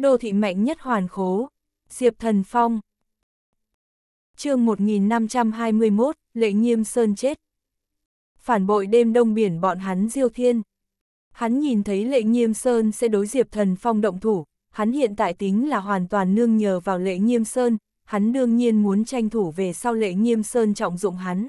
Đô thị mạnh nhất hoàn khố, Diệp Thần Phong. chương 1521, Lệ Nghiêm Sơn chết. Phản bội đêm đông biển bọn hắn diêu thiên. Hắn nhìn thấy Lệ Nghiêm Sơn sẽ đối Diệp Thần Phong động thủ, hắn hiện tại tính là hoàn toàn nương nhờ vào Lệ Nghiêm Sơn, hắn đương nhiên muốn tranh thủ về sau Lệ Nghiêm Sơn trọng dụng hắn.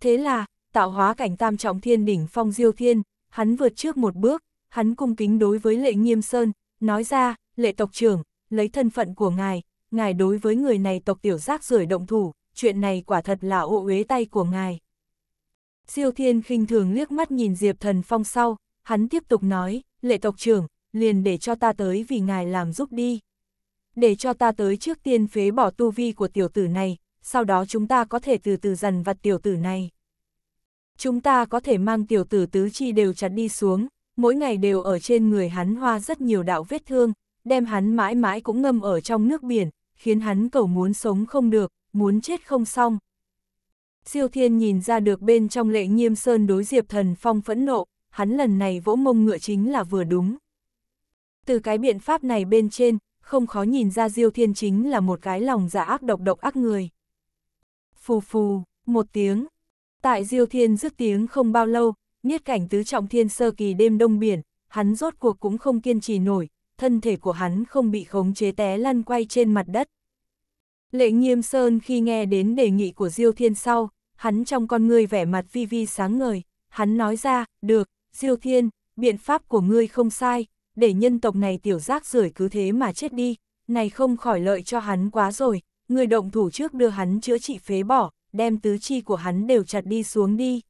Thế là, tạo hóa cảnh tam trọng thiên đỉnh phong diêu thiên, hắn vượt trước một bước, hắn cung kính đối với Lệ Nghiêm Sơn, Nói ra, lệ tộc trưởng, lấy thân phận của ngài, ngài đối với người này tộc tiểu giác rưởi động thủ, chuyện này quả thật là ô uế tay của ngài. Siêu thiên khinh thường liếc mắt nhìn Diệp thần phong sau, hắn tiếp tục nói, lệ tộc trưởng, liền để cho ta tới vì ngài làm giúp đi. Để cho ta tới trước tiên phế bỏ tu vi của tiểu tử này, sau đó chúng ta có thể từ từ dần vặt tiểu tử này. Chúng ta có thể mang tiểu tử tứ chi đều chặt đi xuống, mỗi ngày đều ở trên người hắn hoa rất nhiều đạo vết thương, đem hắn mãi mãi cũng ngâm ở trong nước biển, khiến hắn cầu muốn sống không được, muốn chết không xong. Siêu thiên nhìn ra được bên trong lệ nghiêm sơn đối diệp thần phong phẫn nộ, hắn lần này vỗ mông ngựa chính là vừa đúng. Từ cái biện pháp này bên trên, không khó nhìn ra diêu thiên chính là một cái lòng giả dạ ác độc độc ác người. Phù phù, một tiếng. Tại diêu thiên dứt tiếng không bao lâu, Niết cảnh tứ trọng thiên sơ kỳ đêm đông biển, hắn rốt cuộc cũng không kiên trì nổi, thân thể của hắn không bị khống chế té lăn quay trên mặt đất. Lệ nghiêm sơn khi nghe đến đề nghị của Diêu Thiên sau, hắn trong con ngươi vẻ mặt vi vi sáng ngời, hắn nói ra, được, Diêu Thiên, biện pháp của ngươi không sai, để nhân tộc này tiểu giác rưởi cứ thế mà chết đi, này không khỏi lợi cho hắn quá rồi, người động thủ trước đưa hắn chữa trị phế bỏ, đem tứ chi của hắn đều chặt đi xuống đi.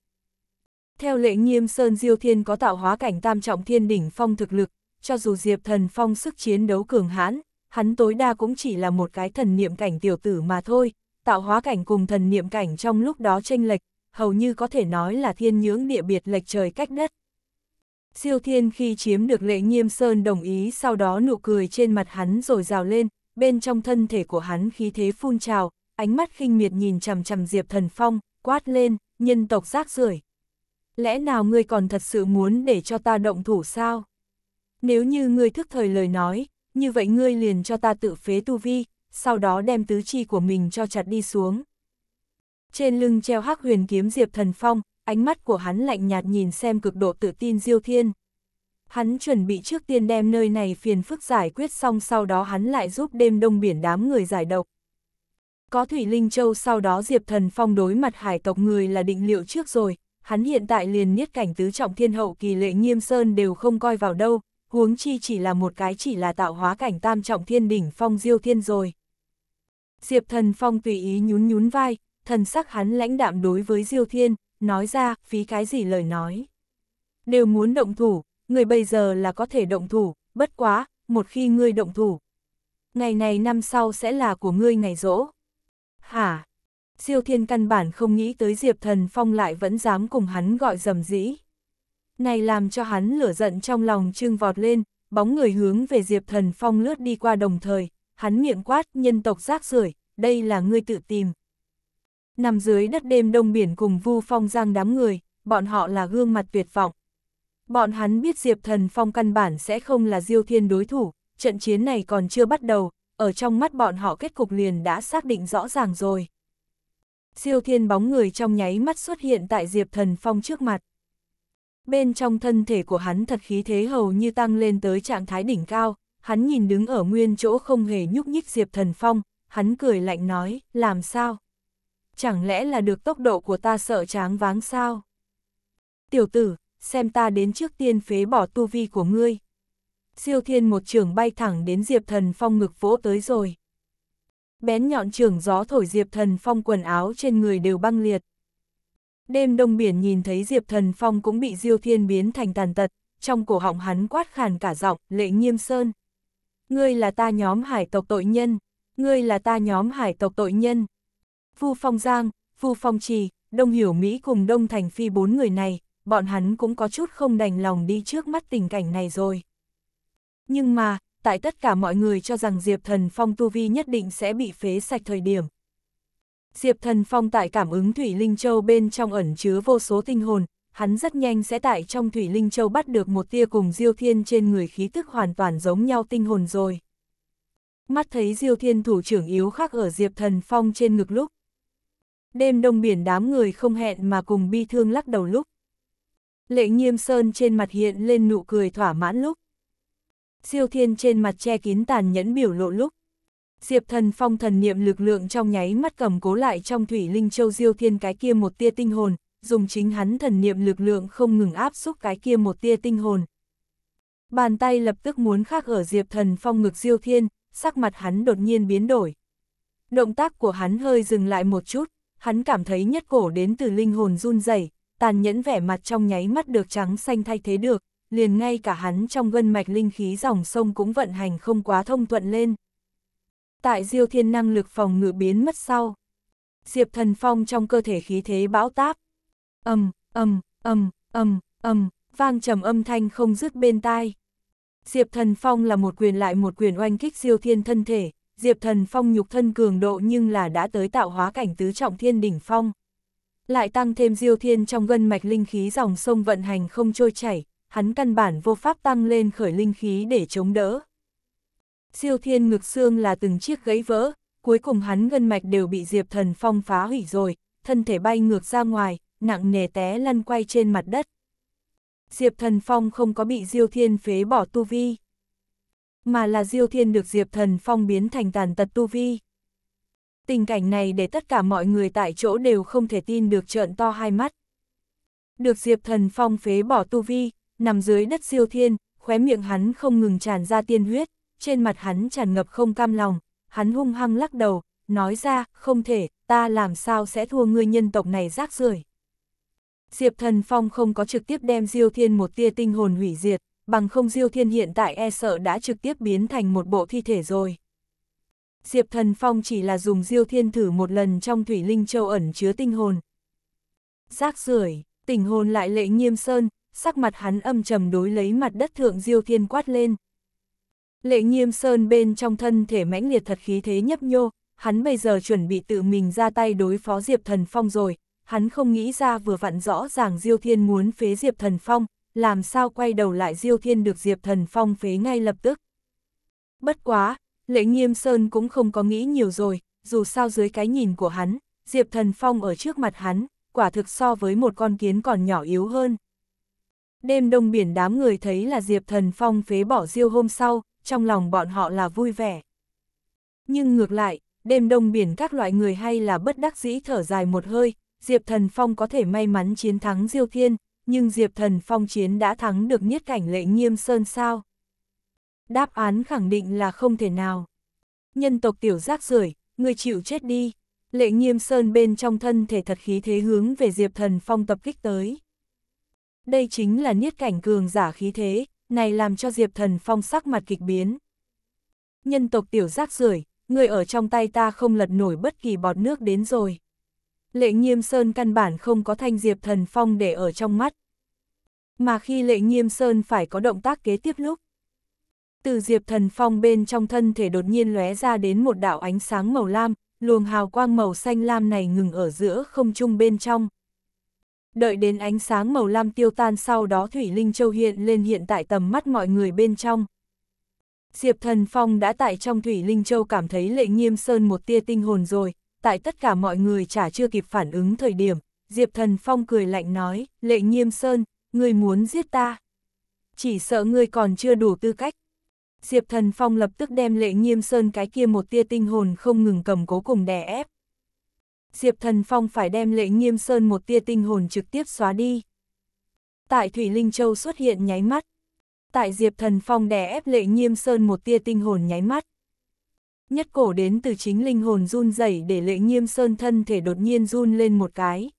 Theo lệ nghiêm Sơn Diêu Thiên có tạo hóa cảnh tam trọng thiên đỉnh phong thực lực, cho dù Diệp Thần Phong sức chiến đấu cường hãn, hắn tối đa cũng chỉ là một cái thần niệm cảnh tiểu tử mà thôi, tạo hóa cảnh cùng thần niệm cảnh trong lúc đó tranh lệch, hầu như có thể nói là thiên nhưỡng địa biệt lệch trời cách đất. siêu Thiên khi chiếm được lệ nghiêm Sơn đồng ý sau đó nụ cười trên mặt hắn rồi rào lên, bên trong thân thể của hắn khí thế phun trào, ánh mắt khinh miệt nhìn chằm chằm Diệp Thần Phong, quát lên, nhân tộc rác rưởi lẽ nào ngươi còn thật sự muốn để cho ta động thủ sao? Nếu như ngươi thức thời lời nói, như vậy ngươi liền cho ta tự phế tu vi, sau đó đem tứ chi của mình cho chặt đi xuống. Trên lưng treo hắc huyền kiếm Diệp Thần Phong, ánh mắt của hắn lạnh nhạt nhìn xem cực độ tự tin Diêu Thiên. Hắn chuẩn bị trước tiên đem nơi này phiền phức giải quyết xong sau đó hắn lại giúp đêm đông biển đám người giải độc. Có Thủy Linh Châu sau đó Diệp Thần Phong đối mặt hải tộc người là định liệu trước rồi, hắn hiện tại liền niết cảnh tứ trọng thiên hậu kỳ lệ nghiêm sơn đều không coi vào đâu, huống chi chỉ là một cái chỉ là tạo hóa cảnh tam trọng thiên đỉnh phong diêu thiên rồi. Diệp thần phong tùy ý nhún nhún vai, thần sắc hắn lãnh đạm đối với diêu thiên, nói ra, phí cái gì lời nói. Đều muốn động thủ, người bây giờ là có thể động thủ, bất quá, một khi ngươi động thủ. Ngày này năm sau sẽ là của ngươi ngày rỗ. Hả? Diêu Thiên căn bản không nghĩ tới Diệp Thần Phong lại vẫn dám cùng hắn gọi dầm dĩ. Này làm cho hắn lửa giận trong lòng trưng vọt lên, bóng người hướng về Diệp Thần Phong lướt đi qua đồng thời, hắn miệng quát nhân tộc rác rưởi đây là ngươi tự tìm. Nằm dưới đất đêm đông biển cùng vu phong giang đám người, bọn họ là gương mặt tuyệt vọng. Bọn hắn biết Diệp Thần Phong căn bản sẽ không là Diêu Thiên đối thủ, trận chiến này còn chưa bắt đầu, ở trong mắt bọn họ kết cục liền đã xác định rõ ràng rồi. Siêu thiên bóng người trong nháy mắt xuất hiện tại Diệp Thần Phong trước mặt. Bên trong thân thể của hắn thật khí thế hầu như tăng lên tới trạng thái đỉnh cao, hắn nhìn đứng ở nguyên chỗ không hề nhúc nhích Diệp Thần Phong, hắn cười lạnh nói, làm sao? Chẳng lẽ là được tốc độ của ta sợ tráng váng sao? Tiểu tử, xem ta đến trước tiên phế bỏ tu vi của ngươi. Siêu thiên một trường bay thẳng đến Diệp Thần Phong ngực vỗ tới rồi bén nhọn trường gió thổi Diệp Thần Phong quần áo trên người đều băng liệt. Đêm đông biển nhìn thấy Diệp Thần Phong cũng bị Diêu Thiên biến thành tàn tật, trong cổ họng hắn quát khàn cả giọng, lệ nghiêm sơn. Ngươi là ta nhóm hải tộc tội nhân, ngươi là ta nhóm hải tộc tội nhân. Vu Phong Giang, Vu Phong Trì, Đông Hiểu Mỹ cùng Đông Thành Phi bốn người này, bọn hắn cũng có chút không đành lòng đi trước mắt tình cảnh này rồi. Nhưng mà, tại tất cả mọi người cho rằng Diệp Thần Phong tu vi nhất định sẽ bị phế sạch thời điểm. Diệp Thần Phong tại cảm ứng Thủy Linh Châu bên trong ẩn chứa vô số tinh hồn, hắn rất nhanh sẽ tại trong Thủy Linh Châu bắt được một tia cùng Diêu Thiên trên người khí tức hoàn toàn giống nhau tinh hồn rồi. Mắt thấy Diêu Thiên thủ trưởng yếu khác ở Diệp Thần Phong trên ngực lúc. Đêm đông biển đám người không hẹn mà cùng bi thương lắc đầu lúc. Lệ nghiêm sơn trên mặt hiện lên nụ cười thỏa mãn lúc. Diêu Thiên trên mặt che kín tàn nhẫn biểu lộ lúc. Diệp Thần Phong thần niệm lực lượng trong nháy mắt cầm cố lại trong Thủy Linh Châu Diêu Thiên cái kia một tia tinh hồn, dùng chính hắn thần niệm lực lượng không ngừng áp xúc cái kia một tia tinh hồn. Bàn tay lập tức muốn khắc ở Diệp Thần Phong ngực Diêu Thiên, sắc mặt hắn đột nhiên biến đổi. Động tác của hắn hơi dừng lại một chút, hắn cảm thấy nhất cổ đến từ linh hồn run rẩy, tàn nhẫn vẻ mặt trong nháy mắt được trắng xanh thay thế được liền ngay cả hắn trong gân mạch linh khí dòng sông cũng vận hành không quá thông thuận lên. Tại diêu thiên năng lực phòng ngự biến mất sau. Diệp thần phong trong cơ thể khí thế bão táp. Âm, âm, âm, âm, âm, vang trầm âm thanh không dứt bên tai. Diệp thần phong là một quyền lại một quyền oanh kích diêu thiên thân thể, Diệp Thần Phong nhục thân cường độ nhưng là đã tới tạo hóa cảnh tứ trọng thiên đỉnh phong. Lại tăng thêm diêu thiên trong gân mạch linh khí dòng sông vận hành không trôi chảy, hắn căn bản vô pháp tăng lên khởi linh khí để chống đỡ. Siêu thiên ngực xương là từng chiếc gãy vỡ, cuối cùng hắn gân mạch đều bị Diệp Thần Phong phá hủy rồi, thân thể bay ngược ra ngoài, nặng nề té lăn quay trên mặt đất. Diệp Thần Phong không có bị Diêu Thiên phế bỏ tu vi, mà là Diêu Thiên được Diệp Thần Phong biến thành tàn tật tu vi. Tình cảnh này để tất cả mọi người tại chỗ đều không thể tin được trợn to hai mắt. Được Diệp Thần Phong phế bỏ tu vi, nằm dưới đất siêu thiên, khóe miệng hắn không ngừng tràn ra tiên huyết, trên mặt hắn tràn ngập không cam lòng, hắn hung hăng lắc đầu, nói ra, không thể, ta làm sao sẽ thua ngươi nhân tộc này rác rưởi. Diệp Thần Phong không có trực tiếp đem Diêu Thiên một tia tinh hồn hủy diệt, bằng không Diêu Thiên hiện tại e sợ đã trực tiếp biến thành một bộ thi thể rồi. Diệp Thần Phong chỉ là dùng Diêu Thiên thử một lần trong Thủy Linh Châu ẩn chứa tinh hồn. Rác rưởi, tình hồn lại lệ nghiêm sơn, sắc mặt hắn âm trầm đối lấy mặt đất thượng diêu thiên quát lên. Lệ nghiêm sơn bên trong thân thể mãnh liệt thật khí thế nhấp nhô, hắn bây giờ chuẩn bị tự mình ra tay đối phó Diệp Thần Phong rồi, hắn không nghĩ ra vừa vặn rõ ràng Diêu Thiên muốn phế Diệp Thần Phong, làm sao quay đầu lại Diêu Thiên được Diệp Thần Phong phế ngay lập tức. Bất quá, Lệ Nghiêm Sơn cũng không có nghĩ nhiều rồi, dù sao dưới cái nhìn của hắn, Diệp Thần Phong ở trước mặt hắn, quả thực so với một con kiến còn nhỏ yếu hơn đêm đông biển đám người thấy là Diệp Thần Phong phế bỏ diêu hôm sau, trong lòng bọn họ là vui vẻ. Nhưng ngược lại, đêm đông biển các loại người hay là bất đắc dĩ thở dài một hơi, Diệp Thần Phong có thể may mắn chiến thắng Diêu Thiên, nhưng Diệp Thần Phong chiến đã thắng được nhất Cảnh Lệ Nghiêm Sơn sao? Đáp án khẳng định là không thể nào. Nhân tộc tiểu giác rưởi, người chịu chết đi. Lệ Nghiêm Sơn bên trong thân thể thật khí thế hướng về Diệp Thần Phong tập kích tới. Đây chính là niết cảnh cường giả khí thế, này làm cho Diệp Thần Phong sắc mặt kịch biến. Nhân tộc tiểu giác rưởi, người ở trong tay ta không lật nổi bất kỳ bọt nước đến rồi. Lệ Nghiêm Sơn căn bản không có thanh Diệp Thần Phong để ở trong mắt. Mà khi Lệ Nghiêm Sơn phải có động tác kế tiếp lúc. Từ Diệp Thần Phong bên trong thân thể đột nhiên lóe ra đến một đạo ánh sáng màu lam, luồng hào quang màu xanh lam này ngừng ở giữa không trung bên trong. Đợi đến ánh sáng màu lam tiêu tan sau đó Thủy Linh Châu hiện lên hiện tại tầm mắt mọi người bên trong. Diệp Thần Phong đã tại trong Thủy Linh Châu cảm thấy lệ nghiêm sơn một tia tinh hồn rồi, tại tất cả mọi người chả chưa kịp phản ứng thời điểm, Diệp Thần Phong cười lạnh nói, lệ nghiêm sơn, ngươi muốn giết ta. Chỉ sợ ngươi còn chưa đủ tư cách. Diệp Thần Phong lập tức đem lệ nghiêm sơn cái kia một tia tinh hồn không ngừng cầm cố cùng đè ép. Diệp Thần Phong phải đem lệ nghiêm sơn một tia tinh hồn trực tiếp xóa đi. Tại Thủy Linh Châu xuất hiện nháy mắt. Tại Diệp Thần Phong đè ép lệ nghiêm sơn một tia tinh hồn nháy mắt. Nhất cổ đến từ chính linh hồn run rẩy để lệ nghiêm sơn thân thể đột nhiên run lên một cái.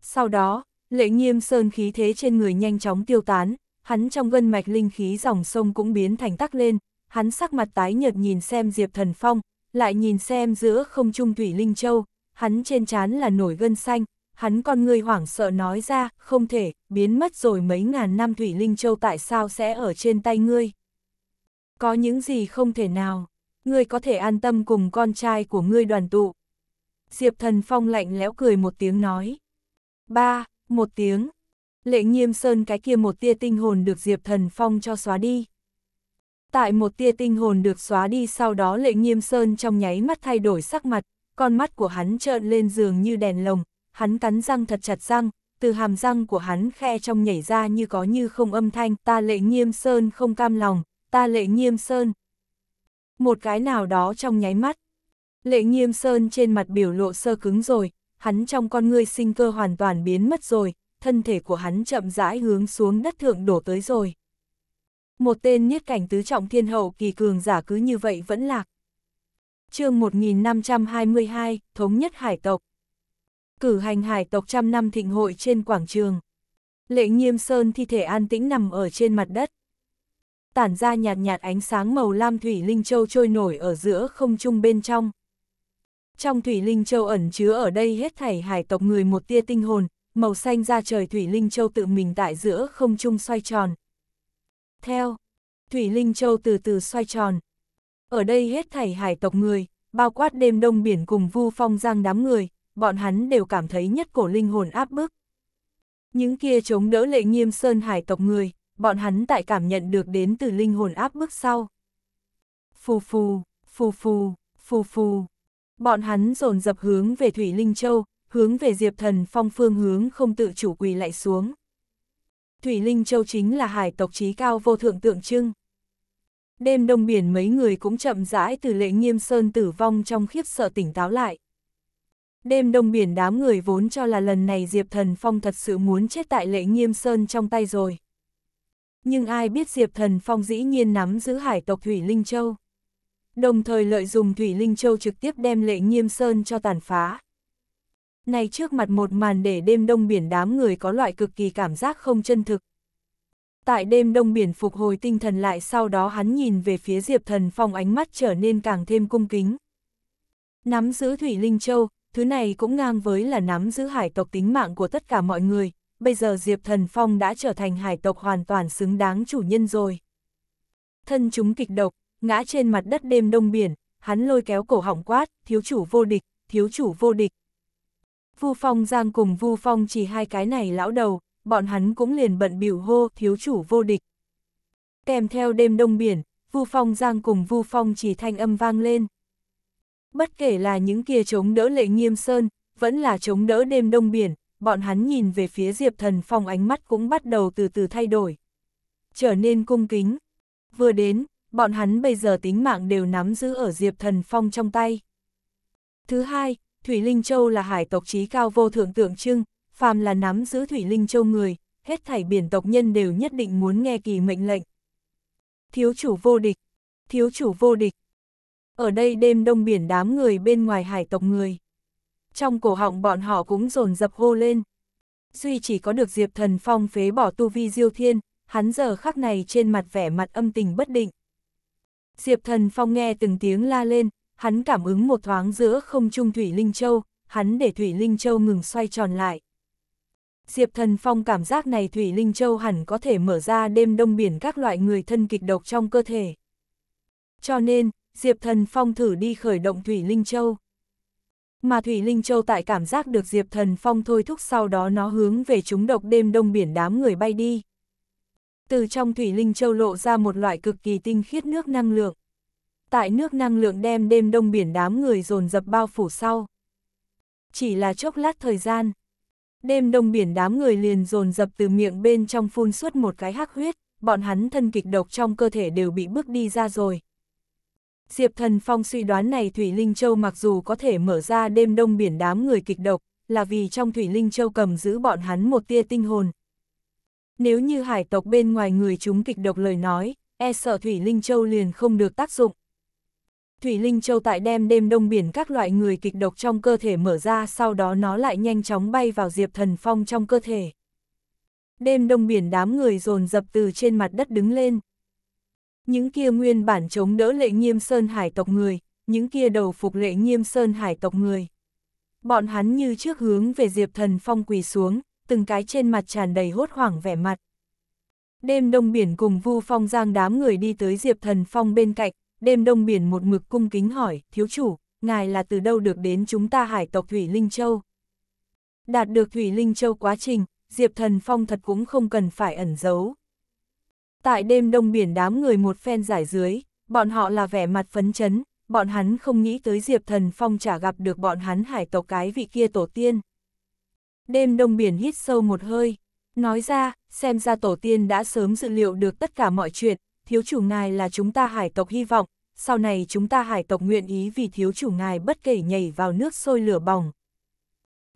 Sau đó, lệ nghiêm sơn khí thế trên người nhanh chóng tiêu tán, hắn trong gân mạch linh khí dòng sông cũng biến thành tắc lên, hắn sắc mặt tái nhợt nhìn xem Diệp Thần Phong, lại nhìn xem giữa không trung Thủy Linh Châu, hắn trên trán là nổi gân xanh, hắn con người hoảng sợ nói ra, không thể, biến mất rồi mấy ngàn năm Thủy Linh Châu tại sao sẽ ở trên tay ngươi. Có những gì không thể nào, ngươi có thể an tâm cùng con trai của ngươi đoàn tụ. Diệp Thần Phong lạnh lẽo cười một tiếng nói. Ba, một tiếng. Lệ nghiêm sơn cái kia một tia tinh hồn được Diệp Thần Phong cho xóa đi. Tại một tia tinh hồn được xóa đi sau đó lệ nghiêm sơn trong nháy mắt thay đổi sắc mặt, con mắt của hắn trợn lên giường như đèn lồng, hắn cắn răng thật chặt răng, từ hàm răng của hắn khe trong nhảy ra như có như không âm thanh, ta lệ nghiêm sơn không cam lòng, ta lệ nghiêm sơn. Một cái nào đó trong nháy mắt. Lệ nghiêm sơn trên mặt biểu lộ sơ cứng rồi, hắn trong con người sinh cơ hoàn toàn biến mất rồi, thân thể của hắn chậm rãi hướng xuống đất thượng đổ tới rồi. Một tên niết cảnh tứ trọng thiên hậu kỳ cường giả cứ như vậy vẫn lạc chương 1522, Thống nhất hải tộc. Cử hành hải tộc trăm năm thịnh hội trên quảng trường. Lệ nghiêm sơn thi thể an tĩnh nằm ở trên mặt đất. Tản ra nhạt nhạt ánh sáng màu lam thủy linh châu trôi nổi ở giữa không trung bên trong. Trong thủy linh châu ẩn chứa ở đây hết thảy hải tộc người một tia tinh hồn, màu xanh ra trời thủy linh châu tự mình tại giữa không trung xoay tròn. Theo, thủy linh châu từ từ xoay tròn, ở đây hết thảy hải tộc người, bao quát đêm đông biển cùng vu phong giang đám người, bọn hắn đều cảm thấy nhất cổ linh hồn áp bức. Những kia chống đỡ lệ nghiêm sơn hải tộc người, bọn hắn tại cảm nhận được đến từ linh hồn áp bức sau. Phù phù, phù phù, phù phù. Bọn hắn dồn dập hướng về Thủy Linh Châu, hướng về Diệp Thần Phong phương hướng không tự chủ quỳ lại xuống. Thủy Linh Châu chính là hải tộc chí cao vô thượng tượng trưng. Đêm đông biển mấy người cũng chậm rãi từ lệ nghiêm sơn tử vong trong khiếp sợ tỉnh táo lại. Đêm đông biển đám người vốn cho là lần này Diệp Thần Phong thật sự muốn chết tại lệ nghiêm sơn trong tay rồi. Nhưng ai biết Diệp Thần Phong dĩ nhiên nắm giữ hải tộc Thủy Linh Châu. Đồng thời lợi dùng Thủy Linh Châu trực tiếp đem lệ nghiêm sơn cho tàn phá. Này trước mặt một màn để đêm đông biển đám người có loại cực kỳ cảm giác không chân thực tại đêm đông biển phục hồi tinh thần lại sau đó hắn nhìn về phía Diệp Thần Phong ánh mắt trở nên càng thêm cung kính. Nắm giữ Thủy Linh Châu, thứ này cũng ngang với là nắm giữ hải tộc tính mạng của tất cả mọi người, bây giờ Diệp Thần Phong đã trở thành hải tộc hoàn toàn xứng đáng chủ nhân rồi. Thân chúng kịch độc, ngã trên mặt đất đêm đông biển, hắn lôi kéo cổ họng quát, thiếu chủ vô địch, thiếu chủ vô địch. Vu Phong Giang cùng Vu Phong chỉ hai cái này lão đầu, bọn hắn cũng liền bận biểu hô thiếu chủ vô địch. Kèm theo đêm đông biển, vu phong giang cùng vu phong chỉ thanh âm vang lên. Bất kể là những kia chống đỡ lệ nghiêm sơn, vẫn là chống đỡ đêm đông biển, bọn hắn nhìn về phía Diệp Thần Phong ánh mắt cũng bắt đầu từ từ thay đổi. Trở nên cung kính. Vừa đến, bọn hắn bây giờ tính mạng đều nắm giữ ở Diệp Thần Phong trong tay. Thứ hai, Thủy Linh Châu là hải tộc trí cao vô thượng tượng trưng, phàm là nắm giữ thủy linh châu người, hết thảy biển tộc nhân đều nhất định muốn nghe kỳ mệnh lệnh. Thiếu chủ vô địch, thiếu chủ vô địch. Ở đây đêm đông biển đám người bên ngoài hải tộc người. Trong cổ họng bọn họ cũng rồn dập hô lên. Duy chỉ có được Diệp Thần Phong phế bỏ tu vi diêu thiên, hắn giờ khắc này trên mặt vẻ mặt âm tình bất định. Diệp Thần Phong nghe từng tiếng la lên, hắn cảm ứng một thoáng giữa không trung Thủy Linh Châu, hắn để Thủy Linh Châu ngừng xoay tròn lại. Diệp Thần Phong cảm giác này Thủy Linh Châu hẳn có thể mở ra đêm đông biển các loại người thân kịch độc trong cơ thể. Cho nên, Diệp Thần Phong thử đi khởi động Thủy Linh Châu. Mà Thủy Linh Châu tại cảm giác được Diệp Thần Phong thôi thúc sau đó nó hướng về chúng độc đêm đông biển đám người bay đi. Từ trong Thủy Linh Châu lộ ra một loại cực kỳ tinh khiết nước năng lượng. Tại nước năng lượng đem đêm đông biển đám người dồn dập bao phủ sau. Chỉ là chốc lát thời gian. Đêm đông biển đám người liền dồn dập từ miệng bên trong phun suốt một cái hắc huyết, bọn hắn thân kịch độc trong cơ thể đều bị bước đi ra rồi. Diệp Thần Phong suy đoán này Thủy Linh Châu mặc dù có thể mở ra đêm đông biển đám người kịch độc, là vì trong Thủy Linh Châu cầm giữ bọn hắn một tia tinh hồn. Nếu như hải tộc bên ngoài người chúng kịch độc lời nói, e sợ Thủy Linh Châu liền không được tác dụng. Thủy Linh Châu tại đem đêm đông biển các loại người kịch độc trong cơ thể mở ra sau đó nó lại nhanh chóng bay vào Diệp Thần Phong trong cơ thể. Đêm đông biển đám người dồn dập từ trên mặt đất đứng lên. Những kia nguyên bản chống đỡ lệ nghiêm sơn hải tộc người, những kia đầu phục lệ nghiêm sơn hải tộc người. Bọn hắn như trước hướng về Diệp Thần Phong quỳ xuống, từng cái trên mặt tràn đầy hốt hoảng vẻ mặt. Đêm đông biển cùng Vu Phong Giang đám người đi tới Diệp Thần Phong bên cạnh, đêm đông biển một mực cung kính hỏi, thiếu chủ, ngài là từ đâu được đến chúng ta hải tộc Thủy Linh Châu? Đạt được Thủy Linh Châu quá trình, Diệp Thần Phong thật cũng không cần phải ẩn giấu. Tại đêm đông biển đám người một phen giải dưới, bọn họ là vẻ mặt phấn chấn, bọn hắn không nghĩ tới Diệp Thần Phong chả gặp được bọn hắn hải tộc cái vị kia tổ tiên. Đêm đông biển hít sâu một hơi, nói ra, xem ra tổ tiên đã sớm dự liệu được tất cả mọi chuyện, thiếu chủ ngài là chúng ta hải tộc hy vọng, sau này chúng ta hải tộc nguyện ý vì thiếu chủ ngài bất kể nhảy vào nước sôi lửa bỏng.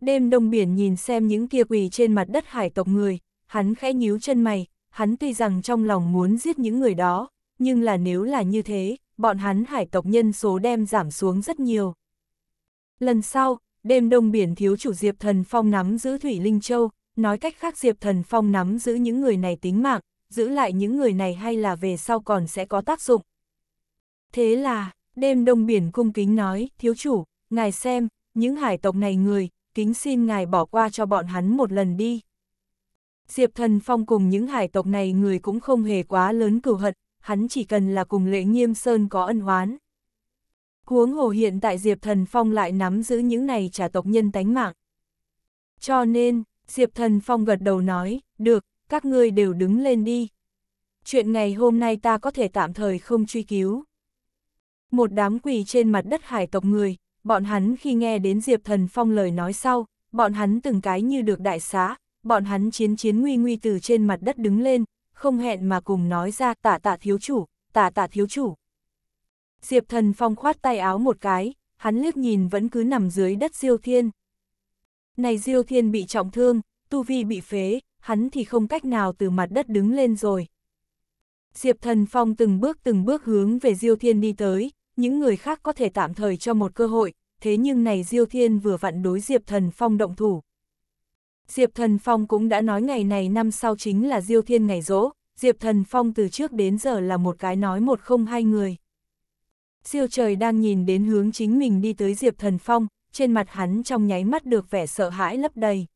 Đêm đông biển nhìn xem những kia quỳ trên mặt đất hải tộc người, hắn khẽ nhíu chân mày, hắn tuy rằng trong lòng muốn giết những người đó, nhưng là nếu là như thế, bọn hắn hải tộc nhân số đem giảm xuống rất nhiều. Lần sau, đêm đông biển thiếu chủ Diệp Thần Phong nắm giữ Thủy Linh Châu, nói cách khác Diệp Thần Phong nắm giữ những người này tính mạng, giữ lại những người này hay là về sau còn sẽ có tác dụng. Thế là, đêm đông biển cung kính nói, thiếu chủ, ngài xem, những hải tộc này người, kính xin ngài bỏ qua cho bọn hắn một lần đi. Diệp thần phong cùng những hải tộc này người cũng không hề quá lớn cửu hận, hắn chỉ cần là cùng lễ nghiêm sơn có ân hoán cuống hồ hiện tại Diệp thần phong lại nắm giữ những này trả tộc nhân tánh mạng. Cho nên, Diệp thần phong gật đầu nói, được, các ngươi đều đứng lên đi. Chuyện ngày hôm nay ta có thể tạm thời không truy cứu. Một đám quỳ trên mặt đất hải tộc người, bọn hắn khi nghe đến Diệp Thần Phong lời nói sau, bọn hắn từng cái như được đại xá, bọn hắn chiến chiến nguy nguy từ trên mặt đất đứng lên, không hẹn mà cùng nói ra tạ tạ thiếu chủ, tạ tạ thiếu chủ. Diệp Thần Phong khoát tay áo một cái, hắn liếc nhìn vẫn cứ nằm dưới đất Diêu Thiên. Này Diêu Thiên bị trọng thương, tu vi bị phế, hắn thì không cách nào từ mặt đất đứng lên rồi. Diệp Thần Phong từng bước từng bước hướng về Diêu Thiên đi tới, những người khác có thể tạm thời cho một cơ hội, thế nhưng này Diêu Thiên vừa vặn đối Diệp Thần Phong động thủ. Diệp Thần Phong cũng đã nói ngày này năm sau chính là Diêu Thiên ngày rỗ, Diệp Thần Phong từ trước đến giờ là một cái nói một không hai người. Siêu trời đang nhìn đến hướng chính mình đi tới Diệp Thần Phong, trên mặt hắn trong nháy mắt được vẻ sợ hãi lấp đầy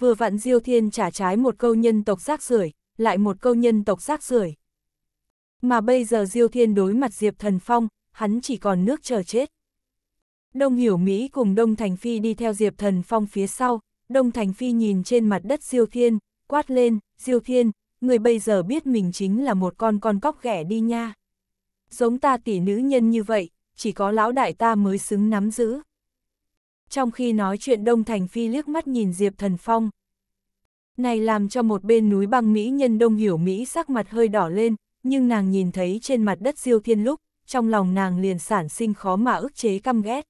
vừa vặn Diêu Thiên trả trái một câu nhân tộc rác rưởi, lại một câu nhân tộc rác rưởi. Mà bây giờ Diêu Thiên đối mặt Diệp Thần Phong, hắn chỉ còn nước chờ chết. Đông Hiểu Mỹ cùng Đông Thành Phi đi theo Diệp Thần Phong phía sau, Đông Thành Phi nhìn trên mặt đất Diêu Thiên, quát lên, Diêu Thiên, người bây giờ biết mình chính là một con con cóc ghẻ đi nha. Giống ta tỷ nữ nhân như vậy, chỉ có lão đại ta mới xứng nắm giữ trong khi nói chuyện Đông Thành Phi liếc mắt nhìn Diệp Thần Phong. Này làm cho một bên núi băng Mỹ nhân Đông Hiểu Mỹ sắc mặt hơi đỏ lên, nhưng nàng nhìn thấy trên mặt đất siêu thiên lúc, trong lòng nàng liền sản sinh khó mà ức chế căm ghét.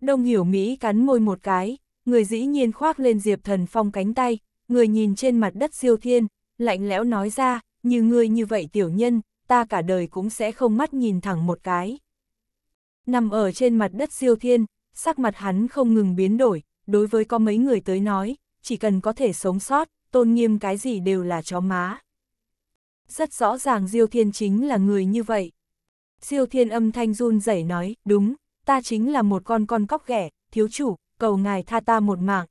Đông Hiểu Mỹ cắn môi một cái, người dĩ nhiên khoác lên Diệp Thần Phong cánh tay, người nhìn trên mặt đất siêu thiên, lạnh lẽo nói ra, như ngươi như vậy tiểu nhân, ta cả đời cũng sẽ không mắt nhìn thẳng một cái. Nằm ở trên mặt đất siêu thiên, sắc mặt hắn không ngừng biến đổi, đối với có mấy người tới nói, chỉ cần có thể sống sót, tôn nghiêm cái gì đều là chó má. Rất rõ ràng Diêu Thiên chính là người như vậy. Diêu Thiên âm thanh run rẩy nói, đúng, ta chính là một con con cóc ghẻ, thiếu chủ, cầu ngài tha ta một mạng.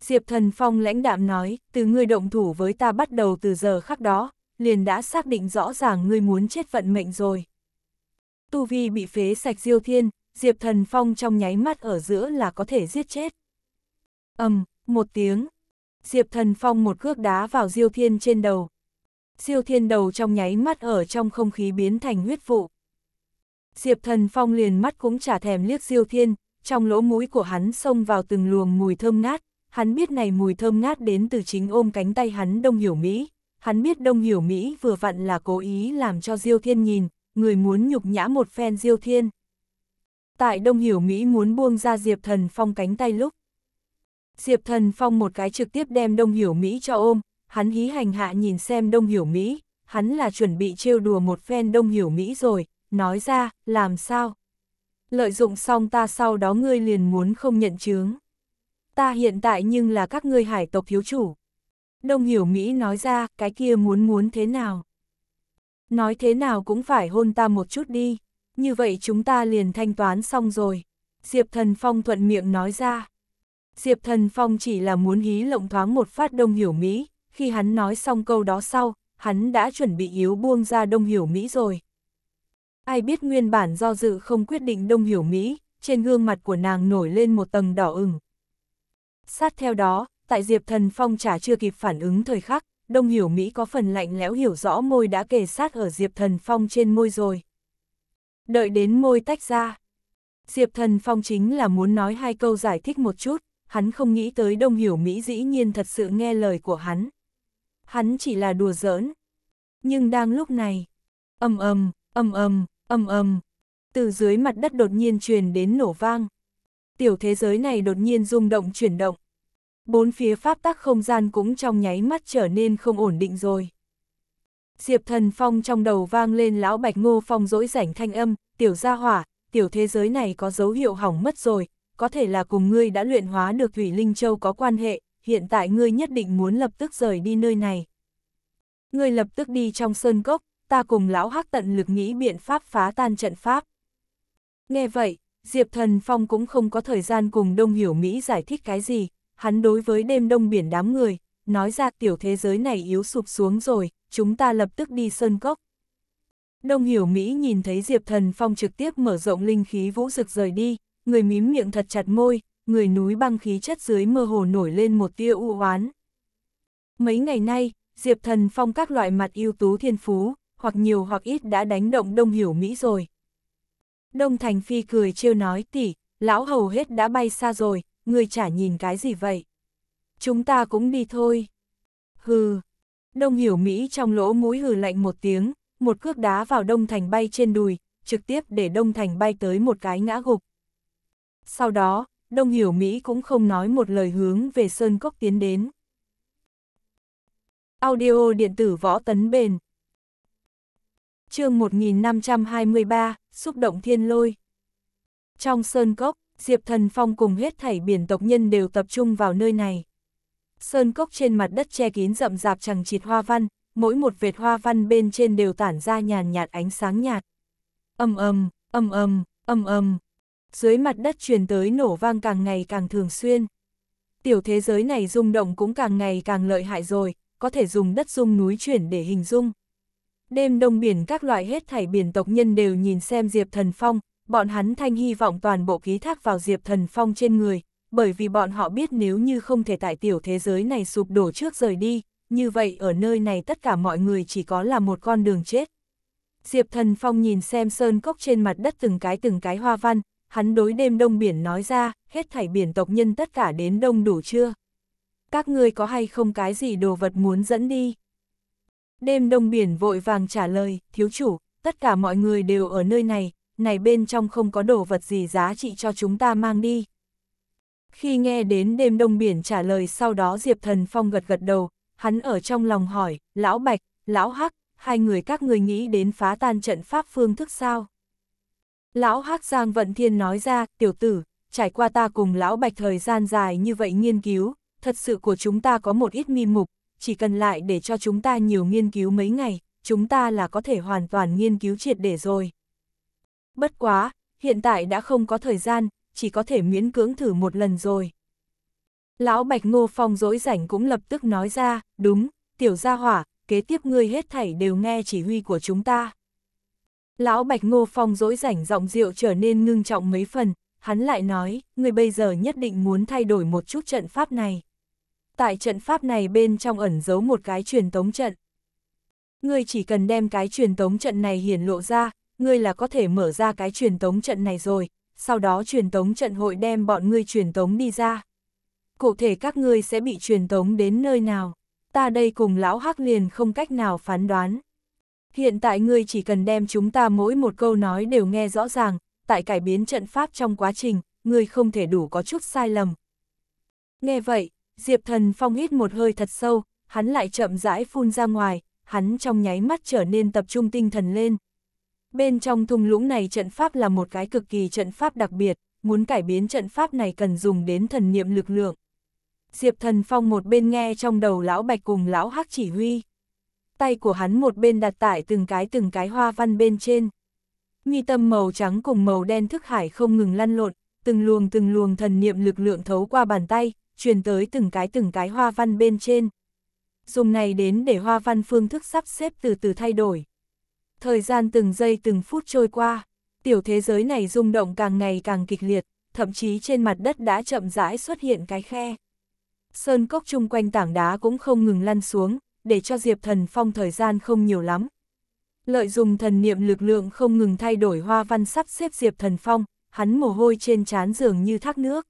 Diệp Thần Phong lãnh đạm nói, từ ngươi động thủ với ta bắt đầu từ giờ khắc đó, liền đã xác định rõ ràng ngươi muốn chết vận mệnh rồi. Tu Vi bị phế sạch Diêu Thiên, Diệp Thần Phong trong nháy mắt ở giữa là có thể giết chết. ầm um, một tiếng, Diệp Thần Phong một cước đá vào Diêu Thiên trên đầu. Diêu Thiên đầu trong nháy mắt ở trong không khí biến thành huyết vụ. Diệp Thần Phong liền mắt cũng chả thèm liếc Diêu Thiên, trong lỗ mũi của hắn xông vào từng luồng mùi thơm ngát, hắn biết này mùi thơm ngát đến từ chính ôm cánh tay hắn Đông Hiểu Mỹ, hắn biết Đông Hiểu Mỹ vừa vặn là cố ý làm cho Diêu Thiên nhìn, người muốn nhục nhã một phen Diêu Thiên tại Đông Hiểu Mỹ muốn buông ra Diệp Thần Phong cánh tay lúc. Diệp Thần Phong một cái trực tiếp đem Đông Hiểu Mỹ cho ôm, hắn hí hành hạ nhìn xem Đông Hiểu Mỹ, hắn là chuẩn bị trêu đùa một phen Đông Hiểu Mỹ rồi, nói ra, làm sao? Lợi dụng xong ta sau đó ngươi liền muốn không nhận chướng. Ta hiện tại nhưng là các ngươi hải tộc thiếu chủ. Đông Hiểu Mỹ nói ra, cái kia muốn muốn thế nào? Nói thế nào cũng phải hôn ta một chút đi như vậy chúng ta liền thanh toán xong rồi. Diệp Thần Phong thuận miệng nói ra. Diệp Thần Phong chỉ là muốn hí lộng thoáng một phát đông hiểu Mỹ, khi hắn nói xong câu đó sau, hắn đã chuẩn bị yếu buông ra đông hiểu Mỹ rồi. Ai biết nguyên bản do dự không quyết định đông hiểu Mỹ, trên gương mặt của nàng nổi lên một tầng đỏ ửng. Sát theo đó, tại Diệp Thần Phong chả chưa kịp phản ứng thời khắc, đông hiểu Mỹ có phần lạnh lẽo hiểu rõ môi đã kề sát ở Diệp Thần Phong trên môi rồi đợi đến môi tách ra. Diệp Thần Phong chính là muốn nói hai câu giải thích một chút, hắn không nghĩ tới Đông Hiểu Mỹ dĩ nhiên thật sự nghe lời của hắn. Hắn chỉ là đùa giỡn. Nhưng đang lúc này, ầm ầm, ầm ầm, ầm ầm, từ dưới mặt đất đột nhiên truyền đến nổ vang. Tiểu thế giới này đột nhiên rung động chuyển động. Bốn phía pháp tắc không gian cũng trong nháy mắt trở nên không ổn định rồi. Diệp Thần Phong trong đầu vang lên lão Bạch Ngô Phong dỗi rảnh thanh âm, tiểu gia hỏa, tiểu thế giới này có dấu hiệu hỏng mất rồi, có thể là cùng ngươi đã luyện hóa được Thủy Linh Châu có quan hệ, hiện tại ngươi nhất định muốn lập tức rời đi nơi này. Ngươi lập tức đi trong sơn cốc, ta cùng lão hắc tận lực nghĩ biện pháp phá tan trận pháp. Nghe vậy, Diệp Thần Phong cũng không có thời gian cùng Đông Hiểu Mỹ giải thích cái gì, hắn đối với đêm đông biển đám người, nói ra tiểu thế giới này yếu sụp xuống rồi, chúng ta lập tức đi sơn cốc. Đông hiểu Mỹ nhìn thấy Diệp Thần Phong trực tiếp mở rộng linh khí vũ rực rời đi, người mím miệng thật chặt môi, người núi băng khí chất dưới mơ hồ nổi lên một tia u oán. Mấy ngày nay, Diệp Thần Phong các loại mặt ưu tú thiên phú, hoặc nhiều hoặc ít đã đánh động Đông hiểu Mỹ rồi. Đông Thành Phi cười trêu nói tỷ, lão hầu hết đã bay xa rồi, người chả nhìn cái gì vậy. Chúng ta cũng đi thôi. Hừ, Đông hiểu Mỹ trong lỗ mũi hừ lạnh một tiếng, một cước đá vào Đông Thành bay trên đùi, trực tiếp để Đông Thành bay tới một cái ngã gục. Sau đó, Đông hiểu Mỹ cũng không nói một lời hướng về Sơn Cốc tiến đến. Audio điện tử võ tấn bền chương 1523, xúc động thiên lôi. Trong Sơn Cốc, Diệp Thần Phong cùng hết thảy biển tộc nhân đều tập trung vào nơi này sơn cốc trên mặt đất che kín rậm rạp chẳng chịt hoa văn, mỗi một vệt hoa văn bên trên đều tản ra nhàn nhạt ánh sáng nhạt. Âm âm, âm âm, âm âm. Dưới mặt đất truyền tới nổ vang càng ngày càng thường xuyên. Tiểu thế giới này rung động cũng càng ngày càng lợi hại rồi, có thể dùng đất rung núi chuyển để hình dung. Đêm đông biển các loại hết thảy biển tộc nhân đều nhìn xem Diệp Thần Phong, bọn hắn thanh hy vọng toàn bộ ký thác vào Diệp Thần Phong trên người, bởi vì bọn họ biết nếu như không thể tại tiểu thế giới này sụp đổ trước rời đi, như vậy ở nơi này tất cả mọi người chỉ có là một con đường chết. Diệp Thần Phong nhìn xem sơn cốc trên mặt đất từng cái từng cái hoa văn, hắn đối đêm đông biển nói ra, hết thảy biển tộc nhân tất cả đến đông đủ chưa? Các ngươi có hay không cái gì đồ vật muốn dẫn đi? Đêm đông biển vội vàng trả lời, thiếu chủ, tất cả mọi người đều ở nơi này, này bên trong không có đồ vật gì giá trị cho chúng ta mang đi. Khi nghe đến đêm đông biển trả lời sau đó Diệp Thần Phong gật gật đầu, hắn ở trong lòng hỏi, lão Bạch, lão Hắc, hai người các người nghĩ đến phá tan trận pháp phương thức sao? Lão Hắc Giang Vận Thiên nói ra, tiểu tử, trải qua ta cùng lão Bạch thời gian dài như vậy nghiên cứu, thật sự của chúng ta có một ít mi mục, chỉ cần lại để cho chúng ta nhiều nghiên cứu mấy ngày, chúng ta là có thể hoàn toàn nghiên cứu triệt để rồi. Bất quá, hiện tại đã không có thời gian, chỉ có thể miễn cưỡng thử một lần rồi. Lão Bạch Ngô Phong dỗi rảnh cũng lập tức nói ra, đúng, tiểu gia hỏa, kế tiếp ngươi hết thảy đều nghe chỉ huy của chúng ta. Lão Bạch Ngô Phong dỗi rảnh giọng rượu trở nên ngưng trọng mấy phần, hắn lại nói, ngươi bây giờ nhất định muốn thay đổi một chút trận pháp này. Tại trận pháp này bên trong ẩn giấu một cái truyền tống trận. Ngươi chỉ cần đem cái truyền tống trận này hiển lộ ra, ngươi là có thể mở ra cái truyền tống trận này rồi, sau đó truyền tống trận hội đem bọn ngươi truyền tống đi ra. Cụ thể các ngươi sẽ bị truyền tống đến nơi nào, ta đây cùng lão hắc liền không cách nào phán đoán. Hiện tại ngươi chỉ cần đem chúng ta mỗi một câu nói đều nghe rõ ràng, tại cải biến trận pháp trong quá trình, ngươi không thể đủ có chút sai lầm. Nghe vậy, Diệp Thần Phong hít một hơi thật sâu, hắn lại chậm rãi phun ra ngoài, hắn trong nháy mắt trở nên tập trung tinh thần lên. Bên trong thung lũng này trận pháp là một cái cực kỳ trận pháp đặc biệt, muốn cải biến trận pháp này cần dùng đến thần niệm lực lượng. Diệp Thần Phong một bên nghe trong đầu lão Bạch cùng lão Hắc chỉ huy. Tay của hắn một bên đặt tại từng cái từng cái hoa văn bên trên. Nghi tâm màu trắng cùng màu đen thức hải không ngừng lăn lộn, từng luồng từng luồng thần niệm lực lượng thấu qua bàn tay, truyền tới từng cái từng cái hoa văn bên trên. Dùng này đến để hoa văn phương thức sắp xếp từ từ thay đổi. Thời gian từng giây từng phút trôi qua, tiểu thế giới này rung động càng ngày càng kịch liệt, thậm chí trên mặt đất đã chậm rãi xuất hiện cái khe. Sơn cốc chung quanh tảng đá cũng không ngừng lăn xuống, để cho Diệp Thần Phong thời gian không nhiều lắm. Lợi dùng thần niệm lực lượng không ngừng thay đổi hoa văn sắp xếp Diệp Thần Phong, hắn mồ hôi trên trán giường như thác nước.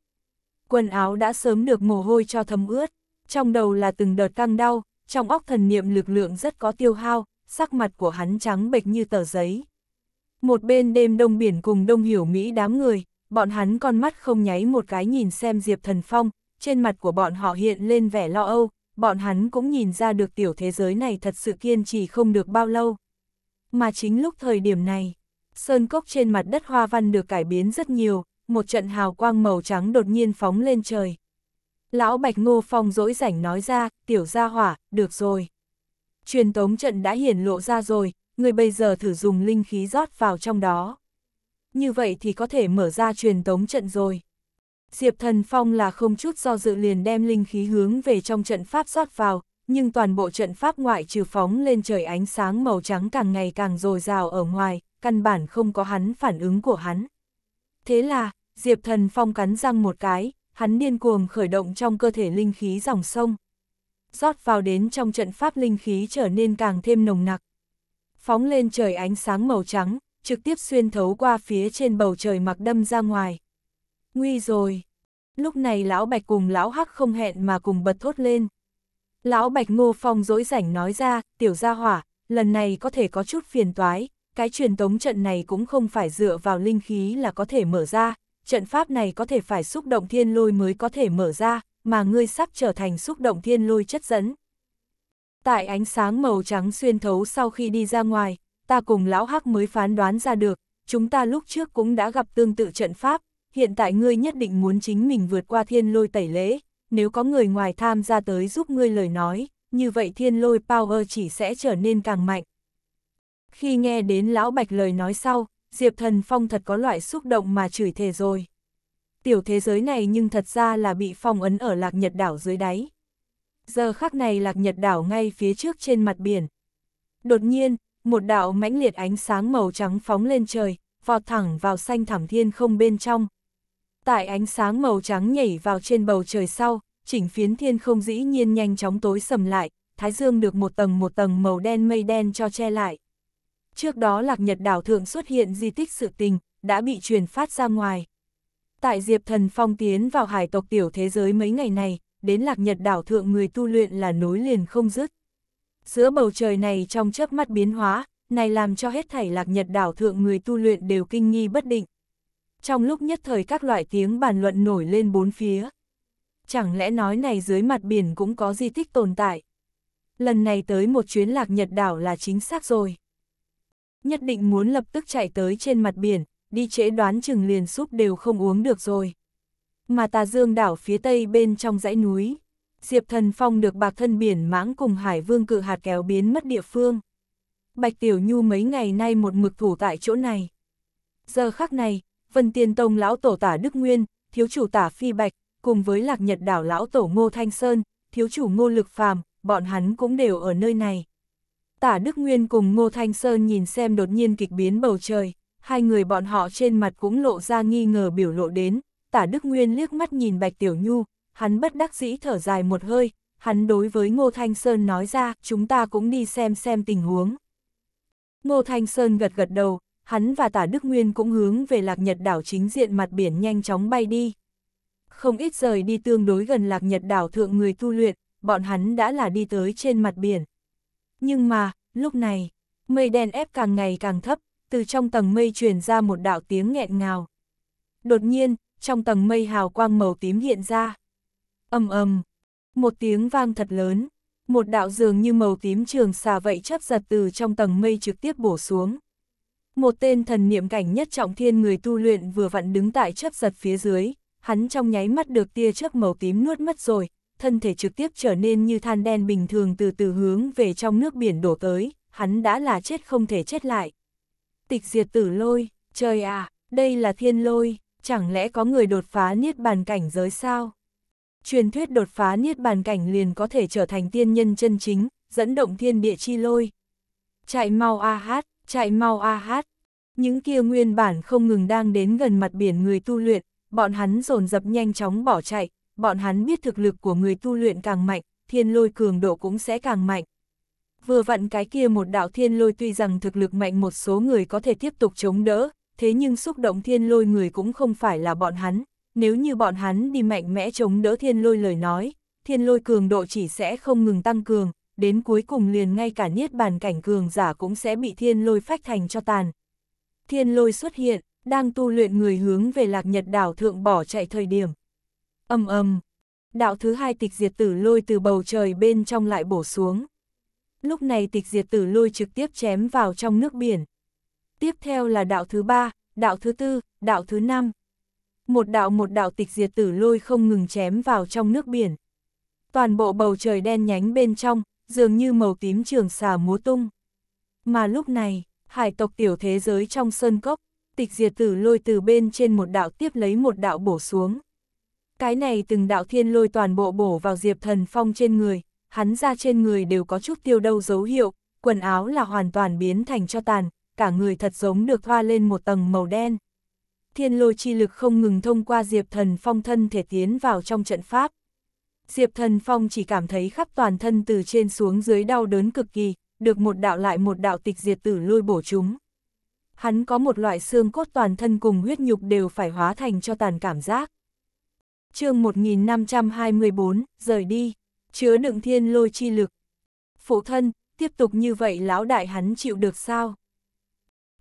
Quần áo đã sớm được mồ hôi cho thấm ướt, trong đầu là từng đợt căng đau, trong óc thần niệm lực lượng rất có tiêu hao, sắc mặt của hắn trắng bệch như tờ giấy. Một bên đêm đông biển cùng đông hiểu Mỹ đám người, bọn hắn con mắt không nháy một cái nhìn xem Diệp Thần Phong, trên mặt của bọn họ hiện lên vẻ lo âu, bọn hắn cũng nhìn ra được tiểu thế giới này thật sự kiên trì không được bao lâu. Mà chính lúc thời điểm này, sơn cốc trên mặt đất hoa văn được cải biến rất nhiều, một trận hào quang màu trắng đột nhiên phóng lên trời. Lão Bạch Ngô Phong dỗi rảnh nói ra, tiểu gia hỏa, được rồi truyền tống trận đã hiển lộ ra rồi, người bây giờ thử dùng linh khí rót vào trong đó. Như vậy thì có thể mở ra truyền tống trận rồi. Diệp Thần Phong là không chút do dự liền đem linh khí hướng về trong trận pháp rót vào, nhưng toàn bộ trận pháp ngoại trừ phóng lên trời ánh sáng màu trắng càng ngày càng dồi dào ở ngoài, căn bản không có hắn phản ứng của hắn. Thế là, Diệp Thần Phong cắn răng một cái, hắn điên cuồng khởi động trong cơ thể linh khí dòng sông rót vào đến trong trận pháp linh khí trở nên càng thêm nồng nặc. Phóng lên trời ánh sáng màu trắng, trực tiếp xuyên thấu qua phía trên bầu trời mặc đâm ra ngoài. Nguy rồi! Lúc này lão bạch cùng lão hắc không hẹn mà cùng bật thốt lên. Lão bạch ngô phong dỗi rảnh nói ra, tiểu gia hỏa, lần này có thể có chút phiền toái, cái truyền tống trận này cũng không phải dựa vào linh khí là có thể mở ra, trận pháp này có thể phải xúc động thiên lôi mới có thể mở ra, mà ngươi sắp trở thành xúc động thiên lôi chất dẫn. Tại ánh sáng màu trắng xuyên thấu sau khi đi ra ngoài, ta cùng lão hắc mới phán đoán ra được, chúng ta lúc trước cũng đã gặp tương tự trận pháp, hiện tại ngươi nhất định muốn chính mình vượt qua thiên lôi tẩy lễ, nếu có người ngoài tham gia tới giúp ngươi lời nói, như vậy thiên lôi power chỉ sẽ trở nên càng mạnh. Khi nghe đến lão bạch lời nói sau, Diệp Thần Phong thật có loại xúc động mà chửi thề rồi. Tiểu thế giới này nhưng thật ra là bị phong ấn ở lạc nhật đảo dưới đáy. Giờ khắc này lạc nhật đảo ngay phía trước trên mặt biển. Đột nhiên, một đạo mãnh liệt ánh sáng màu trắng phóng lên trời, vọt thẳng vào xanh thẳm thiên không bên trong. Tại ánh sáng màu trắng nhảy vào trên bầu trời sau, chỉnh phiến thiên không dĩ nhiên nhanh chóng tối sầm lại, thái dương được một tầng một tầng màu đen mây đen cho che lại. Trước đó Lạc Nhật Đảo thượng xuất hiện di tích sự tình, đã bị truyền phát ra ngoài. Tại Diệp Thần Phong tiến vào hải tộc tiểu thế giới mấy ngày này, đến Lạc Nhật Đảo thượng người tu luyện là nối liền không dứt. Giữa bầu trời này trong chớp mắt biến hóa, này làm cho hết thảy Lạc Nhật Đảo thượng người tu luyện đều kinh nghi bất định. Trong lúc nhất thời các loại tiếng bàn luận nổi lên bốn phía. Chẳng lẽ nói này dưới mặt biển cũng có di tích tồn tại? Lần này tới một chuyến Lạc Nhật Đảo là chính xác rồi nhất định muốn lập tức chạy tới trên mặt biển, đi trễ đoán chừng liền súp đều không uống được rồi. Mà tà dương đảo phía tây bên trong dãy núi, Diệp Thần Phong được bạc thân biển mãng cùng Hải Vương cự hạt kéo biến mất địa phương. Bạch Tiểu Nhu mấy ngày nay một mực thủ tại chỗ này. Giờ khắc này, Vân Tiên Tông lão tổ tả Đức Nguyên, thiếu chủ tả Phi Bạch, cùng với Lạc Nhật đảo lão tổ Ngô Thanh Sơn, thiếu chủ Ngô Lực Phàm, bọn hắn cũng đều ở nơi này, Tả Đức Nguyên cùng Ngô Thanh Sơn nhìn xem đột nhiên kịch biến bầu trời, hai người bọn họ trên mặt cũng lộ ra nghi ngờ biểu lộ đến, Tả Đức Nguyên liếc mắt nhìn Bạch Tiểu Nhu, hắn bất đắc dĩ thở dài một hơi, hắn đối với Ngô Thanh Sơn nói ra, chúng ta cũng đi xem xem tình huống. Ngô Thanh Sơn gật gật đầu, hắn và Tả Đức Nguyên cũng hướng về Lạc Nhật đảo chính diện mặt biển nhanh chóng bay đi. Không ít rời đi tương đối gần Lạc Nhật đảo thượng người tu luyện, bọn hắn đã là đi tới trên mặt biển. Nhưng mà, lúc này, mây đen ép càng ngày càng thấp, từ trong tầng mây truyền ra một đạo tiếng nghẹn ngào. Đột nhiên, trong tầng mây hào quang màu tím hiện ra. ầm ầm, một tiếng vang thật lớn, một đạo dường như màu tím trường xà vậy chấp giật từ trong tầng mây trực tiếp bổ xuống. Một tên thần niệm cảnh nhất trọng thiên người tu luyện vừa vặn đứng tại chấp giật phía dưới, hắn trong nháy mắt được tia chớp màu tím nuốt mất rồi, thân thể trực tiếp trở nên như than đen bình thường từ từ hướng về trong nước biển đổ tới, hắn đã là chết không thể chết lại. Tịch diệt tử lôi, trời à, đây là thiên lôi, chẳng lẽ có người đột phá niết bàn cảnh giới sao? Truyền thuyết đột phá niết bàn cảnh liền có thể trở thành tiên nhân chân chính, dẫn động thiên địa chi lôi. Chạy mau a hát, chạy mau a hát. Những kia nguyên bản không ngừng đang đến gần mặt biển người tu luyện, bọn hắn dồn dập nhanh chóng bỏ chạy, bọn hắn biết thực lực của người tu luyện càng mạnh, thiên lôi cường độ cũng sẽ càng mạnh. Vừa vặn cái kia một đạo thiên lôi tuy rằng thực lực mạnh một số người có thể tiếp tục chống đỡ, thế nhưng xúc động thiên lôi người cũng không phải là bọn hắn, nếu như bọn hắn đi mạnh mẽ chống đỡ thiên lôi lời nói, thiên lôi cường độ chỉ sẽ không ngừng tăng cường, đến cuối cùng liền ngay cả niết bàn cảnh cường giả cũng sẽ bị thiên lôi phách thành cho tàn. Thiên lôi xuất hiện, đang tu luyện người hướng về lạc nhật đảo thượng bỏ chạy thời điểm. Âm âm, đạo thứ hai tịch diệt tử lôi từ bầu trời bên trong lại bổ xuống. Lúc này tịch diệt tử lôi trực tiếp chém vào trong nước biển. Tiếp theo là đạo thứ ba, đạo thứ tư, đạo thứ năm. Một đạo một đạo tịch diệt tử lôi không ngừng chém vào trong nước biển. Toàn bộ bầu trời đen nhánh bên trong, dường như màu tím trường xà múa tung. Mà lúc này, hải tộc tiểu thế giới trong sơn cốc, tịch diệt tử lôi từ bên trên một đạo tiếp lấy một đạo bổ xuống. Cái này từng đạo thiên lôi toàn bộ bổ vào Diệp Thần Phong trên người, hắn ra trên người đều có chút tiêu đâu dấu hiệu, quần áo là hoàn toàn biến thành cho tàn, cả người thật giống được thoa lên một tầng màu đen. Thiên lôi chi lực không ngừng thông qua Diệp Thần Phong thân thể tiến vào trong trận pháp. Diệp Thần Phong chỉ cảm thấy khắp toàn thân từ trên xuống dưới đau đớn cực kỳ, được một đạo lại một đạo tịch diệt tử lôi bổ chúng. Hắn có một loại xương cốt toàn thân cùng huyết nhục đều phải hóa thành cho tàn cảm giác chương 1524, rời đi, chứa đựng thiên lôi chi lực. Phụ thân, tiếp tục như vậy lão đại hắn chịu được sao?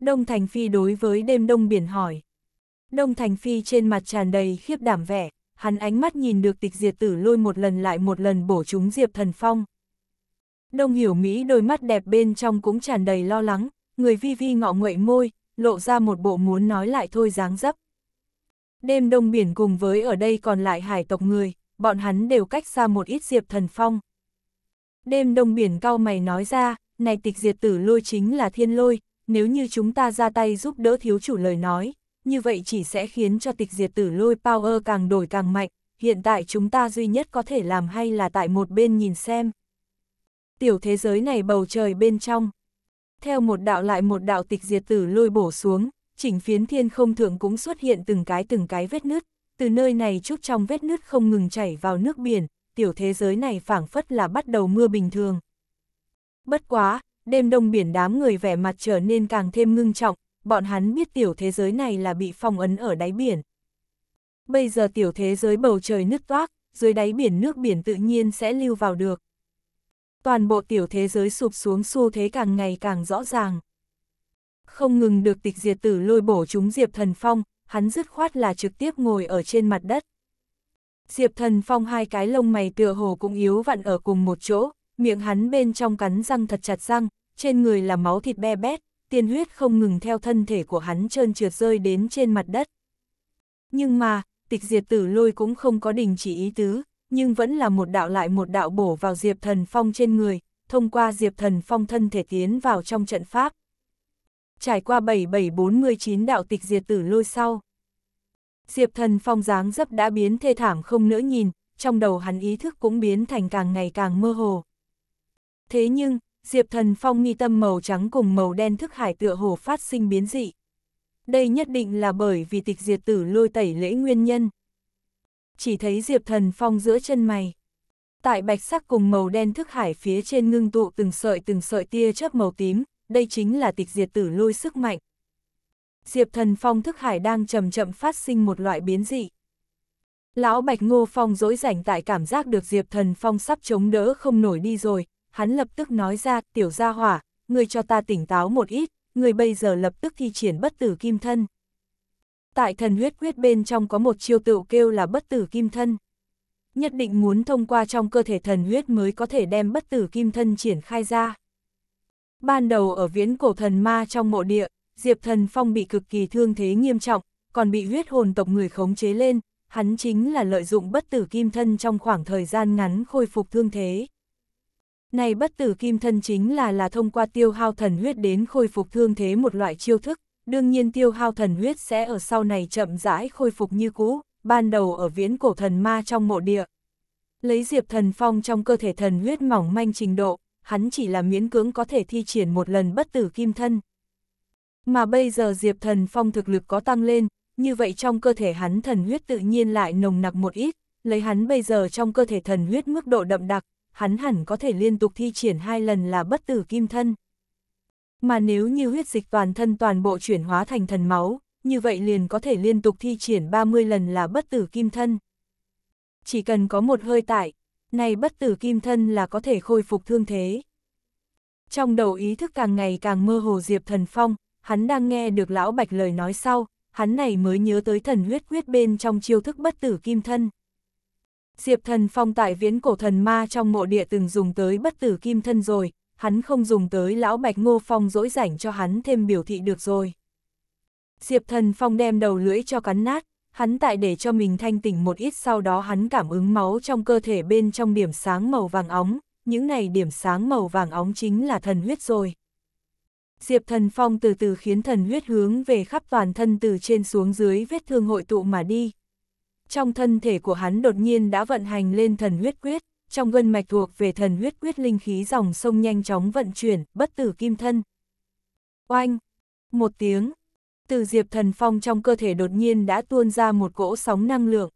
Đông Thành Phi đối với đêm đông biển hỏi. Đông Thành Phi trên mặt tràn đầy khiếp đảm vẻ, hắn ánh mắt nhìn được tịch diệt tử lôi một lần lại một lần bổ chúng Diệp Thần Phong. Đông hiểu Mỹ đôi mắt đẹp bên trong cũng tràn đầy lo lắng, người vi vi ngọ nguậy môi, lộ ra một bộ muốn nói lại thôi dáng dấp. Đêm đông biển cùng với ở đây còn lại hải tộc người, bọn hắn đều cách xa một ít diệp thần phong. Đêm đông biển cao mày nói ra, này tịch diệt tử lôi chính là thiên lôi, nếu như chúng ta ra tay giúp đỡ thiếu chủ lời nói, như vậy chỉ sẽ khiến cho tịch diệt tử lôi power càng đổi càng mạnh, hiện tại chúng ta duy nhất có thể làm hay là tại một bên nhìn xem. Tiểu thế giới này bầu trời bên trong, theo một đạo lại một đạo tịch diệt tử lôi bổ xuống, chỉnh phiến thiên không thượng cũng xuất hiện từng cái từng cái vết nứt, từ nơi này chút trong vết nứt không ngừng chảy vào nước biển, tiểu thế giới này phảng phất là bắt đầu mưa bình thường. Bất quá, đêm đông biển đám người vẻ mặt trở nên càng thêm ngưng trọng, bọn hắn biết tiểu thế giới này là bị phong ấn ở đáy biển. Bây giờ tiểu thế giới bầu trời nứt toác, dưới đáy biển nước biển tự nhiên sẽ lưu vào được. Toàn bộ tiểu thế giới sụp xuống xu thế càng ngày càng rõ ràng không ngừng được tịch diệt tử lôi bổ chúng Diệp Thần Phong, hắn dứt khoát là trực tiếp ngồi ở trên mặt đất. Diệp Thần Phong hai cái lông mày tựa hồ cũng yếu vặn ở cùng một chỗ, miệng hắn bên trong cắn răng thật chặt răng, trên người là máu thịt be bét, tiên huyết không ngừng theo thân thể của hắn trơn trượt rơi đến trên mặt đất. Nhưng mà, tịch diệt tử lôi cũng không có đình chỉ ý tứ, nhưng vẫn là một đạo lại một đạo bổ vào Diệp Thần Phong trên người, thông qua Diệp Thần Phong thân thể tiến vào trong trận pháp, trải qua 77419 đạo tịch diệt tử lôi sau. Diệp thần phong dáng dấp đã biến thê thảm không nỡ nhìn, trong đầu hắn ý thức cũng biến thành càng ngày càng mơ hồ. Thế nhưng, Diệp thần phong mi tâm màu trắng cùng màu đen thức hải tựa hồ phát sinh biến dị. Đây nhất định là bởi vì tịch diệt tử lôi tẩy lễ nguyên nhân. Chỉ thấy Diệp thần phong giữa chân mày. Tại bạch sắc cùng màu đen thức hải phía trên ngưng tụ từng sợi từng sợi tia chớp màu tím, đây chính là tịch diệt tử lôi sức mạnh. Diệp thần phong thức hải đang chậm chậm phát sinh một loại biến dị. Lão Bạch Ngô Phong dỗi rảnh tại cảm giác được Diệp thần phong sắp chống đỡ không nổi đi rồi, hắn lập tức nói ra, tiểu gia hỏa, người cho ta tỉnh táo một ít, người bây giờ lập tức thi triển bất tử kim thân. Tại thần huyết huyết bên trong có một chiêu tựu kêu là bất tử kim thân. Nhất định muốn thông qua trong cơ thể thần huyết mới có thể đem bất tử kim thân triển khai ra. Ban đầu ở viễn cổ thần ma trong mộ địa, Diệp Thần Phong bị cực kỳ thương thế nghiêm trọng, còn bị huyết hồn tộc người khống chế lên, hắn chính là lợi dụng bất tử kim thân trong khoảng thời gian ngắn khôi phục thương thế. Này bất tử kim thân chính là là thông qua tiêu hao thần huyết đến khôi phục thương thế một loại chiêu thức, đương nhiên tiêu hao thần huyết sẽ ở sau này chậm rãi khôi phục như cũ, ban đầu ở viễn cổ thần ma trong mộ địa. Lấy diệp thần phong trong cơ thể thần huyết mỏng manh trình độ, hắn chỉ là miễn cưỡng có thể thi triển một lần bất tử kim thân. Mà bây giờ Diệp Thần Phong thực lực có tăng lên, như vậy trong cơ thể hắn thần huyết tự nhiên lại nồng nặc một ít, lấy hắn bây giờ trong cơ thể thần huyết mức độ đậm đặc, hắn hẳn có thể liên tục thi triển hai lần là bất tử kim thân. Mà nếu như huyết dịch toàn thân toàn bộ chuyển hóa thành thần máu, như vậy liền có thể liên tục thi triển 30 lần là bất tử kim thân. Chỉ cần có một hơi tại, này bất tử kim thân là có thể khôi phục thương thế. Trong đầu ý thức càng ngày càng mơ hồ Diệp Thần Phong, hắn đang nghe được Lão Bạch lời nói sau, hắn này mới nhớ tới thần huyết huyết bên trong chiêu thức bất tử kim thân. Diệp Thần Phong tại viễn cổ thần ma trong mộ địa từng dùng tới bất tử kim thân rồi, hắn không dùng tới Lão Bạch Ngô Phong dỗi rảnh cho hắn thêm biểu thị được rồi. Diệp Thần Phong đem đầu lưỡi cho cắn nát, hắn tại để cho mình thanh tỉnh một ít sau đó hắn cảm ứng máu trong cơ thể bên trong điểm sáng màu vàng óng, những này điểm sáng màu vàng óng chính là thần huyết rồi. Diệp thần phong từ từ khiến thần huyết hướng về khắp toàn thân từ trên xuống dưới vết thương hội tụ mà đi. Trong thân thể của hắn đột nhiên đã vận hành lên thần huyết quyết, trong gân mạch thuộc về thần huyết quyết linh khí dòng sông nhanh chóng vận chuyển, bất tử kim thân. Oanh! Một tiếng, từ Diệp Thần Phong trong cơ thể đột nhiên đã tuôn ra một cỗ sóng năng lượng.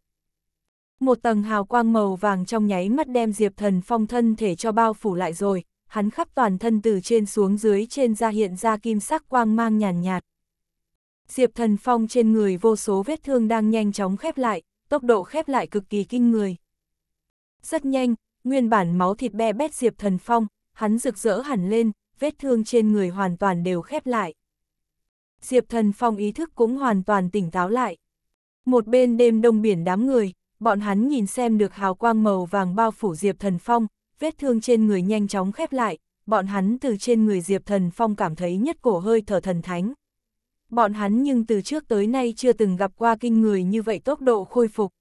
Một tầng hào quang màu vàng trong nháy mắt đem Diệp Thần Phong thân thể cho bao phủ lại rồi, hắn khắp toàn thân từ trên xuống dưới trên da hiện ra kim sắc quang mang nhàn nhạt, nhạt. Diệp Thần Phong trên người vô số vết thương đang nhanh chóng khép lại, tốc độ khép lại cực kỳ kinh người. Rất nhanh, nguyên bản máu thịt be bét Diệp Thần Phong, hắn rực rỡ hẳn lên, vết thương trên người hoàn toàn đều khép lại. Diệp Thần Phong ý thức cũng hoàn toàn tỉnh táo lại. Một bên đêm đông biển đám người, bọn hắn nhìn xem được hào quang màu vàng bao phủ Diệp Thần Phong, vết thương trên người nhanh chóng khép lại, bọn hắn từ trên người Diệp Thần Phong cảm thấy nhất cổ hơi thở thần thánh. Bọn hắn nhưng từ trước tới nay chưa từng gặp qua kinh người như vậy tốc độ khôi phục.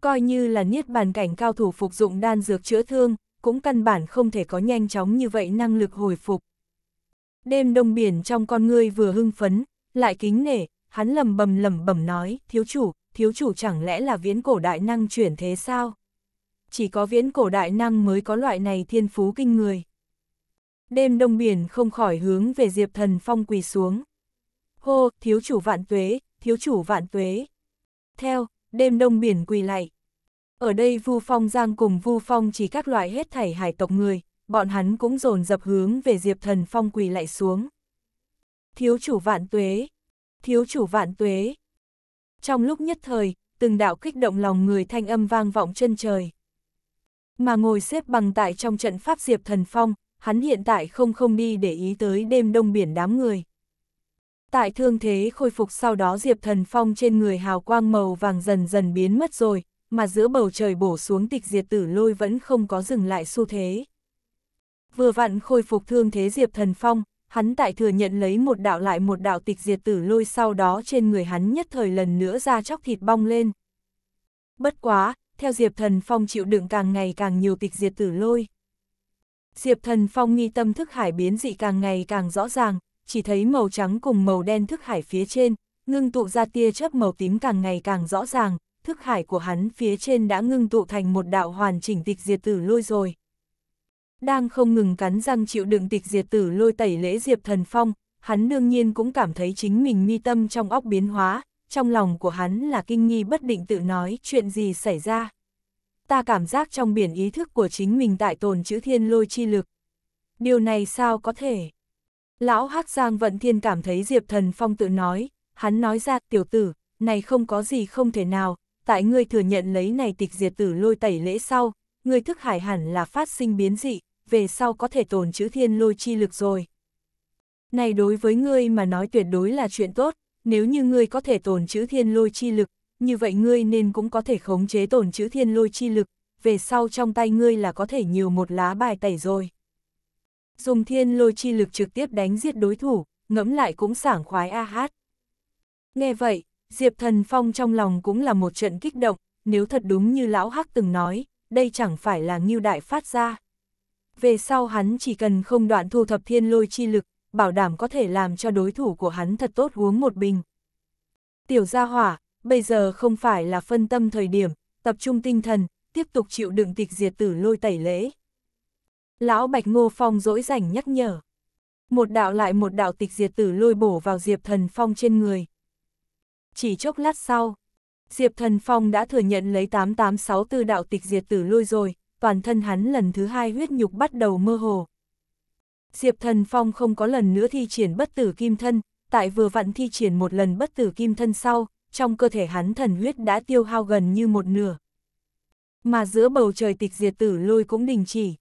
Coi như là niết bàn cảnh cao thủ phục dụng đan dược chữa thương, cũng căn bản không thể có nhanh chóng như vậy năng lực hồi phục. Đêm đông biển trong con ngươi vừa hưng phấn, lại kính nể, hắn lầm bầm lầm bẩm nói, thiếu chủ, thiếu chủ chẳng lẽ là viễn cổ đại năng chuyển thế sao? Chỉ có viễn cổ đại năng mới có loại này thiên phú kinh người. Đêm đông biển không khỏi hướng về Diệp Thần Phong quỳ xuống. Hô, thiếu chủ vạn tuế, thiếu chủ vạn tuế. Theo, đêm đông biển quỳ lại. Ở đây Vu Phong Giang cùng Vu Phong chỉ các loại hết thảy hải tộc người, bọn hắn cũng dồn dập hướng về Diệp Thần Phong quỳ lại xuống. Thiếu chủ vạn tuế! Thiếu chủ vạn tuế! Trong lúc nhất thời, từng đạo kích động lòng người thanh âm vang vọng chân trời. Mà ngồi xếp bằng tại trong trận pháp Diệp Thần Phong, hắn hiện tại không không đi để ý tới đêm đông biển đám người. Tại thương thế khôi phục sau đó Diệp Thần Phong trên người hào quang màu vàng dần dần biến mất rồi, mà giữa bầu trời bổ xuống tịch diệt tử lôi vẫn không có dừng lại xu thế vừa vặn khôi phục thương thế Diệp Thần Phong, hắn tại thừa nhận lấy một đạo lại một đạo tịch diệt tử lôi sau đó trên người hắn nhất thời lần nữa ra chóc thịt bong lên. Bất quá, theo Diệp Thần Phong chịu đựng càng ngày càng nhiều tịch diệt tử lôi. Diệp Thần Phong nghi tâm thức hải biến dị càng ngày càng rõ ràng, chỉ thấy màu trắng cùng màu đen thức hải phía trên, ngưng tụ ra tia chớp màu tím càng ngày càng rõ ràng, thức hải của hắn phía trên đã ngưng tụ thành một đạo hoàn chỉnh tịch diệt tử lôi rồi. Đang không ngừng cắn răng chịu đựng tịch diệt tử lôi tẩy lễ Diệp Thần Phong, hắn đương nhiên cũng cảm thấy chính mình mi tâm trong óc biến hóa, trong lòng của hắn là kinh nghi bất định tự nói chuyện gì xảy ra. Ta cảm giác trong biển ý thức của chính mình tại tồn chữ thiên lôi chi lực. Điều này sao có thể? Lão hắc Giang Vận Thiên cảm thấy Diệp Thần Phong tự nói, hắn nói ra tiểu tử, này không có gì không thể nào, tại ngươi thừa nhận lấy này tịch diệt tử lôi tẩy lễ sau, ngươi thức hải hẳn là phát sinh biến dị, về sau có thể tồn chữ thiên lôi chi lực rồi. Này đối với ngươi mà nói tuyệt đối là chuyện tốt, nếu như ngươi có thể tồn chữ thiên lôi chi lực, như vậy ngươi nên cũng có thể khống chế tồn chữ thiên lôi chi lực, về sau trong tay ngươi là có thể nhiều một lá bài tẩy rồi. Dùng thiên lôi chi lực trực tiếp đánh giết đối thủ, ngẫm lại cũng sảng khoái a hát. Nghe vậy, Diệp Thần Phong trong lòng cũng là một trận kích động, nếu thật đúng như Lão Hắc từng nói, đây chẳng phải là nghiêu đại phát ra về sau hắn chỉ cần không đoạn thu thập thiên lôi chi lực, bảo đảm có thể làm cho đối thủ của hắn thật tốt uống một bình. Tiểu gia hỏa, bây giờ không phải là phân tâm thời điểm, tập trung tinh thần, tiếp tục chịu đựng tịch diệt tử lôi tẩy lễ. Lão Bạch Ngô Phong dỗi rảnh nhắc nhở. Một đạo lại một đạo tịch diệt tử lôi bổ vào Diệp Thần Phong trên người. Chỉ chốc lát sau, Diệp Thần Phong đã thừa nhận lấy 8864 đạo tịch diệt tử lôi rồi, toàn thân hắn lần thứ hai huyết nhục bắt đầu mơ hồ. Diệp Thần Phong không có lần nữa thi triển bất tử kim thân, tại vừa vặn thi triển một lần bất tử kim thân sau, trong cơ thể hắn thần huyết đã tiêu hao gần như một nửa. Mà giữa bầu trời tịch diệt tử lôi cũng đình chỉ.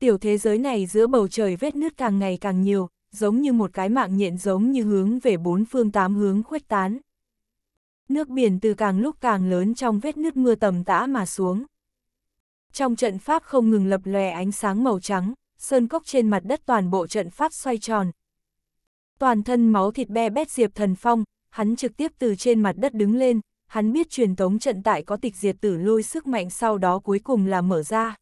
Tiểu thế giới này giữa bầu trời vết nứt càng ngày càng nhiều, giống như một cái mạng nhện giống như hướng về bốn phương tám hướng khuếch tán. Nước biển từ càng lúc càng lớn trong vết nứt mưa tầm tã mà xuống trong trận pháp không ngừng lập lòe ánh sáng màu trắng, sơn cốc trên mặt đất toàn bộ trận pháp xoay tròn. Toàn thân máu thịt be bét Diệp Thần Phong, hắn trực tiếp từ trên mặt đất đứng lên, hắn biết truyền tống trận tại có tịch diệt tử lôi sức mạnh sau đó cuối cùng là mở ra.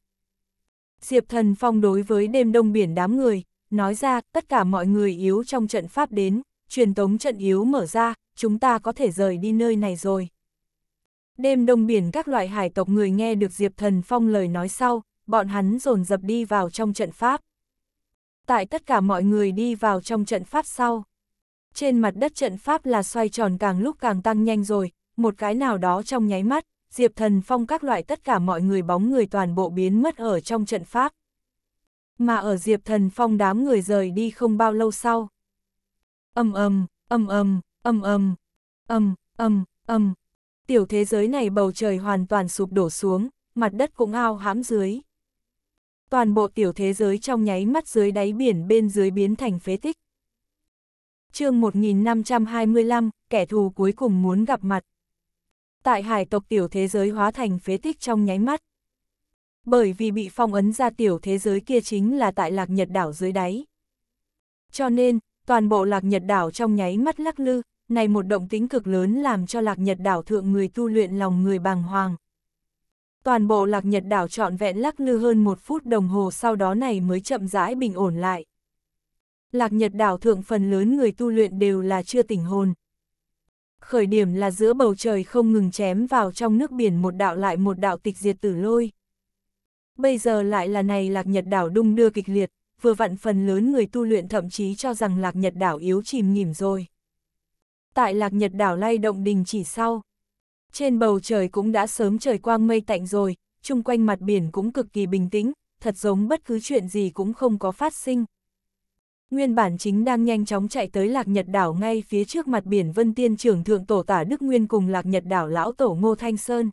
Diệp Thần Phong đối với đêm đông biển đám người, nói ra tất cả mọi người yếu trong trận pháp đến, truyền tống trận yếu mở ra, chúng ta có thể rời đi nơi này rồi. Đêm đông biển các loại hải tộc người nghe được Diệp Thần Phong lời nói sau, bọn hắn dồn dập đi vào trong trận pháp. Tại tất cả mọi người đi vào trong trận pháp sau. Trên mặt đất trận pháp là xoay tròn càng lúc càng tăng nhanh rồi, một cái nào đó trong nháy mắt, Diệp Thần Phong các loại tất cả mọi người bóng người toàn bộ biến mất ở trong trận pháp. Mà ở Diệp Thần Phong đám người rời đi không bao lâu sau. Âm âm, âm âm, âm âm, âm âm, âm, tiểu thế giới này bầu trời hoàn toàn sụp đổ xuống, mặt đất cũng ao hãm dưới. Toàn bộ tiểu thế giới trong nháy mắt dưới đáy biển bên dưới biến thành phế tích. chương 1525, kẻ thù cuối cùng muốn gặp mặt. Tại hải tộc tiểu thế giới hóa thành phế tích trong nháy mắt. Bởi vì bị phong ấn ra tiểu thế giới kia chính là tại lạc nhật đảo dưới đáy. Cho nên, toàn bộ lạc nhật đảo trong nháy mắt lắc lư, này một động tính cực lớn làm cho lạc nhật đảo thượng người tu luyện lòng người bàng hoàng. Toàn bộ lạc nhật đảo trọn vẹn lắc lư hơn một phút đồng hồ sau đó này mới chậm rãi bình ổn lại. Lạc nhật đảo thượng phần lớn người tu luyện đều là chưa tỉnh hồn. Khởi điểm là giữa bầu trời không ngừng chém vào trong nước biển một đạo lại một đạo tịch diệt tử lôi. Bây giờ lại là này lạc nhật đảo đung đưa kịch liệt, vừa vặn phần lớn người tu luyện thậm chí cho rằng lạc nhật đảo yếu chìm nghỉm rồi. Tại lạc nhật đảo lay động đình chỉ sau. Trên bầu trời cũng đã sớm trời quang mây tạnh rồi, chung quanh mặt biển cũng cực kỳ bình tĩnh, thật giống bất cứ chuyện gì cũng không có phát sinh. Nguyên bản chính đang nhanh chóng chạy tới lạc nhật đảo ngay phía trước mặt biển Vân Tiên trưởng thượng tổ tả Đức Nguyên cùng lạc nhật đảo lão tổ Ngô Thanh Sơn.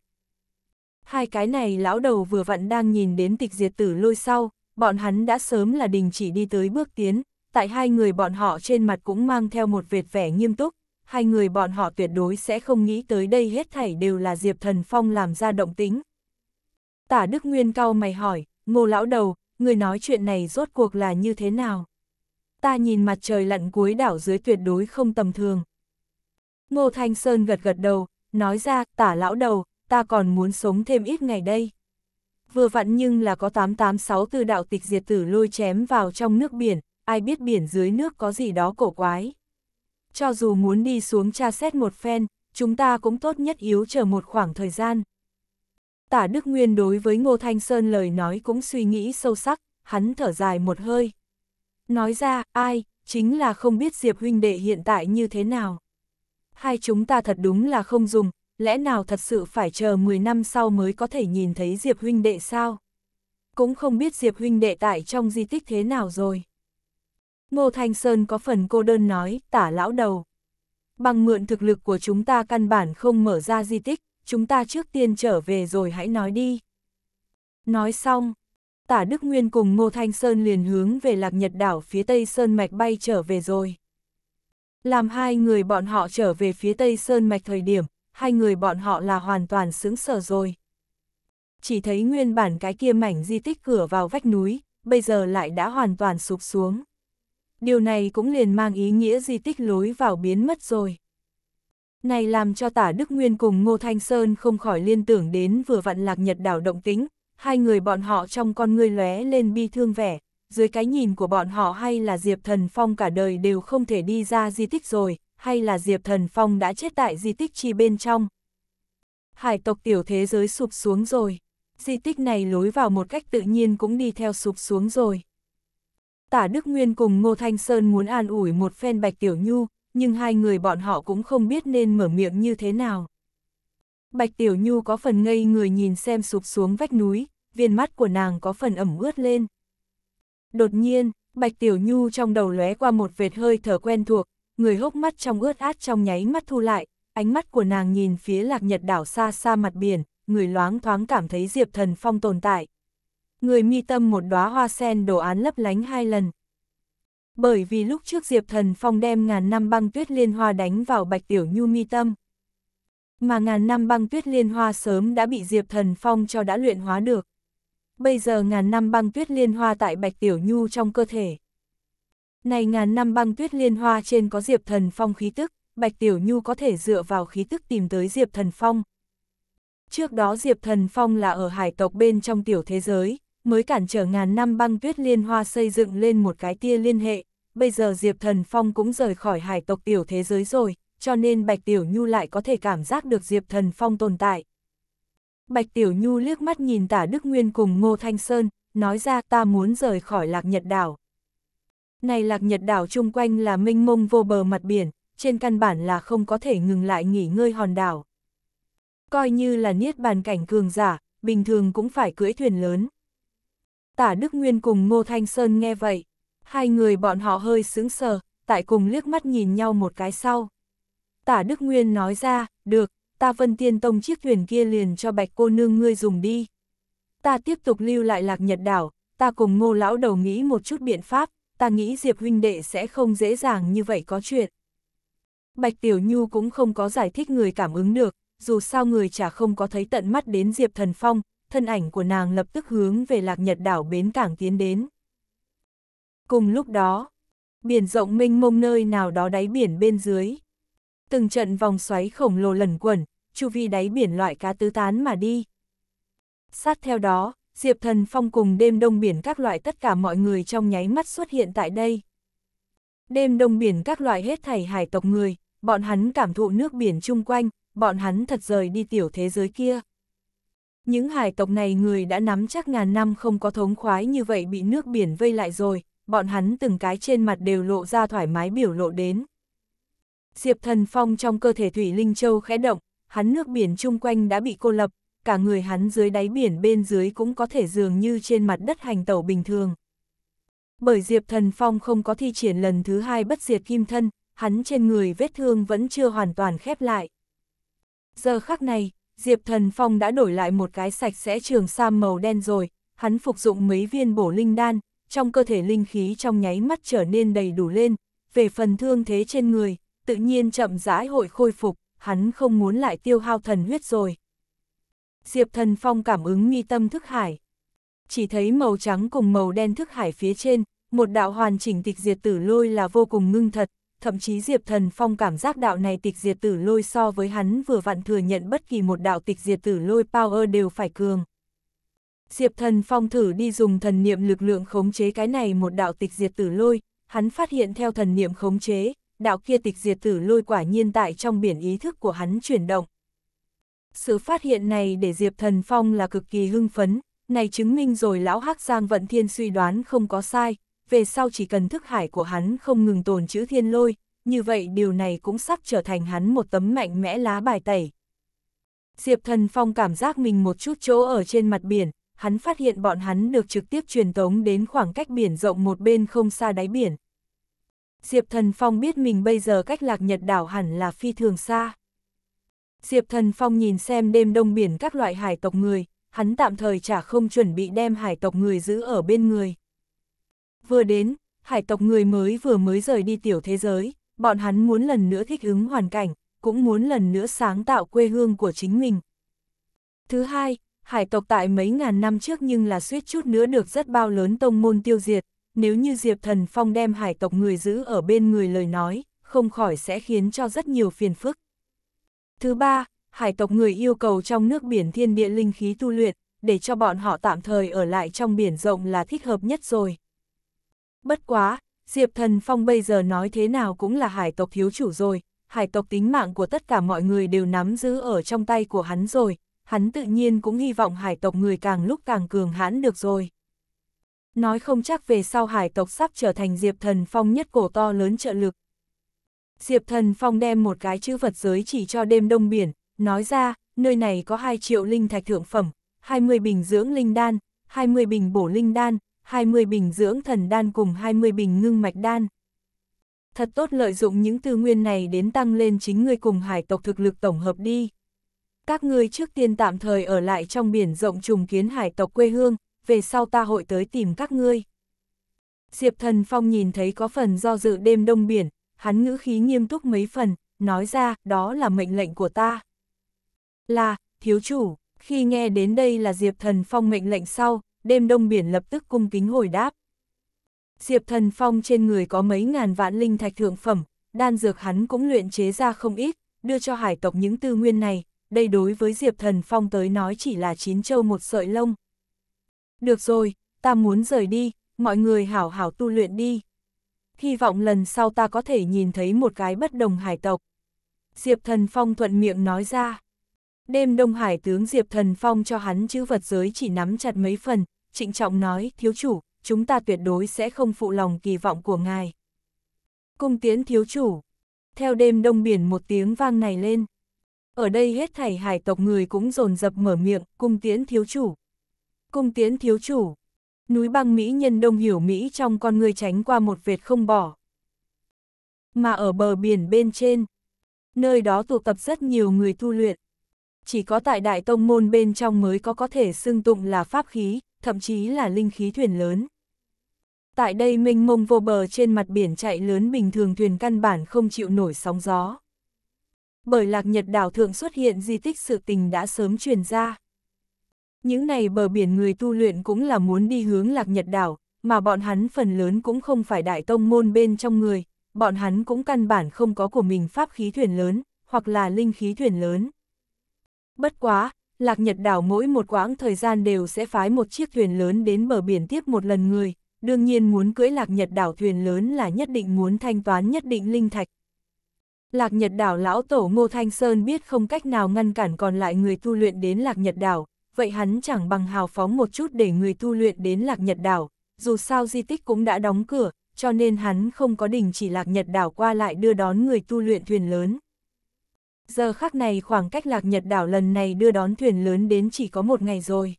Hai cái này lão đầu vừa vặn đang nhìn đến tịch diệt tử lôi sau, bọn hắn đã sớm là đình chỉ đi tới bước tiến, tại hai người bọn họ trên mặt cũng mang theo một vệt vẻ nghiêm túc, hai người bọn họ tuyệt đối sẽ không nghĩ tới đây hết thảy đều là Diệp Thần Phong làm ra động tính. Tả Đức Nguyên cao mày hỏi, ngô lão đầu, người nói chuyện này rốt cuộc là như thế nào? Ta nhìn mặt trời lặn cuối đảo dưới tuyệt đối không tầm thường. Ngô Thanh Sơn gật gật đầu, nói ra, tả lão đầu, ta còn muốn sống thêm ít ngày đây. Vừa vặn nhưng là có 886 tư đạo tịch diệt tử lôi chém vào trong nước biển, ai biết biển dưới nước có gì đó cổ quái cho dù muốn đi xuống tra xét một phen, chúng ta cũng tốt nhất yếu chờ một khoảng thời gian. Tả Đức Nguyên đối với Ngô Thanh Sơn lời nói cũng suy nghĩ sâu sắc, hắn thở dài một hơi. Nói ra, ai, chính là không biết Diệp huynh đệ hiện tại như thế nào. Hai chúng ta thật đúng là không dùng, lẽ nào thật sự phải chờ 10 năm sau mới có thể nhìn thấy Diệp huynh đệ sao? Cũng không biết Diệp huynh đệ tại trong di tích thế nào rồi. Ngô Thanh Sơn có phần cô đơn nói, tả lão đầu. Bằng mượn thực lực của chúng ta căn bản không mở ra di tích, chúng ta trước tiên trở về rồi hãy nói đi. Nói xong, tả Đức Nguyên cùng Ngô Thanh Sơn liền hướng về lạc nhật đảo phía tây Sơn Mạch bay trở về rồi. Làm hai người bọn họ trở về phía tây Sơn Mạch thời điểm, hai người bọn họ là hoàn toàn sững sở rồi. Chỉ thấy nguyên bản cái kia mảnh di tích cửa vào vách núi, bây giờ lại đã hoàn toàn sụp xuống điều này cũng liền mang ý nghĩa di tích lối vào biến mất rồi. Này làm cho tả Đức Nguyên cùng Ngô Thanh Sơn không khỏi liên tưởng đến vừa vặn lạc nhật đảo động tính, hai người bọn họ trong con ngươi lóe lên bi thương vẻ, dưới cái nhìn của bọn họ hay là Diệp Thần Phong cả đời đều không thể đi ra di tích rồi, hay là Diệp Thần Phong đã chết tại di tích chi bên trong. Hải tộc tiểu thế giới sụp xuống rồi, di tích này lối vào một cách tự nhiên cũng đi theo sụp xuống rồi. Tả Đức Nguyên cùng Ngô Thanh Sơn muốn an ủi một phen Bạch Tiểu Nhu, nhưng hai người bọn họ cũng không biết nên mở miệng như thế nào. Bạch Tiểu Nhu có phần ngây người nhìn xem sụp xuống vách núi, viên mắt của nàng có phần ẩm ướt lên. Đột nhiên, Bạch Tiểu Nhu trong đầu lóe qua một vệt hơi thở quen thuộc, người hốc mắt trong ướt át trong nháy mắt thu lại, ánh mắt của nàng nhìn phía lạc nhật đảo xa xa mặt biển, người loáng thoáng cảm thấy Diệp Thần Phong tồn tại người mi tâm một đóa hoa sen đồ án lấp lánh hai lần. Bởi vì lúc trước Diệp Thần Phong đem ngàn năm băng tuyết liên hoa đánh vào Bạch Tiểu Nhu mi tâm. Mà ngàn năm băng tuyết liên hoa sớm đã bị Diệp Thần Phong cho đã luyện hóa được. Bây giờ ngàn năm băng tuyết liên hoa tại Bạch Tiểu Nhu trong cơ thể. Này ngàn năm băng tuyết liên hoa trên có Diệp Thần Phong khí tức, Bạch Tiểu Nhu có thể dựa vào khí tức tìm tới Diệp Thần Phong. Trước đó Diệp Thần Phong là ở hải tộc bên trong tiểu thế giới, mới cản trở ngàn năm băng tuyết liên hoa xây dựng lên một cái tia liên hệ. Bây giờ Diệp Thần Phong cũng rời khỏi hải tộc tiểu thế giới rồi, cho nên Bạch Tiểu Nhu lại có thể cảm giác được Diệp Thần Phong tồn tại. Bạch Tiểu Nhu liếc mắt nhìn tả Đức Nguyên cùng Ngô Thanh Sơn, nói ra ta muốn rời khỏi lạc nhật đảo. Này lạc nhật đảo chung quanh là mênh mông vô bờ mặt biển, trên căn bản là không có thể ngừng lại nghỉ ngơi hòn đảo. Coi như là niết bàn cảnh cường giả, bình thường cũng phải cưỡi thuyền lớn. Tả Đức Nguyên cùng Ngô Thanh Sơn nghe vậy, hai người bọn họ hơi sững sờ, tại cùng liếc mắt nhìn nhau một cái sau. Tả Đức Nguyên nói ra, được, ta vân tiên tông chiếc thuyền kia liền cho bạch cô nương ngươi dùng đi. Ta tiếp tục lưu lại lạc nhật đảo, ta cùng ngô lão đầu nghĩ một chút biện pháp, ta nghĩ Diệp huynh đệ sẽ không dễ dàng như vậy có chuyện. Bạch Tiểu Nhu cũng không có giải thích người cảm ứng được, dù sao người chả không có thấy tận mắt đến Diệp Thần Phong, thân ảnh của nàng lập tức hướng về lạc nhật đảo bến cảng tiến đến. Cùng lúc đó, biển rộng mênh mông nơi nào đó đáy biển bên dưới. Từng trận vòng xoáy khổng lồ lẩn quẩn, chu vi đáy biển loại cá tứ tán mà đi. Sát theo đó, Diệp Thần Phong cùng đêm đông biển các loại tất cả mọi người trong nháy mắt xuất hiện tại đây. Đêm đông biển các loại hết thảy hải tộc người, bọn hắn cảm thụ nước biển chung quanh, bọn hắn thật rời đi tiểu thế giới kia. Những hải tộc này người đã nắm chắc ngàn năm không có thống khoái như vậy bị nước biển vây lại rồi, bọn hắn từng cái trên mặt đều lộ ra thoải mái biểu lộ đến. Diệp thần phong trong cơ thể Thủy Linh Châu khẽ động, hắn nước biển chung quanh đã bị cô lập, cả người hắn dưới đáy biển bên dưới cũng có thể dường như trên mặt đất hành tẩu bình thường. Bởi Diệp Thần Phong không có thi triển lần thứ hai bất diệt kim thân, hắn trên người vết thương vẫn chưa hoàn toàn khép lại. Giờ khắc này, Diệp Thần Phong đã đổi lại một cái sạch sẽ trường sam màu đen rồi, hắn phục dụng mấy viên bổ linh đan, trong cơ thể linh khí trong nháy mắt trở nên đầy đủ lên, về phần thương thế trên người, tự nhiên chậm rãi hội khôi phục, hắn không muốn lại tiêu hao thần huyết rồi. Diệp Thần Phong cảm ứng nghi tâm thức hải. Chỉ thấy màu trắng cùng màu đen thức hải phía trên, một đạo hoàn chỉnh tịch diệt tử lôi là vô cùng ngưng thật, thậm chí Diệp Thần Phong cảm giác đạo này tịch diệt tử lôi so với hắn vừa vặn thừa nhận bất kỳ một đạo tịch diệt tử lôi power đều phải cường. Diệp Thần Phong thử đi dùng thần niệm lực lượng khống chế cái này một đạo tịch diệt tử lôi, hắn phát hiện theo thần niệm khống chế, đạo kia tịch diệt tử lôi quả nhiên tại trong biển ý thức của hắn chuyển động. Sự phát hiện này để Diệp Thần Phong là cực kỳ hưng phấn, này chứng minh rồi lão Hắc Giang Vận Thiên suy đoán không có sai, về sau chỉ cần thức hải của hắn không ngừng tồn chữ thiên lôi, như vậy điều này cũng sắp trở thành hắn một tấm mạnh mẽ lá bài tẩy. Diệp Thần Phong cảm giác mình một chút chỗ ở trên mặt biển, hắn phát hiện bọn hắn được trực tiếp truyền tống đến khoảng cách biển rộng một bên không xa đáy biển. Diệp Thần Phong biết mình bây giờ cách lạc nhật đảo hẳn là phi thường xa. Diệp Thần Phong nhìn xem đêm đông biển các loại hải tộc người, hắn tạm thời chả không chuẩn bị đem hải tộc người giữ ở bên người. Vừa đến, hải tộc người mới vừa mới rời đi tiểu thế giới, bọn hắn muốn lần nữa thích ứng hoàn cảnh, cũng muốn lần nữa sáng tạo quê hương của chính mình. Thứ hai, hải tộc tại mấy ngàn năm trước nhưng là suýt chút nữa được rất bao lớn tông môn tiêu diệt, nếu như Diệp Thần Phong đem hải tộc người giữ ở bên người lời nói, không khỏi sẽ khiến cho rất nhiều phiền phức. Thứ ba, hải tộc người yêu cầu trong nước biển thiên địa linh khí tu luyện, để cho bọn họ tạm thời ở lại trong biển rộng là thích hợp nhất rồi. Bất quá, Diệp Thần Phong bây giờ nói thế nào cũng là hải tộc thiếu chủ rồi, hải tộc tính mạng của tất cả mọi người đều nắm giữ ở trong tay của hắn rồi, hắn tự nhiên cũng hy vọng hải tộc người càng lúc càng cường hãn được rồi. Nói không chắc về sau hải tộc sắp trở thành Diệp Thần Phong nhất cổ to lớn trợ lực. Diệp Thần Phong đem một cái chữ vật giới chỉ cho đêm đông biển, nói ra, nơi này có 2 triệu linh thạch thượng phẩm, 20 bình dưỡng linh đan, 20 bình bổ linh đan, 20 bình dưỡng thần đan cùng 20 bình ngưng mạch đan. Thật tốt lợi dụng những tư nguyên này đến tăng lên chính ngươi cùng hải tộc thực lực tổng hợp đi. Các ngươi trước tiên tạm thời ở lại trong biển rộng trùng kiến hải tộc quê hương, về sau ta hội tới tìm các ngươi. Diệp thần phong nhìn thấy có phần do dự đêm đông biển, hắn ngữ khí nghiêm túc mấy phần, nói ra đó là mệnh lệnh của ta. Là, thiếu chủ, khi nghe đến đây là Diệp Thần Phong mệnh lệnh sau, đêm đông biển lập tức cung kính hồi đáp. Diệp Thần Phong trên người có mấy ngàn vạn linh thạch thượng phẩm, đan dược hắn cũng luyện chế ra không ít, đưa cho hải tộc những tư nguyên này, đây đối với Diệp Thần Phong tới nói chỉ là chín châu một sợi lông. Được rồi, ta muốn rời đi, mọi người hảo hảo tu luyện đi. Hy vọng lần sau ta có thể nhìn thấy một cái bất đồng hải tộc. Diệp Thần Phong thuận miệng nói ra. Đêm Đông Hải tướng Diệp Thần Phong cho hắn chữ vật giới chỉ nắm chặt mấy phần, trịnh trọng nói, thiếu chủ, chúng ta tuyệt đối sẽ không phụ lòng kỳ vọng của ngài. Cung tiến thiếu chủ, theo đêm đông biển một tiếng vang này lên. Ở đây hết thảy hải tộc người cũng rồn rập mở miệng, cung tiến thiếu chủ. Cung tiến thiếu chủ, núi băng Mỹ nhân đông hiểu Mỹ trong con người tránh qua một vệt không bỏ. Mà ở bờ biển bên trên, nơi đó tụ tập rất nhiều người tu luyện. Chỉ có tại Đại Tông Môn bên trong mới có có thể xưng tụng là pháp khí, thậm chí là linh khí thuyền lớn. Tại đây mênh mông vô bờ trên mặt biển chạy lớn bình thường thuyền căn bản không chịu nổi sóng gió. Bởi lạc nhật đảo thượng xuất hiện di tích sự tình đã sớm truyền ra. Những này bờ biển người tu luyện cũng là muốn đi hướng lạc nhật đảo, mà bọn hắn phần lớn cũng không phải đại tông môn bên trong người, bọn hắn cũng căn bản không có của mình pháp khí thuyền lớn, hoặc là linh khí thuyền lớn. Bất quá, Lạc Nhật đảo mỗi một quãng thời gian đều sẽ phái một chiếc thuyền lớn đến bờ biển tiếp một lần người, đương nhiên muốn cưới Lạc Nhật đảo thuyền lớn là nhất định muốn thanh toán nhất định linh thạch. Lạc Nhật đảo lão tổ Ngô Thanh Sơn biết không cách nào ngăn cản còn lại người tu luyện đến Lạc Nhật đảo, vậy hắn chẳng bằng hào phóng một chút để người tu luyện đến Lạc Nhật đảo, dù sao di tích cũng đã đóng cửa, cho nên hắn không có đình chỉ Lạc Nhật đảo qua lại đưa đón người tu luyện thuyền lớn giờ khác này khoảng cách lạc nhật đảo lần này đưa đón thuyền lớn đến chỉ có một ngày rồi.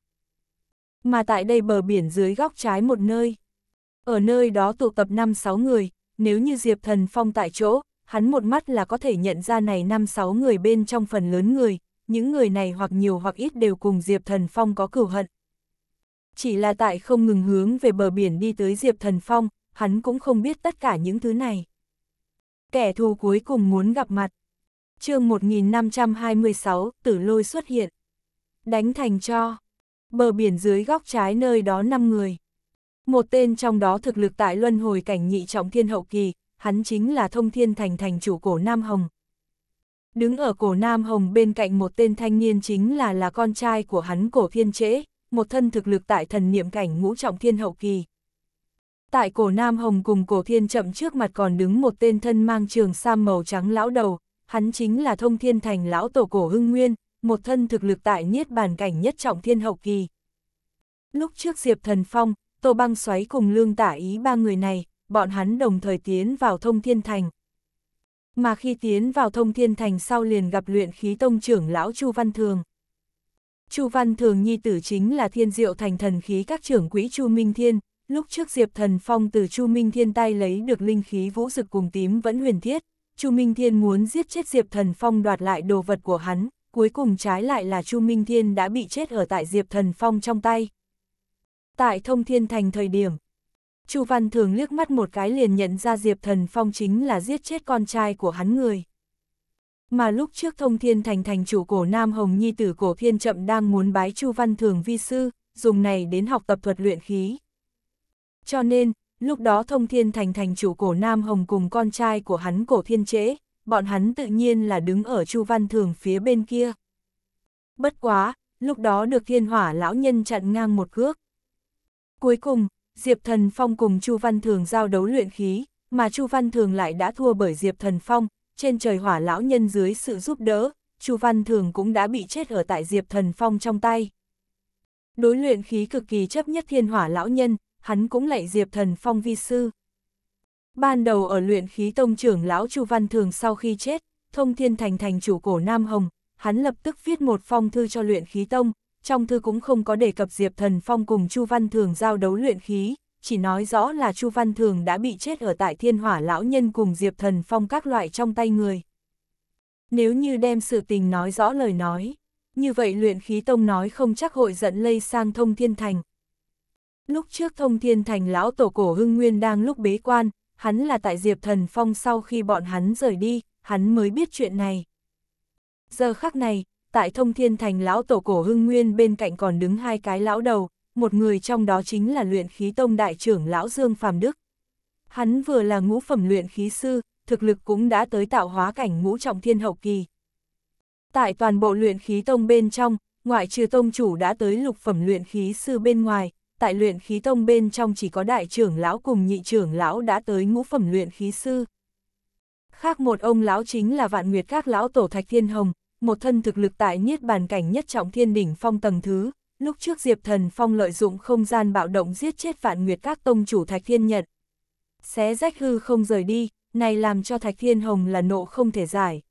Mà tại đây bờ biển dưới góc trái một nơi. Ở nơi đó tụ tập 5-6 người, nếu như Diệp Thần Phong tại chỗ, hắn một mắt là có thể nhận ra này 5-6 người bên trong phần lớn người, những người này hoặc nhiều hoặc ít đều cùng Diệp Thần Phong có cửu hận. Chỉ là tại không ngừng hướng về bờ biển đi tới Diệp Thần Phong, hắn cũng không biết tất cả những thứ này. Kẻ thù cuối cùng muốn gặp mặt chương 1526, tử lôi xuất hiện. Đánh thành cho. Bờ biển dưới góc trái nơi đó 5 người. Một tên trong đó thực lực tại luân hồi cảnh nhị trọng thiên hậu kỳ, hắn chính là thông thiên thành thành chủ cổ Nam Hồng. Đứng ở cổ Nam Hồng bên cạnh một tên thanh niên chính là là con trai của hắn cổ thiên trễ, một thân thực lực tại thần niệm cảnh ngũ trọng thiên hậu kỳ. Tại cổ Nam Hồng cùng cổ thiên chậm trước mặt còn đứng một tên thân mang trường sam màu trắng lão đầu, hắn chính là thông thiên thành lão tổ cổ hưng nguyên, một thân thực lực tại niết bàn cảnh nhất trọng thiên hậu kỳ. Lúc trước Diệp Thần Phong, Tô Băng Xoáy cùng Lương Tả Ý ba người này, bọn hắn đồng thời tiến vào thông thiên thành. Mà khi tiến vào thông thiên thành sau liền gặp luyện khí tông trưởng lão Chu Văn Thường. Chu Văn Thường nhi tử chính là thiên diệu thành thần khí các trưởng quỹ Chu Minh Thiên, lúc trước Diệp Thần Phong từ Chu Minh Thiên tay lấy được linh khí vũ dực cùng tím vẫn huyền thiết, Chu Minh Thiên muốn giết chết Diệp Thần Phong đoạt lại đồ vật của hắn, cuối cùng trái lại là Chu Minh Thiên đã bị chết ở tại Diệp Thần Phong trong tay. Tại Thông Thiên Thành thời điểm, Chu Văn Thường liếc mắt một cái liền nhận ra Diệp Thần Phong chính là giết chết con trai của hắn người. Mà lúc trước Thông Thiên Thành thành chủ cổ Nam Hồng Nhi tử cổ Thiên Chậm đang muốn bái Chu Văn Thường vi sư, dùng này đến học tập thuật luyện khí. Cho nên, lúc đó thông thiên thành thành chủ cổ Nam Hồng cùng con trai của hắn cổ thiên chế bọn hắn tự nhiên là đứng ở Chu Văn Thường phía bên kia. Bất quá, lúc đó được thiên hỏa lão nhân chặn ngang một cước. Cuối cùng, Diệp Thần Phong cùng Chu Văn Thường giao đấu luyện khí, mà Chu Văn Thường lại đã thua bởi Diệp Thần Phong, trên trời hỏa lão nhân dưới sự giúp đỡ, Chu Văn Thường cũng đã bị chết ở tại Diệp Thần Phong trong tay. Đối luyện khí cực kỳ chấp nhất thiên hỏa lão nhân, hắn cũng lạy Diệp Thần Phong vi sư. Ban đầu ở luyện khí tông trưởng lão Chu Văn Thường sau khi chết, thông thiên thành thành chủ cổ Nam Hồng, hắn lập tức viết một phong thư cho luyện khí tông, trong thư cũng không có đề cập Diệp Thần Phong cùng Chu Văn Thường giao đấu luyện khí, chỉ nói rõ là Chu Văn Thường đã bị chết ở tại thiên hỏa lão nhân cùng Diệp Thần Phong các loại trong tay người. Nếu như đem sự tình nói rõ lời nói, như vậy luyện khí tông nói không chắc hội giận lây sang thông thiên thành. Lúc trước thông thiên thành lão tổ cổ hưng nguyên đang lúc bế quan, hắn là tại Diệp Thần Phong sau khi bọn hắn rời đi, hắn mới biết chuyện này. Giờ khắc này, tại thông thiên thành lão tổ cổ hưng nguyên bên cạnh còn đứng hai cái lão đầu, một người trong đó chính là luyện khí tông đại trưởng lão Dương Phàm Đức. Hắn vừa là ngũ phẩm luyện khí sư, thực lực cũng đã tới tạo hóa cảnh ngũ trọng thiên hậu kỳ. Tại toàn bộ luyện khí tông bên trong, ngoại trừ tông chủ đã tới lục phẩm luyện khí sư bên ngoài, tại luyện khí tông bên trong chỉ có đại trưởng lão cùng nhị trưởng lão đã tới ngũ phẩm luyện khí sư. Khác một ông lão chính là vạn nguyệt các lão tổ Thạch Thiên Hồng, một thân thực lực tại niết bàn cảnh nhất trọng thiên đỉnh phong tầng thứ, lúc trước Diệp Thần Phong lợi dụng không gian bạo động giết chết vạn nguyệt các tông chủ Thạch Thiên Nhật. Xé rách hư không rời đi, này làm cho Thạch Thiên Hồng là nộ không thể giải.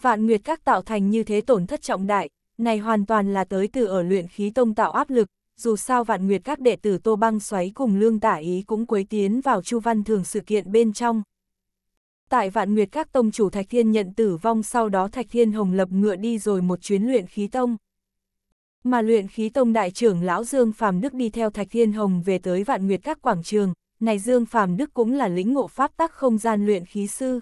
Vạn nguyệt các tạo thành như thế tổn thất trọng đại, này hoàn toàn là tới từ ở luyện khí tông tạo áp lực, dù sao vạn nguyệt các đệ tử Tô Băng xoáy cùng Lương Tả Ý cũng quấy tiến vào Chu Văn Thường sự kiện bên trong. Tại vạn nguyệt các tông chủ Thạch Thiên nhận tử vong sau đó Thạch Thiên Hồng lập ngựa đi rồi một chuyến luyện khí tông. Mà luyện khí tông đại trưởng lão Dương Phàm Đức đi theo Thạch Thiên Hồng về tới vạn nguyệt các quảng trường, này Dương Phàm Đức cũng là lĩnh ngộ pháp tắc không gian luyện khí sư.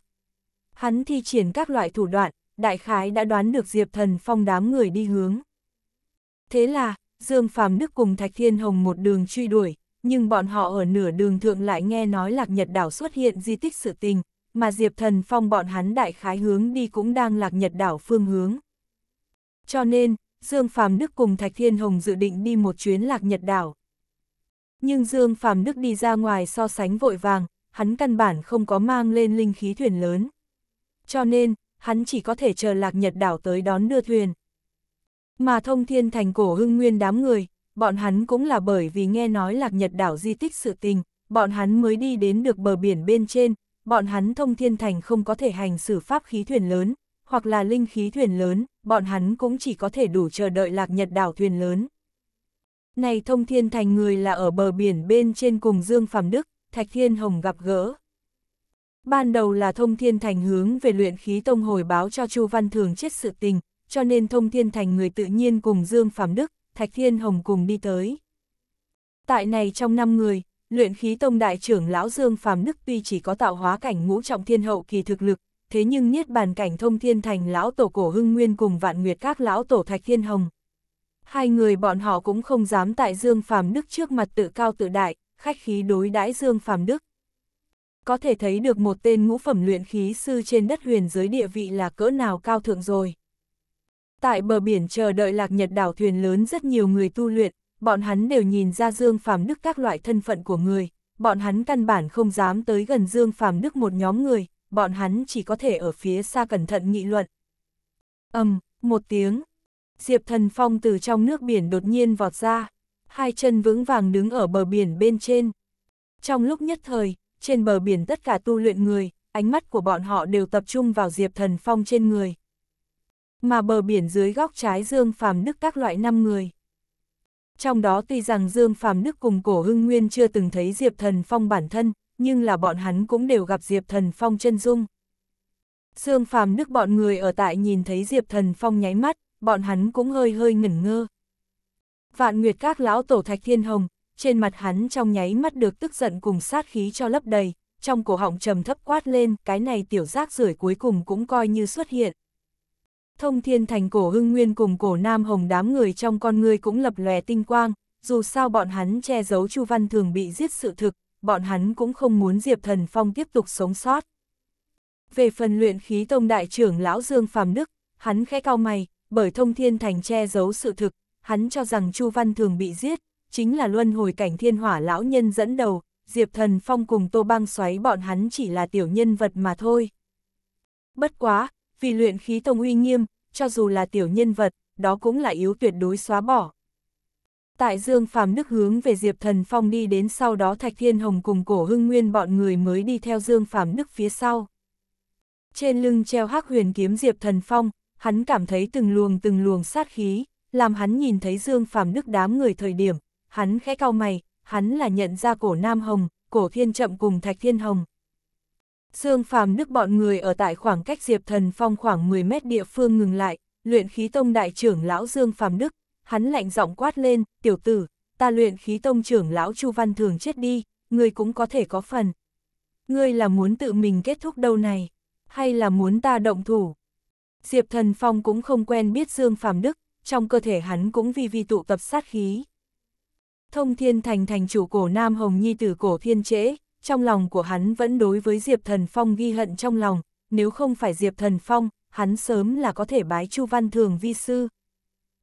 Hắn thi triển các loại thủ đoạn, đại khái đã đoán được Diệp Thần Phong đám người đi hướng. Thế là, Dương Phàm Đức cùng Thạch Thiên Hồng một đường truy đuổi, nhưng bọn họ ở nửa đường thượng lại nghe nói Lạc Nhật Đảo xuất hiện di tích sự tình, mà Diệp Thần Phong bọn hắn đại khái hướng đi cũng đang Lạc Nhật Đảo phương hướng. Cho nên, Dương Phàm Đức cùng Thạch Thiên Hồng dự định đi một chuyến Lạc Nhật Đảo. Nhưng Dương Phàm Đức đi ra ngoài so sánh vội vàng, hắn căn bản không có mang lên linh khí thuyền lớn. Cho nên, hắn chỉ có thể chờ Lạc Nhật Đảo tới đón đưa thuyền. Mà thông thiên thành cổ hưng nguyên đám người, bọn hắn cũng là bởi vì nghe nói lạc nhật đảo di tích sự tình, bọn hắn mới đi đến được bờ biển bên trên, bọn hắn thông thiên thành không có thể hành xử pháp khí thuyền lớn, hoặc là linh khí thuyền lớn, bọn hắn cũng chỉ có thể đủ chờ đợi lạc nhật đảo thuyền lớn. Này thông thiên thành người là ở bờ biển bên trên cùng Dương Phạm Đức, Thạch Thiên Hồng gặp gỡ. Ban đầu là thông thiên thành hướng về luyện khí tông hồi báo cho Chu Văn Thường chết sự tình, cho nên thông thiên thành người tự nhiên cùng Dương Phạm Đức, Thạch Thiên Hồng cùng đi tới. Tại này trong năm người, luyện khí tông đại trưởng lão Dương Phạm Đức tuy chỉ có tạo hóa cảnh ngũ trọng thiên hậu kỳ thực lực, thế nhưng niết bàn cảnh thông thiên thành lão tổ cổ hưng nguyên cùng vạn nguyệt các lão tổ Thạch Thiên Hồng. Hai người bọn họ cũng không dám tại Dương Phạm Đức trước mặt tự cao tự đại, khách khí đối đãi Dương Phạm Đức có thể thấy được một tên ngũ phẩm luyện khí sư trên đất huyền giới địa vị là cỡ nào cao thượng rồi. Tại bờ biển chờ đợi lạc nhật đảo thuyền lớn rất nhiều người tu luyện, bọn hắn đều nhìn ra Dương Phàm Đức các loại thân phận của người, bọn hắn căn bản không dám tới gần Dương Phàm Đức một nhóm người, bọn hắn chỉ có thể ở phía xa cẩn thận nghị luận. Ầm, um, một tiếng, Diệp Thần Phong từ trong nước biển đột nhiên vọt ra, hai chân vững vàng đứng ở bờ biển bên trên. Trong lúc nhất thời, trên bờ biển tất cả tu luyện người, ánh mắt của bọn họ đều tập trung vào Diệp Thần Phong trên người mà bờ biển dưới góc trái Dương Phàm Đức các loại năm người. Trong đó tuy rằng Dương Phàm Đức cùng cổ hưng nguyên chưa từng thấy Diệp Thần Phong bản thân, nhưng là bọn hắn cũng đều gặp Diệp Thần Phong chân dung. Dương Phàm Đức bọn người ở tại nhìn thấy Diệp Thần Phong nháy mắt, bọn hắn cũng hơi hơi ngẩn ngơ. Vạn Nguyệt các lão tổ Thạch Thiên Hồng, trên mặt hắn trong nháy mắt được tức giận cùng sát khí cho lấp đầy, trong cổ họng trầm thấp quát lên, cái này tiểu giác rưởi cuối cùng cũng coi như xuất hiện. Thông thiên thành cổ hưng nguyên cùng cổ nam hồng đám người trong con người cũng lập lòe tinh quang, dù sao bọn hắn che giấu Chu Văn thường bị giết sự thực, bọn hắn cũng không muốn Diệp Thần Phong tiếp tục sống sót. Về phần luyện khí tông đại trưởng lão Dương Phạm Đức, hắn khẽ cao mày, bởi thông thiên thành che giấu sự thực, hắn cho rằng Chu Văn thường bị giết, chính là luân hồi cảnh thiên hỏa lão nhân dẫn đầu, Diệp Thần Phong cùng Tô Bang xoáy bọn hắn chỉ là tiểu nhân vật mà thôi. Bất quá, vì luyện khí tông uy nghiêm, cho dù là tiểu nhân vật, đó cũng là yếu tuyệt đối xóa bỏ. Tại Dương Phàm Đức hướng về Diệp Thần Phong đi đến sau đó Thạch Thiên Hồng cùng cổ hưng nguyên bọn người mới đi theo Dương Phàm Đức phía sau. Trên lưng treo hắc huyền kiếm Diệp Thần Phong, hắn cảm thấy từng luồng từng luồng sát khí, làm hắn nhìn thấy Dương Phàm Đức đám người thời điểm, hắn khẽ cau mày, hắn là nhận ra cổ Nam Hồng, cổ Thiên Chậm cùng Thạch Thiên Hồng. Sương Phàm nước bọn người ở tại khoảng cách Diệp Thần Phong khoảng 10 mét địa phương ngừng lại, luyện khí tông đại trưởng lão Dương Phàm Đức, hắn lạnh giọng quát lên, tiểu tử, ta luyện khí tông trưởng lão Chu Văn Thường chết đi, ngươi cũng có thể có phần. Ngươi là muốn tự mình kết thúc đâu này, hay là muốn ta động thủ? Diệp Thần Phong cũng không quen biết Dương Phàm Đức, trong cơ thể hắn cũng vì vi tụ tập sát khí. Thông thiên thành thành chủ cổ Nam Hồng Nhi tử cổ thiên trễ, trong lòng của hắn vẫn đối với Diệp Thần Phong ghi hận trong lòng, nếu không phải Diệp Thần Phong, hắn sớm là có thể bái Chu Văn Thường vi sư.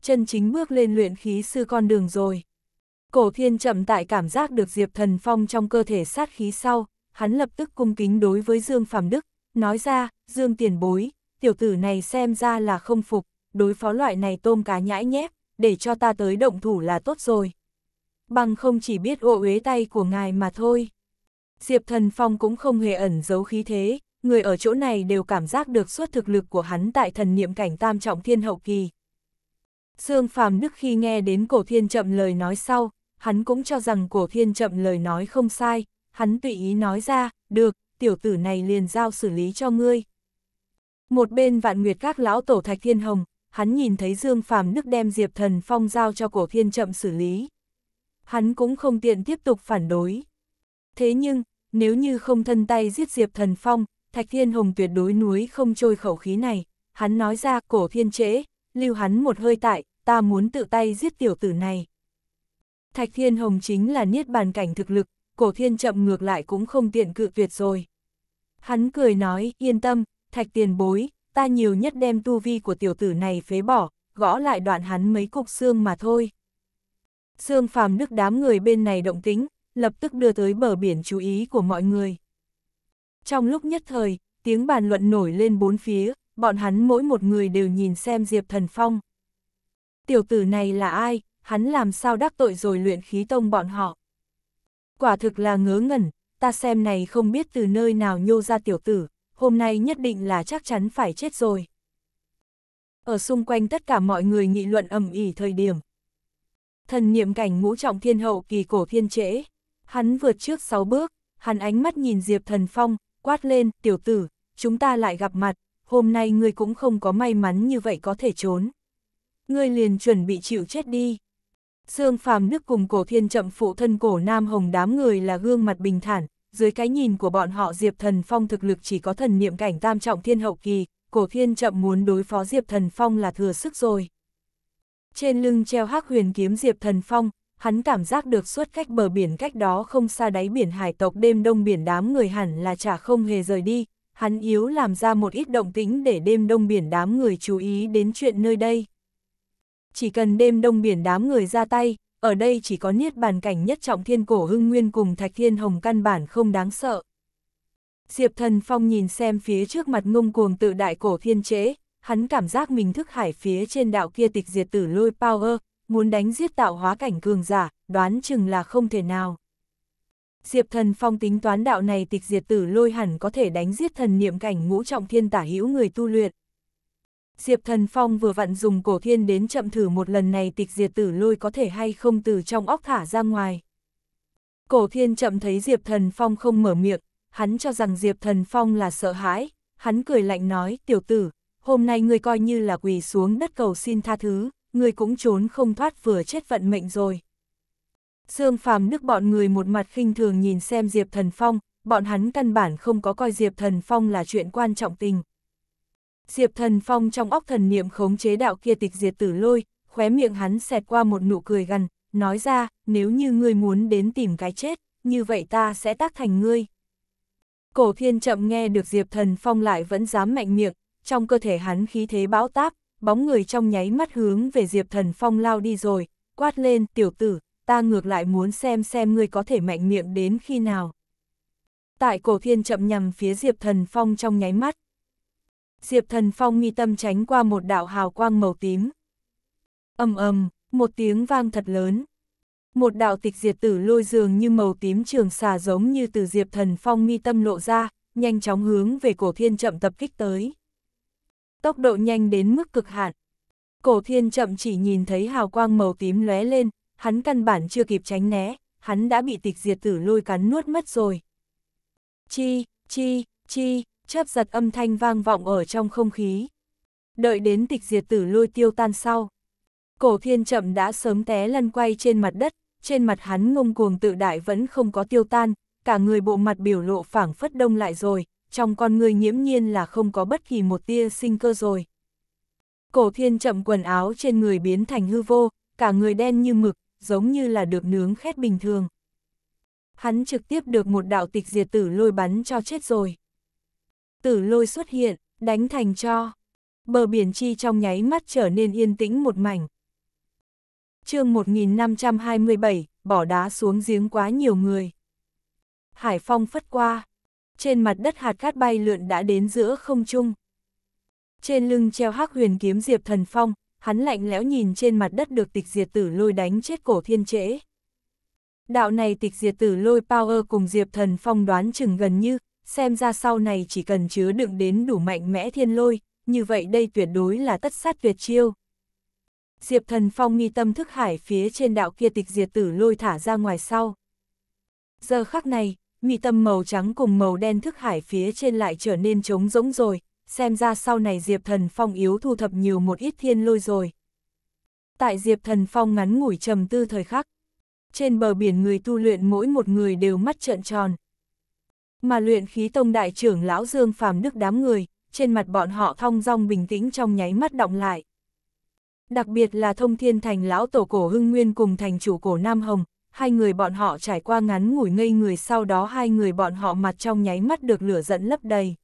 Chân chính bước lên luyện khí sư con đường rồi. Cổ thiên chậm tại cảm giác được Diệp Thần Phong trong cơ thể sát khí sau, hắn lập tức cung kính đối với Dương Phạm Đức, nói ra, Dương tiền bối, tiểu tử này xem ra là không phục, đối phó loại này tôm cá nhãi nhép, để cho ta tới động thủ là tốt rồi. Bằng không chỉ biết ô uế tay của ngài mà thôi. Diệp Thần Phong cũng không hề ẩn giấu khí thế, người ở chỗ này đều cảm giác được suốt thực lực của hắn tại thần niệm cảnh tam trọng thiên hậu kỳ. Dương Phàm Đức khi nghe đến cổ thiên chậm lời nói sau, hắn cũng cho rằng cổ thiên chậm lời nói không sai, hắn tùy ý nói ra, được, tiểu tử này liền giao xử lý cho ngươi. Một bên vạn nguyệt các lão tổ thạch thiên hồng, hắn nhìn thấy Dương Phàm Đức đem Diệp Thần Phong giao cho cổ thiên chậm xử lý. Hắn cũng không tiện tiếp tục phản đối. Thế nhưng, nếu như không thân tay giết Diệp Thần Phong, Thạch Thiên Hồng tuyệt đối núi không trôi khẩu khí này, hắn nói ra cổ thiên trễ, lưu hắn một hơi tại, ta muốn tự tay giết tiểu tử này. Thạch Thiên Hồng chính là niết bàn cảnh thực lực, cổ thiên chậm ngược lại cũng không tiện cự tuyệt rồi. Hắn cười nói, yên tâm, thạch tiền bối, ta nhiều nhất đem tu vi của tiểu tử này phế bỏ, gõ lại đoạn hắn mấy cục xương mà thôi. Xương phàm đức đám người bên này động tính, lập tức đưa tới bờ biển chú ý của mọi người. Trong lúc nhất thời, tiếng bàn luận nổi lên bốn phía, bọn hắn mỗi một người đều nhìn xem Diệp Thần Phong. Tiểu tử này là ai, hắn làm sao đắc tội rồi luyện khí tông bọn họ. Quả thực là ngớ ngẩn, ta xem này không biết từ nơi nào nhô ra tiểu tử, hôm nay nhất định là chắc chắn phải chết rồi. Ở xung quanh tất cả mọi người nghị luận ầm ĩ thời điểm. Thần niệm cảnh ngũ trọng thiên hậu kỳ cổ thiên trễ. Hắn vượt trước sáu bước, hắn ánh mắt nhìn Diệp Thần Phong, quát lên, tiểu tử, chúng ta lại gặp mặt, hôm nay ngươi cũng không có may mắn như vậy có thể trốn. Ngươi liền chuẩn bị chịu chết đi. Sương Phàm Đức cùng cổ thiên chậm phụ thân cổ Nam Hồng đám người là gương mặt bình thản, dưới cái nhìn của bọn họ Diệp Thần Phong thực lực chỉ có thần niệm cảnh tam trọng thiên hậu kỳ, cổ thiên chậm muốn đối phó Diệp Thần Phong là thừa sức rồi. Trên lưng treo hắc huyền kiếm Diệp Thần Phong, hắn cảm giác được suốt cách bờ biển cách đó không xa đáy biển hải tộc đêm đông biển đám người hẳn là chả không hề rời đi, hắn yếu làm ra một ít động tĩnh để đêm đông biển đám người chú ý đến chuyện nơi đây. Chỉ cần đêm đông biển đám người ra tay, ở đây chỉ có niết bàn cảnh nhất trọng thiên cổ hưng nguyên cùng thạch thiên hồng căn bản không đáng sợ. Diệp thần phong nhìn xem phía trước mặt ngông cuồng tự đại cổ thiên chế, hắn cảm giác mình thức hải phía trên đạo kia tịch diệt tử lôi power, muốn đánh giết tạo hóa cảnh cường giả, đoán chừng là không thể nào. Diệp thần phong tính toán đạo này tịch diệt tử lôi hẳn có thể đánh giết thần niệm cảnh ngũ trọng thiên tả hữu người tu luyện. Diệp thần phong vừa vặn dùng cổ thiên đến chậm thử một lần này tịch diệt tử lôi có thể hay không từ trong óc thả ra ngoài. Cổ thiên chậm thấy Diệp thần phong không mở miệng, hắn cho rằng Diệp thần phong là sợ hãi, hắn cười lạnh nói tiểu tử, hôm nay ngươi coi như là quỳ xuống đất cầu xin tha thứ người cũng trốn không thoát vừa chết vận mệnh rồi. Dương Phàm nước bọn người một mặt khinh thường nhìn xem Diệp Thần Phong, bọn hắn căn bản không có coi Diệp Thần Phong là chuyện quan trọng tình. Diệp Thần Phong trong óc thần niệm khống chế đạo kia tịch diệt tử lôi, khóe miệng hắn xẹt qua một nụ cười gần, nói ra, nếu như ngươi muốn đến tìm cái chết, như vậy ta sẽ tác thành ngươi. Cổ thiên chậm nghe được Diệp Thần Phong lại vẫn dám mạnh miệng, trong cơ thể hắn khí thế bão táp, bóng người trong nháy mắt hướng về Diệp Thần Phong lao đi rồi, quát lên tiểu tử, ta ngược lại muốn xem xem ngươi có thể mạnh miệng đến khi nào. Tại cổ thiên chậm nhằm phía Diệp Thần Phong trong nháy mắt. Diệp Thần Phong mi tâm tránh qua một đạo hào quang màu tím. ầm ầm, một tiếng vang thật lớn. Một đạo tịch diệt tử lôi dường như màu tím trường xà giống như từ Diệp Thần Phong mi tâm lộ ra, nhanh chóng hướng về cổ thiên chậm tập kích tới tốc độ nhanh đến mức cực hạn. Cổ thiên chậm chỉ nhìn thấy hào quang màu tím lóe lên, hắn căn bản chưa kịp tránh né, hắn đã bị tịch diệt tử lôi cắn nuốt mất rồi. Chi, chi, chi, chớp giật âm thanh vang vọng ở trong không khí. Đợi đến tịch diệt tử lôi tiêu tan sau. Cổ thiên chậm đã sớm té lăn quay trên mặt đất, trên mặt hắn ngông cuồng tự đại vẫn không có tiêu tan, cả người bộ mặt biểu lộ phảng phất đông lại rồi, trong con người nhiễm nhiên là không có bất kỳ một tia sinh cơ rồi. Cổ thiên chậm quần áo trên người biến thành hư vô, cả người đen như mực, giống như là được nướng khét bình thường. Hắn trực tiếp được một đạo tịch diệt tử lôi bắn cho chết rồi. Tử lôi xuất hiện, đánh thành cho. Bờ biển chi trong nháy mắt trở nên yên tĩnh một mảnh. chương 1527, bỏ đá xuống giếng quá nhiều người. Hải phong phất qua, trên mặt đất hạt cát bay lượn đã đến giữa không trung. Trên lưng treo hắc huyền kiếm Diệp Thần Phong, hắn lạnh lẽo nhìn trên mặt đất được tịch diệt tử lôi đánh chết cổ thiên trễ. Đạo này tịch diệt tử lôi power cùng Diệp Thần Phong đoán chừng gần như, xem ra sau này chỉ cần chứa đựng đến đủ mạnh mẽ thiên lôi, như vậy đây tuyệt đối là tất sát tuyệt chiêu. Diệp Thần Phong nghi tâm thức hải phía trên đạo kia tịch diệt tử lôi thả ra ngoài sau. Giờ khắc này, mi tâm màu trắng cùng màu đen thức hải phía trên lại trở nên trống rỗng rồi, xem ra sau này Diệp Thần Phong yếu thu thập nhiều một ít thiên lôi rồi. Tại Diệp Thần Phong ngắn ngủi trầm tư thời khắc, trên bờ biển người tu luyện mỗi một người đều mắt trợn tròn. Mà luyện khí tông đại trưởng lão Dương Phàm Đức đám người, trên mặt bọn họ thong dong bình tĩnh trong nháy mắt động lại. Đặc biệt là thông thiên thành lão tổ cổ hưng nguyên cùng thành chủ cổ Nam Hồng, hai người bọn họ trải qua ngắn ngủi ngây người sau đó hai người bọn họ mặt trong nháy mắt được lửa giận lấp đầy.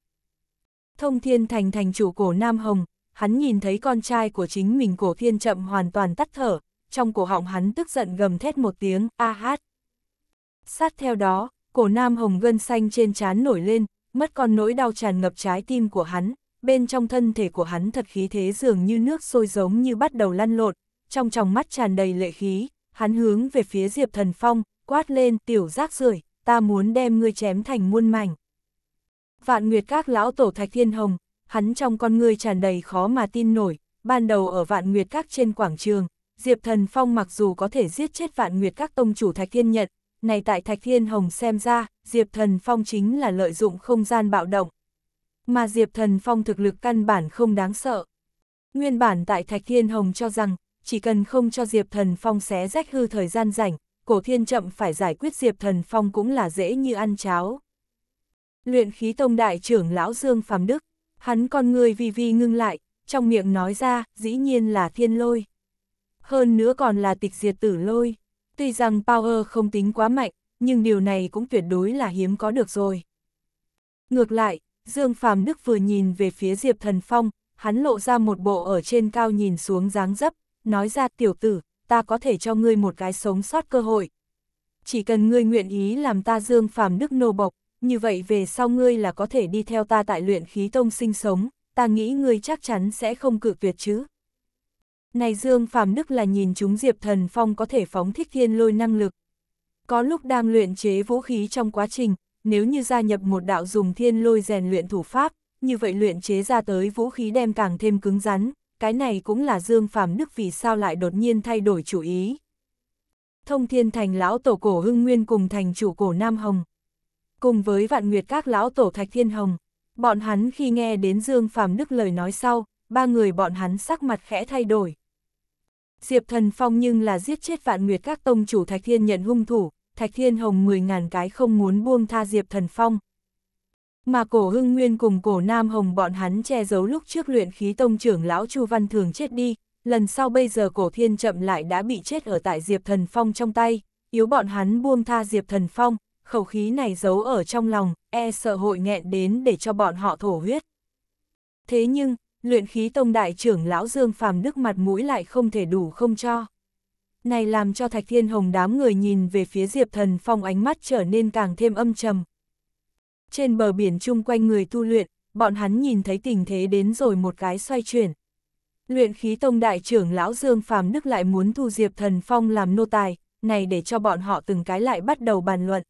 Thông thiên thành thành chủ cổ Nam Hồng, hắn nhìn thấy con trai của chính mình cổ thiên chậm hoàn toàn tắt thở, trong cổ họng hắn tức giận gầm thét một tiếng, a hát. Sát theo đó, cổ Nam Hồng gân xanh trên trán nổi lên, mất con nỗi đau tràn ngập trái tim của hắn, bên trong thân thể của hắn thật khí thế dường như nước sôi giống như bắt đầu lăn lộn, trong tròng mắt tràn đầy lệ khí, hắn hướng về phía Diệp Thần Phong, quát lên tiểu rác rưởi ta muốn đem ngươi chém thành muôn mảnh. Vạn Nguyệt các lão tổ Thạch Thiên Hồng, hắn trong con ngươi tràn đầy khó mà tin nổi, ban đầu ở Vạn Nguyệt các trên quảng trường, Diệp Thần Phong mặc dù có thể giết chết Vạn Nguyệt các tông chủ Thạch Thiên Nhật, này tại Thạch Thiên Hồng xem ra, Diệp Thần Phong chính là lợi dụng không gian bạo động. Mà Diệp Thần Phong thực lực căn bản không đáng sợ. Nguyên bản tại Thạch Thiên Hồng cho rằng, chỉ cần không cho Diệp Thần Phong xé rách hư thời gian rảnh, cổ thiên chậm phải giải quyết Diệp Thần Phong cũng là dễ như ăn cháo. Luyện khí tông đại trưởng lão Dương Phạm Đức, hắn con người vì vi ngưng lại, trong miệng nói ra, dĩ nhiên là thiên lôi. Hơn nữa còn là tịch diệt tử lôi. Tuy rằng power không tính quá mạnh, nhưng điều này cũng tuyệt đối là hiếm có được rồi. Ngược lại, Dương Phạm Đức vừa nhìn về phía Diệp Thần Phong, hắn lộ ra một bộ ở trên cao nhìn xuống dáng dấp, nói ra tiểu tử, ta có thể cho ngươi một cái sống sót cơ hội. Chỉ cần ngươi nguyện ý làm ta dương phàm đức nô bộc, như vậy về sau ngươi là có thể đi theo ta tại luyện khí tông sinh sống, ta nghĩ ngươi chắc chắn sẽ không cự tuyệt chứ. Này Dương Phàm Đức là nhìn chúng Diệp Thần Phong có thể phóng thích thiên lôi năng lực. Có lúc đang luyện chế vũ khí trong quá trình, nếu như gia nhập một đạo dùng thiên lôi rèn luyện thủ pháp, như vậy luyện chế ra tới vũ khí đem càng thêm cứng rắn, cái này cũng là Dương Phàm Đức vì sao lại đột nhiên thay đổi chủ ý. Thông Thiên Thành lão tổ cổ Hưng Nguyên cùng thành chủ cổ Nam Hồng, cùng với Vạn Nguyệt các lão tổ Thạch Thiên Hồng, bọn hắn khi nghe đến Dương Phàm Đức lời nói sau, ba người bọn hắn sắc mặt khẽ thay đổi. Diệp Thần Phong nhưng là giết chết Vạn Nguyệt các tông chủ Thạch Thiên nhận hung thủ, Thạch Thiên Hồng 10.000 cái không muốn buông tha Diệp Thần Phong mà cổ hưng nguyên cùng cổ Nam Hồng bọn hắn che giấu lúc trước luyện khí tông trưởng lão Chu Văn Thường chết đi, lần sau bây giờ cổ thiên chậm lại đã bị chết ở tại Diệp Thần Phong trong tay, yếu bọn hắn buông tha Diệp Thần Phong, khẩu khí này giấu ở trong lòng, e sợ hội nghẹn đến để cho bọn họ thổ huyết. Thế nhưng, luyện khí tông đại trưởng lão Dương Phàm Đức mặt mũi lại không thể đủ không cho. Này làm cho Thạch Thiên Hồng đám người nhìn về phía Diệp Thần Phong ánh mắt trở nên càng thêm âm trầm, trên bờ biển chung quanh người tu luyện, bọn hắn nhìn thấy tình thế đến rồi một cái xoay chuyển. Luyện khí tông đại trưởng lão Dương Phàm Đức lại muốn thu Diệp Thần Phong làm nô tài, này để cho bọn họ từng cái lại bắt đầu bàn luận.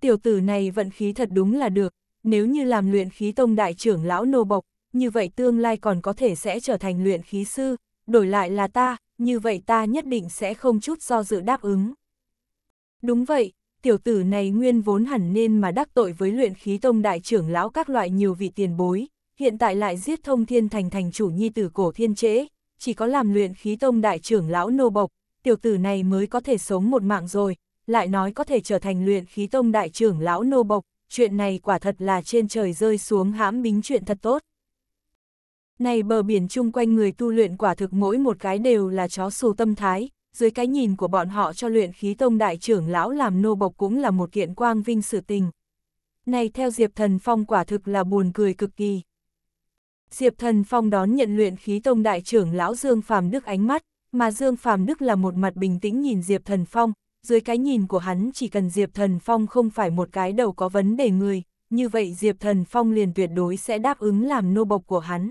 Tiểu tử này vận khí thật đúng là được, nếu như làm luyện khí tông đại trưởng lão nô bộc, như vậy tương lai còn có thể sẽ trở thành luyện khí sư, đổi lại là ta, như vậy ta nhất định sẽ không chút do dự đáp ứng. Đúng vậy, tiểu tử này nguyên vốn hẳn nên mà đắc tội với luyện khí tông đại trưởng lão các loại nhiều vị tiền bối, hiện tại lại giết thông thiên thành thành chủ nhi tử cổ thiên trễ, chỉ có làm luyện khí tông đại trưởng lão nô bộc, tiểu tử này mới có thể sống một mạng rồi, lại nói có thể trở thành luyện khí tông đại trưởng lão nô bộc, chuyện này quả thật là trên trời rơi xuống hãm bính chuyện thật tốt. Này bờ biển chung quanh người tu luyện quả thực mỗi một cái đều là chó xù tâm thái, dưới cái nhìn của bọn họ cho luyện khí tông đại trưởng lão làm nô bộc cũng là một kiện quang vinh sự tình. Này theo Diệp Thần Phong quả thực là buồn cười cực kỳ. Diệp Thần Phong đón nhận luyện khí tông đại trưởng lão Dương Phàm Đức ánh mắt, mà Dương Phàm Đức là một mặt bình tĩnh nhìn Diệp Thần Phong, dưới cái nhìn của hắn chỉ cần Diệp Thần Phong không phải một cái đầu có vấn đề người, như vậy Diệp Thần Phong liền tuyệt đối sẽ đáp ứng làm nô bộc của hắn.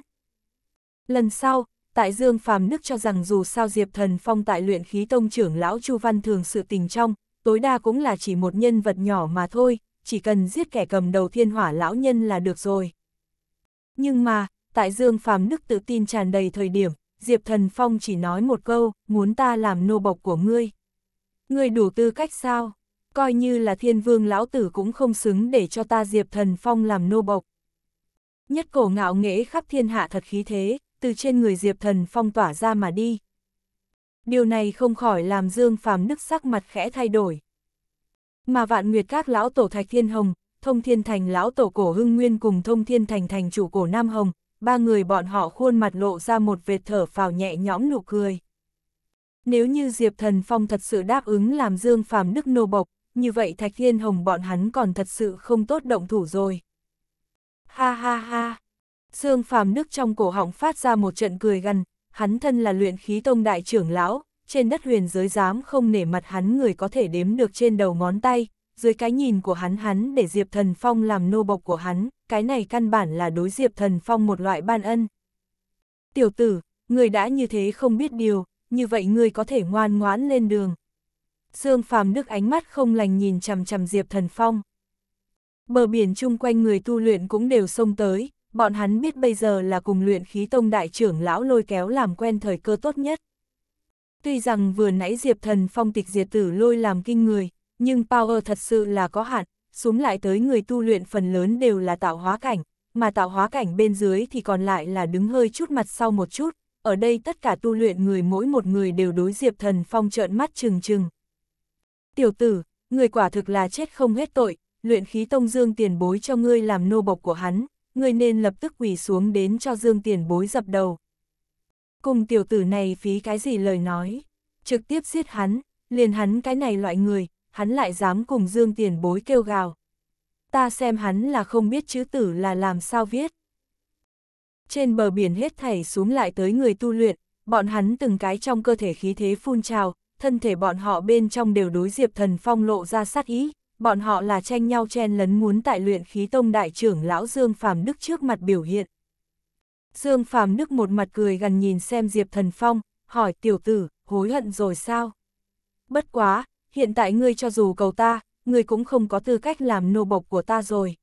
Lần sau, tại Dương Phàm Đức cho rằng dù sao Diệp Thần Phong tại luyện khí tông trưởng lão Chu Văn thường sự tình trong, tối đa cũng là chỉ một nhân vật nhỏ mà thôi, chỉ cần giết kẻ cầm đầu thiên hỏa lão nhân là được rồi. Nhưng mà, tại Dương Phàm Đức tự tin tràn đầy thời điểm, Diệp Thần Phong chỉ nói một câu, muốn ta làm nô bộc của ngươi. Ngươi đủ tư cách sao? Coi như là thiên vương lão tử cũng không xứng để cho ta Diệp Thần Phong làm nô bộc. Nhất cổ ngạo nghễ khắp thiên hạ thật khí thế, từ trên người Diệp Thần Phong tỏa ra mà đi. Điều này không khỏi làm Dương Phàm Đức sắc mặt khẽ thay đổi. Mà vạn nguyệt các lão tổ Thạch Thiên Hồng, thông thiên thành lão tổ cổ hưng nguyên cùng thông thiên thành thành chủ cổ Nam Hồng, ba người bọn họ khuôn mặt lộ ra một vệt thở phào nhẹ nhõm nụ cười. Nếu như Diệp Thần Phong thật sự đáp ứng làm Dương Phàm đức nô bộc, như vậy Thạch Thiên Hồng bọn hắn còn thật sự không tốt động thủ rồi. Ha ha ha! Sương Phàm nước trong cổ họng phát ra một trận cười gần. hắn thân là luyện khí tông đại trưởng lão, trên đất huyền giới dám không nể mặt hắn người có thể đếm được trên đầu ngón tay, dưới cái nhìn của hắn hắn để Diệp Thần Phong làm nô bộc của hắn, cái này căn bản là đối Diệp Thần Phong một loại ban ân. Tiểu tử, người đã như thế không biết điều, như vậy người có thể ngoan ngoãn lên đường. Sương Phàm nước ánh mắt không lành nhìn chằm chằm Diệp Thần Phong. Bờ biển chung quanh người tu luyện cũng đều xông tới, bọn hắn biết bây giờ là cùng luyện khí tông đại trưởng lão lôi kéo làm quen thời cơ tốt nhất. Tuy rằng vừa nãy Diệp Thần phong tịch diệt tử lôi làm kinh người, nhưng power thật sự là có hạn, xuống lại tới người tu luyện phần lớn đều là tạo hóa cảnh, mà tạo hóa cảnh bên dưới thì còn lại là đứng hơi chút mặt sau một chút, ở đây tất cả tu luyện người mỗi một người đều đối Diệp Thần Phong trợn mắt trừng trừng. Tiểu tử, người quả thực là chết không hết tội, luyện khí tông dương tiền bối cho ngươi làm nô bộc của hắn, ngươi nên lập tức quỳ xuống đến cho Dương tiền bối dập đầu. Cùng tiểu tử này phí cái gì lời nói, trực tiếp giết hắn, liền hắn cái này loại người, hắn lại dám cùng Dương tiền bối kêu gào. Ta xem hắn là không biết chữ tử là làm sao viết. Trên bờ biển hết thảy xuống lại tới người tu luyện, bọn hắn từng cái trong cơ thể khí thế phun trào, thân thể bọn họ bên trong đều đối diệp thần phong lộ ra sát ý, bọn họ là tranh nhau chen lấn muốn tại luyện khí tông đại trưởng lão Dương Phàm Đức trước mặt biểu hiện. Dương Phàm Đức một mặt cười gần nhìn xem Diệp Thần Phong, hỏi tiểu tử, hối hận rồi sao? Bất quá, hiện tại ngươi cho dù cầu ta, ngươi cũng không có tư cách làm nô bộc của ta rồi.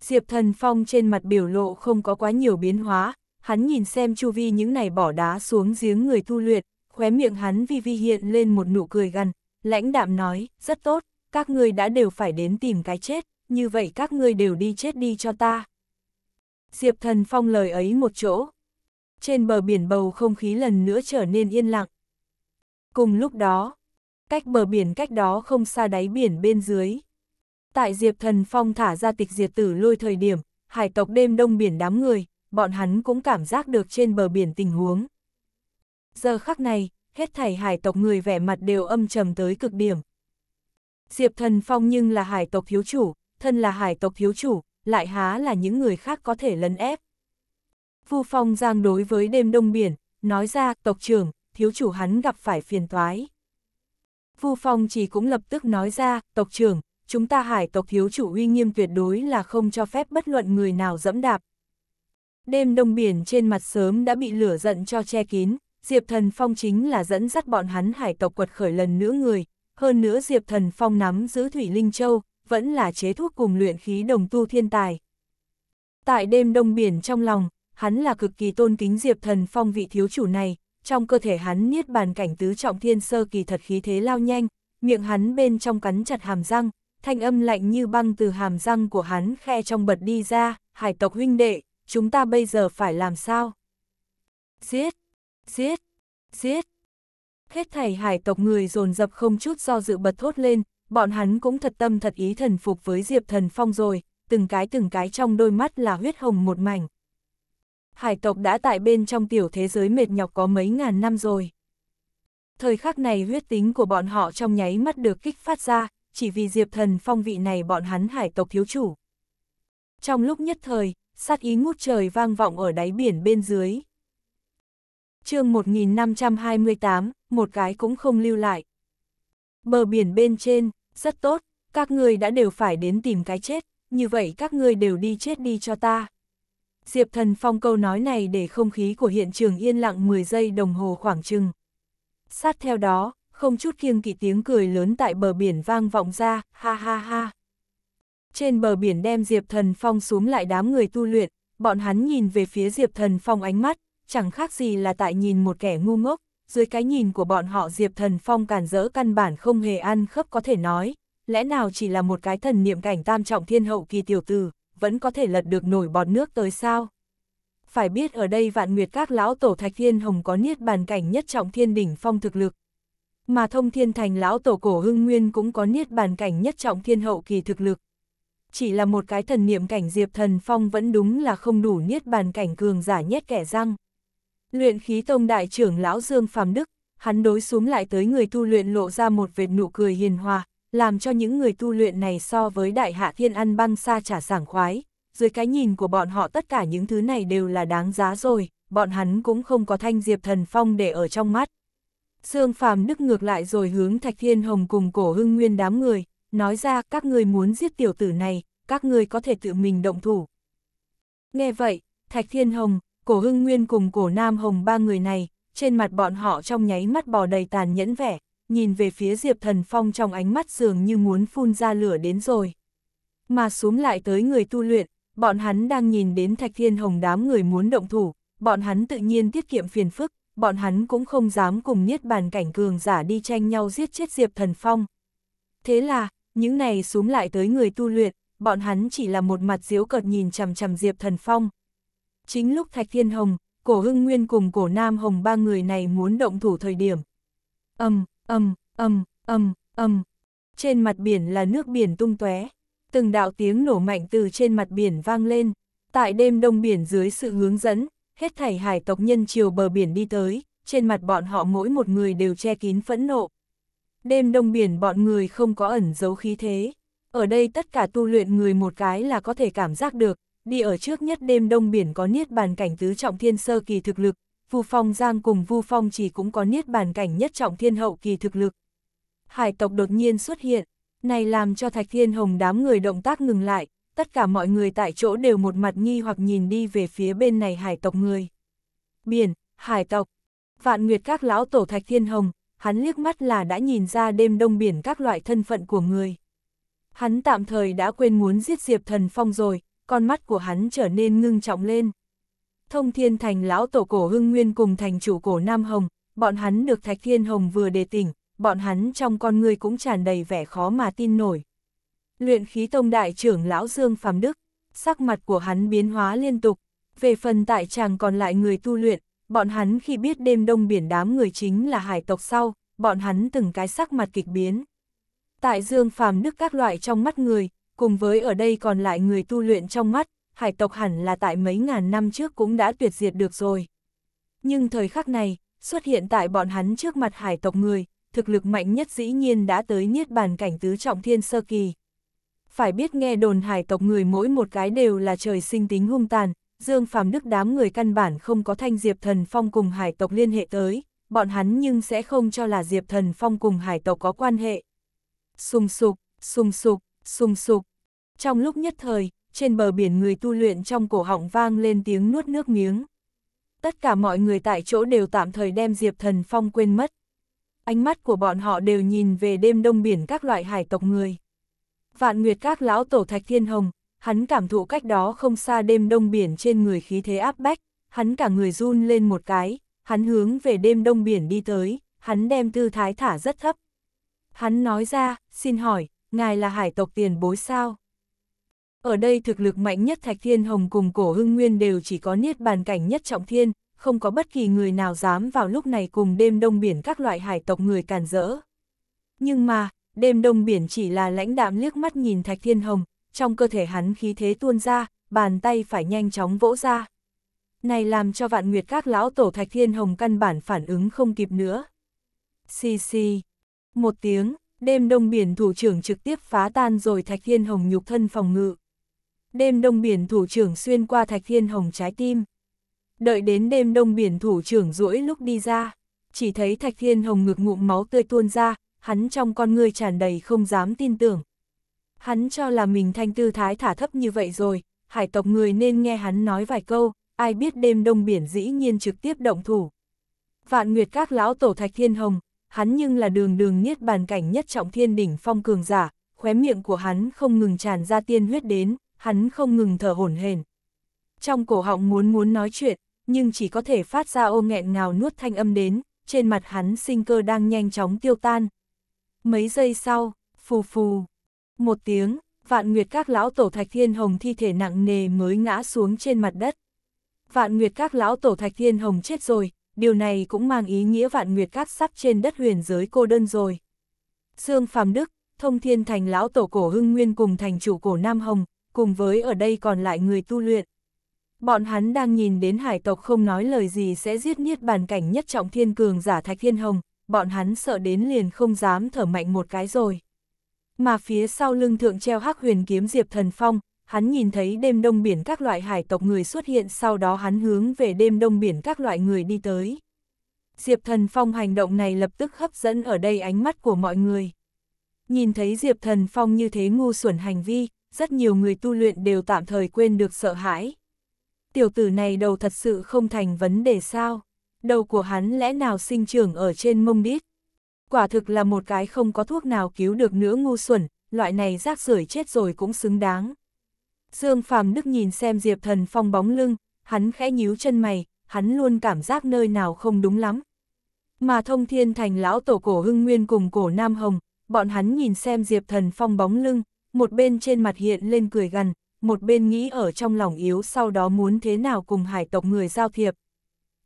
Diệp Thần Phong trên mặt biểu lộ không có quá nhiều biến hóa, hắn nhìn xem chu vi những này bỏ đá xuống giếng người tu luyện, khóe miệng hắn vi vi hiện lên một nụ cười gần, lãnh đạm nói, rất tốt, các ngươi đã đều phải đến tìm cái chết, như vậy các ngươi đều đi chết đi cho ta. Diệp thần phong lời ấy một chỗ. Trên bờ biển bầu không khí lần nữa trở nên yên lặng. Cùng lúc đó, cách bờ biển cách đó không xa đáy biển bên dưới. Tại Diệp Thần Phong thả ra tịch diệt tử lôi thời điểm, hải tộc đêm đông biển đám người, bọn hắn cũng cảm giác được trên bờ biển tình huống. Giờ khắc này, hết thảy hải tộc người vẻ mặt đều âm trầm tới cực điểm, Diệp Thần Phong nhưng là hải tộc thiếu chủ, thân là hải tộc thiếu chủ, lại há là những người khác có thể lấn ép. Vu Phong Giang đối với đêm đông biển, nói ra tộc trưởng, thiếu chủ hắn gặp phải phiền toái. Vu Phong chỉ cũng lập tức nói ra, tộc trưởng, chúng ta hải tộc thiếu chủ uy nghiêm tuyệt đối là không cho phép bất luận người nào dẫm đạp. Đêm đông biển trên mặt sớm đã bị lửa giận cho che kín, Diệp Thần Phong chính là dẫn dắt bọn hắn hải tộc quật khởi lần nữa người, hơn nữa Diệp Thần Phong nắm giữ Thủy Linh Châu, vẫn là chế thuốc cùng luyện khí đồng tu thiên tài. Tại đêm đông biển trong lòng, hắn là cực kỳ tôn kính Diệp Thần Phong vị thiếu chủ này, trong cơ thể hắn niết bàn cảnh tứ trọng thiên sơ kỳ thật khí thế lao nhanh, miệng hắn bên trong cắn chặt hàm răng, thanh âm lạnh như băng từ hàm răng của hắn khe trong bật đi ra, hải tộc huynh đệ, chúng ta bây giờ phải làm sao? Giết! Giết! Giết! Hết thảy hải tộc người dồn dập không chút do dự bật thốt lên, bọn hắn cũng thật tâm thật ý thần phục với Diệp Thần Phong rồi, từng cái từng cái trong đôi mắt là huyết hồng một mảnh. Hải tộc đã tại bên trong tiểu thế giới mệt nhọc có mấy ngàn năm rồi. Thời khắc này huyết tính của bọn họ trong nháy mắt được kích phát ra, chỉ vì Diệp Thần Phong vị này bọn hắn hải tộc thiếu chủ. Trong lúc nhất thời, sát ý ngút trời vang vọng ở đáy biển bên dưới chương 1528, một cái cũng không lưu lại. Bờ biển bên trên, rất tốt, các người đã đều phải đến tìm cái chết, như vậy các người đều đi chết đi cho ta. Diệp Thần Phong câu nói này để không khí của hiện trường yên lặng 10 giây đồng hồ khoảng chừng. Sát theo đó, không chút kiêng kỵ tiếng cười lớn tại bờ biển vang vọng ra, ha ha ha. Trên bờ biển đem Diệp Thần Phong xuống lại đám người tu luyện, bọn hắn nhìn về phía Diệp Thần Phong ánh mắt, chẳng khác gì là tại nhìn một kẻ ngu ngốc, dưới cái nhìn của bọn họ Diệp Thần Phong cản rỡ căn bản không hề ăn khớp có thể nói, lẽ nào chỉ là một cái thần niệm cảnh tam trọng thiên hậu kỳ tiểu tử, vẫn có thể lật được nổi bọt nước tới sao? Phải biết ở đây vạn nguyệt các lão tổ Thạch Thiên Hồng có niết bàn cảnh nhất trọng thiên đỉnh phong thực lực. Mà thông thiên thành lão tổ cổ hưng nguyên cũng có niết bàn cảnh nhất trọng thiên hậu kỳ thực lực. Chỉ là một cái thần niệm cảnh Diệp Thần Phong vẫn đúng là không đủ niết bàn cảnh cường giả nhất kẻ răng. Luyện khí tông đại trưởng lão Dương phạm Đức, hắn đối xuống lại tới người tu luyện lộ ra một vệt nụ cười hiền hòa, làm cho những người tu luyện này so với đại hạ thiên ăn băng xa trả sảng khoái. Dưới cái nhìn của bọn họ tất cả những thứ này đều là đáng giá rồi, bọn hắn cũng không có thanh diệp thần phong để ở trong mắt. Dương phạm Đức ngược lại rồi hướng Thạch Thiên Hồng cùng cổ hưng nguyên đám người, nói ra các người muốn giết tiểu tử này, các người có thể tự mình động thủ. Nghe vậy, Thạch Thiên Hồng, cổ hưng nguyên cùng cổ nam hồng ba người này, trên mặt bọn họ trong nháy mắt bò đầy tàn nhẫn vẻ, nhìn về phía Diệp Thần Phong trong ánh mắt dường như muốn phun ra lửa đến rồi. Mà xuống lại tới người tu luyện, bọn hắn đang nhìn đến Thạch Thiên Hồng đám người muốn động thủ, bọn hắn tự nhiên tiết kiệm phiền phức, bọn hắn cũng không dám cùng niết bàn cảnh cường giả đi tranh nhau giết chết Diệp Thần Phong. Thế là, những này xuống lại tới người tu luyện, bọn hắn chỉ là một mặt diếu cợt nhìn chằm chằm Diệp Thần Phong, chính lúc Thạch Thiên Hồng, cổ hưng nguyên cùng cổ Nam Hồng ba người này muốn động thủ thời điểm. Âm, âm, âm, âm, âm. Trên mặt biển là nước biển tung tóe, từng đạo tiếng nổ mạnh từ trên mặt biển vang lên. Tại đêm đông biển dưới sự hướng dẫn, hết thảy hải tộc nhân chiều bờ biển đi tới, trên mặt bọn họ mỗi một người đều che kín phẫn nộ. Đêm đông biển bọn người không có ẩn giấu khí thế. Ở đây tất cả tu luyện người một cái là có thể cảm giác được, đi ở trước nhất đêm đông biển có niết bàn cảnh tứ trọng thiên sơ kỳ thực lực, Vu Phong Giang cùng Vu Phong chỉ cũng có niết bàn cảnh nhất trọng thiên hậu kỳ thực lực. Hải tộc đột nhiên xuất hiện, này làm cho Thạch Thiên Hồng đám người động tác ngừng lại, tất cả mọi người tại chỗ đều một mặt nghi hoặc nhìn đi về phía bên này hải tộc người. Biển, hải tộc, vạn nguyệt các lão tổ Thạch Thiên Hồng, hắn liếc mắt là đã nhìn ra đêm đông biển các loại thân phận của người. Hắn tạm thời đã quên muốn giết Diệp Thần Phong rồi, con mắt của hắn trở nên ngưng trọng lên. Thông thiên thành lão tổ cổ hưng nguyên cùng thành chủ cổ Nam Hồng, bọn hắn được Thạch Thiên Hồng vừa đề tỉnh, bọn hắn trong con người cũng tràn đầy vẻ khó mà tin nổi. Luyện khí tông đại trưởng lão Dương Phàm Đức, sắc mặt của hắn biến hóa liên tục, về phần tại chàng còn lại người tu luyện, bọn hắn khi biết đêm đông biển đám người chính là hải tộc sau, bọn hắn từng cái sắc mặt kịch biến. Tại Dương Phàm Đức các loại trong mắt người, cùng với ở đây còn lại người tu luyện trong mắt, hải tộc hẳn là tại mấy ngàn năm trước cũng đã tuyệt diệt được rồi. Nhưng thời khắc này, xuất hiện tại bọn hắn trước mặt hải tộc người, thực lực mạnh nhất dĩ nhiên đã tới niết bàn cảnh tứ trọng thiên sơ kỳ. Phải biết nghe đồn hải tộc người mỗi một cái đều là trời sinh tính hung tàn, Dương Phàm Đức đám người căn bản không có thanh Diệp Thần Phong cùng hải tộc liên hệ tới, bọn hắn nhưng sẽ không cho là Diệp Thần Phong cùng hải tộc có quan hệ. Sùng sục, sùng sục, sùng sục. Trong lúc nhất thời, trên bờ biển người tu luyện trong cổ họng vang lên tiếng nuốt nước miếng. Tất cả mọi người tại chỗ đều tạm thời đem Diệp Thần Phong quên mất. Ánh mắt của bọn họ đều nhìn về đêm đông biển các loại hải tộc người. Vạn Nguyệt các lão tổ Thạch Thiên Hồng, hắn cảm thụ cách đó không xa đêm đông biển trên người khí thế áp bách, hắn cả người run lên một cái, hắn hướng về đêm đông biển đi tới, hắn đem tư thái thả rất thấp. Hắn nói ra, xin hỏi, ngài là hải tộc tiền bối sao? Ở đây thực lực mạnh nhất Thạch Thiên Hồng cùng cổ hưng nguyên đều chỉ có niết bàn cảnh nhất trọng thiên, không có bất kỳ người nào dám vào lúc này cùng đêm đông biển các loại hải tộc người càn rỡ. Nhưng mà, đêm đông biển chỉ là lãnh đạm liếc mắt nhìn Thạch Thiên Hồng, trong cơ thể hắn khí thế tuôn ra, bàn tay phải nhanh chóng vỗ ra. Này làm cho vạn nguyệt các lão tổ Thạch Thiên Hồng căn bản phản ứng không kịp nữa. Xì xì. Một tiếng, Đêm đông biển thủ trưởng trực tiếp phá tan rồi Thạch Thiên Hồng nhục thân phòng ngự. Đêm đông biển thủ trưởng xuyên qua Thạch Thiên Hồng trái tim. Đợi đến đêm đông biển thủ trưởng rũi lúc đi ra, chỉ thấy Thạch Thiên Hồng ngực ngụm máu tươi tuôn ra, hắn trong con người tràn đầy không dám tin tưởng. Hắn cho là mình thanh tư thái thả thấp như vậy rồi, hải tộc người nên nghe hắn nói vài câu, ai biết đêm đông biển dĩ nhiên trực tiếp động thủ. Vạn Nguyệt các lão tổ Thạch Thiên Hồng, hắn nhưng là đường đường niết bàn cảnh nhất trọng thiên đỉnh phong cường giả, khóe miệng của hắn không ngừng tràn ra tiên huyết đến, hắn không ngừng thở hổn hển. Trong cổ họng muốn muốn nói chuyện, nhưng chỉ có thể phát ra ô nghẹn ngào nuốt thanh âm đến, trên mặt hắn sinh cơ đang nhanh chóng tiêu tan. Mấy giây sau, phù phù, một tiếng, vạn nguyệt các lão tổ thạch thiên hồng thi thể nặng nề mới ngã xuống trên mặt đất. Vạn nguyệt các lão tổ thạch thiên hồng chết rồi, điều này cũng mang ý nghĩa vạn nguyệt cát sắp trên đất huyền giới cô đơn rồi. Sương phạm Đức, Thông Thiên Thành lão tổ cổ Hưng Nguyên cùng thành chủ cổ Nam Hồng, cùng với ở đây còn lại người tu luyện. Bọn hắn đang nhìn đến hải tộc không nói lời gì sẽ giết niết bàn cảnh nhất trọng thiên cường giả Thạch Thiên Hồng, bọn hắn sợ đến liền không dám thở mạnh một cái rồi. Mà phía sau lưng thượng treo hắc huyền kiếm Diệp Thần Phong, hắn nhìn thấy đêm đông biển các loại hải tộc người xuất hiện sau đó hắn hướng về đêm đông biển các loại người đi tới. Diệp Thần Phong hành động này lập tức hấp dẫn ở đây ánh mắt của mọi người. Nhìn thấy Diệp Thần Phong như thế ngu xuẩn hành vi, rất nhiều người tu luyện đều tạm thời quên được sợ hãi. Tiểu tử này đầu thật sự không thành vấn đề sao, đầu của hắn lẽ nào sinh trưởng ở trên mông đít. Quả thực là một cái không có thuốc nào cứu được nữa ngu xuẩn, loại này rác rưởi chết rồi cũng xứng đáng. Dương Phàm Đức nhìn xem Diệp Thần Phong bóng lưng, hắn khẽ nhíu chân mày, hắn luôn cảm giác nơi nào không đúng lắm. Mà thông thiên thành lão tổ cổ hưng nguyên cùng cổ Nam Hồng, bọn hắn nhìn xem Diệp Thần Phong bóng lưng, một bên trên mặt hiện lên cười gằn, một bên nghĩ ở trong lòng yếu sau đó muốn thế nào cùng hải tộc người giao thiệp.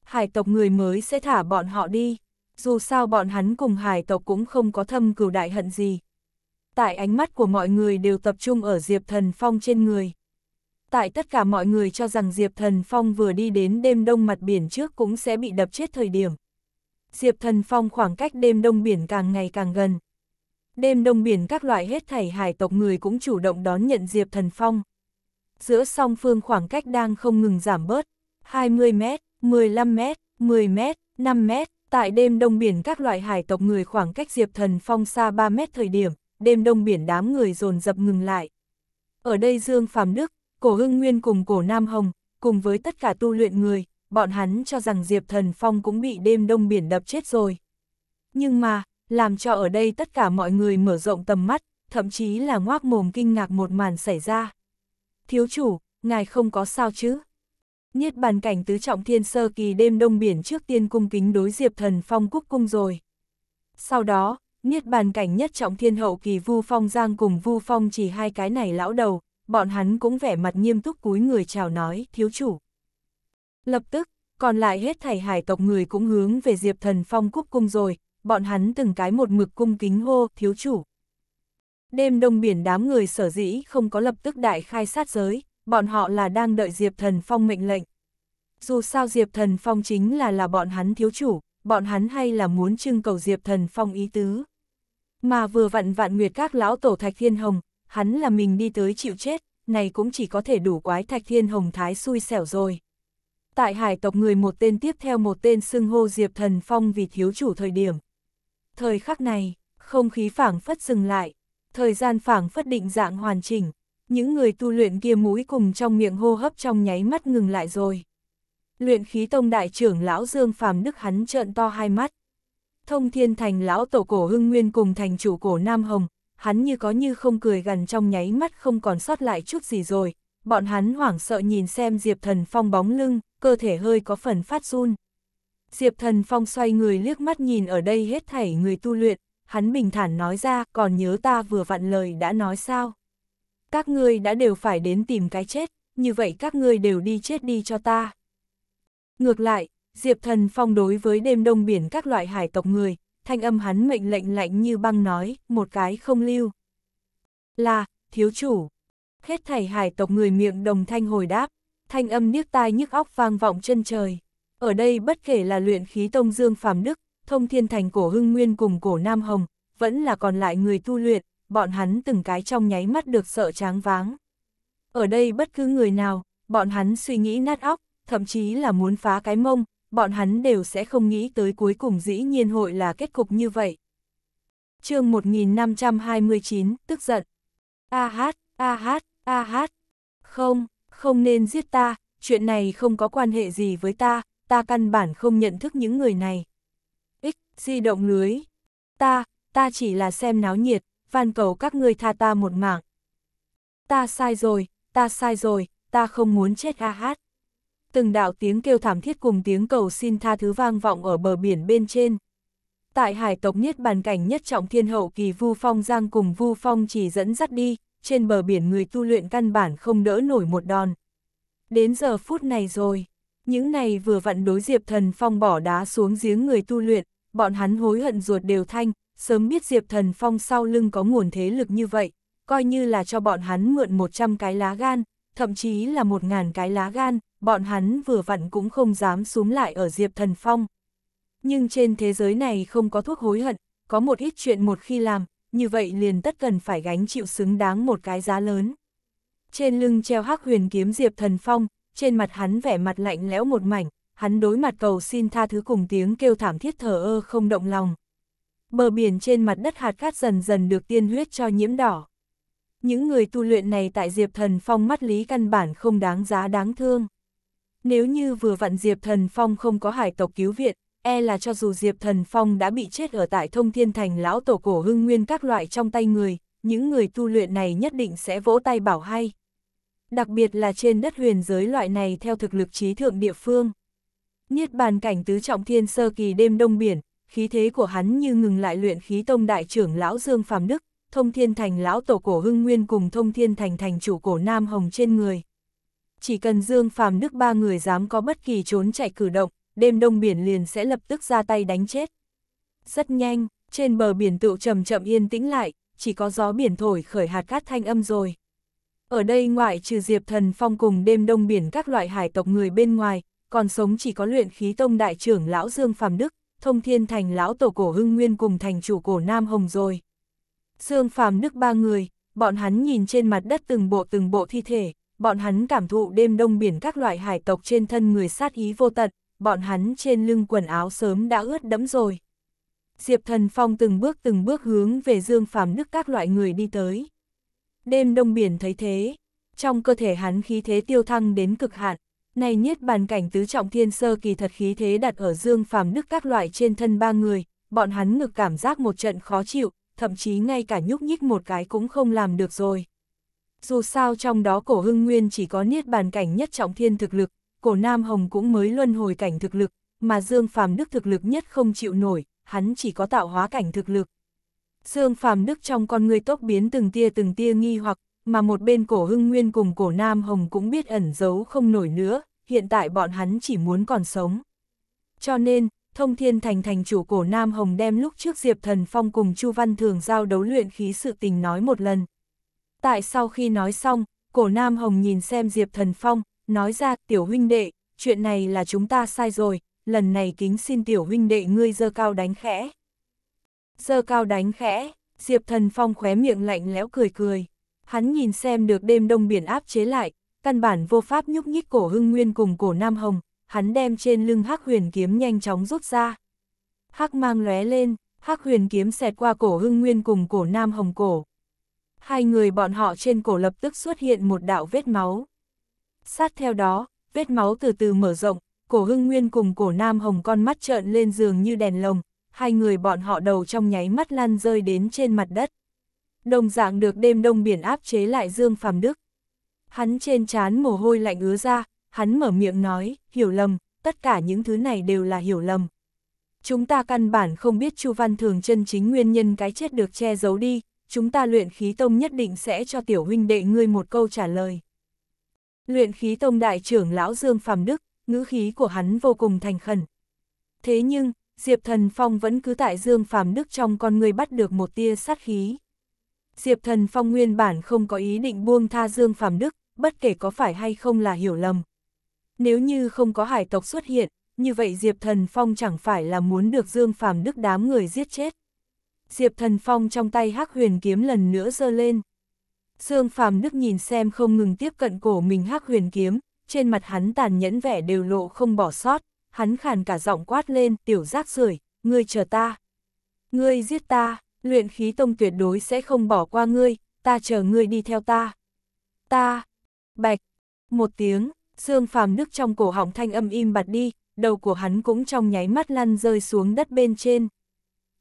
Hải tộc người mới sẽ thả bọn họ đi, dù sao bọn hắn cùng hải tộc cũng không có thâm cửu đại hận gì. Tại ánh mắt của mọi người đều tập trung ở Diệp Thần Phong trên người tại tất cả mọi người cho rằng Diệp Thần Phong vừa đi đến đêm đông mặt biển trước cũng sẽ bị đập chết thời điểm. Diệp Thần Phong khoảng cách đêm đông biển càng ngày càng gần. Đêm đông biển các loại hết thảy hải tộc người cũng chủ động đón nhận Diệp Thần Phong. Giữa song phương khoảng cách đang không ngừng giảm bớt, 20 m, 15 m, 10 m, 5 m, tại đêm đông biển các loại hải tộc người khoảng cách Diệp Thần Phong xa 3 mét thời điểm, đêm đông biển đám người dồn dập ngừng lại. Ở đây Dương Phàm Đức, cổ hưng nguyên cùng cổ Nam Hồng, cùng với tất cả tu luyện người, bọn hắn cho rằng Diệp Thần Phong cũng bị đêm đông biển đập chết rồi. Nhưng mà, làm cho ở đây tất cả mọi người mở rộng tầm mắt, thậm chí là ngoác mồm kinh ngạc một màn xảy ra. Thiếu chủ, ngài không có sao chứ? Niết bàn cảnh tứ trọng thiên sơ kỳ đêm đông biển trước tiên cung kính đối Diệp Thần Phong quốc cung rồi. Sau đó, Niết bàn cảnh nhất trọng thiên hậu kỳ Vu Phong Giang cùng Vu Phong chỉ hai cái này lão đầu, bọn hắn cũng vẻ mặt nghiêm túc cúi người chào nói, thiếu chủ. Lập tức, còn lại hết thảy hải tộc người cũng hướng về Diệp Thần Phong cúc cung rồi, bọn hắn từng cái một mực cung kính hô, thiếu chủ. Đêm đông biển đám người sở dĩ không có lập tức đại khai sát giới, bọn họ là đang đợi Diệp Thần Phong mệnh lệnh. Dù sao Diệp Thần Phong chính là là bọn hắn thiếu chủ, bọn hắn hay là muốn trưng cầu Diệp Thần Phong ý tứ. Mà vừa vặn vạn nguyệt các lão tổ Thạch Thiên Hồng, hắn là mình đi tới chịu chết, này cũng chỉ có thể đủ quái thạch thiên hồng thái xui xẻo rồi. Tại hải tộc người một tên tiếp theo một tên xưng hô Diệp Thần Phong vì thiếu chủ thời điểm. Thời khắc này, không khí phảng phất dừng lại, thời gian phảng phất định dạng hoàn chỉnh, những người tu luyện kia mũi cùng trong miệng hô hấp trong nháy mắt ngừng lại rồi. Luyện khí tông đại trưởng lão Dương Phàm Đức hắn trợn to hai mắt. Thông thiên thành lão tổ cổ hưng nguyên cùng thành chủ cổ Nam Hồng, hắn như có như không cười gần trong nháy mắt không còn sót lại chút gì rồi, bọn hắn hoảng sợ nhìn xem Diệp Thần Phong bóng lưng, cơ thể hơi có phần phát run. Diệp Thần Phong xoay người liếc mắt nhìn ở đây hết thảy người tu luyện, hắn bình thản nói ra còn nhớ ta vừa vặn lời đã nói sao. Các ngươi đã đều phải đến tìm cái chết, như vậy các ngươi đều đi chết đi cho ta. Ngược lại, Diệp Thần Phong đối với đêm đông biển các loại hải tộc người, thanh âm hắn mệnh lệnh lạnh như băng nói, một cái không lưu. Là, thiếu chủ. Hết thảy hải tộc người miệng đồng thanh hồi đáp, thanh âm niếc tai nhức óc vang vọng chân trời. Ở đây bất kể là luyện khí tông dương phàm đức, thông thiên thành cổ hưng nguyên cùng cổ nam hồng, vẫn là còn lại người tu luyện, bọn hắn từng cái trong nháy mắt được sợ tráng váng. Ở đây bất cứ người nào, bọn hắn suy nghĩ nát óc, thậm chí là muốn phá cái mông, bọn hắn đều sẽ không nghĩ tới cuối cùng dĩ nhiên hội là kết cục như vậy. chương 1529, tức giận. A hát, a hát, a hát. Không, không nên giết ta, chuyện này không có quan hệ gì với ta, ta căn bản không nhận thức những người này. x di động lưới. Ta, ta chỉ là xem náo nhiệt, van cầu các ngươi tha ta một mạng. Ta sai rồi, ta sai rồi, ta không muốn chết a hát từng đạo tiếng kêu thảm thiết cùng tiếng cầu xin tha thứ vang vọng ở bờ biển bên trên. Tại hải tộc Niết bàn cảnh nhất trọng thiên hậu kỳ Vu Phong Giang cùng Vu Phong chỉ dẫn dắt đi, trên bờ biển người tu luyện căn bản không đỡ nổi một đòn. Đến giờ phút này rồi, những này vừa vặn đối Diệp Thần Phong bỏ đá xuống giếng người tu luyện, bọn hắn hối hận ruột đều thanh, sớm biết Diệp Thần Phong sau lưng có nguồn thế lực như vậy, coi như là cho bọn hắn mượn 100 cái lá gan, thậm chí là 1.000 cái lá gan, bọn hắn vừa vặn cũng không dám xuống lại ở Diệp Thần Phong. Nhưng trên thế giới này không có thuốc hối hận, có một ít chuyện một khi làm, như vậy liền tất cần phải gánh chịu xứng đáng một cái giá lớn. Trên lưng treo hắc huyền kiếm Diệp Thần Phong, trên mặt hắn vẻ mặt lạnh lẽo một mảnh, hắn đối mặt cầu xin tha thứ cùng tiếng kêu thảm thiết thở ơ không động lòng. Bờ biển trên mặt đất hạt cát dần dần được tiên huyết cho nhiễm đỏ. Những người tu luyện này tại Diệp Thần Phong mắt lý căn bản không đáng giá đáng thương. Nếu như vừa vặn Diệp Thần Phong không có hải tộc cứu viện, e là cho dù Diệp Thần Phong đã bị chết ở tại thông thiên thành lão tổ cổ hưng nguyên các loại trong tay người, những người tu luyện này nhất định sẽ vỗ tay bảo hay. Đặc biệt là trên đất huyền giới loại này theo thực lực trí thượng địa phương. Niết bàn cảnh tứ trọng thiên sơ kỳ đêm đông biển, khí thế của hắn như ngừng lại luyện khí tông đại trưởng lão Dương phạm Đức, thông thiên thành lão tổ cổ hưng nguyên cùng thông thiên thành thành chủ cổ Nam Hồng trên người chỉ cần Dương Phàm nước ba người dám có bất kỳ trốn chạy cử động, đêm đông biển liền sẽ lập tức ra tay đánh chết. Rất nhanh, trên bờ biển tựu chậm chậm yên tĩnh lại, chỉ có gió biển thổi khởi hạt cát thanh âm rồi. Ở đây ngoại trừ Diệp Thần Phong cùng đêm đông biển các loại hải tộc người bên ngoài, còn sống chỉ có luyện khí tông đại trưởng lão Dương Phàm Đức, thông thiên thành lão tổ cổ hưng nguyên cùng thành chủ cổ Nam Hồng rồi. Dương Phàm Đức ba người, bọn hắn nhìn trên mặt đất từng bộ từng bộ thi thể, bọn hắn cảm thụ đêm đông biển các loại hải tộc trên thân người sát ý vô tận, bọn hắn trên lưng quần áo sớm đã ướt đẫm rồi. Diệp Thần Phong từng bước từng bước hướng về Dương Phàm Đức các loại người đi tới. Đêm đông biển thấy thế, trong cơ thể hắn khí thế tiêu thăng đến cực hạn, này nhất bàn cảnh tứ trọng thiên sơ kỳ thật khí thế đặt ở Dương Phàm Đức các loại trên thân ba người, bọn hắn ngực cảm giác một trận khó chịu, thậm chí ngay cả nhúc nhích một cái cũng không làm được rồi. Dù sao trong đó cổ hưng nguyên chỉ có niết bàn cảnh nhất trọng thiên thực lực, cổ Nam Hồng cũng mới luân hồi cảnh thực lực, mà Dương Phàm Đức thực lực nhất không chịu nổi, hắn chỉ có tạo hóa cảnh thực lực. Dương Phàm Đức trong con người tốc biến từng tia từng tia nghi hoặc, mà một bên cổ hưng nguyên cùng cổ Nam Hồng cũng biết ẩn giấu không nổi nữa, hiện tại bọn hắn chỉ muốn còn sống. Cho nên, thông thiên thành thành chủ cổ Nam Hồng đem lúc trước Diệp Thần Phong cùng Chu Văn Thường giao đấu luyện khí sự tình nói một lần, Tại sau khi nói xong, cổ Nam Hồng nhìn xem Diệp Thần Phong, nói ra tiểu huynh đệ, chuyện này là chúng ta sai rồi, lần này kính xin tiểu huynh đệ ngươi dơ cao đánh khẽ. Dơ cao đánh khẽ, Diệp Thần Phong khóe miệng lạnh lẽo cười cười. Hắn nhìn xem được đêm đông biển áp chế lại, căn bản vô pháp nhúc nhích cổ hưng nguyên cùng cổ Nam Hồng, hắn đem trên lưng hắc huyền kiếm nhanh chóng rút ra. Hắc mang lóe lên, hắc huyền kiếm xẹt qua cổ hưng nguyên cùng cổ Nam Hồng cổ, hai người bọn họ trên cổ lập tức xuất hiện một đạo vết máu. Sát theo đó, vết máu từ từ mở rộng, cổ hưng nguyên cùng cổ nam hồng con mắt trợn lên giường như đèn lồng, hai người bọn họ đầu trong nháy mắt lăn rơi đến trên mặt đất. Đồng dạng được đêm đông biển áp chế lại Dương phạm Đức. Hắn trên trán mồ hôi lạnh ứa ra, hắn mở miệng nói, hiểu lầm, tất cả những thứ này đều là hiểu lầm. Chúng ta căn bản không biết Chu Văn Thường chân chính nguyên nhân cái chết được che giấu đi, chúng ta luyện khí tông nhất định sẽ cho tiểu huynh đệ ngươi một câu trả lời. Luyện khí tông đại trưởng lão Dương phạm Đức, ngữ khí của hắn vô cùng thành khẩn. Thế nhưng, Diệp Thần Phong vẫn cứ tại Dương phạm Đức trong con người bắt được một tia sát khí. Diệp Thần Phong nguyên bản không có ý định buông tha Dương phạm Đức, bất kể có phải hay không là hiểu lầm. Nếu như không có hải tộc xuất hiện, như vậy Diệp Thần Phong chẳng phải là muốn được Dương phạm Đức đám người giết chết. Diệp Thần Phong trong tay hắc huyền kiếm lần nữa giơ lên. Dương Phàm Đức nhìn xem không ngừng tiếp cận cổ mình hắc huyền kiếm, trên mặt hắn tàn nhẫn vẻ đều lộ không bỏ sót, hắn khàn cả giọng quát lên, tiểu rác rưởi, ngươi chờ ta. Ngươi giết ta, luyện khí tông tuyệt đối sẽ không bỏ qua ngươi, ta chờ ngươi đi theo ta. Ta, bạch, một tiếng, Dương Phàm Đức trong cổ họng thanh âm im bặt đi, đầu của hắn cũng trong nháy mắt lăn rơi xuống đất bên trên.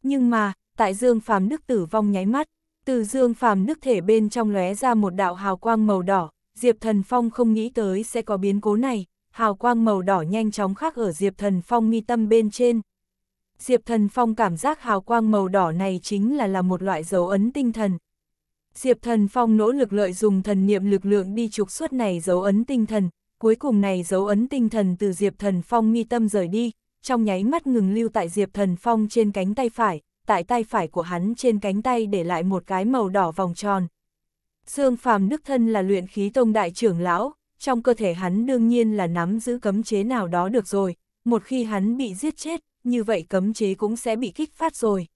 Nhưng mà, tại Dương Phàm Đức tử vong nháy mắt, từ Dương Phàm Đức thể bên trong lóe ra một đạo hào quang màu đỏ, Diệp Thần Phong không nghĩ tới sẽ có biến cố này, hào quang màu đỏ nhanh chóng khác ở Diệp Thần Phong mi tâm bên trên. Diệp Thần Phong cảm giác hào quang màu đỏ này chính là là một loại dấu ấn tinh thần. Diệp Thần Phong nỗ lực lợi dùng thần niệm lực lượng đi trục xuất này dấu ấn tinh thần, cuối cùng này dấu ấn tinh thần từ Diệp Thần Phong mi tâm rời đi, trong nháy mắt ngừng lưu tại Diệp Thần Phong trên cánh tay phải, tại tay phải của hắn trên cánh tay để lại một cái màu đỏ vòng tròn. Dương Phàm đức thân là luyện khí tông đại trưởng lão, trong cơ thể hắn đương nhiên là nắm giữ cấm chế nào đó được rồi, một khi hắn bị giết chết, như vậy cấm chế cũng sẽ bị kích phát rồi.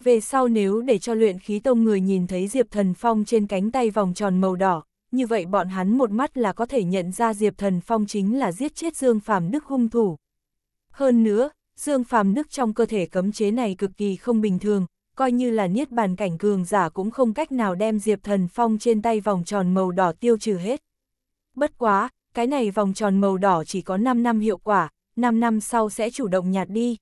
Về sau nếu để cho luyện khí tông người nhìn thấy Diệp Thần Phong trên cánh tay vòng tròn màu đỏ, như vậy bọn hắn một mắt là có thể nhận ra Diệp Thần Phong chính là giết chết Dương Phàm Đức hung thủ. Hơn nữa, Dương Phàm nước trong cơ thể cấm chế này cực kỳ không bình thường, coi như là niết bàn cảnh cường giả cũng không cách nào đem Diệp Thần Phong trên tay vòng tròn màu đỏ tiêu trừ hết. Bất quá, cái này vòng tròn màu đỏ chỉ có 5 năm hiệu quả, 5 năm sau sẽ chủ động nhạt đi.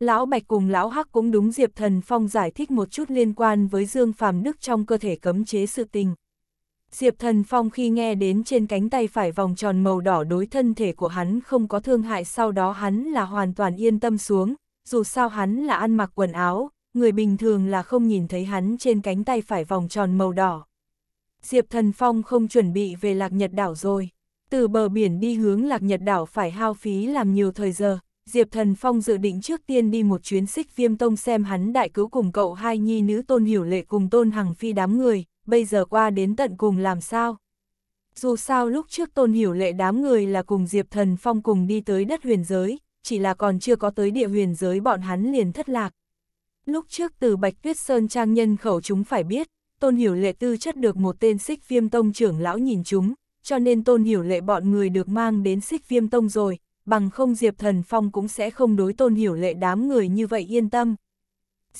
Lão Bạch cùng Lão Hắc cũng đúng Diệp Thần Phong giải thích một chút liên quan với Dương Phàm Đức trong cơ thể cấm chế sự tình. Diệp Thần Phong khi nghe đến trên cánh tay phải vòng tròn màu đỏ đối thân thể của hắn không có thương hại sau đó hắn là hoàn toàn yên tâm xuống, dù sao hắn là ăn mặc quần áo, người bình thường là không nhìn thấy hắn trên cánh tay phải vòng tròn màu đỏ. Diệp Thần Phong không chuẩn bị về Lạc Nhật Đảo rồi. Từ bờ biển đi hướng Lạc Nhật Đảo phải hao phí làm nhiều thời giờ, Diệp Thần Phong dự định trước tiên đi một chuyến xích viêm tông xem hắn đại cứu cùng cậu hai nhi nữ tôn hiểu lệ cùng tôn hằng phi đám người, bây giờ qua đến tận cùng làm sao? Dù sao lúc trước tôn hiểu lệ đám người là cùng Diệp Thần Phong cùng đi tới đất huyền giới, chỉ là còn chưa có tới địa huyền giới bọn hắn liền thất lạc. Lúc trước từ Bạch Tuyết Sơn Trang nhân khẩu chúng phải biết, tôn hiểu lệ tư chất được một tên xích viêm tông trưởng lão nhìn chúng, cho nên tôn hiểu lệ bọn người được mang đến xích viêm tông rồi, bằng không Diệp Thần Phong cũng sẽ không đối tôn hiểu lệ đám người như vậy yên tâm,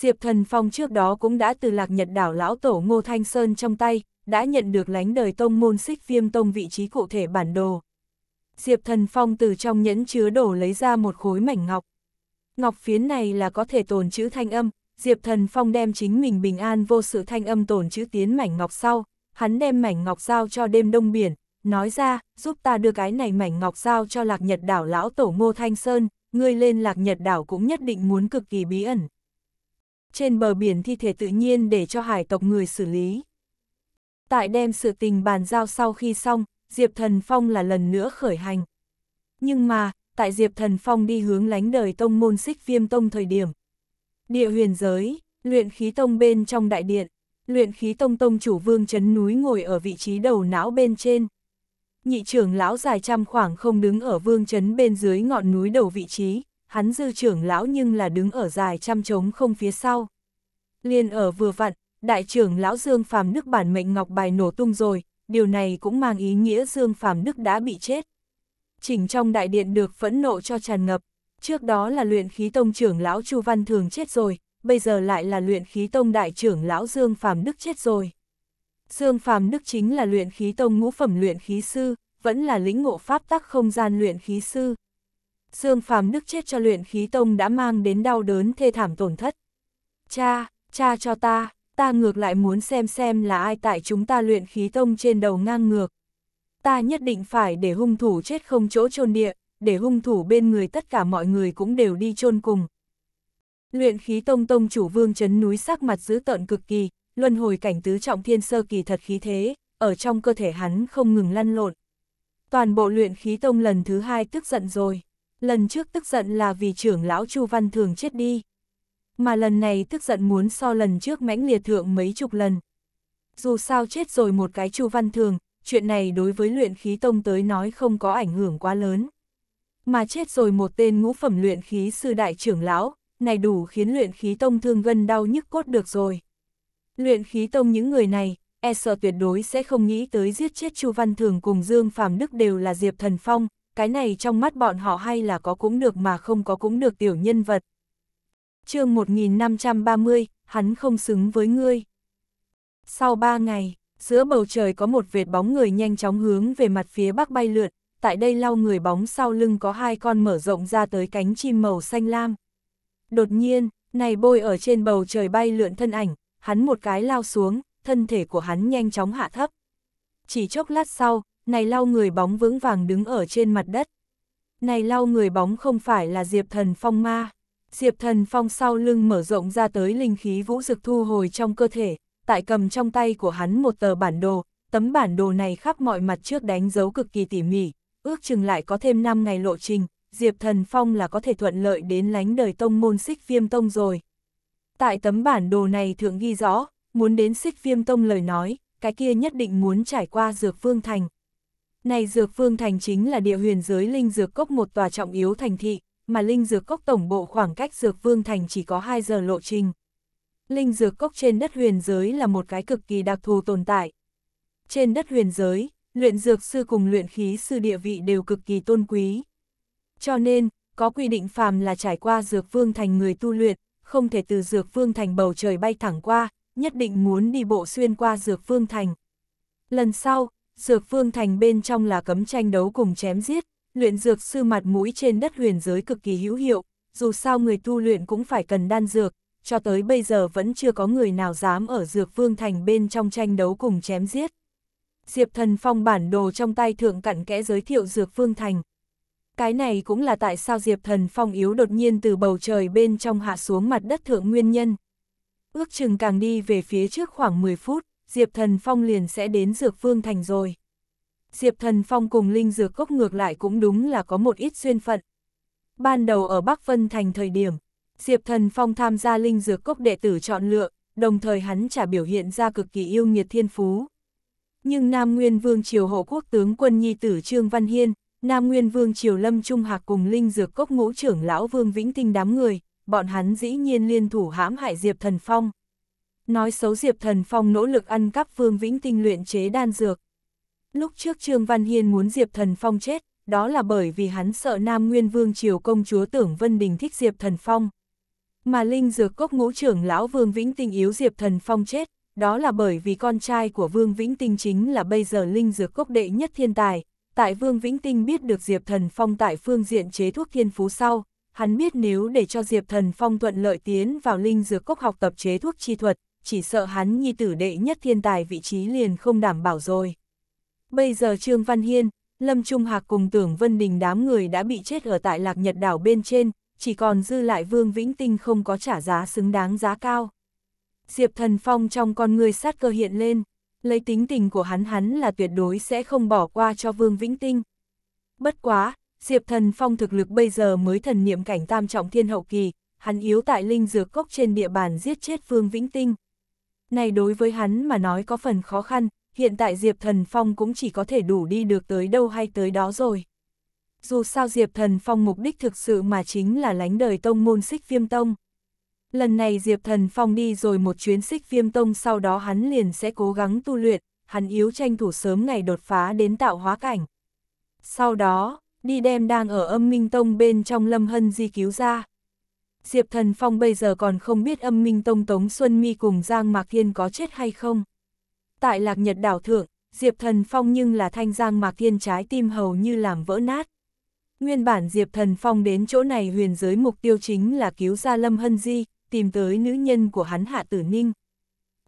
Diệp Thần Phong trước đó cũng đã từ lạc nhật đảo lão tổ Ngô Thanh Sơn trong tay, đã nhận được lánh đời tông môn xích viêm tông vị trí cụ thể bản đồ. Diệp Thần Phong từ trong nhẫn chứa đổ lấy ra một khối mảnh ngọc. Ngọc phiến này là có thể tồn chữ thanh âm, Diệp Thần Phong đem chính mình bình an vô sự thanh âm tồn chữ tiến mảnh ngọc sau, hắn đem mảnh ngọc giao cho đêm đông biển, nói ra, giúp ta đưa cái này mảnh ngọc giao cho lạc nhật đảo lão tổ Ngô Thanh Sơn, ngươi lên lạc nhật đảo cũng nhất định muốn cực kỳ bí ẩn trên bờ biển thi thể tự nhiên để cho hải tộc người xử lý. Tại đem sự tình bàn giao sau khi xong, Diệp Thần Phong là lần nữa khởi hành. Nhưng mà, tại Diệp Thần Phong đi hướng lánh đời tông môn xích viêm tông thời điểm. Địa huyền giới, luyện khí tông bên trong đại điện, luyện khí tông tông chủ vương chấn núi ngồi ở vị trí đầu não bên trên. Nhị trưởng lão dài trăm khoảng không đứng ở vương chấn bên dưới ngọn núi đầu vị trí, hắn dư trưởng lão nhưng là đứng ở dài trăm trống không phía sau. Liên ở vừa vặn, đại trưởng lão Dương Phàm Đức bản mệnh ngọc bài nổ tung rồi, điều này cũng mang ý nghĩa Dương Phàm Đức đã bị chết. Chỉnh trong đại điện được phẫn nộ cho tràn ngập, trước đó là luyện khí tông trưởng lão Chu Văn Thường chết rồi, bây giờ lại là luyện khí tông đại trưởng lão Dương Phàm Đức chết rồi. Dương Phàm Đức chính là luyện khí tông ngũ phẩm luyện khí sư, vẫn là lĩnh ngộ pháp tắc không gian luyện khí sư. Dương Phàm nước chết cho luyện khí tông đã mang đến đau đớn thê thảm tổn thất. Cha, cha cho ta, ta ngược lại muốn xem xem là ai tại chúng ta luyện khí tông trên đầu ngang ngược. Ta nhất định phải để hung thủ chết không chỗ chôn địa, để hung thủ bên người tất cả mọi người cũng đều đi chôn cùng. Luyện khí tông tông chủ vương chấn núi sắc mặt giữ tợn cực kỳ, luân hồi cảnh tứ trọng thiên sơ kỳ thật khí thế, ở trong cơ thể hắn không ngừng lăn lộn. Toàn bộ luyện khí tông lần thứ hai tức giận rồi lần trước tức giận là vì trưởng lão Chu Văn Thường chết đi. Mà lần này tức giận muốn so lần trước mãnh liệt thượng mấy chục lần. Dù sao chết rồi một cái Chu Văn Thường, chuyện này đối với luyện khí tông tới nói không có ảnh hưởng quá lớn. Mà chết rồi một tên ngũ phẩm luyện khí sư đại trưởng lão, này đủ khiến luyện khí tông thương gân đau nhức cốt được rồi. Luyện khí tông những người này, e sợ tuyệt đối sẽ không nghĩ tới giết chết Chu Văn Thường cùng Dương Phàm Đức đều là Diệp Thần Phong, cái này trong mắt bọn họ hay là có cũng được mà không có cũng được tiểu nhân vật. chương 1530, hắn không xứng với ngươi. Sau ba ngày, giữa bầu trời có một vệt bóng người nhanh chóng hướng về mặt phía bắc bay lượn, tại đây lau người bóng sau lưng có hai con mở rộng ra tới cánh chim màu xanh lam. Đột nhiên, này bôi ở trên bầu trời bay lượn thân ảnh, hắn một cái lao xuống, thân thể của hắn nhanh chóng hạ thấp. Chỉ chốc lát sau, này lao người bóng vững vàng đứng ở trên mặt đất. Này lao người bóng không phải là Diệp Thần Phong ma. Diệp Thần Phong sau lưng mở rộng ra tới linh khí vũ dực thu hồi trong cơ thể, tại cầm trong tay của hắn một tờ bản đồ, tấm bản đồ này khắp mọi mặt trước đánh dấu cực kỳ tỉ mỉ, ước chừng lại có thêm 5 ngày lộ trình, Diệp Thần Phong là có thể thuận lợi đến lánh đời tông môn xích viêm tông rồi. Tại tấm bản đồ này thượng ghi rõ, muốn đến xích viêm tông lời nói, cái kia nhất định muốn trải qua dược phương thành, này Dược Vương Thành chính là địa huyền giới Linh Dược Cốc một tòa trọng yếu thành thị, mà Linh Dược Cốc tổng bộ khoảng cách Dược Vương Thành chỉ có 2 giờ lộ trình. Linh Dược Cốc trên đất huyền giới là một cái cực kỳ đặc thù tồn tại. Trên đất huyền giới, luyện dược sư cùng luyện khí sư địa vị đều cực kỳ tôn quý. Cho nên, có quy định phàm là trải qua Dược Vương Thành người tu luyện, không thể từ Dược Vương Thành bầu trời bay thẳng qua, nhất định muốn đi bộ xuyên qua Dược Vương Thành. Lần sau, Dược Vương Thành bên trong là cấm tranh đấu cùng chém giết, luyện dược sư mặt mũi trên đất huyền giới cực kỳ hữu hiệu, dù sao người tu luyện cũng phải cần đan dược, cho tới bây giờ vẫn chưa có người nào dám ở Dược Vương Thành bên trong tranh đấu cùng chém giết. Diệp Thần Phong bản đồ trong tay thượng cặn kẽ giới thiệu Dược Vương Thành. Cái này cũng là tại sao Diệp Thần Phong yếu đột nhiên từ bầu trời bên trong hạ xuống mặt đất thượng nguyên nhân. Ước chừng càng đi về phía trước khoảng 10 phút, Diệp Thần Phong liền sẽ đến Dược Vương Thành rồi. Diệp Thần Phong cùng Linh Dược Cốc ngược lại cũng đúng là có một ít duyên phận. Ban đầu ở Bắc Vân Thành thời điểm, Diệp Thần Phong tham gia Linh Dược Cốc đệ tử chọn lựa, đồng thời hắn trả biểu hiện ra cực kỳ yêu nghiệt thiên phú. Nhưng Nam Nguyên Vương Triều Hộ Quốc tướng quân Nhi Tử Trương Văn Hiên, Nam Nguyên Vương Triều Lâm Trung Hạc cùng Linh Dược Cốc ngũ trưởng lão Vương Vĩnh Tinh đám người, bọn hắn dĩ nhiên liên thủ hãm hại Diệp Thần Phong nói xấu Diệp Thần Phong nỗ lực ăn cắp Vương Vĩnh Tinh luyện chế đan dược. Lúc trước Trương Văn Hiên muốn Diệp Thần Phong chết, đó là bởi vì hắn sợ Nam Nguyên Vương Triều công chúa Tưởng Vân Đình thích Diệp Thần Phong. Mà Linh Dược Cốc ngũ trưởng lão Vương Vĩnh Tinh yếu Diệp Thần Phong chết, đó là bởi vì con trai của Vương Vĩnh Tinh chính là bây giờ Linh Dược Cốc đệ nhất thiên tài. Tại Vương Vĩnh Tinh biết được Diệp Thần Phong tại phương diện chế thuốc thiên phú sau, hắn biết nếu để cho Diệp Thần Phong thuận lợi tiến vào Linh Dược Cốc học tập chế thuốc chi thuật, chỉ sợ hắn nhi tử đệ nhất thiên tài vị trí liền không đảm bảo rồi. Bây giờ Trương Văn Hiên, Lâm Trung Hạc cùng tưởng Vân Đình đám người đã bị chết ở tại Lạc Nhật đảo bên trên, chỉ còn dư lại Vương Vĩnh Tinh không có trả giá xứng đáng giá cao. Diệp Thần Phong trong con người sát cơ hiện lên, lấy tính tình của hắn hắn là tuyệt đối sẽ không bỏ qua cho Vương Vĩnh Tinh. Bất quá, Diệp Thần Phong thực lực bây giờ mới thần niệm cảnh tam trọng thiên hậu kỳ, hắn yếu tại linh dược cốc trên địa bàn giết chết Vương Vĩnh Tinh. Này đối với hắn mà nói có phần khó khăn, hiện tại Diệp Thần Phong cũng chỉ có thể đủ đi được tới đâu hay tới đó rồi. Dù sao Diệp Thần Phong mục đích thực sự mà chính là lánh đời tông môn xích viêm tông. Lần này Diệp Thần Phong đi rồi một chuyến xích viêm tông sau đó hắn liền sẽ cố gắng tu luyện, hắn yếu tranh thủ sớm ngày đột phá đến tạo hóa cảnh. Sau đó, đi đem đang ở âm minh tông bên trong lâm hân di cứu ra. Diệp Thần Phong bây giờ còn không biết âm minh tông Tống Xuân Mi cùng Giang Mạc Thiên có chết hay không. Tại Lạc Nhật đảo thượng, Diệp Thần Phong nhưng là thanh Giang Mạc Thiên trái tim hầu như làm vỡ nát. Nguyên bản Diệp Thần Phong đến chỗ này huyền giới mục tiêu chính là cứu ra Lâm Hân Di, tìm tới nữ nhân của hắn Hạ Tử Ninh.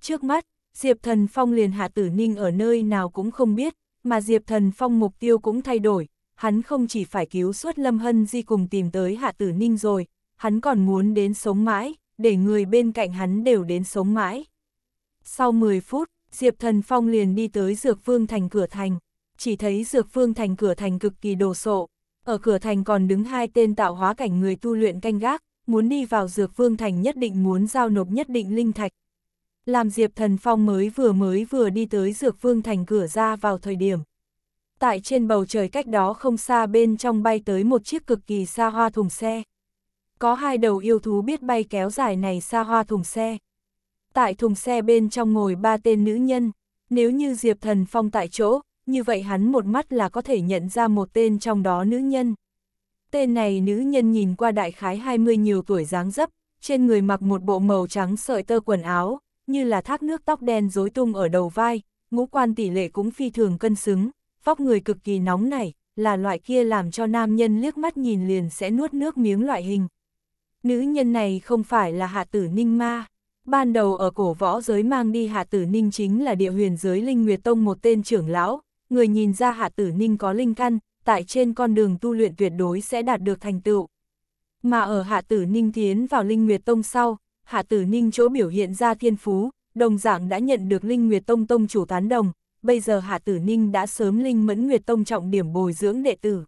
Trước mắt, Diệp Thần Phong liền Hạ Tử Ninh ở nơi nào cũng không biết, mà Diệp Thần Phong mục tiêu cũng thay đổi, hắn không chỉ phải cứu suốt Lâm Hân Di cùng tìm tới Hạ Tử Ninh rồi, hắn còn muốn đến sống mãi, để người bên cạnh hắn đều đến sống mãi. Sau 10 phút, Diệp Thần Phong liền đi tới Dược Vương Thành cửa thành, chỉ thấy Dược Vương Thành cửa thành cực kỳ đồ sộ, ở cửa thành còn đứng hai tên tạo hóa cảnh người tu luyện canh gác, muốn đi vào Dược Vương Thành nhất định muốn giao nộp nhất định linh thạch. Làm Diệp Thần Phong mới vừa mới vừa đi tới Dược Vương Thành cửa ra vào thời điểm. Tại trên bầu trời cách đó không xa bên trong bay tới một chiếc cực kỳ xa hoa thùng xe. Có hai đầu yêu thú biết bay kéo dài này xa hoa thùng xe. Tại thùng xe bên trong ngồi ba tên nữ nhân, nếu như Diệp Thần Phong tại chỗ, như vậy hắn một mắt là có thể nhận ra một tên trong đó nữ nhân. Tên này nữ nhân nhìn qua đại khái 20 nhiều tuổi dáng dấp, trên người mặc một bộ màu trắng sợi tơ quần áo, như là thác nước tóc đen rối tung ở đầu vai, ngũ quan tỷ lệ cũng phi thường cân xứng, vóc người cực kỳ nóng nảy, là loại kia làm cho nam nhân liếc mắt nhìn liền sẽ nuốt nước miếng loại hình, Nữ nhân này không phải là hạ tử ninh ma. Ban đầu ở cổ võ giới mang đi hạ tử ninh chính là địa huyền giới Linh Nguyệt Tông một tên trưởng lão, người nhìn ra hạ tử ninh có linh căn, tại trên con đường tu luyện tuyệt đối sẽ đạt được thành tựu. Mà ở hạ tử ninh tiến vào Linh Nguyệt Tông sau, hạ tử ninh chỗ biểu hiện ra thiên phú, đồng dạng đã nhận được Linh Nguyệt Tông Tông chủ tán đồng, bây giờ hạ tử ninh đã sớm Linh Mẫn Nguyệt Tông trọng điểm bồi dưỡng đệ tử.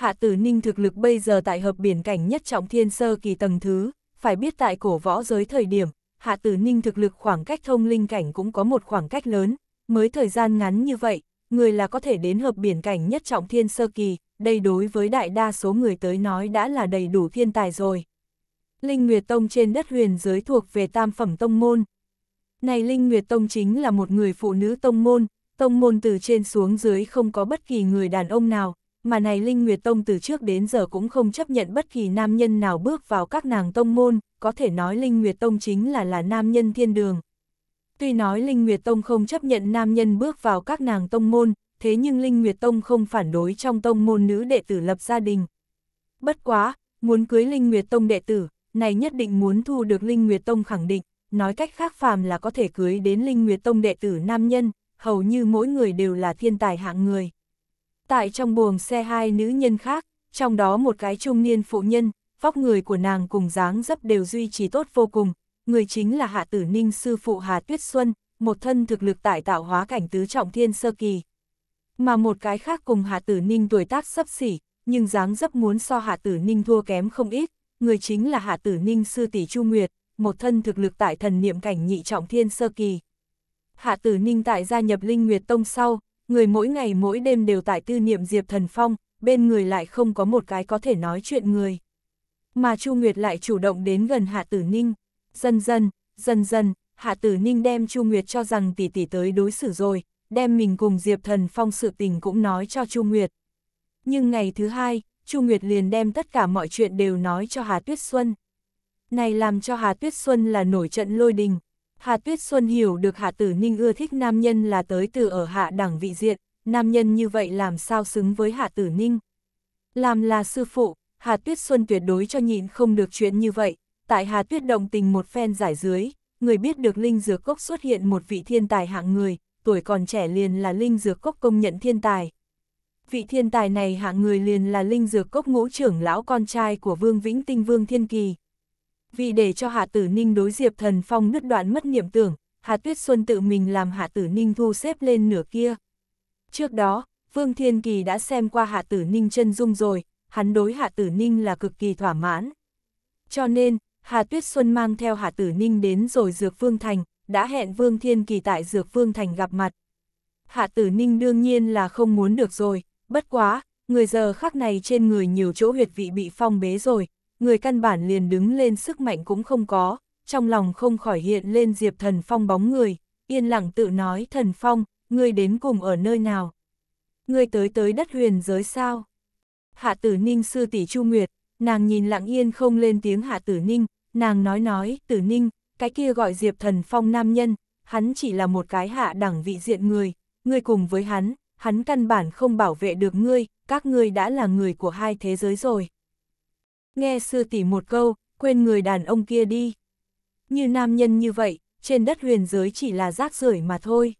Hạ Tử Ninh thực lực bây giờ tại hợp biển cảnh nhất trọng thiên sơ kỳ tầng thứ, phải biết tại cổ võ giới thời điểm, Hạ Tử Ninh thực lực khoảng cách thông linh cảnh cũng có một khoảng cách lớn, mới thời gian ngắn như vậy, người là có thể đến hợp biển cảnh nhất trọng thiên sơ kỳ, đây đối với đại đa số người tới nói đã là đầy đủ thiên tài rồi. Linh Nguyệt Tông trên đất huyền giới thuộc về tam phẩm tông môn. Này Linh Nguyệt Tông chính là một người phụ nữ tông môn, tông môn từ trên xuống dưới không có bất kỳ người đàn ông nào, mà này Linh Nguyệt Tông từ trước đến giờ cũng không chấp nhận bất kỳ nam nhân nào bước vào các nàng tông môn, có thể nói Linh Nguyệt Tông chính là là nam nhân thiên đường. Tuy nói Linh Nguyệt Tông không chấp nhận nam nhân bước vào các nàng tông môn, thế nhưng Linh Nguyệt Tông không phản đối trong tông môn nữ đệ tử lập gia đình. Bất quá, muốn cưới Linh Nguyệt Tông đệ tử, này nhất định muốn thu được Linh Nguyệt Tông khẳng định, nói cách khác phàm là có thể cưới đến Linh Nguyệt Tông đệ tử nam nhân, hầu như mỗi người đều là thiên tài hạng người. Tại trong buồng xe hai nữ nhân khác, trong đó một cái trung niên phụ nhân, vóc người của nàng cùng dáng dấp đều duy trì tốt vô cùng, người chính là Hạ Tử Ninh sư phụ Hà Tuyết Xuân, một thân thực lực tại tạo hóa cảnh tứ trọng thiên sơ kỳ. Mà một cái khác cùng Hạ Tử Ninh tuổi tác sấp xỉ, nhưng dáng dấp muốn so Hạ Tử Ninh thua kém không ít, người chính là Hạ Tử Ninh sư tỷ Chu Nguyệt, một thân thực lực tại thần niệm cảnh nhị trọng thiên sơ kỳ. Hạ Tử Ninh tại gia nhập Linh Nguyệt Tông sau, người mỗi ngày mỗi đêm đều tại tư niệm Diệp Thần Phong, bên người lại không có một cái có thể nói chuyện người. Mà Chu Nguyệt lại chủ động đến gần Hạ Tử Ninh, dần dần, dần dần, Hạ Tử Ninh đem Chu Nguyệt cho rằng tỷ tỷ tới đối xử rồi, đem mình cùng Diệp Thần Phong sự tình cũng nói cho Chu Nguyệt. Nhưng ngày thứ hai, Chu Nguyệt liền đem tất cả mọi chuyện đều nói cho Hà Tuyết Xuân. Này làm cho Hà Tuyết Xuân là nổi trận lôi đình, Hà Tuyết Xuân hiểu được Hạ Tử Ninh ưa thích nam nhân là tới từ ở hạ đẳng vị diện, nam nhân như vậy làm sao xứng với Hạ Tử Ninh. Làm là sư phụ, Hà Tuyết Xuân tuyệt đối cho nhịn không được chuyện như vậy, tại Hà Tuyết động tình một phen giải dưới, người biết được Linh Dược Cốc xuất hiện một vị thiên tài hạng người, tuổi còn trẻ liền là Linh Dược Cốc công nhận thiên tài. Vị thiên tài này hạng người liền là Linh Dược Cốc ngũ trưởng lão con trai của Vương Vĩnh Tinh Vương Thiên Kỳ vì để cho Hạ Tử Ninh đối Diệp Thần Phong nứt đoạn mất niệm tưởng, Hạ Tuyết Xuân tự mình làm Hạ Tử Ninh thu xếp lên nửa kia. Trước đó, Vương Thiên Kỳ đã xem qua Hạ Tử Ninh chân dung rồi, hắn đối Hạ Tử Ninh là cực kỳ thỏa mãn. Cho nên, Hà Tuyết Xuân mang theo Hạ Tử Ninh đến rồi Dược Vương Thành, đã hẹn Vương Thiên Kỳ tại Dược Vương Thành gặp mặt. Hạ Tử Ninh đương nhiên là không muốn được rồi, bất quá, người giờ khắc này trên người nhiều chỗ huyệt vị bị phong bế rồi, người căn bản liền đứng lên sức mạnh cũng không có, trong lòng không khỏi hiện lên Diệp Thần Phong bóng người, yên lặng tự nói Thần Phong, ngươi đến cùng ở nơi nào? Ngươi tới tới đất huyền giới sao? Hạ tử ninh sư tỷ Chu Nguyệt, nàng nhìn lặng yên không lên tiếng hạ tử ninh, nàng nói nói, tử ninh, cái kia gọi Diệp Thần Phong nam nhân, hắn chỉ là một cái hạ đẳng vị diện người, ngươi cùng với hắn, hắn căn bản không bảo vệ được ngươi, các ngươi đã là người của hai thế giới rồi. Nghe sư tỷ một câu, quên người đàn ông kia đi. Như nam nhân như vậy, trên đất huyền giới chỉ là rác rưởi mà thôi.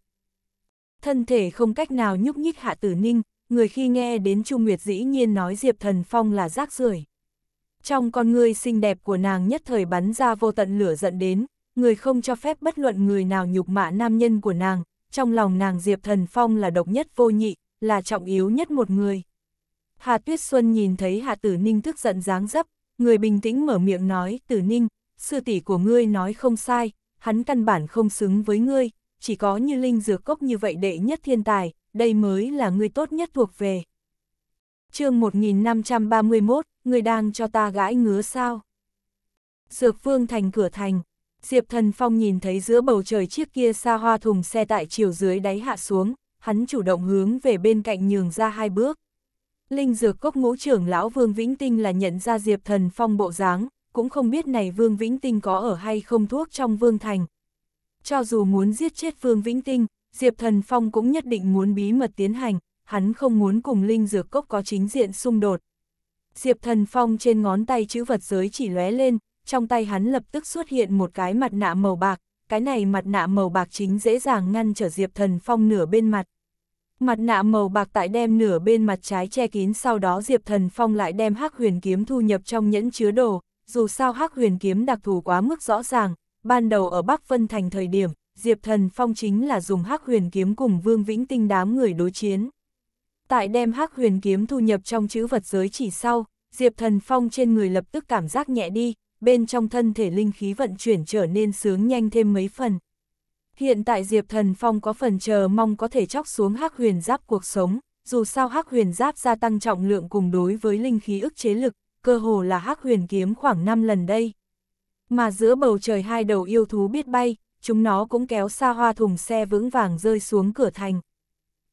Thân thể không cách nào nhúc nhích hạ tử ninh, người khi nghe đến trung Nguyệt dĩ nhiên nói Diệp Thần Phong là rác rưởi. Trong con người xinh đẹp của nàng nhất thời bắn ra vô tận lửa giận đến, người không cho phép bất luận người nào nhục mạ nam nhân của nàng, trong lòng nàng Diệp Thần Phong là độc nhất vô nhị, là trọng yếu nhất một người. Hà Tuyết Xuân nhìn thấy Hà Tử Ninh tức giận dáng dấp, người bình tĩnh mở miệng nói, Tử Ninh, sư tỷ của ngươi nói không sai, hắn căn bản không xứng với ngươi, chỉ có như linh dược cốc như vậy đệ nhất thiên tài, đây mới là ngươi tốt nhất thuộc về. chương 1531, ngươi đang cho ta gãi ngứa sao? Dược vương thành cửa thành, Diệp Thần Phong nhìn thấy giữa bầu trời chiếc kia xa hoa thùng xe tại chiều dưới đáy hạ xuống, hắn chủ động hướng về bên cạnh nhường ra hai bước. Linh dược cốc ngũ trưởng lão Vương Vĩnh Tinh là nhận ra Diệp Thần Phong bộ dáng, cũng không biết này Vương Vĩnh Tinh có ở hay không thuốc trong Vương Thành. Cho dù muốn giết chết Vương Vĩnh Tinh, Diệp Thần Phong cũng nhất định muốn bí mật tiến hành, hắn không muốn cùng Linh dược cốc có chính diện xung đột. Diệp Thần Phong trên ngón tay chữ vật giới chỉ lóe lên, trong tay hắn lập tức xuất hiện một cái mặt nạ màu bạc, cái này mặt nạ màu bạc chính dễ dàng ngăn trở Diệp Thần Phong nửa bên mặt. Mặt nạ màu bạc tại đem nửa bên mặt trái che kín sau đó Diệp Thần Phong lại đem hắc huyền kiếm thu nhập trong nhẫn chứa đồ, dù sao hắc huyền kiếm đặc thù quá mức rõ ràng, ban đầu ở Bắc Vân Thành thời điểm, Diệp Thần Phong chính là dùng hắc huyền kiếm cùng Vương Vĩnh Tinh đám người đối chiến. Tại đem hắc huyền kiếm thu nhập trong chữ vật giới chỉ sau, Diệp Thần Phong trên người lập tức cảm giác nhẹ đi, bên trong thân thể linh khí vận chuyển trở nên sướng nhanh thêm mấy phần. Hiện tại Diệp Thần Phong có phần chờ mong có thể chóc xuống hắc huyền giáp cuộc sống, dù sao hắc huyền giáp gia tăng trọng lượng cùng đối với linh khí ức chế lực, cơ hồ là hắc huyền kiếm khoảng 5 lần đây. Mà giữa bầu trời hai đầu yêu thú biết bay, chúng nó cũng kéo xa hoa thùng xe vững vàng rơi xuống cửa thành.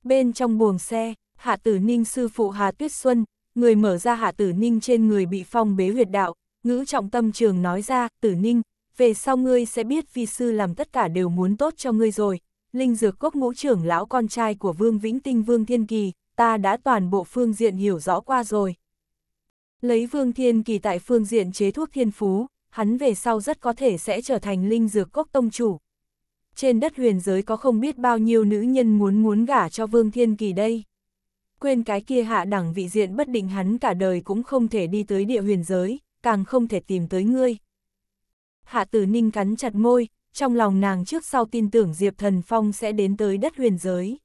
Bên trong buồng xe, Hạ Tử Ninh sư phụ Hà Tuyết Xuân, người mở ra Hạ Tử Ninh trên người bị phong bế huyệt đạo, ngữ trọng tâm trường nói ra, Tử Ninh, về sau ngươi sẽ biết vi sư làm tất cả đều muốn tốt cho ngươi rồi. Linh dược cốc ngũ trưởng lão con trai của Vương Vĩnh Tinh Vương Thiên Kỳ, ta đã toàn bộ phương diện hiểu rõ qua rồi. Lấy Vương Thiên Kỳ tại phương diện chế thuốc thiên phú, hắn về sau rất có thể sẽ trở thành linh dược cốc tông chủ. Trên đất huyền giới có không biết bao nhiêu nữ nhân muốn muốn gả cho Vương Thiên Kỳ đây. Quên cái kia hạ đẳng vị diện bất định hắn cả đời cũng không thể đi tới địa huyền giới, càng không thể tìm tới ngươi. Hạ Tử Ninh cắn chặt môi, trong lòng nàng trước sau tin tưởng Diệp Thần Phong sẽ đến tới đất huyền giới.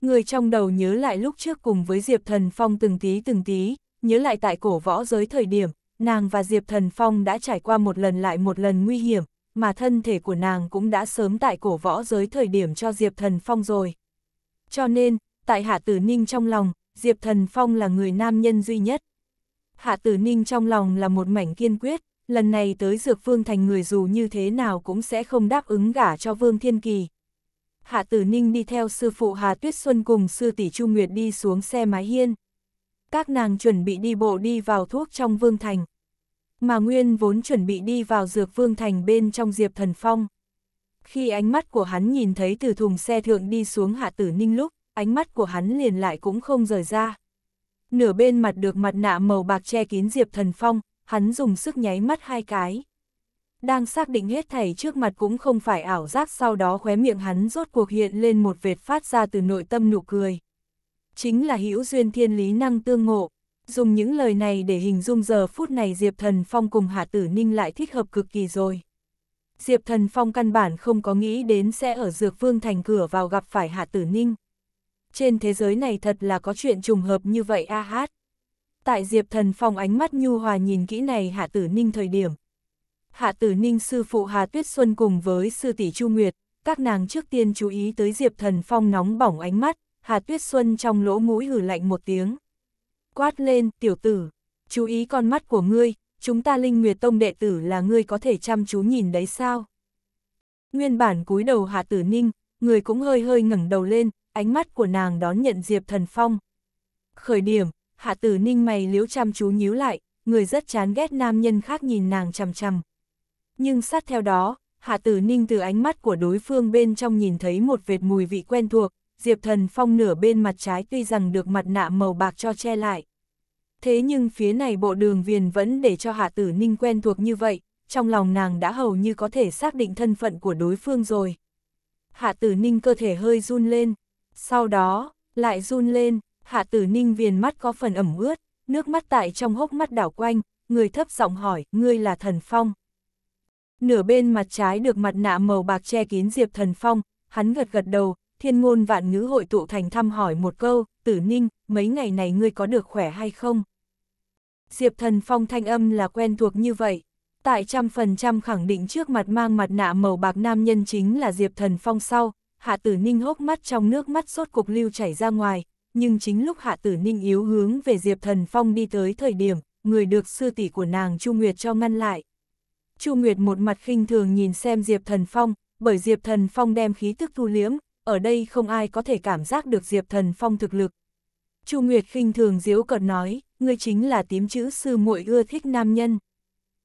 Người trong đầu nhớ lại lúc trước cùng với Diệp Thần Phong từng tí từng tí, nhớ lại tại cổ võ giới thời điểm, nàng và Diệp Thần Phong đã trải qua một lần lại một lần nguy hiểm, mà thân thể của nàng cũng đã sớm tại cổ võ giới thời điểm cho Diệp Thần Phong rồi. Cho nên, tại Hạ Tử Ninh trong lòng, Diệp Thần Phong là người nam nhân duy nhất. Hạ Tử Ninh trong lòng là một mảnh kiên quyết, lần này tới Dược Vương Thành người dù như thế nào cũng sẽ không đáp ứng gả cho Vương Thiên Kỳ. Hạ Tử Ninh đi theo sư phụ Hà Tuyết Xuân cùng sư tỷ Chu Nguyệt đi xuống xe mái hiên. Các nàng chuẩn bị đi bộ đi vào thuốc trong Vương Thành. Mà Nguyên vốn chuẩn bị đi vào Dược Vương Thành bên trong Diệp Thần Phong. Khi ánh mắt của hắn nhìn thấy từ thùng xe thượng đi xuống Hạ Tử Ninh lúc, ánh mắt của hắn liền lại cũng không rời ra. Nửa bên mặt được mặt nạ màu bạc che kín Diệp Thần Phong, hắn dùng sức nháy mắt hai cái. Đang xác định hết thảy trước mặt cũng không phải ảo giác sau đó khóe miệng hắn rốt cuộc hiện lên một vệt phát ra từ nội tâm nụ cười. Chính là hữu duyên thiên lý năng tương ngộ. Dùng những lời này để hình dung giờ phút này Diệp Thần Phong cùng Hạ Tử Ninh lại thích hợp cực kỳ rồi. Diệp Thần Phong căn bản không có nghĩ đến sẽ ở Dược Vương Thành cửa vào gặp phải Hạ Tử Ninh. Trên thế giới này thật là có chuyện trùng hợp như vậy a hát. Tại Diệp Thần Phong ánh mắt nhu hòa nhìn kỹ này Hạ Tử Ninh thời điểm. Hạ Tử Ninh sư phụ Hà Tuyết Xuân cùng với sư tỷ Chu Nguyệt, các nàng trước tiên chú ý tới Diệp Thần Phong nóng bỏng ánh mắt, Hà Tuyết Xuân trong lỗ mũi hử lạnh một tiếng. Quát lên, tiểu tử, chú ý con mắt của ngươi, chúng ta Linh Nguyệt Tông đệ tử là ngươi có thể chăm chú nhìn đấy sao? Nguyên bản cúi đầu Hạ Tử Ninh, người cũng hơi hơi ngẩng đầu lên, ánh mắt của nàng đón nhận Diệp Thần Phong. Khởi điểm, hạ tử ninh mày liếu chăm chú nhíu lại, người rất chán ghét nam nhân khác nhìn nàng chằm chằm. Nhưng sát theo đó, hạ tử ninh từ ánh mắt của đối phương bên trong nhìn thấy một vệt mùi vị quen thuộc, Diệp Thần Phong nửa bên mặt trái tuy rằng được mặt nạ màu bạc cho che lại. Thế nhưng phía này bộ đường viền vẫn để cho Hạ Tử Ninh quen thuộc như vậy, trong lòng nàng đã hầu như có thể xác định thân phận của đối phương rồi. Hạ Tử Ninh cơ thể hơi run lên, sau đó, lại run lên, Hạ tử ninh viền mắt có phần ẩm ướt, nước mắt tại trong hốc mắt đảo quanh, người thấp giọng hỏi, ngươi là thần phong. Nửa bên mặt trái được mặt nạ màu bạc che kín diệp thần phong, hắn gật gật đầu, thiên ngôn vạn ngữ hội tụ thành thăm hỏi một câu, tử ninh, mấy ngày này ngươi có được khỏe hay không? Diệp thần phong thanh âm là quen thuộc như vậy. Tại trăm phần trăm khẳng định trước mặt mang mặt nạ màu bạc nam nhân chính là Diệp thần phong sau, hạ tử ninh hốc mắt trong nước mắt sốt cục lưu chảy ra ngoài, nhưng chính lúc Hạ Tử Ninh yếu hướng về Diệp Thần Phong đi tới thời điểm, người được sư tỷ của nàng Chu Nguyệt cho ngăn lại. Chu Nguyệt một mặt khinh thường nhìn xem Diệp Thần Phong, bởi Diệp Thần Phong đem khí tức thu liễm, ở đây không ai có thể cảm giác được Diệp Thần Phong thực lực. Chu Nguyệt khinh thường diễu cợt nói, ngươi chính là tím chữ sư muội ưa thích nam nhân.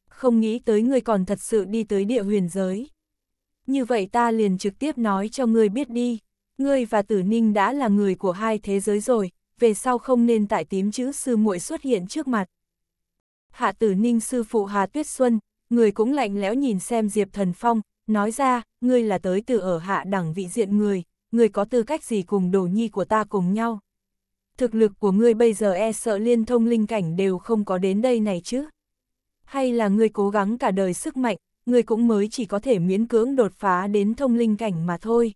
Không nghĩ tới ngươi còn thật sự đi tới địa huyền giới. Như vậy ta liền trực tiếp nói cho ngươi biết đi ngươi và tử ninh đã là người của hai thế giới rồi, về sau không nên tại tím chữ sư muội xuất hiện trước mặt. Hạ tử ninh sư phụ Hà Tuyết Xuân, người cũng lạnh lẽo nhìn xem Diệp Thần Phong, nói ra, ngươi là tới từ ở hạ đẳng vị diện người, ngươi có tư cách gì cùng đồ nhi của ta cùng nhau. Thực lực của ngươi bây giờ e sợ liên thông linh cảnh đều không có đến đây này chứ. Hay là ngươi cố gắng cả đời sức mạnh, ngươi cũng mới chỉ có thể miễn cưỡng đột phá đến thông linh cảnh mà thôi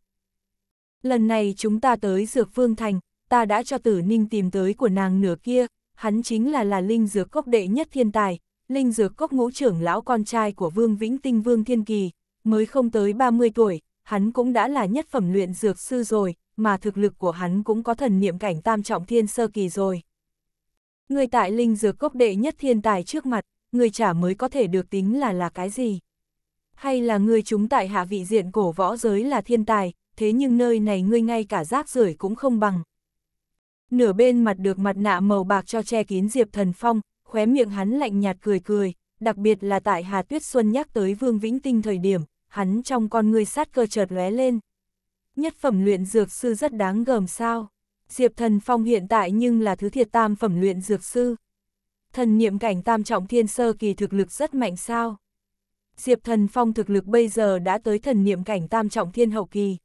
lần này chúng ta tới Dược Vương Thành, ta đã cho tử ninh tìm tới của nàng nửa kia, hắn chính là là linh dược cốc đệ nhất thiên tài, linh dược cốc ngũ trưởng lão con trai của Vương Vĩnh Tinh Vương Thiên Kỳ, mới không tới 30 tuổi, hắn cũng đã là nhất phẩm luyện dược sư rồi, mà thực lực của hắn cũng có thần niệm cảnh tam trọng thiên sơ kỳ rồi. Người tại linh dược cốc đệ nhất thiên tài trước mặt, người trả mới có thể được tính là là cái gì? Hay là người chúng tại hạ vị diện cổ võ giới là thiên tài, thế nhưng nơi này ngươi ngay cả rác rưởi cũng không bằng. Nửa bên mặt được mặt nạ màu bạc cho che kín Diệp Thần Phong, khóe miệng hắn lạnh nhạt cười cười, đặc biệt là tại Hà Tuyết Xuân nhắc tới Vương Vĩnh Tinh thời điểm, hắn trong con ngươi sát cơ chợt lóe lên. Nhất phẩm luyện dược sư rất đáng gờm sao? Diệp Thần Phong hiện tại nhưng là thứ thiệt tam phẩm luyện dược sư. Thần niệm cảnh tam trọng thiên sơ kỳ thực lực rất mạnh sao? Diệp Thần Phong thực lực bây giờ đã tới thần niệm cảnh tam trọng thiên hậu kỳ.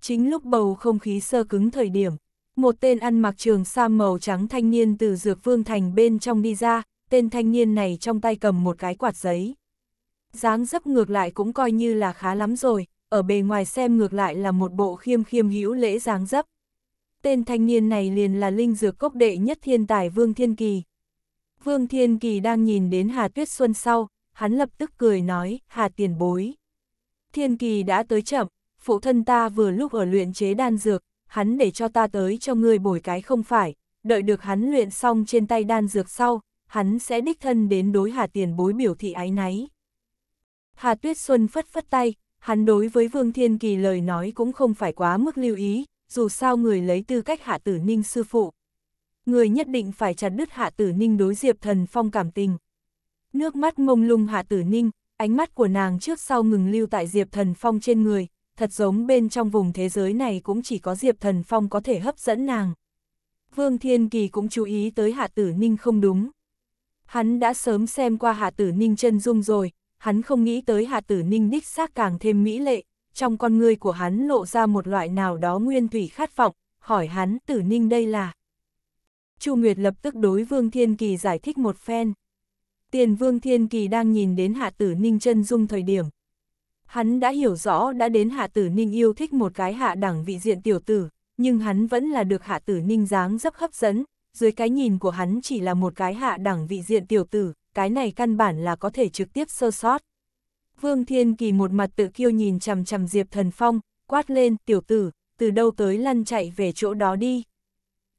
Chính lúc bầu không khí sơ cứng thời điểm, một tên ăn mặc trường sa màu trắng thanh niên từ dược vương thành bên trong đi ra, tên thanh niên này trong tay cầm một cái quạt giấy. dáng dấp ngược lại cũng coi như là khá lắm rồi, ở bề ngoài xem ngược lại là một bộ khiêm khiêm hữu lễ dáng dấp. Tên thanh niên này liền là linh dược cốc đệ nhất thiên tài Vương Thiên Kỳ. Vương Thiên Kỳ đang nhìn đến Hà Tuyết Xuân sau, hắn lập tức cười nói, Hà tiền bối. Thiên Kỳ đã tới chậm, phụ thân ta vừa lúc ở luyện chế đan dược, hắn để cho ta tới cho ngươi bồi cái không phải, đợi được hắn luyện xong trên tay đan dược sau, hắn sẽ đích thân đến đối Hà Tiền bối biểu thị ái náy. Hà Tuyết Xuân phất phất tay, hắn đối với Vương Thiên Kỳ lời nói cũng không phải quá mức lưu ý, dù sao người lấy tư cách Hạ Tử Ninh sư phụ. Người nhất định phải chặt đứt Hạ Tử Ninh đối Diệp Thần Phong cảm tình. Nước mắt mông lung Hạ Tử Ninh, ánh mắt của nàng trước sau ngừng lưu tại Diệp Thần Phong trên người, thật giống bên trong vùng thế giới này cũng chỉ có Diệp Thần Phong có thể hấp dẫn nàng. Vương Thiên Kỳ cũng chú ý tới Hạ Tử Ninh không đúng. Hắn đã sớm xem qua Hạ Tử Ninh chân dung rồi, hắn không nghĩ tới Hạ Tử Ninh đích xác càng thêm mỹ lệ, trong con người của hắn lộ ra một loại nào đó nguyên thủy khát vọng, hỏi hắn Tử Ninh đây là. Chu Nguyệt lập tức đối Vương Thiên Kỳ giải thích một phen. Tiền Vương Thiên Kỳ đang nhìn đến Hạ Tử Ninh chân dung thời điểm, hắn đã hiểu rõ đã đến Hạ Tử Ninh yêu thích một cái hạ đẳng vị diện tiểu tử, nhưng hắn vẫn là được Hạ Tử Ninh dáng dấp hấp dẫn, dưới cái nhìn của hắn chỉ là một cái hạ đẳng vị diện tiểu tử, cái này căn bản là có thể trực tiếp sơ sót. Vương Thiên Kỳ một mặt tự kiêu nhìn chằm chằm Diệp Thần Phong, quát lên, tiểu tử, từ đâu tới lăn chạy về chỗ đó đi.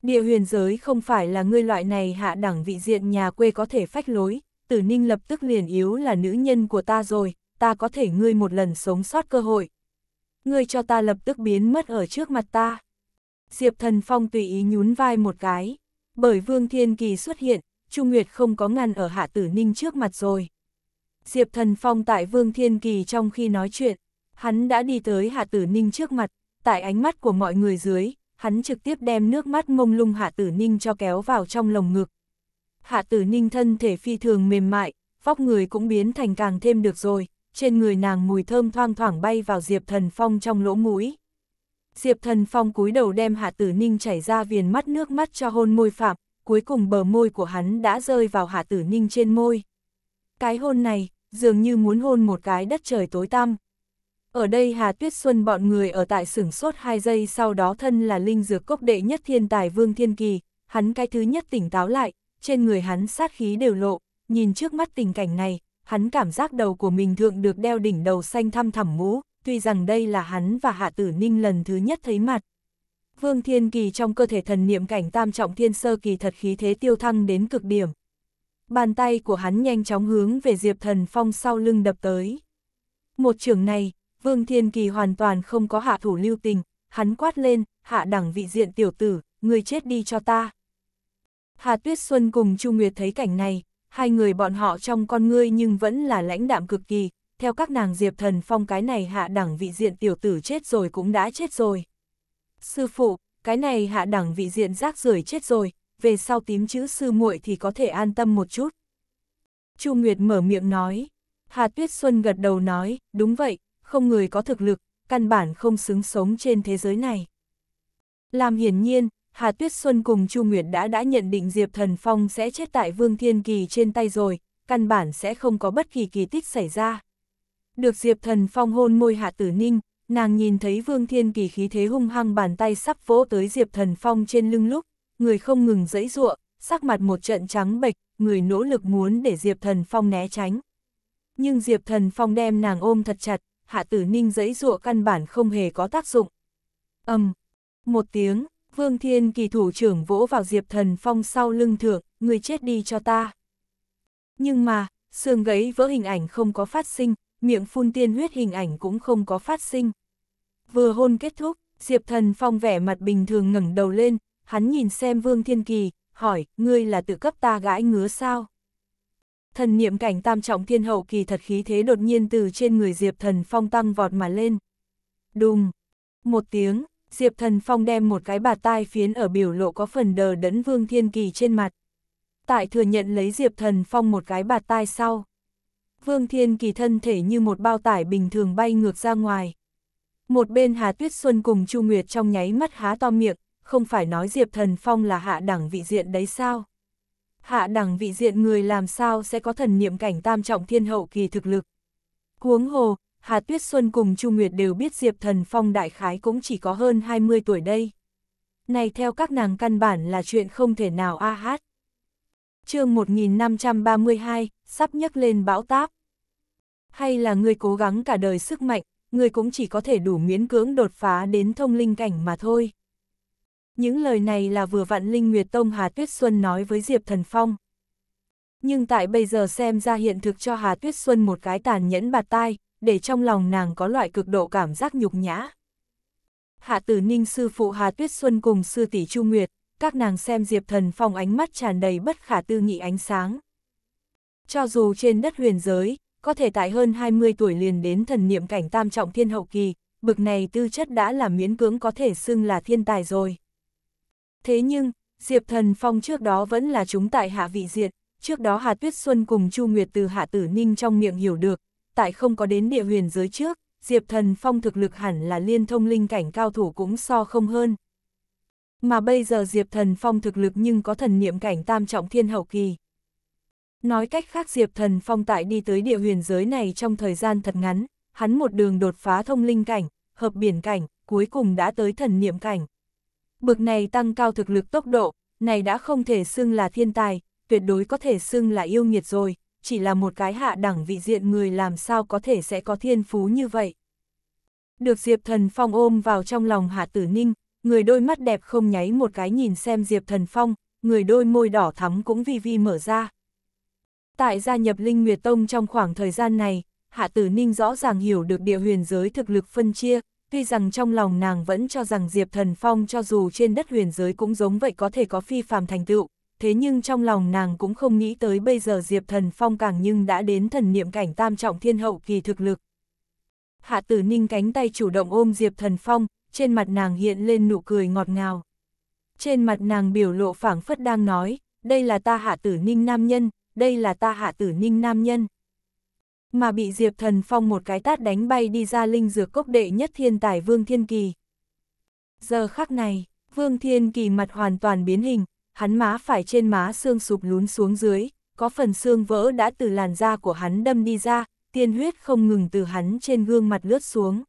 Địa huyền giới không phải là ngươi loại này hạ đẳng vị diện nhà quê có thể phách lối, tử ninh lập tức liền yếu là nữ nhân của ta rồi, ta có thể ngươi một lần sống sót cơ hội. Ngươi cho ta lập tức biến mất ở trước mặt ta. Diệp Thần Phong tùy ý nhún vai một cái, bởi Vương Thiên Kỳ xuất hiện, Trung Nguyệt không có ngăn ở Hạ Tử Ninh trước mặt rồi. Diệp Thần Phong tại Vương Thiên Kỳ trong khi nói chuyện, hắn đã đi tới Hạ Tử Ninh trước mặt, tại ánh mắt của mọi người dưới, hắn trực tiếp đem nước mắt mông lung Hạ Tử Ninh cho kéo vào trong lồng ngực. Hạ Tử Ninh thân thể phi thường mềm mại, vóc người cũng biến thành càng thêm được rồi, trên người nàng mùi thơm thoang thoảng bay vào Diệp Thần Phong trong lỗ mũi. Diệp Thần Phong cúi đầu đem Hạ Tử Ninh chảy ra viền mắt nước mắt cho hôn môi phạm, cuối cùng bờ môi của hắn đã rơi vào Hạ Tử Ninh trên môi. Cái hôn này, dường như muốn hôn một cái đất trời tối tăm. Ở đây Hà Tuyết Xuân bọn người ở tại sửng sốt 2 giây sau đó thân là linh dược cốc đệ nhất thiên tài Vương Thiên Kỳ, hắn cái thứ nhất tỉnh táo lại, trên người hắn sát khí đều lộ, nhìn trước mắt tình cảnh này, hắn cảm giác đầu của mình thượng được đeo đỉnh đầu xanh thăm thẳm mũ, tuy rằng đây là hắn và Hạ Tử Ninh lần thứ nhất thấy mặt. Vương Thiên Kỳ trong cơ thể thần niệm cảnh tam trọng thiên sơ kỳ thật khí thế tiêu thăng đến cực điểm. Bàn tay của hắn nhanh chóng hướng về Diệp Thần Phong sau lưng đập tới. Một trường này, Vương Thiên Kỳ hoàn toàn không có hạ thủ lưu tình, hắn quát lên, hạ đẳng vị diện tiểu tử, người chết đi cho ta. Hà Tuyết Xuân cùng Chu Nguyệt thấy cảnh này, hai người bọn họ trong con ngươi nhưng vẫn là lãnh đạm cực kỳ, theo các nàng Diệp Thần Phong cái này hạ đẳng vị diện tiểu tử chết rồi cũng đã chết rồi. Sư phụ, cái này hạ đẳng vị diện rác rưởi chết rồi, về sau tím chữ sư muội thì có thể an tâm một chút. Chu Nguyệt mở miệng nói, Hà Tuyết Xuân gật đầu nói, đúng vậy, không người có thực lực, căn bản không xứng sống trên thế giới này. Làm hiển nhiên, Hà Tuyết Xuân cùng Chu Nguyệt đã đã nhận định Diệp Thần Phong sẽ chết tại Vương Thiên Kỳ trên tay rồi, căn bản sẽ không có bất kỳ kỳ tích xảy ra. Được Diệp Thần Phong hôn môi Hạ Tử Ninh, nàng nhìn thấy Vương Thiên Kỳ khí thế hung hăng bàn tay sắp vỗ tới Diệp Thần Phong trên lưng lúc, người không ngừng dẫy giụa, sắc mặt một trận trắng bệch, người nỗ lực muốn để Diệp Thần Phong né tránh. Nhưng Diệp Thần Phong đem nàng ôm thật chặt, Hạ Tử Ninh dẫy giụa căn bản không hề có tác dụng. Ầm, um, một tiếng, Vương Thiên Kỳ thủ trưởng vỗ vào Diệp Thần Phong sau lưng thượng, người chết đi cho ta. Nhưng mà, xương gãy vỡ hình ảnh không có phát sinh, miệng phun tiên huyết hình ảnh cũng không có phát sinh. Vừa hôn kết thúc, Diệp Thần Phong vẻ mặt bình thường ngẩng đầu lên, hắn nhìn xem Vương Thiên Kỳ, hỏi, ngươi là tự cấp ta gãi ngứa sao? Thần niệm cảnh tam trọng thiên hậu kỳ thật khí thế đột nhiên từ trên người Diệp Thần Phong tăng vọt mà lên. Đùng! Một tiếng, Diệp Thần Phong đem một cái bạt tai phiến ở biểu lộ có phần đờ đẫn Vương Thiên Kỳ trên mặt. Tại thừa nhận lấy Diệp Thần Phong một cái bạt tai sau. Vương Thiên Kỳ thân thể như một bao tải bình thường bay ngược ra ngoài. Một bên Hà Tuyết Xuân cùng Chu Nguyệt trong nháy mắt há to miệng, không phải nói Diệp Thần Phong là hạ đẳng vị diện đấy sao? Hạ đẳng vị diện người làm sao sẽ có thần niệm cảnh tam trọng thiên hậu kỳ thực lực? Cuống hồ, Hà Tuyết Xuân cùng Chu Nguyệt đều biết Diệp Thần Phong đại khái cũng chỉ có hơn 20 tuổi đây. Này theo các nàng căn bản là chuyện không thể nào a hát. chương 1532, sắp nhấc lên bão táp. Hay là người cố gắng cả đời sức mạnh, người cũng chỉ có thể đủ miễn cưỡng đột phá đến thông linh cảnh mà thôi. Những lời này là vừa vạn Linh Nguyệt Tông Hà Tuyết Xuân nói với Diệp Thần Phong. Nhưng tại bây giờ xem ra hiện thực cho Hà Tuyết Xuân một cái tàn nhẫn bạt tai, để trong lòng nàng có loại cực độ cảm giác nhục nhã. Hạ tử ninh sư phụ Hà Tuyết Xuân cùng sư tỷ Chu Nguyệt, các nàng xem Diệp Thần Phong ánh mắt tràn đầy bất khả tư nghị ánh sáng. Cho dù trên đất huyền giới, có thể tại hơn 20 tuổi liền đến thần niệm cảnh tam trọng thiên hậu kỳ, bực này tư chất đã là miễn cưỡng có thể xưng là thiên tài rồi. Thế nhưng, Diệp Thần Phong trước đó vẫn là chúng tại hạ vị diệt, trước đó Hà Tuyết Xuân cùng Chu Nguyệt từ Hạ Tử Ninh trong miệng hiểu được, tại không có đến địa huyền giới trước, Diệp Thần Phong thực lực hẳn là liên thông linh cảnh cao thủ cũng so không hơn. Mà bây giờ Diệp Thần Phong thực lực nhưng có thần niệm cảnh tam trọng thiên hậu kỳ. Nói cách khác Diệp Thần Phong tại đi tới địa huyền giới này trong thời gian thật ngắn, hắn một đường đột phá thông linh cảnh, hợp biển cảnh, cuối cùng đã tới thần niệm cảnh. Bực này tăng cao thực lực tốc độ, này đã không thể xưng là thiên tài, tuyệt đối có thể xưng là yêu nghiệt rồi, chỉ là một cái hạ đẳng vị diện người làm sao có thể sẽ có thiên phú như vậy. Được Diệp Thần Phong ôm vào trong lòng Hạ Tử Ninh, người đôi mắt đẹp không nháy một cái nhìn xem Diệp Thần Phong, người đôi môi đỏ thắm cũng vi vi mở ra. Tại gia nhập Linh Nguyệt Tông trong khoảng thời gian này, Hạ Tử Ninh rõ ràng hiểu được địa huyền giới thực lực phân chia, tuy rằng trong lòng nàng vẫn cho rằng Diệp Thần Phong cho dù trên đất huyền giới cũng giống vậy có thể có phi phàm thành tựu, thế nhưng trong lòng nàng cũng không nghĩ tới bây giờ Diệp Thần Phong càng nhưng đã đến thần niệm cảnh tam trọng thiên hậu kỳ thực lực. Hạ tử ninh cánh tay chủ động ôm Diệp Thần Phong, trên mặt nàng hiện lên nụ cười ngọt ngào. Trên mặt nàng biểu lộ phảng phất đang nói, đây là ta hạ tử ninh nam nhân, đây là ta hạ tử ninh nam nhân. Mà bị Diệp Thần Phong một cái tát đánh bay đi ra linh dược cốc đệ nhất thiên tài Vương Thiên Kỳ. Giờ khắc này, Vương Thiên Kỳ mặt hoàn toàn biến hình, hắn má phải trên má xương sụp lún xuống dưới, có phần xương vỡ đã từ làn da của hắn đâm đi ra, tiên huyết không ngừng từ hắn trên gương mặt lướt xuống.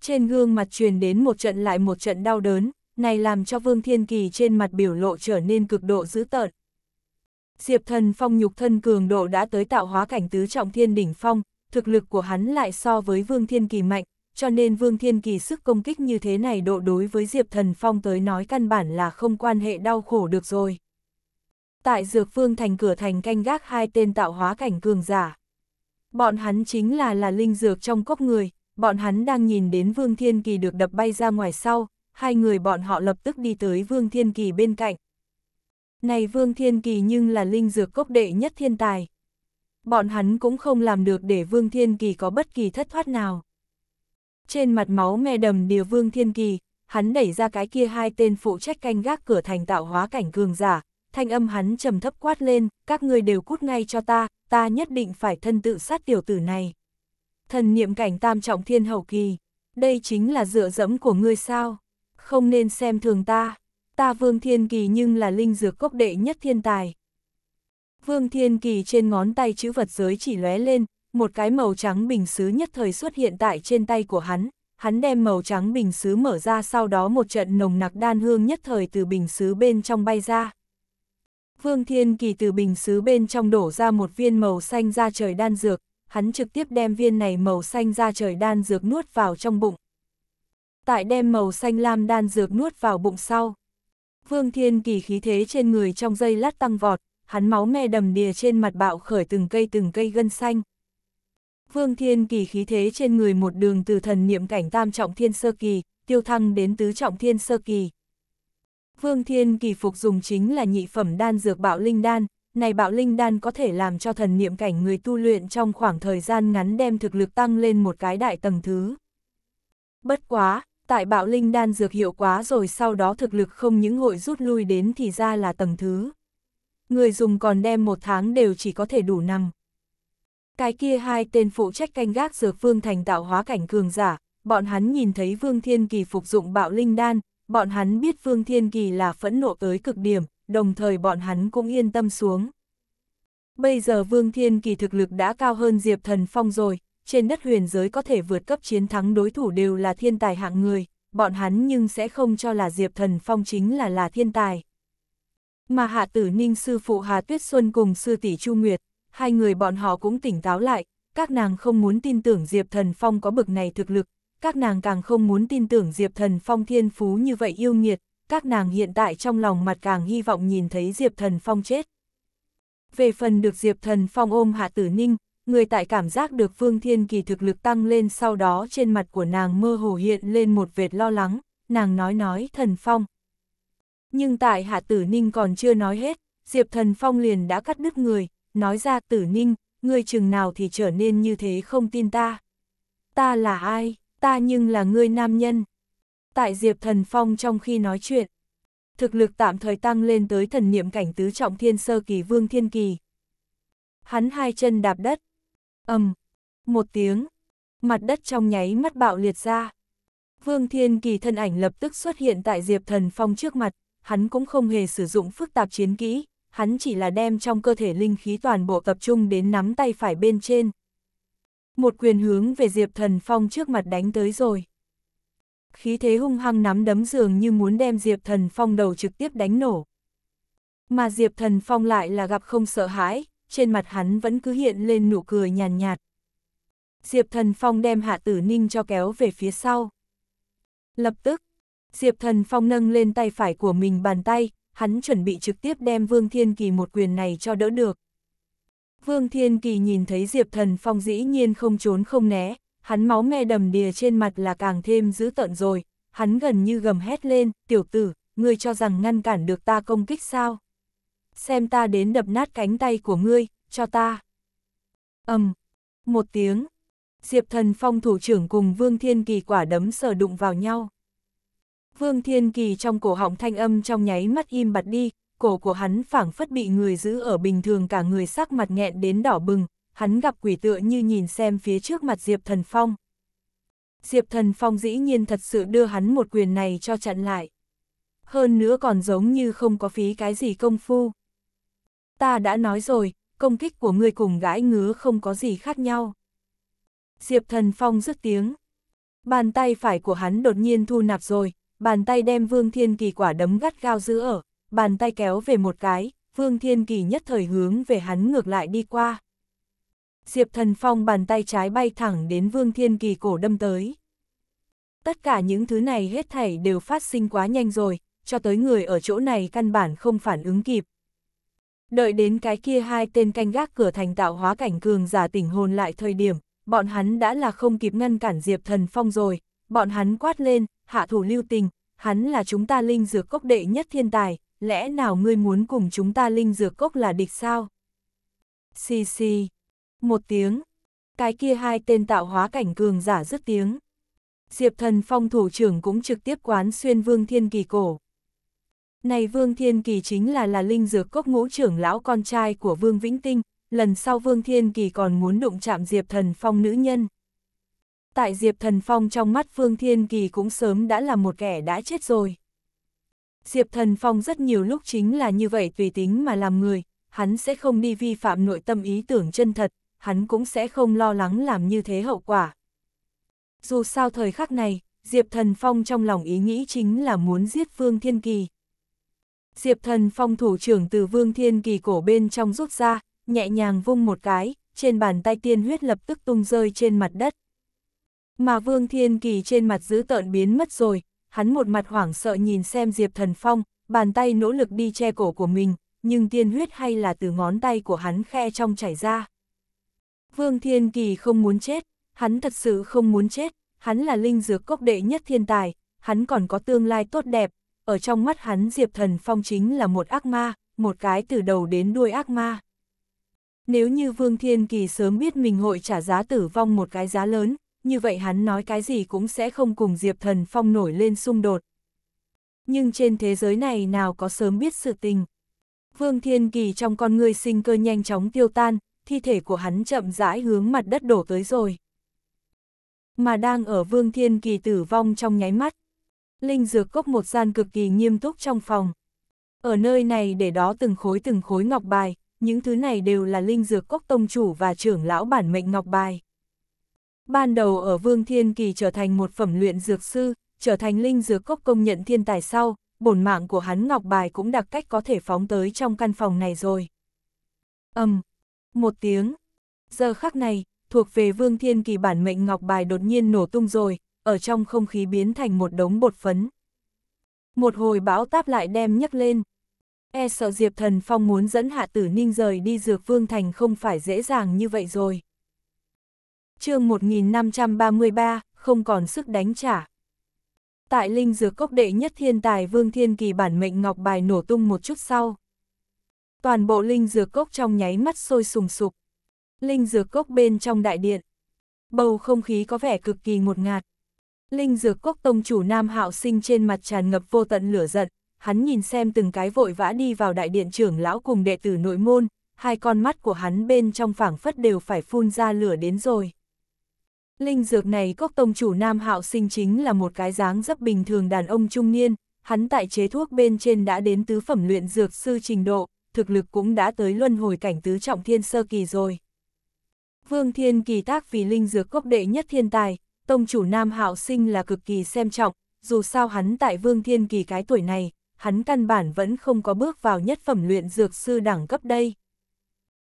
Trên gương mặt truyền đến một trận lại một trận đau đớn, này làm cho Vương Thiên Kỳ trên mặt biểu lộ trở nên cực độ dữ tợn. Diệp thần phong nhục thân cường độ đã tới tạo hóa cảnh tứ trọng thiên đỉnh phong, thực lực của hắn lại so với Vương Thiên Kỳ mạnh, cho nên Vương Thiên Kỳ sức công kích như thế này độ đối với Diệp Thần Phong tới nói căn bản là không quan hệ đau khổ được rồi. Tại Dược Vương thành cửa thành canh gác hai tên tạo hóa cảnh cường giả. Bọn hắn chính là là linh dược trong cốc người, bọn hắn đang nhìn đến Vương Thiên Kỳ được đập bay ra ngoài sau, hai người bọn họ lập tức đi tới Vương Thiên Kỳ bên cạnh. Này Vương Thiên Kỳ nhưng là linh dược cốc đệ nhất thiên tài. Bọn hắn cũng không làm được để Vương Thiên Kỳ có bất kỳ thất thoát nào. Trên mặt máu me đầm điều vương thiên kỳ, hắn đẩy ra cái kia hai tên phụ trách canh gác cửa thành tạo hóa cảnh cường giả, thanh âm hắn trầm thấp quát lên, các người đều cút ngay cho ta, ta nhất định phải thân tự sát tiểu tử này. Thần niệm cảnh tam trọng thiên hậu kỳ, đây chính là dựa dẫm của ngươi sao, không nên xem thường ta, ta vương thiên kỳ nhưng là linh dược cốc đệ nhất thiên tài. Vương thiên kỳ trên ngón tay chữ vật giới chỉ lóe lên, một cái màu trắng bình xứ nhất thời xuất hiện tại trên tay của hắn, hắn đem màu trắng bình xứ mở ra sau đó một trận nồng nặc đan hương nhất thời từ bình xứ bên trong bay ra. Vương Thiên Kỳ từ bình xứ bên trong đổ ra một viên màu xanh ra trời đan dược, hắn trực tiếp đem viên này màu xanh ra trời đan dược nuốt vào trong bụng. Tại đem màu xanh lam đan dược nuốt vào bụng sau. Vương Thiên Kỳ khí thế trên người trong dây lát tăng vọt, hắn máu me đầm đìa trên mặt bạo khởi từng cây từng cây gân xanh. Vương Thiên Kỳ khí thế trên người một đường từ thần niệm cảnh tam trọng thiên sơ kỳ, tiêu thăng đến tứ trọng thiên sơ kỳ. Vương Thiên Kỳ phục dùng chính là nhị phẩm đan dược bạo linh đan, này bạo linh đan có thể làm cho thần niệm cảnh người tu luyện trong khoảng thời gian ngắn đem thực lực tăng lên một cái đại tầng thứ. Bất quá, tại bạo linh đan dược hiệu quá rồi sau đó thực lực không những hội rút lui đến thì ra là tầng thứ. Người dùng còn đem một tháng đều chỉ có thể đủ nằm. Cái kia hai tên phụ trách canh gác dược phương thành tạo hóa cảnh cường giả, bọn hắn nhìn thấy Vương Thiên Kỳ phục dụng bạo linh đan, bọn hắn biết Vương Thiên Kỳ là phẫn nộ tới cực điểm, đồng thời bọn hắn cũng yên tâm xuống. Bây giờ Vương Thiên Kỳ thực lực đã cao hơn Diệp Thần Phong rồi, trên đất huyền giới có thể vượt cấp chiến thắng đối thủ đều là thiên tài hạng người, bọn hắn nhưng sẽ không cho là Diệp Thần Phong chính là là thiên tài. Mà Hạ Tử Ninh sư phụ Hà Tuyết Xuân cùng sư tỷ Chu Nguyệt, hai người bọn họ cũng tỉnh táo lại, các nàng không muốn tin tưởng Diệp Thần Phong có bực này thực lực, các nàng càng không muốn tin tưởng Diệp Thần Phong thiên phú như vậy yêu nghiệt, các nàng hiện tại trong lòng mặt càng hy vọng nhìn thấy Diệp Thần Phong chết. Về phần được Diệp Thần Phong ôm Hạ Tử Ninh, người tại cảm giác được Phương Thiên Kỳ thực lực tăng lên sau đó trên mặt của nàng mơ hồ hiện lên một vệt lo lắng, nàng nói nói Thần Phong. Nhưng tại Hạ Tử Ninh còn chưa nói hết, Diệp Thần Phong liền đã cắt đứt người, nói ra tử ninh, ngươi chừng nào thì trở nên như thế không tin ta. Ta là ai, ta nhưng là ngươi nam nhân. Tại Diệp Thần Phong trong khi nói chuyện, thực lực tạm thời tăng lên tới thần niệm cảnh tứ trọng thiên sơ kỳ vương thiên kỳ. Hắn hai chân đạp đất, ầm, một tiếng, mặt đất trong nháy mắt bạo liệt ra. Vương Thiên Kỳ thân ảnh lập tức xuất hiện tại Diệp Thần Phong trước mặt, hắn cũng không hề sử dụng phức tạp chiến kỹ, hắn chỉ là đem trong cơ thể linh khí toàn bộ tập trung đến nắm tay phải bên trên. Một quyền hướng về Diệp Thần Phong trước mặt đánh tới rồi. Khí thế hung hăng nắm đấm dường như muốn đem Diệp Thần Phong đầu trực tiếp đánh nổ. Mà Diệp Thần Phong lại là gặp không sợ hãi, trên mặt hắn vẫn cứ hiện lên nụ cười nhàn nhạt, nhạt. Diệp Thần Phong đem Hạ Tử Ninh cho kéo về phía sau. Lập tức, Diệp Thần Phong nâng lên tay phải của mình bàn tay, hắn chuẩn bị trực tiếp đem Vương Thiên Kỳ một quyền này cho đỡ được. Vương Thiên Kỳ nhìn thấy Diệp Thần Phong dĩ nhiên không trốn không né, hắn máu me đầm đìa trên mặt là càng thêm dữ tợn rồi, hắn gần như gầm hét lên, tiểu tử, ngươi cho rằng ngăn cản được ta công kích sao? Xem ta đến đập nát cánh tay của ngươi, cho ta. ầm, um, một tiếng, Diệp Thần Phong thủ trưởng cùng Vương Thiên Kỳ quả đấm sờ đụng vào nhau. Vương Thiên Kỳ trong cổ họng thanh âm trong nháy mắt im bặt đi, cổ của hắn phảng phất bị người giữ ở bình thường cả người sắc mặt nghẹn đến đỏ bừng, hắn gặp quỷ tựa như nhìn xem phía trước mặt Diệp Thần Phong. Diệp Thần Phong dĩ nhiên thật sự đưa hắn một quyền này cho chặn lại. Hơn nữa còn giống như không có phí cái gì công phu. Ta đã nói rồi, công kích của người cùng gái ngứa không có gì khác nhau. Diệp Thần Phong rứt tiếng. Bàn tay phải của hắn đột nhiên thu nạp rồi, bàn tay đem Vương Thiên Kỳ quả đấm gắt gao giữ ở, bàn tay kéo về một cái, Vương Thiên Kỳ nhất thời hướng về hắn ngược lại đi qua. Diệp Thần Phong bàn tay trái bay thẳng đến Vương Thiên Kỳ cổ đâm tới. Tất cả những thứ này hết thảy đều phát sinh quá nhanh rồi, cho tới người ở chỗ này căn bản không phản ứng kịp. Đợi đến cái kia hai tên canh gác cửa thành tạo hóa cảnh cường giả tỉnh hồn lại thời điểm, bọn hắn đã là không kịp ngăn cản Diệp Thần Phong rồi, bọn hắn quát lên, hạ thủ lưu tình, hắn là chúng ta linh dược cốc đệ nhất thiên tài, lẽ nào ngươi muốn cùng chúng ta linh dược cốc là địch sao? Xì xì, một tiếng, cái kia hai tên tạo hóa cảnh cường giả dứt tiếng. Diệp thần phong thủ trưởng cũng trực tiếp quán xuyên vương thiên kỳ cổ. Này Vương Thiên Kỳ chính là là linh dược cốc ngũ trưởng lão con trai của Vương Vĩnh Tinh, lần sau Vương Thiên Kỳ còn muốn đụng chạm Diệp Thần Phong nữ nhân. Tại Diệp Thần Phong trong mắt Phương Thiên Kỳ cũng sớm đã là một kẻ đã chết rồi. Diệp Thần Phong rất nhiều lúc chính là như vậy tùy tính mà làm người, hắn sẽ không đi vi phạm nội tâm ý tưởng chân thật, hắn cũng sẽ không lo lắng làm như thế hậu quả. Dù sao thời khắc này, Diệp Thần Phong trong lòng ý nghĩ chính là muốn giết Phương Thiên Kỳ. Diệp Thần Phong thủ trưởng từ Vương Thiên Kỳ cổ bên trong rút ra, nhẹ nhàng vung một cái, trên bàn tay tiên huyết lập tức tung rơi trên mặt đất. Mà Vương Thiên Kỳ trên mặt giữ tợn biến mất rồi, hắn một mặt hoảng sợ nhìn xem Diệp Thần Phong, bàn tay nỗ lực đi che cổ của mình, nhưng tiên huyết hay là từ ngón tay của hắn khe trong chảy ra. Vương Thiên Kỳ không muốn chết, hắn thật sự không muốn chết, hắn là linh dược cốc đệ nhất thiên tài, hắn còn có tương lai tốt đẹp, ở trong mắt hắn Diệp Thần Phong chính là một ác ma, một cái từ đầu đến đuôi ác ma. Nếu như Vương Thiên Kỳ sớm biết mình hội trả giá tử vong một cái giá lớn, như vậy hắn nói cái gì cũng sẽ không cùng Diệp Thần Phong nổi lên xung đột. Nhưng trên thế giới này nào có sớm biết sự tình. Vương Thiên Kỳ trong con người sinh cơ nhanh chóng tiêu tan, thi thể của hắn chậm rãi hướng mặt đất đổ tới rồi. Mà đang ở Vương Thiên Kỳ tử vong trong nháy mắt. Linh dược cốc một gian cực kỳ nghiêm túc trong phòng. Ở nơi này để đó từng khối từng khối ngọc bài, những thứ này đều là linh dược cốc tông chủ và trưởng lão bản mệnh ngọc bài. Ban đầu ở Vương Thiên Kỳ trở thành một phẩm luyện dược sư, trở thành linh dược cốc công nhận thiên tài sau, bổn mạng của hắn ngọc bài cũng đặc cách có thể phóng tới trong căn phòng này rồi. Âm, um, một tiếng. Giờ khắc này, thuộc về Vương Thiên Kỳ bản mệnh ngọc bài đột nhiên nổ tung rồi, ở trong không khí biến thành một đống bột phấn. Một hồi bão táp lại đem nhấc lên. E sợ Diệp Thần Phong muốn dẫn Hạ Tử Ninh rời đi dược Vương Thành không phải dễ dàng như vậy rồi chương 1533, không còn sức đánh trả. Tại linh dược cốc đệ nhất thiên tài Vương Thiên Kỳ bản mệnh ngọc bài nổ tung một chút sau. Toàn bộ linh dược cốc trong nháy mắt sôi sùng sục. Linh dược cốc bên trong đại điện. Bầu không khí có vẻ cực kỳ ngột ngạt. Linh dược cốc tông chủ Nam Hạo Sinh trên mặt tràn ngập vô tận lửa giận, hắn nhìn xem từng cái vội vã đi vào đại điện trưởng lão cùng đệ tử nội môn, hai con mắt của hắn bên trong phảng phất đều phải phun ra lửa đến rồi. Linh dược này cốc tông chủ Nam Hạo Sinh chính là một cái dáng rất bình thường đàn ông trung niên, hắn tại chế thuốc bên trên đã đến tứ phẩm luyện dược sư trình độ, thực lực cũng đã tới luân hồi cảnh tứ trọng thiên sơ kỳ rồi. Vương Thiên Kỳ tác vì linh dược cốc đệ nhất thiên tài, tông chủ Nam Hạo Sinh là cực kỳ xem trọng, dù sao hắn tại Vương Thiên Kỳ cái tuổi này, hắn căn bản vẫn không có bước vào nhất phẩm luyện dược sư đẳng cấp đây.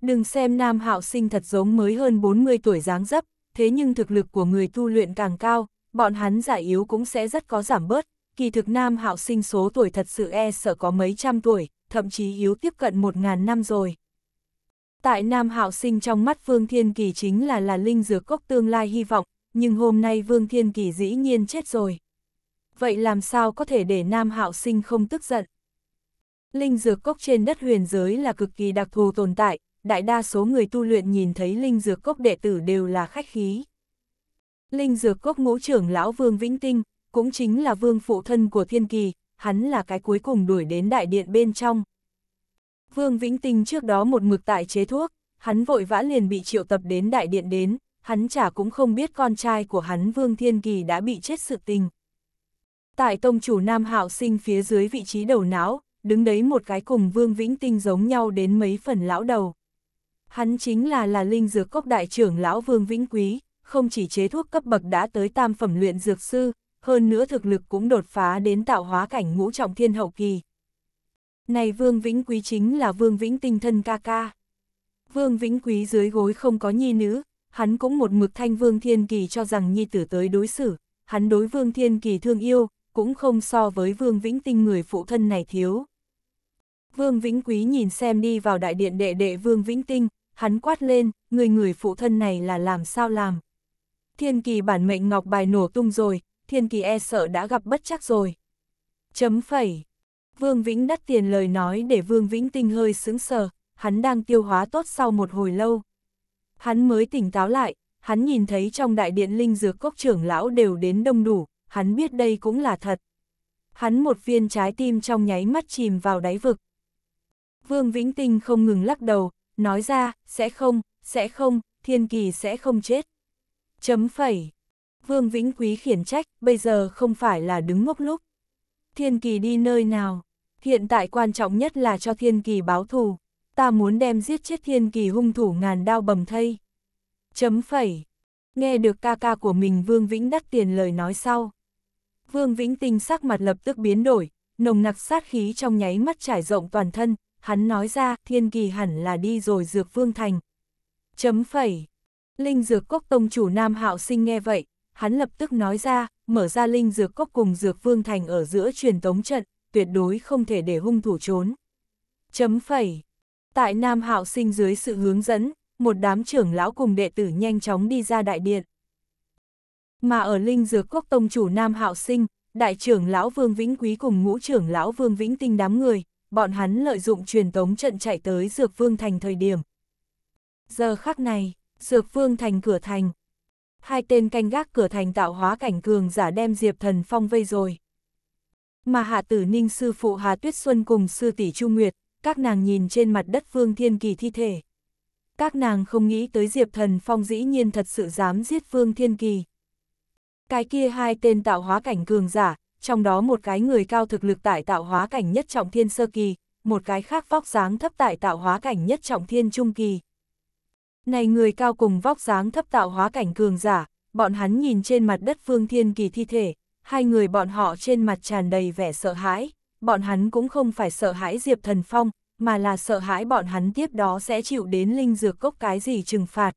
Đừng xem Nam Hạo Sinh thật giống mới hơn 40 tuổi dáng dấp, thế nhưng thực lực của người tu luyện càng cao, bọn hắn giải yếu cũng sẽ rất có giảm bớt, kỳ thực nam hạo sinh số tuổi thật sự e sợ có mấy trăm tuổi, thậm chí yếu tiếp cận một ngàn năm rồi. Tại nam hạo sinh trong mắt Vương Thiên Kỳ chính là là linh dược cốc tương lai hy vọng, nhưng hôm nay Vương Thiên Kỳ dĩ nhiên chết rồi. Vậy làm sao có thể để nam hạo sinh không tức giận? Linh dược cốc trên đất huyền giới là cực kỳ đặc thù tồn tại, đại đa số người tu luyện nhìn thấy linh dược cốc đệ tử đều là khách khí. Linh dược cốc ngũ trưởng lão Vương Vĩnh Tinh, cũng chính là vương phụ thân của thiên kỳ, hắn là cái cuối cùng đuổi đến đại điện bên trong. Vương Vĩnh Tinh trước đó một mực tại chế thuốc, hắn vội vã liền bị triệu tập đến đại điện đến, hắn chả cũng không biết con trai của hắn Vương Thiên Kỳ đã bị chết sự tình. Tại tông chủ Nam Hạo sinh phía dưới vị trí đầu não, đứng đấy một cái cùng Vương Vĩnh Tinh giống nhau đến mấy phần lão đầu. Hắn chính là là linh dược cốc đại trưởng lão Vương Vĩnh Quý, không chỉ chế thuốc cấp bậc đã tới tam phẩm luyện dược sư, hơn nữa thực lực cũng đột phá đến tạo hóa cảnh ngũ trọng thiên hậu kỳ. Này Vương Vĩnh Quý chính là Vương Vĩnh tinh thân ca ca. Vương Vĩnh Quý dưới gối không có nhi nữ, hắn cũng một mực thanh Vương Thiên Kỳ cho rằng nhi tử tới đối xử, hắn đối Vương Thiên Kỳ thương yêu, cũng không so với Vương Vĩnh Tinh người phụ thân này thiếu. Vương Vĩnh Quý nhìn xem đi vào đại điện đệ đệ Vương Vĩnh Tinh, hắn quát lên, người người phụ thân này là làm sao làm. Thiên kỳ bản mệnh ngọc bài nổ tung rồi, thiên kỳ e sợ đã gặp bất chắc rồi. Chấm phẩy. Vương Vĩnh đắt tiền lời nói để Vương Vĩnh tinh hơi sững sờ, hắn đang tiêu hóa tốt sau một hồi lâu. Hắn mới tỉnh táo lại, hắn nhìn thấy trong đại điện linh dược cốc trưởng lão đều đến đông đủ, hắn biết đây cũng là thật. Hắn một viên trái tim trong nháy mắt chìm vào đáy vực. Vương Vĩnh Tinh không ngừng lắc đầu, nói ra, sẽ không, sẽ không, thiên kỳ sẽ không chết. Chấm phẩy. Vương Vĩnh Quý khiển trách, bây giờ không phải là đứng ngốc lúc. Thiên kỳ đi nơi nào? Hiện tại quan trọng nhất là cho thiên kỳ báo thù. Ta muốn đem giết chết thiên kỳ hung thủ ngàn đao bầm thây. Chấm phẩy. Nghe được ca ca của mình Vương Vĩnh đắc tiền lời nói sau. Vương Vĩnh tinh sắc mặt lập tức biến đổi, nồng nặc sát khí trong nháy mắt trải rộng toàn thân, hắn nói ra, thiên kỳ hẳn là đi rồi dược vương thành. Chấm phẩy. Linh dược cốc tông chủ Nam Hạo Sinh nghe vậy, hắn lập tức nói ra, mở ra linh dược cốc cùng dược vương thành ở giữa truyền tống trận, tuyệt đối không thể để hung thủ trốn. Chấm phẩy. Tại Nam Hạo Sinh dưới sự hướng dẫn, một đám trưởng lão cùng đệ tử nhanh chóng đi ra đại điện. Mà ở linh dược cốc tông chủ Nam Hạo Sinh, đại trưởng lão Vương Vĩnh Quý cùng ngũ trưởng lão Vương Vĩnh Tinh đám người, bọn hắn lợi dụng truyền tống trận chạy tới Dược Vương Thành thời điểm. Giờ khắc này, Dược Vương Thành cửa thành. Hai tên canh gác cửa thành tạo hóa cảnh cường giả đem Diệp Thần Phong vây rồi. Mà Hạ Tử Ninh sư phụ Hà Tuyết Xuân cùng sư tỷ Chu Nguyệt, các nàng nhìn trên mặt đất Vương Thiên Kỳ thi thể. Các nàng không nghĩ tới Diệp Thần Phong dĩ nhiên thật sự dám giết Vương Thiên Kỳ. Cái kia hai tên tạo hóa cảnh cường giả, trong đó một cái người cao thực lực tại tạo hóa cảnh nhất trọng thiên sơ kỳ, một cái khác vóc dáng thấp tại tạo hóa cảnh nhất trọng thiên trung kỳ. Này người cao cùng vóc dáng thấp tạo hóa cảnh cường giả, bọn hắn nhìn trên mặt đất phương thiên kỳ thi thể, hai người bọn họ trên mặt tràn đầy vẻ sợ hãi, bọn hắn cũng không phải sợ hãi Diệp Thần Phong, mà là sợ hãi bọn hắn tiếp đó sẽ chịu đến linh dược cốc cái gì trừng phạt.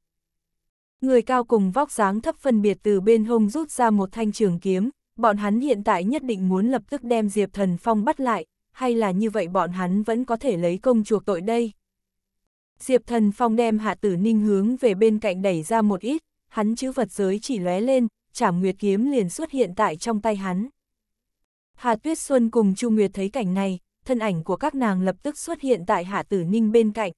Người cao cùng vóc dáng thấp phân biệt từ bên hông rút ra một thanh trường kiếm, bọn hắn hiện tại nhất định muốn lập tức đem Diệp Thần Phong bắt lại, hay là như vậy bọn hắn vẫn có thể lấy công chuộc tội đây. Diệp Thần Phong đem Hạ Tử Ninh hướng về bên cạnh đẩy ra một ít, hắn chữ vật giới chỉ lóe lên, Trảm Nguyệt kiếm liền xuất hiện tại trong tay hắn. Hà Tuyết Xuân cùng Chu Nguyệt thấy cảnh này, thân ảnh của các nàng lập tức xuất hiện tại Hạ Tử Ninh bên cạnh.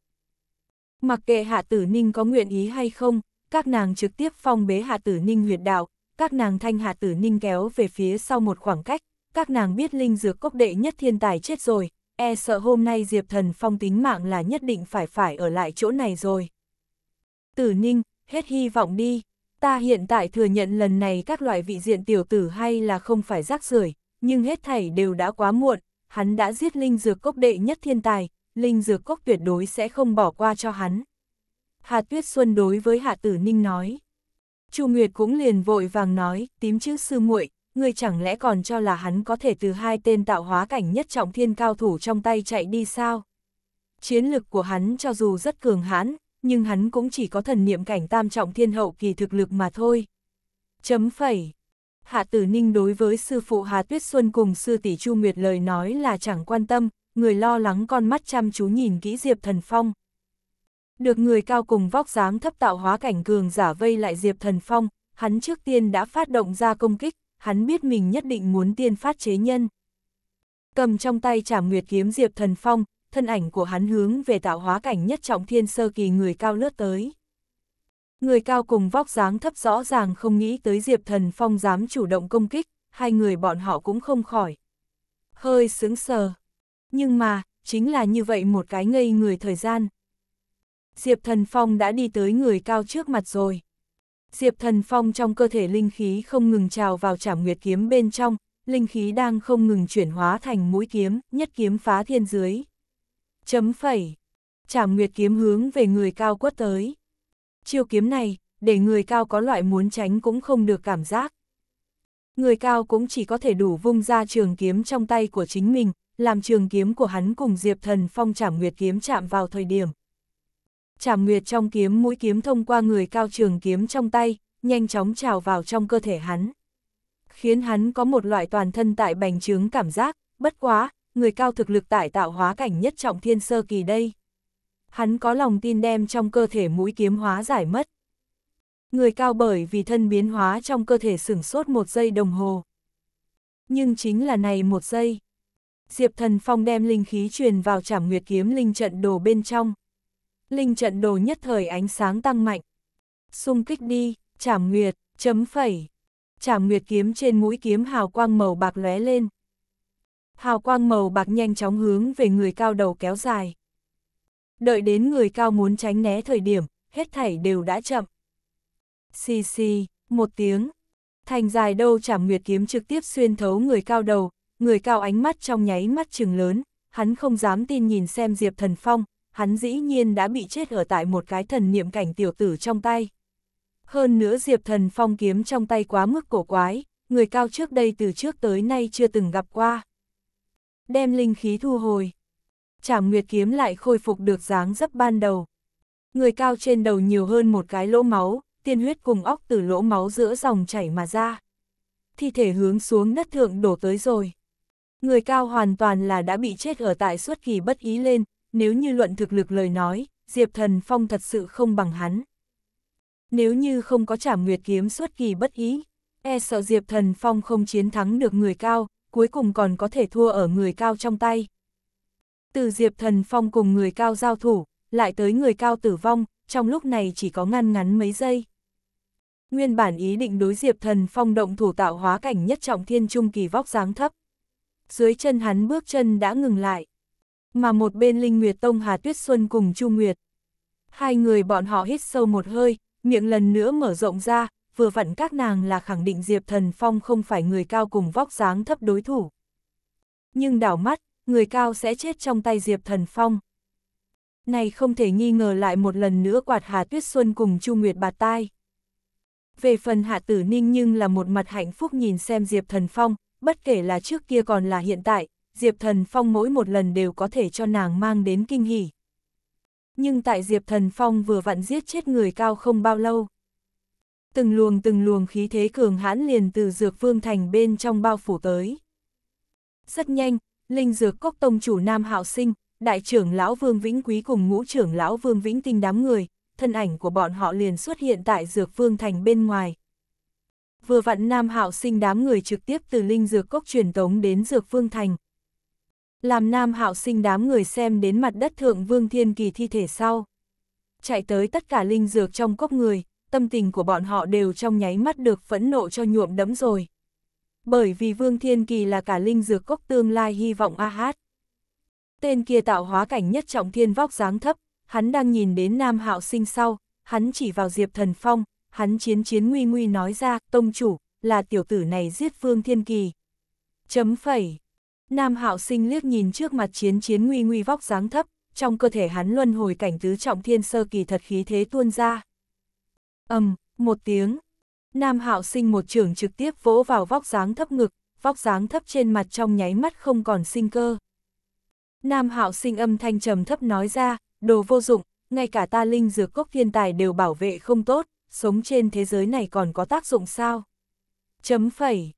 Mặc kệ Hạ Tử Ninh có nguyện ý hay không, các nàng trực tiếp phong bế Hạ Tử Ninh huyệt đạo, các nàng thanh hạ tử ninh kéo về phía sau một khoảng cách, các nàng biết linh dược cốc đệ nhất thiên tài chết rồi, e sợ hôm nay Diệp Thần Phong tính mạng là nhất định phải phải ở lại chỗ này rồi. Tử ninh, hết hy vọng đi, ta hiện tại thừa nhận lần này các loại vị diện tiểu tử hay là không phải rác rưởi nhưng hết thảy đều đã quá muộn, hắn đã giết linh dược cốc đệ nhất thiên tài, linh dược cốc tuyệt đối sẽ không bỏ qua cho hắn. Hà Tuyết Xuân đối với Hạ Tử Ninh nói. Chu Nguyệt cũng liền vội vàng nói, tím chữ sư muội, người chẳng lẽ còn cho là hắn có thể từ hai tên tạo hóa cảnh nhất trọng thiên cao thủ trong tay chạy đi sao? Chiến lực của hắn cho dù rất cường hãn, nhưng hắn cũng chỉ có thần niệm cảnh tam trọng thiên hậu kỳ thực lực mà thôi. Chấm phẩy. Hạ Tử Ninh đối với sư phụ Hà Tuyết Xuân cùng sư tỷ Chu Nguyệt lời nói là chẳng quan tâm, người lo lắng con mắt chăm chú nhìn kỹ Diệp Thần Phong. Được người cao cùng vóc dáng thấp tạo hóa cảnh cường giả vây lại Diệp Thần Phong, hắn trước tiên đã phát động ra công kích, hắn biết mình nhất định muốn tiên phát chế nhân. Cầm trong tay chảm nguyệt kiếm Diệp Thần Phong, thân ảnh của hắn hướng về tạo hóa cảnh nhất trọng thiên sơ kỳ người cao lướt tới. Người cao cùng vóc dáng thấp rõ ràng không nghĩ tới Diệp Thần Phong dám chủ động công kích, hai người bọn họ cũng không khỏi. Hơi sướng sờ. Nhưng mà, chính là như vậy một cái ngây người thời gian, Diệp Thần Phong đã đi tới người cao trước mặt rồi. Diệp Thần Phong trong cơ thể linh khí không ngừng trào vào trảm nguyệt kiếm bên trong, linh khí đang không ngừng chuyển hóa thành mũi kiếm, nhất kiếm phá thiên dưới. Chấm phẩy. Trảm nguyệt kiếm hướng về người cao quất tới. Chiêu kiếm này, để người cao có loại muốn tránh cũng không được cảm giác. Người cao cũng chỉ có thể đủ vung ra trường kiếm trong tay của chính mình, làm trường kiếm của hắn cùng Diệp Thần Phong trảm nguyệt kiếm chạm vào thời điểm, Trảm nguyệt trong kiếm mũi kiếm thông qua người cao trường kiếm trong tay, nhanh chóng trào vào trong cơ thể hắn. Khiến hắn có một loại toàn thân tại bành trướng cảm giác, bất quá, người cao thực lực tại tạo hóa cảnh nhất trọng thiên sơ kỳ đây. Hắn có lòng tin đem trong cơ thể mũi kiếm hóa giải mất. Người cao bởi vì thân biến hóa trong cơ thể sửng sốt một giây đồng hồ. Nhưng chính là này một giây. Diệp thần phong đem linh khí truyền vào trảm nguyệt kiếm linh trận đồ bên trong linh trận đồ nhất thời ánh sáng tăng mạnh. Xung kích đi, chảm nguyệt, chấm phẩy. Chảm nguyệt kiếm trên mũi kiếm hào quang màu bạc lóe lên. Hào quang màu bạc nhanh chóng hướng về người cao đầu kéo dài. Đợi đến người cao muốn tránh né thời điểm, hết thảy đều đã chậm. Xì xì, một tiếng. Thành dài đâu chảm nguyệt kiếm trực tiếp xuyên thấu người cao đầu, người cao ánh mắt trong nháy mắt trừng lớn, hắn không dám tin nhìn xem Diệp Thần Phong, hắn dĩ nhiên đã bị chết ở tại một cái thần niệm cảnh tiểu tử trong tay. Hơn nữa Diệp Thần Phong kiếm trong tay quá mức cổ quái, người cao trước đây từ trước tới nay chưa từng gặp qua. Đem linh khí thu hồi. Trảm Nguyệt kiếm lại khôi phục được dáng dấp ban đầu. Người cao trên đầu nhiều hơn một cái lỗ máu, tiên huyết cùng óc từ lỗ máu giữa dòng chảy mà ra. Thi thể hướng xuống đất thượng đổ tới rồi. Người cao hoàn toàn là đã bị chết ở tại suốt kỳ bất ý lên, nếu như luận thực lực lời nói, Diệp Thần Phong thật sự không bằng hắn. Nếu như không có trảm nguyệt kiếm suốt kỳ bất ý, e sợ Diệp Thần Phong không chiến thắng được người cao, cuối cùng còn có thể thua ở người cao trong tay. Từ Diệp Thần Phong cùng người cao giao thủ, lại tới người cao tử vong, trong lúc này chỉ có ngăn ngắn mấy giây. Nguyên bản ý định đối Diệp Thần Phong động thủ tạo hóa cảnh nhất trọng thiên trung kỳ vóc dáng thấp. Dưới chân hắn bước chân đã ngừng lại mà một bên Linh Nguyệt Tông Hà Tuyết Xuân cùng Chu Nguyệt. Hai người bọn họ hít sâu một hơi, miệng lần nữa mở rộng ra, vừa vặn các nàng là khẳng định Diệp Thần Phong không phải người cao cùng vóc dáng thấp đối thủ. Nhưng đảo mắt, người cao sẽ chết trong tay Diệp Thần Phong. Này không thể nghi ngờ lại một lần nữa quạt Hà Tuyết Xuân cùng Chu Nguyệt bạt tai. Về phần Hạ Tử Ninh nhưng là một mặt hạnh phúc nhìn xem Diệp Thần Phong, bất kể là trước kia còn là hiện tại, Diệp Thần Phong mỗi một lần đều có thể cho nàng mang đến kinh hỉ. Nhưng tại Diệp Thần Phong vừa vặn giết chết người cao không bao lâu. Từng luồng từng luồng khí thế cường hãn liền từ dược vương thành bên trong bao phủ tới. Rất nhanh, linh dược cốc tông chủ Nam Hạo Sinh, đại trưởng lão Vương Vĩnh Quý cùng ngũ trưởng lão Vương Vĩnh Tinh đám người, thân ảnh của bọn họ liền xuất hiện tại dược vương thành bên ngoài. Vừa vặn Nam Hạo Sinh đám người trực tiếp từ linh dược cốc truyền tống đến dược vương thành làm nam hạo sinh đám người xem đến mặt đất thượng vương thiên kỳ thi thể sau. Chạy tới tất cả linh dược trong cốc người, tâm tình của bọn họ đều trong nháy mắt được phẫn nộ cho nhuộm đẫm rồi. Bởi vì vương thiên kỳ là cả linh dược cốc tương lai hy vọng a hát. Tên kia tạo hóa cảnh nhất trọng thiên vóc dáng thấp, hắn đang nhìn đến nam hạo sinh sau, hắn chỉ vào diệp thần phong, hắn chiến chiến nguy nguy nói ra, tông chủ, là tiểu tử này giết vương thiên kỳ. Chấm phẩy. Nam Hạo Sinh liếc nhìn trước mặt chiến chiến nguy nguy vóc dáng thấp, trong cơ thể hắn luân hồi cảnh tứ trọng thiên sơ kỳ thật khí thế tuôn ra. ầm, um, một tiếng. Nam Hạo Sinh một trường trực tiếp vỗ vào vóc dáng thấp ngực, vóc dáng thấp trên mặt trong nháy mắt không còn sinh cơ. Nam Hạo Sinh âm thanh trầm thấp nói ra, đồ vô dụng, ngay cả ta linh dược cốc thiên tài đều bảo vệ không tốt, sống trên thế giới này còn có tác dụng sao? Chấm phẩy.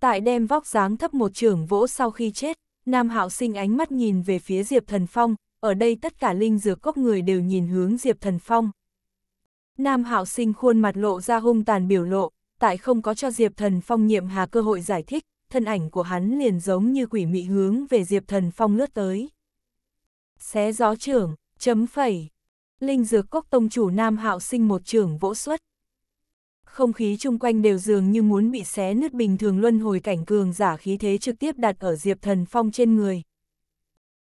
Tại đem vóc dáng thấp một trưởng vỗ sau khi chết, Nam Hạo Sinh ánh mắt nhìn về phía Diệp Thần Phong, ở đây tất cả linh dược cốc người đều nhìn hướng Diệp Thần Phong. Nam Hạo Sinh khuôn mặt lộ ra hung tàn biểu lộ, tại không có cho Diệp Thần Phong nhiệm hà cơ hội giải thích, thân ảnh của hắn liền giống như quỷ mị hướng về Diệp Thần Phong lướt tới. Xé gió trưởng, chấm phẩy. Linh dược cốc tông chủ Nam Hạo Sinh một trưởng vỗ xuất không khí chung quanh đều dường như muốn bị xé nứt bình thường luân hồi cảnh cường giả khí thế trực tiếp đặt ở Diệp Thần Phong trên người.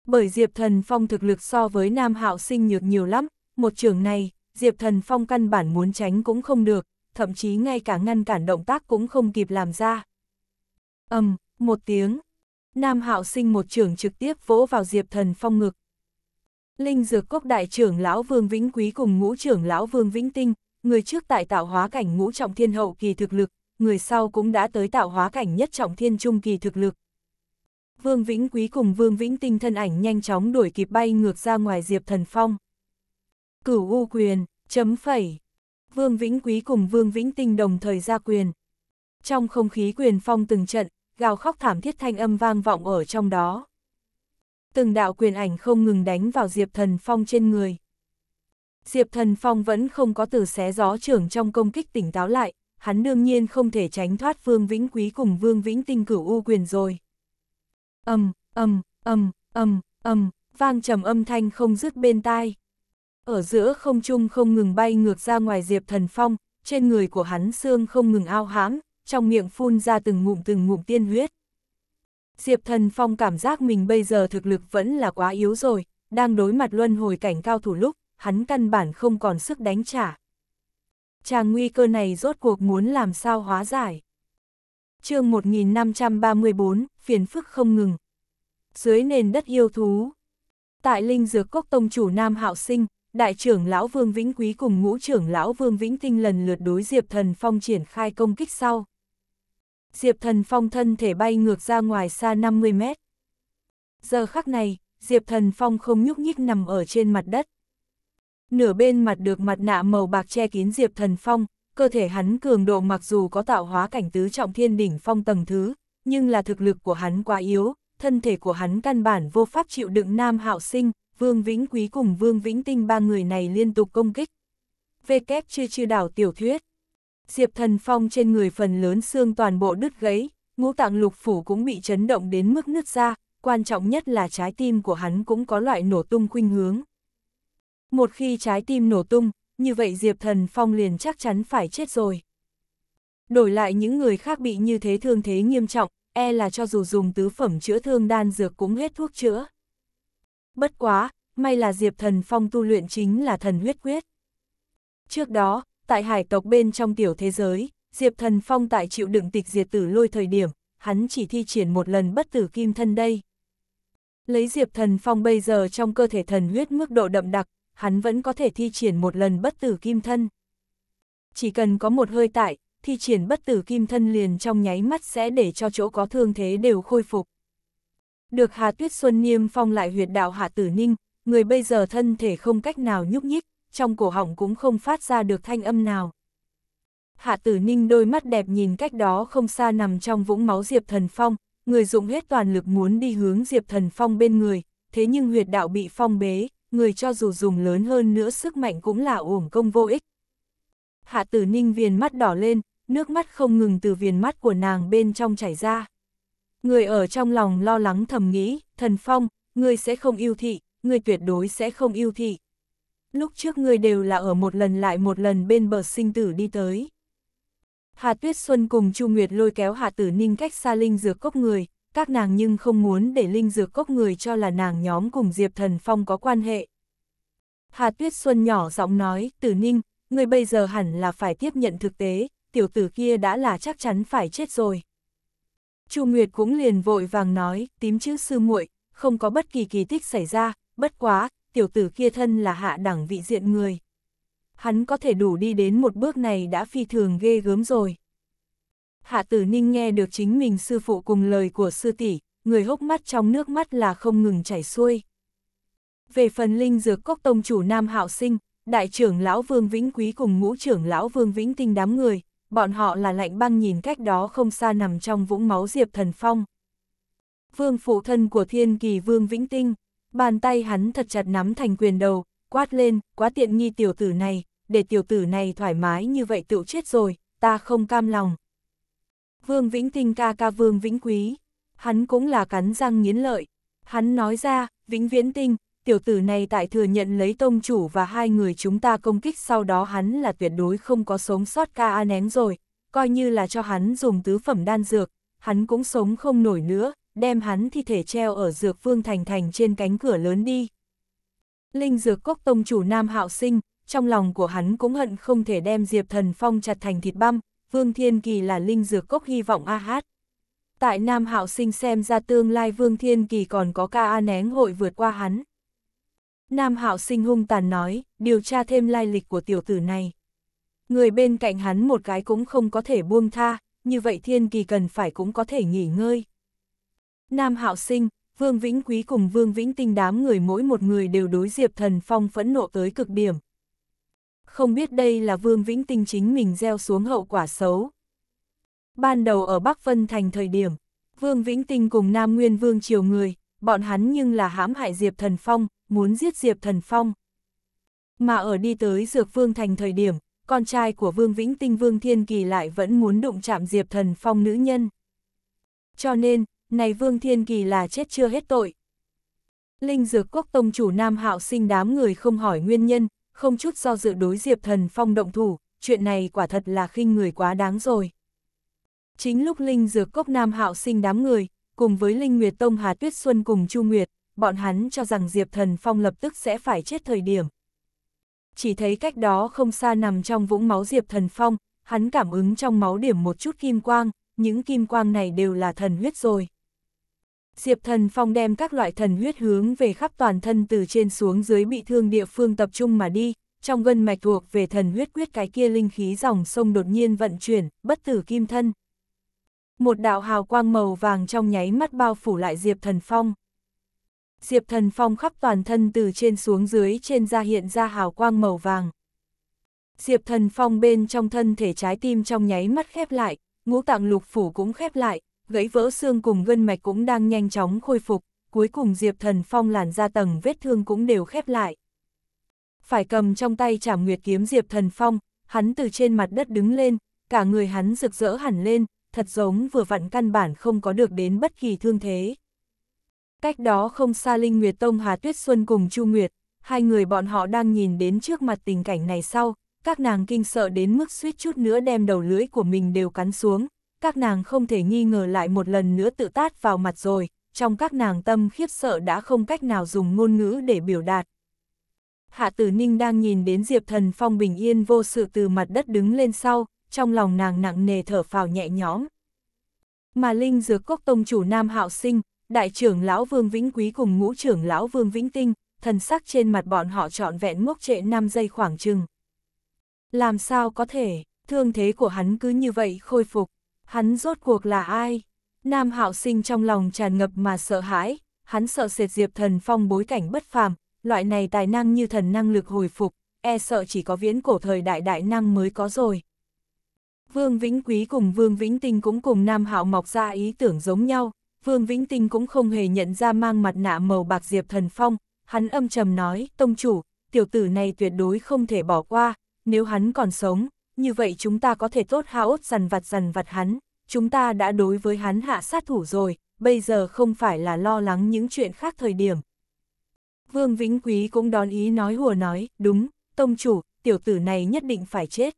Bởi Diệp Thần Phong thực lực so với Nam Hạo sinh nhược nhiều lắm, một trường này, Diệp Thần Phong căn bản muốn tránh cũng không được, thậm chí ngay cả ngăn cản động tác cũng không kịp làm ra. ầm um, một tiếng, Nam Hạo sinh một trường trực tiếp vỗ vào Diệp Thần Phong ngực. Linh Dược Cốc Đại trưởng Lão Vương Vĩnh Quý cùng ngũ trưởng Lão Vương Vĩnh Tinh, người trước tại tạo hóa cảnh ngũ trọng thiên hậu kỳ thực lực, người sau cũng đã tới tạo hóa cảnh nhất trọng thiên trung kỳ thực lực. Vương Vĩnh Quý cùng Vương Vĩnh Tinh thân ảnh nhanh chóng đuổi kịp bay ngược ra ngoài Diệp Thần Phong. Cửu U quyền, chấm phẩy. Vương Vĩnh Quý cùng Vương Vĩnh Tinh đồng thời ra quyền. Trong không khí quyền phong từng trận, gào khóc thảm thiết thanh âm vang vọng ở trong đó. Từng đạo quyền ảnh không ngừng đánh vào Diệp Thần Phong trên người. Diệp Thần Phong vẫn không có từ xé gió trưởng trong công kích tỉnh táo lại, hắn đương nhiên không thể tránh thoát Vương Vĩnh Quý cùng Vương Vĩnh Tinh cửu u quyền rồi. Âm, âm, âm, âm, âm, vang trầm âm thanh không dứt bên tai. Ở giữa không trung không ngừng bay ngược ra ngoài Diệp Thần Phong, trên người của hắn xương không ngừng ao hãm, trong miệng phun ra từng ngụm từng ngụm tiên huyết. Diệp Thần Phong cảm giác mình bây giờ thực lực vẫn là quá yếu rồi, đang đối mặt luân hồi cảnh cao thủ lúc, hắn căn bản không còn sức đánh trả. Chàng nguy cơ này rốt cuộc muốn làm sao hóa giải. chương 1534, phiền phức không ngừng. Dưới nền đất yêu thú. Tại linh dược cốc tông chủ Nam Hạo Sinh, đại trưởng lão Vương Vĩnh Quý cùng ngũ trưởng lão Vương Vĩnh Tinh lần lượt đối Diệp Thần Phong triển khai công kích sau. Diệp Thần Phong thân thể bay ngược ra ngoài xa 50 mét. Giờ khắc này, Diệp Thần Phong không nhúc nhích nằm ở trên mặt đất. Nửa bên mặt được mặt nạ màu bạc che kín Diệp Thần Phong, cơ thể hắn cường độ mặc dù có tạo hóa cảnh tứ trọng thiên đỉnh phong tầng thứ, nhưng là thực lực của hắn quá yếu, thân thể của hắn căn bản vô pháp chịu đựng Nam Hạo Sinh, Vương Vĩnh Quý cùng Vương Vĩnh Tinh ba người này liên tục công kích. Về kép chưa chưa đảo tiểu thuyết. Diệp Thần Phong trên người phần lớn xương toàn bộ đứt gãy, ngũ tạng lục phủ cũng bị chấn động đến mức nứt ra, quan trọng nhất là trái tim của hắn cũng có loại nổ tung khuynh hướng. Một khi trái tim nổ tung, như vậy Diệp Thần Phong liền chắc chắn phải chết rồi. Đổi lại những người khác bị như thế thương thế nghiêm trọng, e là cho dù dùng tứ phẩm chữa thương đan dược cũng hết thuốc chữa. Bất quá, may là Diệp Thần Phong tu luyện chính là thần huyết quyết. Trước đó, tại hải tộc bên trong tiểu thế giới, Diệp Thần Phong tại chịu đựng tịch diệt tử lôi thời điểm, hắn chỉ thi triển một lần bất tử kim thân đây. Lấy Diệp Thần Phong bây giờ trong cơ thể thần huyết mức độ đậm đặc, hắn vẫn có thể thi triển một lần bất tử kim thân. Chỉ cần có một hơi tại, thi triển bất tử kim thân liền trong nháy mắt sẽ để cho chỗ có thương thế đều khôi phục. Được Hà Tuyết Xuân niêm phong lại huyệt đạo Hạ Tử Ninh, người bây giờ thân thể không cách nào nhúc nhích, trong cổ họng cũng không phát ra được thanh âm nào. Hạ Tử Ninh đôi mắt đẹp nhìn cách đó không xa nằm trong vũng máu Diệp Thần Phong, người dụng hết toàn lực muốn đi hướng Diệp Thần Phong bên người, thế nhưng huyệt đạo bị phong bế, người cho dù dùng lớn hơn nữa sức mạnh cũng là uổng công vô ích. Hạ tử ninh viền mắt đỏ lên, nước mắt không ngừng từ viền mắt của nàng bên trong chảy ra. Người ở trong lòng lo lắng thầm nghĩ, thần phong, người sẽ không yêu thị, người tuyệt đối sẽ không yêu thị. Lúc trước người đều là ở một lần lại một lần bên bờ sinh tử đi tới. Hà Tuyết Xuân cùng Chu Nguyệt lôi kéo Hà Tử Ninh cách xa linh dược cốc người, các nàng nhưng không muốn để linh dược cốc người cho là nàng nhóm cùng Diệp Thần Phong có quan hệ. Hà Tuyết Xuân nhỏ giọng nói, tử ninh, người bây giờ hẳn là phải tiếp nhận thực tế, tiểu tử kia đã là chắc chắn phải chết rồi. Chu Nguyệt cũng liền vội vàng nói, tím chữ sư muội, không có bất kỳ kỳ tích xảy ra, bất quá, tiểu tử kia thân là hạ đẳng vị diện người. Hắn có thể đủ đi đến một bước này đã phi thường ghê gớm rồi. Hạ Tử Ninh nghe được chính mình sư phụ cùng lời của sư tỷ, người hốc mắt trong nước mắt là không ngừng chảy xuôi. Về phần linh dược cốc tông chủ Nam Hạo Sinh, đại trưởng lão Vương Vĩnh Quý cùng ngũ trưởng lão Vương Vĩnh Tinh đám người, bọn họ là lạnh băng nhìn cách đó không xa nằm trong vũng máu Diệp Thần Phong. Vương phụ thân của thiên kỳ Vương Vĩnh Tinh, bàn tay hắn thật chặt nắm thành quyền đầu, quát lên, quá tiện nghi tiểu tử này, để tiểu tử này thoải mái như vậy tự chết rồi, ta không cam lòng, Vương Vĩnh Tinh ca ca Vương Vĩnh Quý. Hắn cũng là cắn răng nghiến lợi. Hắn nói ra, Vĩnh Viễn Tinh, tiểu tử này tại thừa nhận lấy tông chủ và hai người chúng ta công kích sau đó hắn là tuyệt đối không có sống sót ca a nén rồi, coi như là cho hắn dùng tứ phẩm đan dược, hắn cũng sống không nổi nữa, đem hắn thi thể treo ở dược vương thành thành trên cánh cửa lớn đi. Linh dược cốc tông chủ Nam Hạo Sinh, trong lòng của hắn cũng hận không thể đem Diệp Thần Phong chặt thành thịt băm, Vương Thiên Kỳ là linh dược cốc hy vọng a hát. Tại Nam Hạo Sinh xem ra tương lai Vương Thiên Kỳ còn có ca a nén hội vượt qua hắn. Nam Hạo Sinh hung tàn nói, điều tra thêm lai lịch của tiểu tử này. Người bên cạnh hắn một cái cũng không có thể buông tha, như vậy Thiên Kỳ cần phải cũng có thể nghỉ ngơi. Nam Hạo Sinh, Vương Vĩnh Quý cùng Vương Vĩnh Tinh đám người mỗi một người đều đối Diệp Thần Phong phẫn nộ tới cực điểm không biết đây là Vương Vĩnh Tinh chính mình gieo xuống hậu quả xấu. Ban đầu ở Bắc Vân Thành thời điểm, Vương Vĩnh Tinh cùng Nam Nguyên Vương triều người, bọn hắn nhưng là hãm hại Diệp Thần Phong, muốn giết Diệp Thần Phong. Mà ở đi tới Dược Vương Thành thời điểm, con trai của Vương Vĩnh Tinh Vương Thiên Kỳ lại vẫn muốn đụng chạm Diệp Thần Phong nữ nhân. Cho nên, này Vương Thiên Kỳ là chết chưa hết tội. Linh Dược Quốc Tông chủ Nam Hạo sinh đám người không hỏi nguyên nhân, không chút do dự đối Diệp Thần Phong động thủ, chuyện này quả thật là khinh người quá đáng rồi. Chính lúc Linh Dược Cốc Nam Hạo sinh đám người, cùng với Linh Nguyệt Tông Hà Tuyết Xuân cùng Chu Nguyệt, bọn hắn cho rằng Diệp Thần Phong lập tức sẽ phải chết thời điểm. Chỉ thấy cách đó không xa nằm trong vũng máu Diệp Thần Phong, hắn cảm ứng trong máu điểm một chút kim quang, những kim quang này đều là thần huyết rồi. Diệp Thần Phong đem các loại thần huyết hướng về khắp toàn thân từ trên xuống dưới bị thương địa phương tập trung mà đi, trong gân mạch thuộc về thần huyết quyết cái kia linh khí dòng sông đột nhiên vận chuyển, bất tử kim thân. Một đạo hào quang màu vàng trong nháy mắt bao phủ lại Diệp Thần Phong. Diệp Thần Phong khắp toàn thân từ trên xuống dưới trên da hiện ra hào quang màu vàng. Diệp Thần Phong bên trong thân thể trái tim trong nháy mắt khép lại, ngũ tạng lục phủ cũng khép lại, gãy vỡ xương cùng gân mạch cũng đang nhanh chóng khôi phục, cuối cùng Diệp Thần Phong làn ra tầng vết thương cũng đều khép lại. Phải cầm trong tay chảm nguyệt kiếm Diệp Thần Phong, hắn từ trên mặt đất đứng lên, cả người hắn rực rỡ hẳn lên, thật giống vừa vặn căn bản không có được đến bất kỳ thương thế. Cách đó không xa Linh Nguyệt Tông Hà Tuyết Xuân cùng Chu Nguyệt, hai người bọn họ đang nhìn đến trước mặt tình cảnh này sau, các nàng kinh sợ đến mức suýt chút nữa đem đầu lưỡi của mình đều cắn xuống, các nàng không thể nghi ngờ lại một lần nữa tự tát vào mặt rồi, trong các nàng tâm khiếp sợ đã không cách nào dùng ngôn ngữ để biểu đạt. Hạ tử ninh đang nhìn đến Diệp Thần Phong bình yên vô sự từ mặt đất đứng lên sau, trong lòng nàng nặng nề thở phào nhẹ nhõm. Mà Linh dược cốc tông chủ Nam Hạo Sinh, đại trưởng lão Vương Vĩnh Quý cùng ngũ trưởng lão Vương Vĩnh Tinh, thần sắc trên mặt bọn họ trọn vẹn ngốc trệ 5 giây khoảng chừng. Làm sao có thể, thương thế của hắn cứ như vậy khôi phục. Hắn rốt cuộc là ai? Nam Hạo Sinh trong lòng tràn ngập mà sợ hãi, hắn sợ sệt Diệp Thần Phong bối cảnh bất phàm, loại này tài năng như thần năng lực hồi phục, e sợ chỉ có viễn cổ thời đại đại năng mới có rồi. Vương Vĩnh Quý cùng Vương Vĩnh Tinh cũng cùng Nam Hạo mọc ra ý tưởng giống nhau, Vương Vĩnh Tinh cũng không hề nhận ra mang mặt nạ màu bạc Diệp Thần Phong, hắn âm trầm nói, tông chủ, tiểu tử này tuyệt đối không thể bỏ qua, nếu hắn còn sống, như vậy chúng ta có thể tốt haốt dần vặt dần vặt hắn, chúng ta đã đối với hắn hạ sát thủ rồi, bây giờ không phải là lo lắng những chuyện khác thời điểm. Vương Vĩnh Quý cũng đón ý nói hùa nói, đúng, tông chủ, tiểu tử này nhất định phải chết.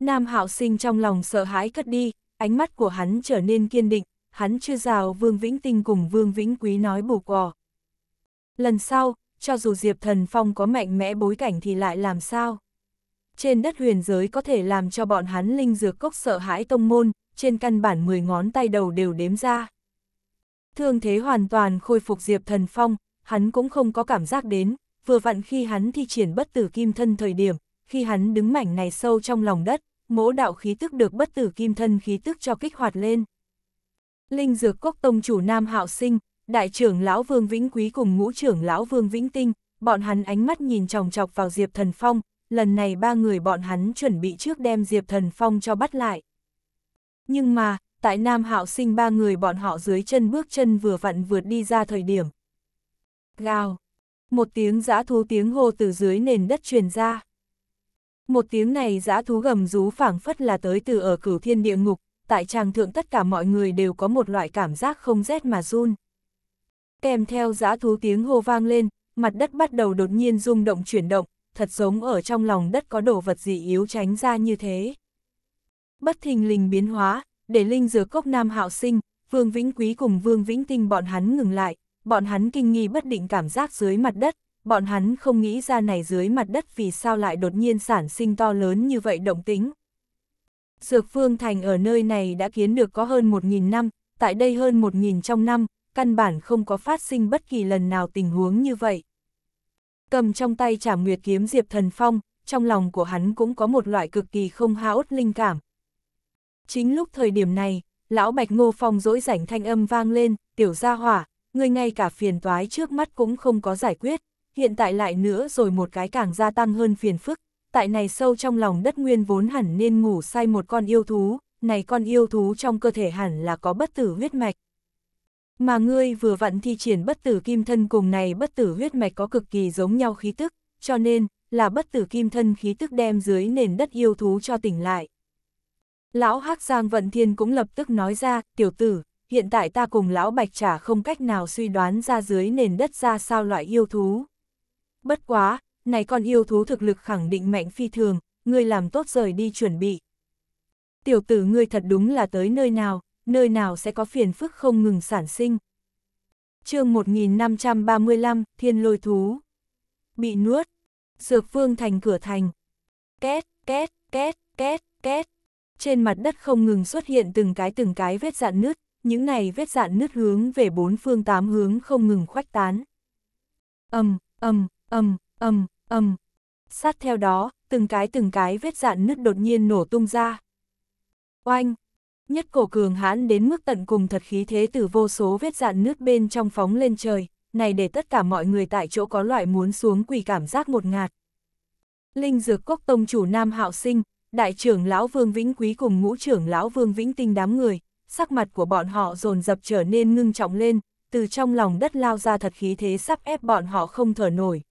Nam Hạo Sinh trong lòng sợ hãi cất đi, ánh mắt của hắn trở nên kiên định, hắn chưa rào Vương Vĩnh Tinh cùng Vương Vĩnh Quý nói bù quò. Lần sau, cho dù Diệp Thần Phong có mạnh mẽ bối cảnh thì lại làm sao? trên đất huyền giới có thể làm cho bọn hắn linh dược cốc sợ hãi tông môn, trên căn bản 10 ngón tay đầu đều đếm ra. Thương thế hoàn toàn khôi phục Diệp Thần Phong, hắn cũng không có cảm giác đến, vừa vặn khi hắn thi triển bất tử kim thân thời điểm, khi hắn đứng mảnh này sâu trong lòng đất, mỗ đạo khí tức được bất tử kim thân khí tức cho kích hoạt lên. Linh dược cốc tông chủ Nam Hạo Sinh, đại trưởng lão Vương Vĩnh Quý cùng ngũ trưởng lão Vương Vĩnh Tinh, bọn hắn ánh mắt nhìn chòng chọc vào Diệp Thần Phong, lần này ba người bọn hắn chuẩn bị trước đem Diệp Thần Phong cho bắt lại. Nhưng mà, tại Nam Hạo sinh ba người bọn họ dưới chân bước chân vừa vặn vượt đi ra thời điểm. Gào! Một tiếng giã thú tiếng hô từ dưới nền đất truyền ra. Một tiếng này giã thú gầm rú phảng phất là tới từ ở cửu thiên địa ngục, tại tràng thượng tất cả mọi người đều có một loại cảm giác không rét mà run. Kèm theo giã thú tiếng hô vang lên, mặt đất bắt đầu đột nhiên rung động chuyển động, thật giống ở trong lòng đất có đồ vật gì yếu tránh ra như thế. Bất thình lình biến hóa, để linh dược cốc nam hạo sinh, Vương Vĩnh Quý cùng Vương Vĩnh Tinh bọn hắn ngừng lại, bọn hắn kinh nghi bất định cảm giác dưới mặt đất, bọn hắn không nghĩ ra này dưới mặt đất vì sao lại đột nhiên sản sinh to lớn như vậy động tính. Dược phương Thành ở nơi này đã kiến được có hơn 1.000 năm, tại đây hơn 1.000 trong năm, căn bản không có phát sinh bất kỳ lần nào tình huống như vậy cầm trong tay trảm nguyệt kiếm Diệp Thần Phong, trong lòng của hắn cũng có một loại cực kỳ không hao linh cảm. Chính lúc thời điểm này, lão Bạch Ngô Phong dỗi rảnh thanh âm vang lên, tiểu gia hỏa, người ngay cả phiền toái trước mắt cũng không có giải quyết, hiện tại lại nữa rồi một cái càng gia tăng hơn phiền phức, tại này sâu trong lòng đất nguyên vốn hẳn nên ngủ say một con yêu thú, này con yêu thú trong cơ thể hẳn là có bất tử huyết mạch, mà ngươi vừa vặn thi triển bất tử kim thân cùng này bất tử huyết mạch có cực kỳ giống nhau khí tức, cho nên, là bất tử kim thân khí tức đem dưới nền đất yêu thú cho tỉnh lại. Lão hắc Giang Vận Thiên cũng lập tức nói ra, tiểu tử, hiện tại ta cùng lão Bạch Trả không cách nào suy đoán ra dưới nền đất ra sao loại yêu thú. Bất quá, này con yêu thú thực lực khẳng định mạnh phi thường, ngươi làm tốt rời đi chuẩn bị. Tiểu tử ngươi thật đúng là tới nơi nào, nơi nào sẽ có phiền phức không ngừng sản sinh. chương 1535, Thiên Lôi Thú Bị nuốt, dược vương thành cửa thành. Két, két, két, két, két. Trên mặt đất không ngừng xuất hiện từng cái từng cái vết dạn nứt, những này vết dạn nứt hướng về bốn phương tám hướng không ngừng khoách tán. Âm, âm, âm, âm, âm. Sát theo đó, từng cái từng cái vết dạn nứt đột nhiên nổ tung ra. Oanh, nhất cổ cường hãn đến mức tận cùng thật khí thế từ vô số vết dạn nước bên trong phóng lên trời, này để tất cả mọi người tại chỗ có loại muốn xuống quỳ cảm giác một ngạt. Linh dược cốc tông chủ Nam Hạo Sinh, đại trưởng lão Vương Vĩnh Quý cùng ngũ trưởng lão Vương Vĩnh Tinh đám người, sắc mặt của bọn họ dồn dập trở nên ngưng trọng lên, từ trong lòng đất lao ra thật khí thế sắp ép bọn họ không thở nổi.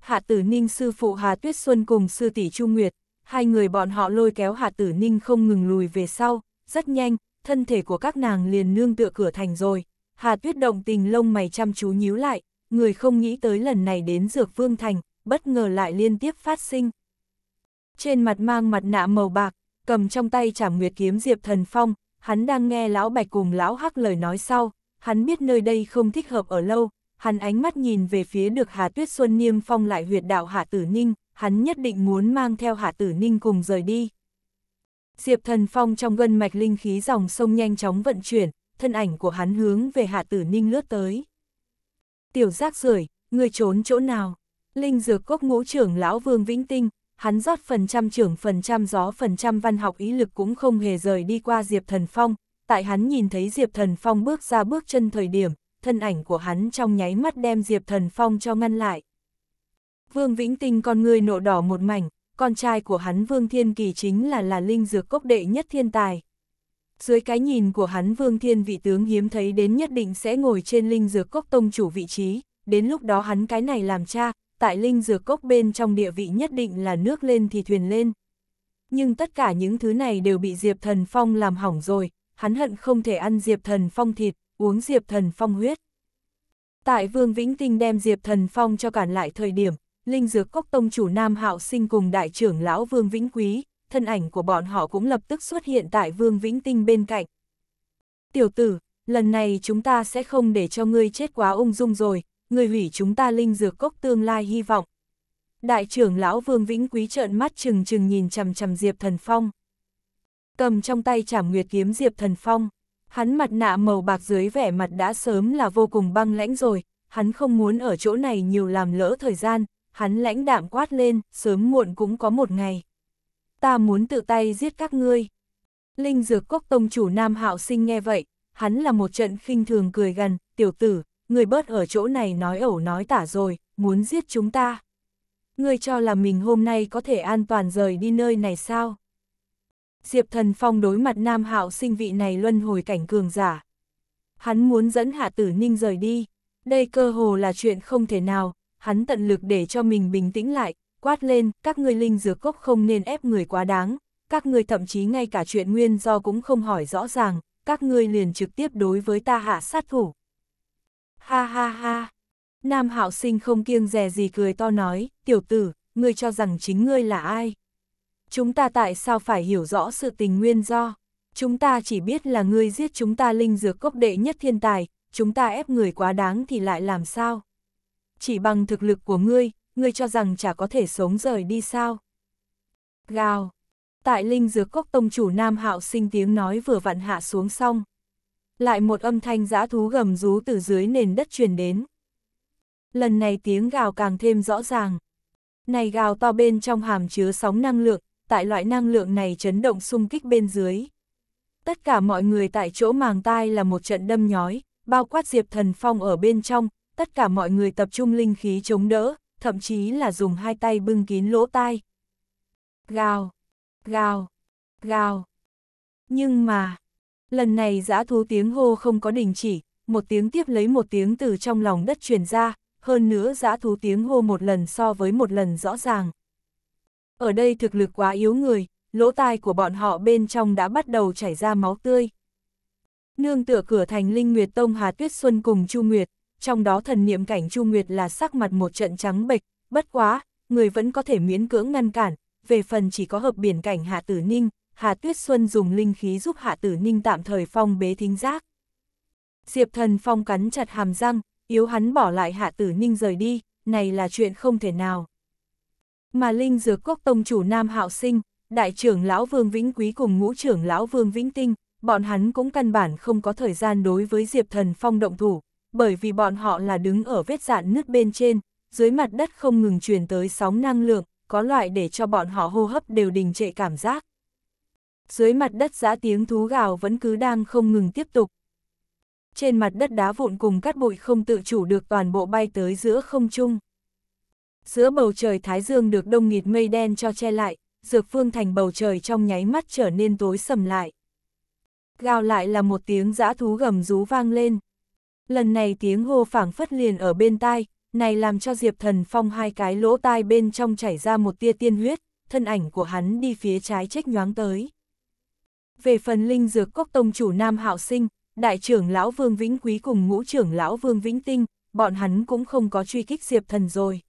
Hạ tử ninh sư phụ Hà Tuyết Xuân cùng sư tỷ trung Nguyệt, hai người bọn họ lôi kéo Hạ tử ninh không ngừng lùi về sau, rất nhanh, thân thể của các nàng liền nương tựa cửa thành rồi. Hà tuyết động tình lông mày chăm chú nhíu lại, người không nghĩ tới lần này đến dược vương thành, bất ngờ lại liên tiếp phát sinh. Trên mặt mang mặt nạ màu bạc, cầm trong tay chảm nguyệt kiếm Diệp Thần Phong, hắn đang nghe Lão Bạch cùng Lão Hắc lời nói sau, hắn biết nơi đây không thích hợp ở lâu, hắn ánh mắt nhìn về phía được Hà Tuyết Xuân Niêm Phong lại huyệt đạo Hạ Tử Ninh, hắn nhất định muốn mang theo Hạ Tử Ninh cùng rời đi. Diệp Thần Phong trong gân mạch linh khí dòng sông nhanh chóng vận chuyển, thân ảnh của hắn hướng về Hạ Tử Ninh lướt tới. Tiểu giác Rời, người trốn chỗ nào? Linh dược cốc ngũ trưởng lão Vương Vĩnh Tinh, hắn rót phần trăm trưởng phần trăm gió phần trăm văn học ý lực cũng không hề rời đi qua Diệp Thần Phong. Tại hắn nhìn thấy Diệp Thần Phong bước ra bước chân thời điểm, thân ảnh của hắn trong nháy mắt đem Diệp Thần Phong cho ngăn lại. Vương Vĩnh Tinh con người nộ đỏ một mảnh, con trai của hắn Vương Thiên Kỳ chính là là linh dược cốc đệ nhất thiên tài. Dưới cái nhìn của hắn Vương Thiên vị tướng hiếm thấy đến nhất định sẽ ngồi trên linh dược cốc tông chủ vị trí, đến lúc đó hắn cái này làm cha, tại linh dược cốc bên trong địa vị nhất định là nước lên thì thuyền lên. Nhưng tất cả những thứ này đều bị Diệp Thần Phong làm hỏng rồi, hắn hận không thể ăn Diệp Thần Phong thịt, uống Diệp Thần Phong huyết. Tại Vương Vĩnh Tinh đem Diệp Thần Phong cho cản lại thời điểm, linh dược cốc tông chủ Nam Hạo Sinh cùng đại trưởng lão Vương Vĩnh Quý, thân ảnh của bọn họ cũng lập tức xuất hiện tại Vương Vĩnh Tinh bên cạnh. Tiểu tử, lần này chúng ta sẽ không để cho ngươi chết quá ung dung rồi, ngươi hủy chúng ta linh dược cốc tương lai hy vọng. Đại trưởng lão Vương Vĩnh Quý trợn mắt chừng chừng nhìn chằm chằm Diệp Thần Phong. Cầm trong tay chảm nguyệt kiếm Diệp Thần Phong, hắn mặt nạ màu bạc dưới vẻ mặt đã sớm là vô cùng băng lãnh rồi, hắn không muốn ở chỗ này nhiều làm lỡ thời gian, hắn lãnh đạm quát lên, sớm muộn cũng có một ngày. Ta muốn tự tay giết các ngươi. Linh dược cốc tông chủ Nam Hạo Sinh nghe vậy, hắn là một trận khinh thường cười gần, tiểu tử, người bớt ở chỗ này nói ẩu nói tả rồi, muốn giết chúng ta. Ngươi cho là mình hôm nay có thể an toàn rời đi nơi này sao? Diệp Thần Phong đối mặt Nam Hạo sinh vị này luân hồi cảnh cường giả. Hắn muốn dẫn Hạ Tử Ninh rời đi. Đây cơ hồ là chuyện không thể nào, hắn tận lực để cho mình bình tĩnh lại, quát lên, các ngươi linh dược cốc không nên ép người quá đáng, các ngươi thậm chí ngay cả chuyện nguyên do cũng không hỏi rõ ràng, các ngươi liền trực tiếp đối với ta hạ sát thủ. Ha ha ha, Nam Hạo Sinh không kiêng dè gì cười to nói, tiểu tử, ngươi cho rằng chính ngươi là ai? Chúng ta tại sao phải hiểu rõ sự tình nguyên do? Chúng ta chỉ biết là ngươi giết chúng ta linh dược cốc đệ nhất thiên tài, chúng ta ép người quá đáng thì lại làm sao? chỉ bằng thực lực của ngươi, ngươi cho rằng chả có thể sống rời đi sao. Gào! Tại linh dược cốc tông chủ Nam Hạo sinh tiếng nói vừa vặn hạ xuống xong. Lại một âm thanh giã thú gầm rú từ dưới nền đất truyền đến. Lần này tiếng gào càng thêm rõ ràng. Này gào to bên trong hàm chứa sóng năng lượng, tại loại năng lượng này chấn động xung kích bên dưới. Tất cả mọi người tại chỗ màng tai là một trận đâm nhói, bao quát Diệp Thần Phong ở bên trong, tất cả mọi người tập trung linh khí chống đỡ, thậm chí là dùng hai tay bưng kín lỗ tai. Gào, gào, gào. Nhưng mà, lần này giã thú tiếng hô không có đình chỉ, một tiếng tiếp lấy một tiếng từ trong lòng đất truyền ra, hơn nữa giã thú tiếng hô một lần so với một lần rõ ràng. Ở đây thực lực quá yếu người, lỗ tai của bọn họ bên trong đã bắt đầu chảy ra máu tươi. Nương tựa cửa thành Linh Nguyệt Tông Hà Tuyết Xuân cùng Chu Nguyệt, trong đó thần niệm cảnh Chu Nguyệt là sắc mặt một trận trắng bệch, bất quá, người vẫn có thể miễn cưỡng ngăn cản, về phần chỉ có hợp biển cảnh Hạ Tử Ninh, Hà Tuyết Xuân dùng linh khí giúp Hạ Tử Ninh tạm thời phong bế thính giác. Diệp thần phong cắn chặt hàm răng, yếu hắn bỏ lại Hạ Tử Ninh rời đi, này là chuyện không thể nào. Mà Linh Dược quốc Tông chủ Nam Hạo Sinh, Đại trưởng Lão Vương Vĩnh Quý cùng Ngũ trưởng Lão Vương Vĩnh Tinh, bọn hắn cũng căn bản không có thời gian đối với Diệp thần phong động thủ, bởi vì bọn họ là đứng ở vết dạn nước bên trên, dưới mặt đất không ngừng truyền tới sóng năng lượng, có loại để cho bọn họ hô hấp đều đình trệ cảm giác. Dưới mặt đất giã tiếng thú gào vẫn cứ đang không ngừng tiếp tục. Trên mặt đất đá vụn cùng cát bụi không tự chủ được toàn bộ bay tới giữa không trung. Giữa bầu trời Thái Dương được đông nghịt mây đen cho che lại, dược phương thành bầu trời trong nháy mắt trở nên tối sầm lại. Gào lại là một tiếng giã thú gầm rú vang lên, Lần này tiếng hô phảng phất liền ở bên tai, này làm cho Diệp Thần Phong hai cái lỗ tai bên trong chảy ra một tia tiên huyết, thân ảnh của hắn đi phía trái trách nhoáng tới. Về phần linh dược cốc tông chủ Nam Hạo Sinh, đại trưởng lão Vương Vĩnh Quý cùng ngũ trưởng lão Vương Vĩnh Tinh, bọn hắn cũng không có truy kích Diệp Thần rồi.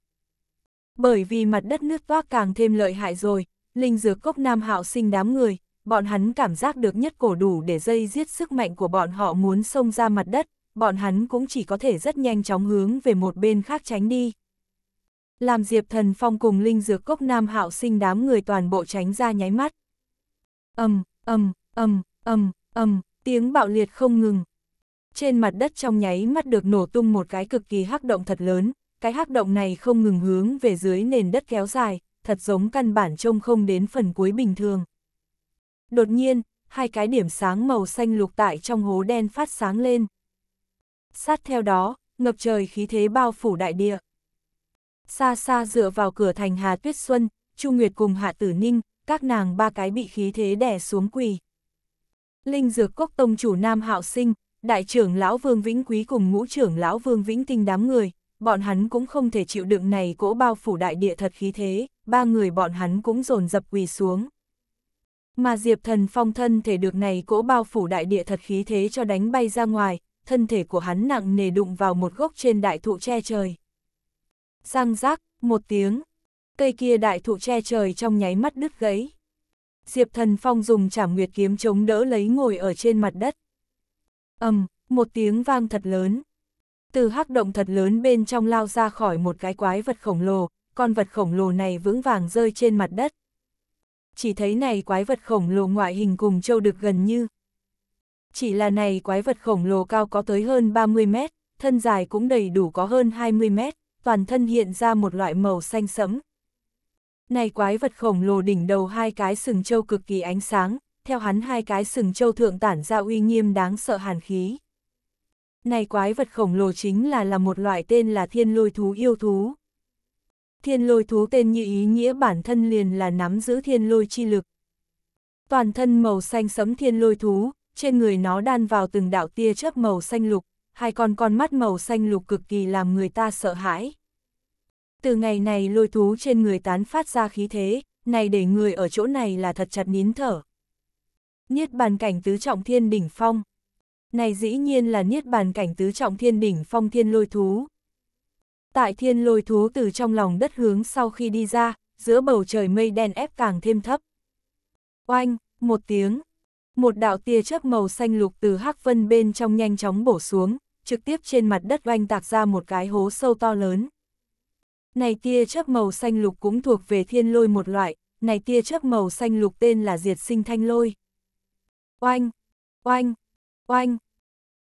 Bởi vì mặt đất nước toác càng thêm lợi hại rồi, linh dược cốc Nam Hạo Sinh đám người, bọn hắn cảm giác được nhất cổ đủ để dây giết sức mạnh của bọn họ muốn xông ra mặt đất, bọn hắn cũng chỉ có thể rất nhanh chóng hướng về một bên khác tránh đi. Làm Diệp Thần Phong cùng Linh Dược Cốc Nam Hạo sinh đám người toàn bộ tránh ra nháy mắt. Âm, âm, âm, âm, âm, tiếng bạo liệt không ngừng. Trên mặt đất trong nháy mắt được nổ tung một cái cực kỳ hắc động thật lớn, cái hắc động này không ngừng hướng về dưới nền đất kéo dài, thật giống căn bản trông không đến phần cuối bình thường. Đột nhiên, hai cái điểm sáng màu xanh lục tại trong hố đen phát sáng lên sát theo đó, ngập trời khí thế bao phủ đại địa. Xa xa dựa vào cửa thành Hà Tuyết Xuân, Chu Nguyệt cùng Hạ Tử Ninh, các nàng ba cái bị khí thế đè xuống quỳ. Linh Dược Cốc Tông chủ Nam Hạo Sinh, Đại trưởng Lão Vương Vĩnh Quý cùng ngũ trưởng Lão Vương Vĩnh Tinh đám người, bọn hắn cũng không thể chịu đựng này cỗ bao phủ đại địa thật khí thế, ba người bọn hắn cũng dồn dập quỳ xuống. Mà Diệp Thần Phong thân thể được này cỗ bao phủ đại địa thật khí thế cho đánh bay ra ngoài, thân thể của hắn nặng nề đụng vào một gốc trên đại thụ che trời. Răng rác, một tiếng, cây kia đại thụ che trời trong nháy mắt đứt gãy. Diệp Thần Phong dùng chảm nguyệt kiếm chống đỡ lấy ngồi ở trên mặt đất. ầm, một tiếng vang thật lớn. Từ hắc động thật lớn bên trong lao ra khỏi một cái quái vật khổng lồ, con vật khổng lồ này vững vàng rơi trên mặt đất. Chỉ thấy này quái vật khổng lồ ngoại hình cùng châu được gần như, chỉ là này quái vật khổng lồ cao có tới hơn 30 mét, thân dài cũng đầy đủ có hơn 20 mét, toàn thân hiện ra một loại màu xanh sẫm. Này quái vật khổng lồ đỉnh đầu hai cái sừng trâu cực kỳ ánh sáng, theo hắn hai cái sừng trâu thượng tản ra uy nghiêm đáng sợ hàn khí. Này quái vật khổng lồ chính là là một loại tên là thiên lôi thú yêu thú. Thiên lôi thú tên như ý nghĩa bản thân liền là nắm giữ thiên lôi chi lực. Toàn thân màu xanh sẫm thiên lôi thú, trên người nó đan vào từng đạo tia chớp màu xanh lục, hai con con mắt màu xanh lục cực kỳ làm người ta sợ hãi. Từ ngày này lôi thú trên người tán phát ra khí thế, này để người ở chỗ này là thật chặt nín thở. Niết bàn cảnh tứ trọng thiên đỉnh phong. Này dĩ nhiên là niết bàn cảnh tứ trọng thiên đỉnh phong thiên lôi thú. Tại thiên lôi thú từ trong lòng đất hướng sau khi đi ra, giữa bầu trời mây đen ép càng thêm thấp. Oanh, một tiếng, một đạo tia chớp màu xanh lục từ hắc vân bên trong nhanh chóng bổ xuống, trực tiếp trên mặt đất oanh tạc ra một cái hố sâu to lớn. Này tia chớp màu xanh lục cũng thuộc về thiên lôi một loại, này tia chớp màu xanh lục tên là diệt sinh thanh lôi. Oanh, oanh, oanh.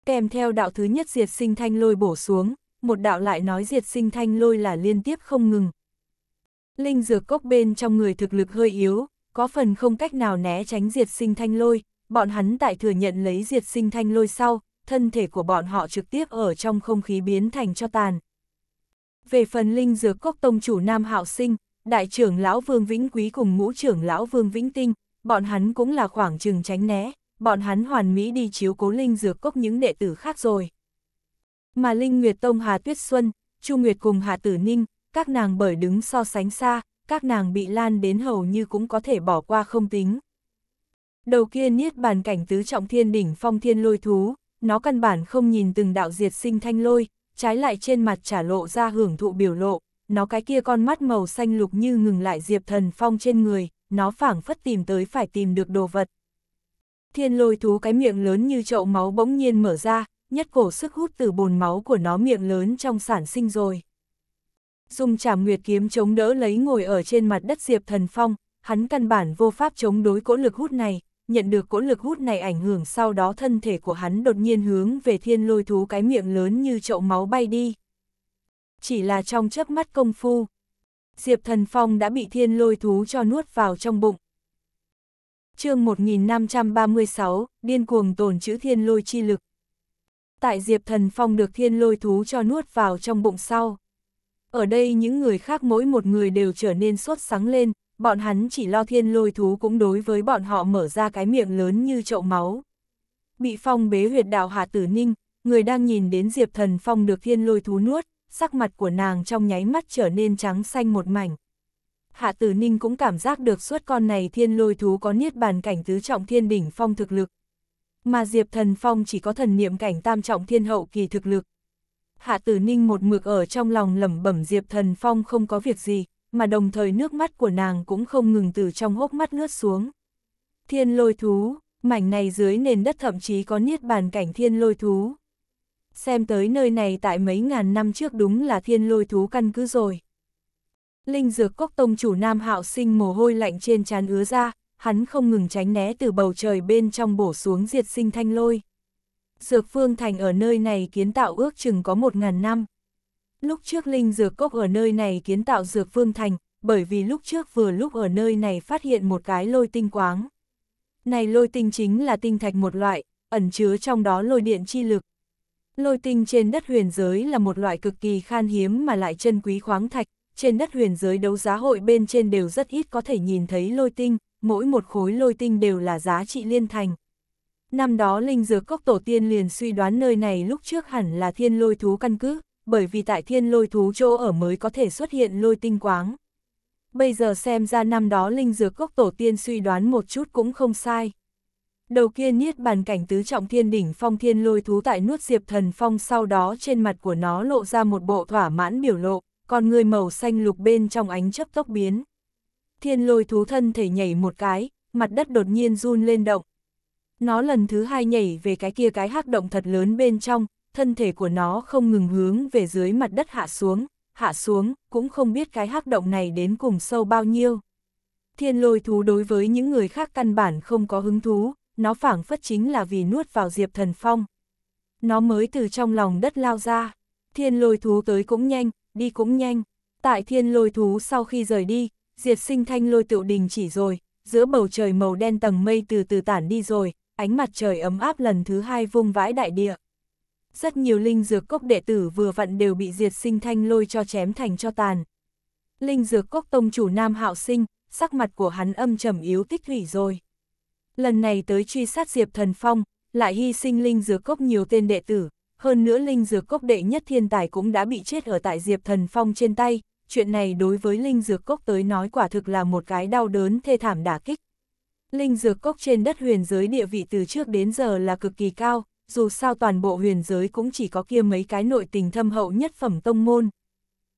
Kèm theo đạo thứ nhất diệt sinh thanh lôi bổ xuống, một đạo lại nói diệt sinh thanh lôi là liên tiếp không ngừng. Linh dược cốc bên trong người thực lực hơi yếu, có phần không cách nào né tránh diệt sinh thanh lôi, bọn hắn tại thừa nhận lấy diệt sinh thanh lôi sau, thân thể của bọn họ trực tiếp ở trong không khí biến thành cho tàn. Về phần linh dược cốc tông chủ Nam Hạo Sinh, đại trưởng lão Vương Vĩnh Quý cùng ngũ trưởng lão Vương Vĩnh Tinh, bọn hắn cũng là khoảng chừng tránh né, bọn hắn hoàn mỹ đi chiếu cố linh dược cốc những đệ tử khác rồi. Mà Linh Nguyệt Tông Hà Tuyết Xuân, Chu Nguyệt cùng Hà Tử Ninh, các nàng bởi đứng so sánh xa, các nàng bị lan đến hầu như cũng có thể bỏ qua không tính. Đầu kia niết bàn cảnh tứ trọng thiên đỉnh phong thiên lôi thú, nó căn bản không nhìn từng đạo diệt sinh thanh lôi, trái lại trên mặt trả lộ ra hưởng thụ biểu lộ, nó cái kia con mắt màu xanh lục như ngừng lại diệp thần phong trên người, nó phảng phất tìm tới phải tìm được đồ vật. Thiên lôi thú cái miệng lớn như chậu máu bỗng nhiên mở ra, nhất cổ sức hút từ bồn máu của nó miệng lớn trong sản sinh rồi. Dùng trảm nguyệt kiếm chống đỡ lấy ngồi ở trên mặt đất Diệp Thần Phong, hắn căn bản vô pháp chống đối cỗ lực hút này, nhận được cỗ lực hút này ảnh hưởng sau đó thân thể của hắn đột nhiên hướng về thiên lôi thú cái miệng lớn như chậu máu bay đi. Chỉ là trong chớp mắt công phu, Diệp Thần Phong đã bị thiên lôi thú cho nuốt vào trong bụng. chương 1536, điên cuồng tồn chữ thiên lôi chi lực. Tại Diệp Thần Phong được thiên lôi thú cho nuốt vào trong bụng sau. Ở đây những người khác mỗi một người đều trở nên sốt sáng lên, bọn hắn chỉ lo thiên lôi thú cũng đối với bọn họ mở ra cái miệng lớn như chậu máu. Bị phong bế huyệt đạo hà Tử Ninh, người đang nhìn đến Diệp Thần Phong được thiên lôi thú nuốt, sắc mặt của nàng trong nháy mắt trở nên trắng xanh một mảnh. Hạ Tử Ninh cũng cảm giác được suốt con này thiên lôi thú có niết bàn cảnh tứ trọng thiên đỉnh phong thực lực. Mà Diệp Thần Phong chỉ có thần niệm cảnh tam trọng thiên hậu kỳ thực lực. Hạ Tử Ninh một mực ở trong lòng lẩm bẩm Diệp Thần Phong không có việc gì, mà đồng thời nước mắt của nàng cũng không ngừng từ trong hốc mắt lướt xuống. Thiên lôi thú, mảnh này dưới nền đất thậm chí có niết bàn cảnh thiên lôi thú. Xem tới nơi này tại mấy ngàn năm trước đúng là thiên lôi thú căn cứ rồi. Linh dược cốc tông chủ Nam Hạo sinh mồ hôi lạnh trên trán ứa ra, hắn không ngừng tránh né từ bầu trời bên trong bổ xuống diệt sinh thanh lôi dược phương thành ở nơi này kiến tạo ước chừng có một ngàn năm. Lúc trước linh dược cốc ở nơi này kiến tạo dược phương thành, bởi vì lúc trước vừa lúc ở nơi này phát hiện một cái lôi tinh quáng. Này lôi tinh chính là tinh thạch một loại, ẩn chứa trong đó lôi điện chi lực. Lôi tinh trên đất huyền giới là một loại cực kỳ khan hiếm mà lại chân quý khoáng thạch, trên đất huyền giới đấu giá hội bên trên đều rất ít có thể nhìn thấy lôi tinh, mỗi một khối lôi tinh đều là giá trị liên thành. Năm đó linh dược cốc tổ tiên liền suy đoán nơi này lúc trước hẳn là thiên lôi thú căn cứ, bởi vì tại thiên lôi thú chỗ ở mới có thể xuất hiện lôi tinh quáng. Bây giờ xem ra năm đó linh dược cốc tổ tiên suy đoán một chút cũng không sai. Đầu kia niết bàn cảnh tứ trọng thiên đỉnh phong thiên lôi thú tại nuốt diệp thần phong sau đó trên mặt của nó lộ ra một bộ thỏa mãn biểu lộ, còn người màu xanh lục bên trong ánh chấp tốc biến. Thiên lôi thú thân thể nhảy một cái, mặt đất đột nhiên run lên động, nó lần thứ hai nhảy về cái kia cái hắc động thật lớn bên trong, thân thể của nó không ngừng hướng về dưới mặt đất hạ xuống, hạ xuống, cũng không biết cái hắc động này đến cùng sâu bao nhiêu. Thiên lôi thú đối với những người khác căn bản không có hứng thú, nó phảng phất chính là vì nuốt vào diệp thần phong. Nó mới từ trong lòng đất lao ra, thiên lôi thú tới cũng nhanh, đi cũng nhanh. Tại thiên lôi thú sau khi rời đi, diệt sinh thanh lôi tựu đình chỉ rồi, giữa bầu trời màu đen tầng mây từ từ tản đi rồi, ánh mặt trời ấm áp lần thứ hai vung vãi đại địa. Rất nhiều linh dược cốc đệ tử vừa vặn đều bị diệt sinh thanh lôi cho chém thành cho tàn. Linh dược cốc tông chủ Nam Hạo Sinh, sắc mặt của hắn âm trầm yếu tích hủy rồi. Lần này tới truy sát Diệp Thần Phong, lại hy sinh linh dược cốc nhiều tên đệ tử, hơn nữa linh dược cốc đệ nhất thiên tài cũng đã bị chết ở tại Diệp Thần Phong trên tay, chuyện này đối với linh dược cốc tới nói quả thực là một cái đau đớn thê thảm đả kích. Linh dược cốc trên đất huyền giới địa vị từ trước đến giờ là cực kỳ cao, dù sao toàn bộ huyền giới cũng chỉ có kia mấy cái nội tình thâm hậu nhất phẩm tông môn.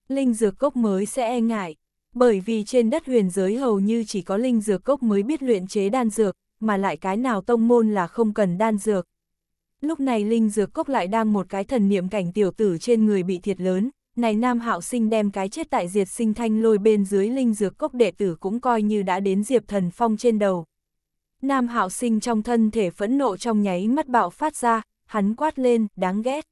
Linh dược cốc mới sẽ e ngại, bởi vì trên đất huyền giới hầu như chỉ có linh dược cốc mới biết luyện chế đan dược, mà lại cái nào tông môn là không cần đan dược. Lúc này linh dược cốc lại đang một cái thần niệm cảnh tiểu tử trên người bị thiệt lớn, này nam hạo sinh đem cái chết tại diệt sinh thanh lôi bên dưới linh dược cốc đệ tử cũng coi như đã đến diệp thần phong trên đầu. Nam Hạo Sinh trong thân thể phẫn nộ trong nháy mắt bạo phát ra, hắn quát lên, đáng ghét.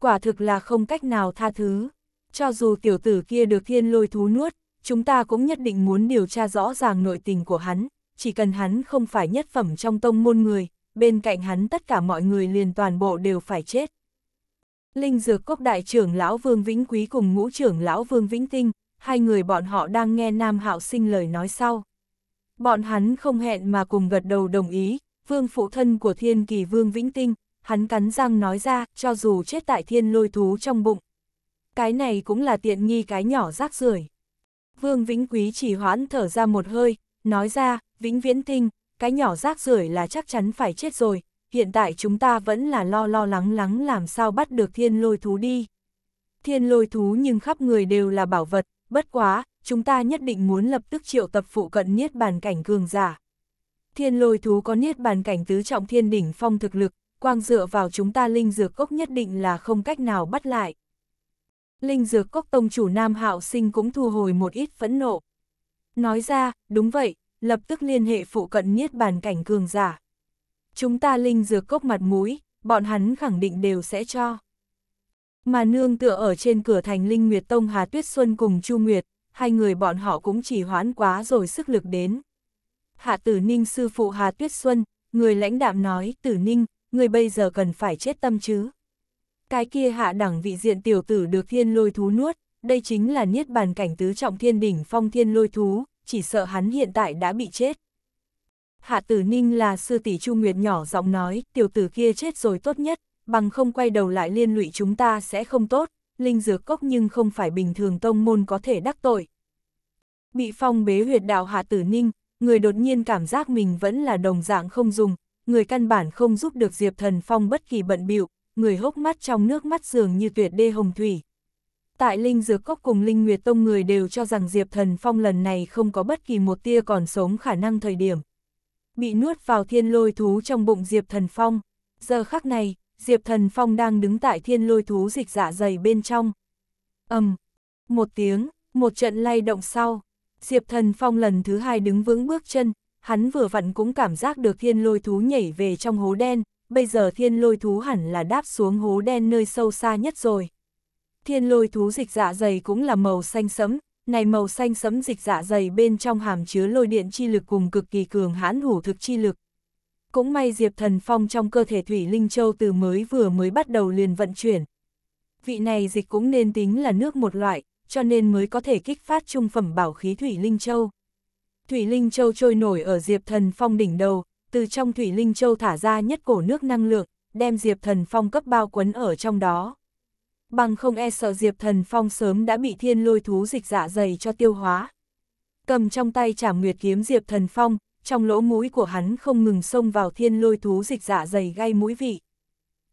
Quả thực là không cách nào tha thứ. Cho dù tiểu tử kia được thiên lôi thú nuốt, chúng ta cũng nhất định muốn điều tra rõ ràng nội tình của hắn, chỉ cần hắn không phải nhất phẩm trong tông môn người, bên cạnh hắn tất cả mọi người liền toàn bộ đều phải chết. Linh Dược Cốc Đại trưởng Lão Vương Vĩnh Quý cùng ngũ trưởng Lão Vương Vĩnh Tinh, hai người bọn họ đang nghe Nam Hạo Sinh lời nói sau. Bọn hắn không hẹn mà cùng gật đầu đồng ý, vương phụ thân của thiên kỳ vương Vĩnh Tinh, hắn cắn răng nói ra, cho dù chết tại thiên lôi thú trong bụng. Cái này cũng là tiện nghi cái nhỏ rác rưởi. Vương Vĩnh Quý chỉ hoãn thở ra một hơi, nói ra, Vĩnh Viễn Tinh, cái nhỏ rác rưởi là chắc chắn phải chết rồi, hiện tại chúng ta vẫn là lo lo lắng lắng làm sao bắt được thiên lôi thú đi. Thiên lôi thú nhưng khắp người đều là bảo vật, bất quá, chúng ta nhất định muốn lập tức triệu tập phụ cận niết bàn cảnh cường giả. Thiên lôi thú có niết bàn cảnh tứ trọng thiên đỉnh phong thực lực, quang dựa vào chúng ta linh dược cốc nhất định là không cách nào bắt lại. Linh dược cốc tông chủ Nam Hạo Sinh cũng thu hồi một ít phẫn nộ. Nói ra, đúng vậy, lập tức liên hệ phụ cận niết bàn cảnh cường giả. Chúng ta linh dược cốc mặt mũi, bọn hắn khẳng định đều sẽ cho. Mà nương tựa ở trên cửa thành Linh Nguyệt Tông Hà Tuyết Xuân cùng Chu Nguyệt, hai người bọn họ cũng chỉ hoãn quá rồi sức lực đến. Hạ tử ninh sư phụ Hà Tuyết Xuân, người lãnh đạm nói, tử ninh, người bây giờ cần phải chết tâm chứ. Cái kia hạ đẳng vị diện tiểu tử được thiên lôi thú nuốt, đây chính là niết bàn cảnh tứ trọng thiên đỉnh phong thiên lôi thú, chỉ sợ hắn hiện tại đã bị chết. Hạ tử ninh là sư tỷ Chu Nguyệt nhỏ giọng nói, tiểu tử kia chết rồi tốt nhất, bằng không quay đầu lại liên lụy chúng ta sẽ không tốt linh dược cốc nhưng không phải bình thường tông môn có thể đắc tội. Bị phong bế huyệt đạo hà Tử Ninh, người đột nhiên cảm giác mình vẫn là đồng dạng không dùng, người căn bản không giúp được Diệp Thần Phong bất kỳ bận bịu, người hốc mắt trong nước mắt dường như tuyệt đê hồng thủy. Tại Linh Dược Cốc cùng Linh Nguyệt Tông người đều cho rằng Diệp Thần Phong lần này không có bất kỳ một tia còn sống khả năng thời điểm. Bị nuốt vào thiên lôi thú trong bụng Diệp Thần Phong, giờ khắc này, Diệp Thần Phong đang đứng tại thiên lôi thú dịch dạ dày bên trong. ầm, một tiếng, một trận lay động sau, Diệp Thần Phong lần thứ hai đứng vững bước chân, hắn vừa vặn cũng cảm giác được thiên lôi thú nhảy về trong hố đen, bây giờ thiên lôi thú hẳn là đáp xuống hố đen nơi sâu xa nhất rồi. Thiên lôi thú dịch dạ dày cũng là màu xanh sẫm, này màu xanh sẫm dịch dạ dày bên trong hàm chứa lôi điện chi lực cùng cực kỳ cường hãn hủ thực chi lực, cũng may Diệp Thần Phong trong cơ thể Thủy Linh Châu từ mới vừa mới bắt đầu liền vận chuyển. Vị này dịch cũng nên tính là nước một loại, cho nên mới có thể kích phát trung phẩm bảo khí Thủy Linh Châu. Thủy Linh Châu trôi nổi ở Diệp Thần Phong đỉnh đầu, từ trong Thủy Linh Châu thả ra nhất cổ nước năng lượng, đem Diệp Thần Phong cấp bao quấn ở trong đó. Bằng không e sợ Diệp Thần Phong sớm đã bị thiên lôi thú dịch dạ dày cho tiêu hóa. Cầm trong tay trả nguyệt kiếm Diệp Thần Phong, trong lỗ mũi của hắn không ngừng xông vào thiên lôi thú dịch dạ dày gây mũi vị.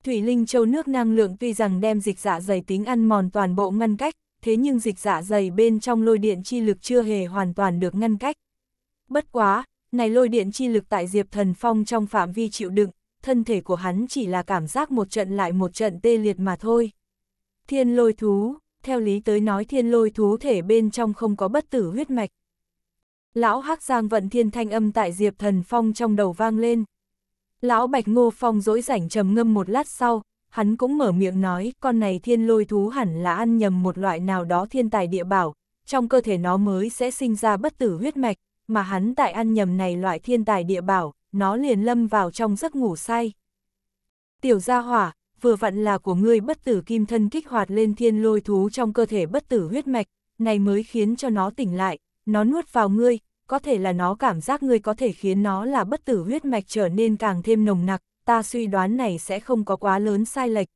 Thủy Linh Châu nước năng lượng tuy rằng đem dịch dạ dày tính ăn mòn toàn bộ ngăn cách, thế nhưng dịch dạ dày bên trong lôi điện chi lực chưa hề hoàn toàn được ngăn cách. Bất quá, này lôi điện chi lực tại Diệp Thần Phong trong phạm vi chịu đựng, thân thể của hắn chỉ là cảm giác một trận lại một trận tê liệt mà thôi. Thiên lôi thú, theo lý tới nói thiên lôi thú thể bên trong không có bất tử huyết mạch, lão hắc giang vận thiên thanh âm tại Diệp Thần Phong trong đầu vang lên. Lão Bạch Ngô Phong dỗi rảnh trầm ngâm một lát sau, hắn cũng mở miệng nói con này thiên lôi thú hẳn là ăn nhầm một loại nào đó thiên tài địa bảo, trong cơ thể nó mới sẽ sinh ra bất tử huyết mạch, mà hắn tại ăn nhầm này loại thiên tài địa bảo, nó liền lâm vào trong giấc ngủ say. Tiểu gia hỏa, vừa vặn là của ngươi bất tử kim thân kích hoạt lên thiên lôi thú trong cơ thể bất tử huyết mạch, này mới khiến cho nó tỉnh lại, nó nuốt vào ngươi, có thể là nó cảm giác ngươi có thể khiến nó là bất tử huyết mạch trở nên càng thêm nồng nặc, ta suy đoán này sẽ không có quá lớn sai lệch.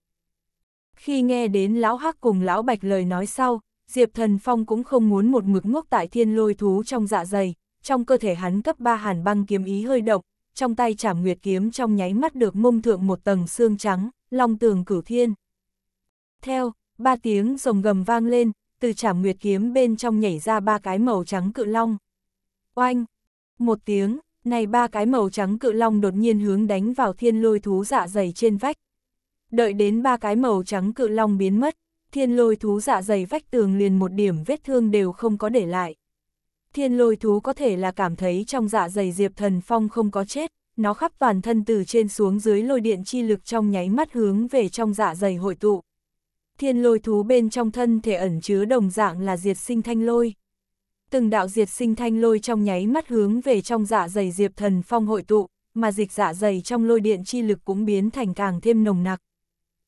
Khi nghe đến Lão Hắc cùng Lão Bạch lời nói sau, Diệp Thần Phong cũng không muốn một mực ngốc tại thiên lôi thú trong dạ dày, trong cơ thể hắn cấp ba hàn băng kiếm ý hơi động, trong tay chảm nguyệt kiếm trong nháy mắt được mông thượng một tầng xương trắng, long tường cửu thiên. Theo, ba tiếng rồng gầm vang lên, từ trảm nguyệt kiếm bên trong nhảy ra ba cái màu trắng cự long. Oanh! Một tiếng, này ba cái màu trắng cự long đột nhiên hướng đánh vào thiên lôi thú dạ dày trên vách. Đợi đến ba cái màu trắng cự long biến mất, thiên lôi thú dạ dày vách tường liền một điểm vết thương đều không có để lại. Thiên lôi thú có thể là cảm thấy trong dạ dày diệp thần phong không có chết, nó khắp toàn thân từ trên xuống dưới lôi điện chi lực trong nháy mắt hướng về trong dạ dày hội tụ thiên lôi thú bên trong thân thể ẩn chứa đồng dạng là diệt sinh thanh lôi. Từng đạo diệt sinh thanh lôi trong nháy mắt hướng về trong dạ dày diệp thần phong hội tụ, mà dịch dạ dày trong lôi điện chi lực cũng biến thành càng thêm nồng nặc.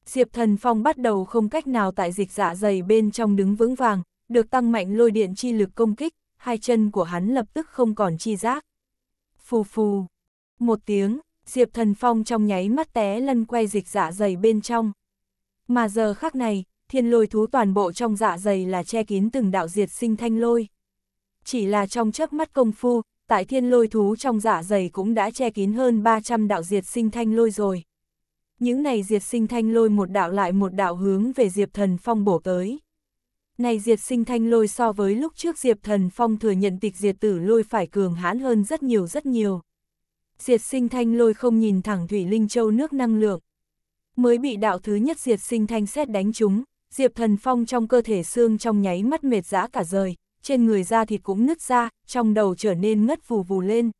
Diệp thần phong bắt đầu không cách nào tại dịch dạ dày bên trong đứng vững vàng, được tăng mạnh lôi điện chi lực công kích, hai chân của hắn lập tức không còn chi giác. Phù phù. Một tiếng, Diệp Thần Phong trong nháy mắt té lăn quay dịch dạ dày bên trong. Mà giờ khắc này, thiên lôi thú toàn bộ trong dạ dày là che kín từng đạo diệt sinh thanh lôi. Chỉ là trong chớp mắt công phu, tại thiên lôi thú trong dạ dày cũng đã che kín hơn 300 đạo diệt sinh thanh lôi rồi. Những này diệt sinh thanh lôi một đạo lại một đạo hướng về Diệp Thần Phong bổ tới. Này diệt sinh thanh lôi so với lúc trước Diệp Thần Phong thừa nhận tịch diệt tử lôi phải cường hãn hơn rất nhiều rất nhiều. Diệt sinh thanh lôi không nhìn thẳng Thủy Linh Châu nước năng lượng, mới bị đạo thứ nhất diệt sinh thanh xét đánh trúng, Diệp Thần Phong trong cơ thể xương trong nháy mắt mệt dã cả rời, trên người da thịt cũng nứt ra, trong đầu trở nên ngất vù vù lên.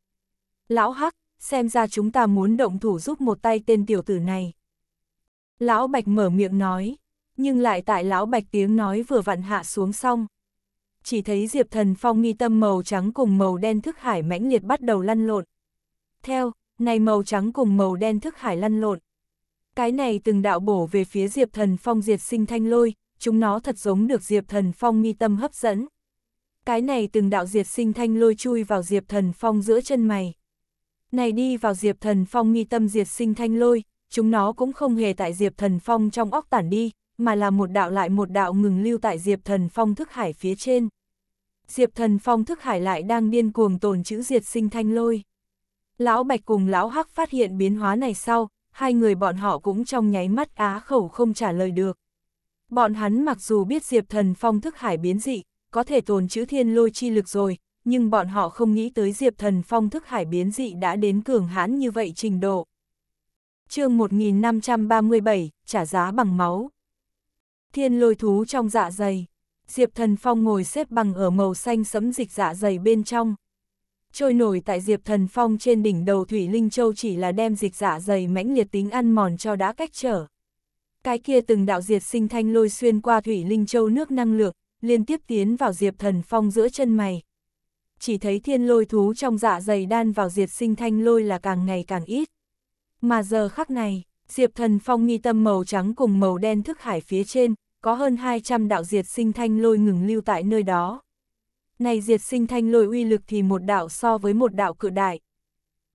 Lão Hắc, xem ra chúng ta muốn động thủ giúp một tay tên tiểu tử này. Lão Bạch mở miệng nói, nhưng lại tại Lão Bạch tiếng nói vừa vặn hạ xuống xong. Chỉ thấy Diệp Thần Phong nghi tâm màu trắng cùng màu đen thức hải mãnh liệt bắt đầu lăn lộn. Theo, này màu trắng cùng màu đen thức hải lăn lộn. Cái này từng đạo bổ về phía Diệp Thần Phong diệt sinh thanh lôi, chúng nó thật giống được Diệp Thần Phong mi tâm hấp dẫn. Cái này từng đạo diệt sinh thanh lôi chui vào Diệp Thần Phong giữa chân mày. Này đi vào Diệp Thần Phong mi tâm diệt sinh thanh lôi, chúng nó cũng không hề tại Diệp Thần Phong trong óc tản đi, mà là một đạo lại một đạo ngừng lưu tại Diệp Thần Phong thức hải phía trên. Diệp Thần Phong thức hải lại đang điên cuồng tồn chữ diệt sinh thanh lôi. Lão Bạch cùng Lão Hắc phát hiện biến hóa này sau, hai người bọn họ cũng trong nháy mắt á khẩu không trả lời được. Bọn hắn mặc dù biết Diệp Thần Phong thức hải biến dị, có thể tồn chữ thiên lôi chi lực rồi, nhưng bọn họ không nghĩ tới Diệp Thần Phong thức hải biến dị đã đến cường hãn như vậy trình độ. chương 1537, trả giá bằng máu. Thiên lôi thú trong dạ dày. Diệp Thần Phong ngồi xếp bằng ở màu xanh sẫm dịch dạ dày bên trong, trôi nổi tại Diệp Thần Phong trên đỉnh đầu Thủy Linh Châu chỉ là đem dịch dạ dày mãnh liệt tính ăn mòn cho đã cách trở. Cái kia từng đạo diệt sinh thanh lôi xuyên qua Thủy Linh Châu nước năng lượng, liên tiếp tiến vào Diệp Thần Phong giữa chân mày. Chỉ thấy thiên lôi thú trong dạ dày đan vào diệt sinh thanh lôi là càng ngày càng ít. Mà giờ khắc này, Diệp Thần Phong nghi tâm màu trắng cùng màu đen thức hải phía trên, có hơn 200 đạo diệt sinh thanh lôi ngừng lưu tại nơi đó này diệt sinh thanh lôi uy lực thì một đạo so với một đạo cự đại.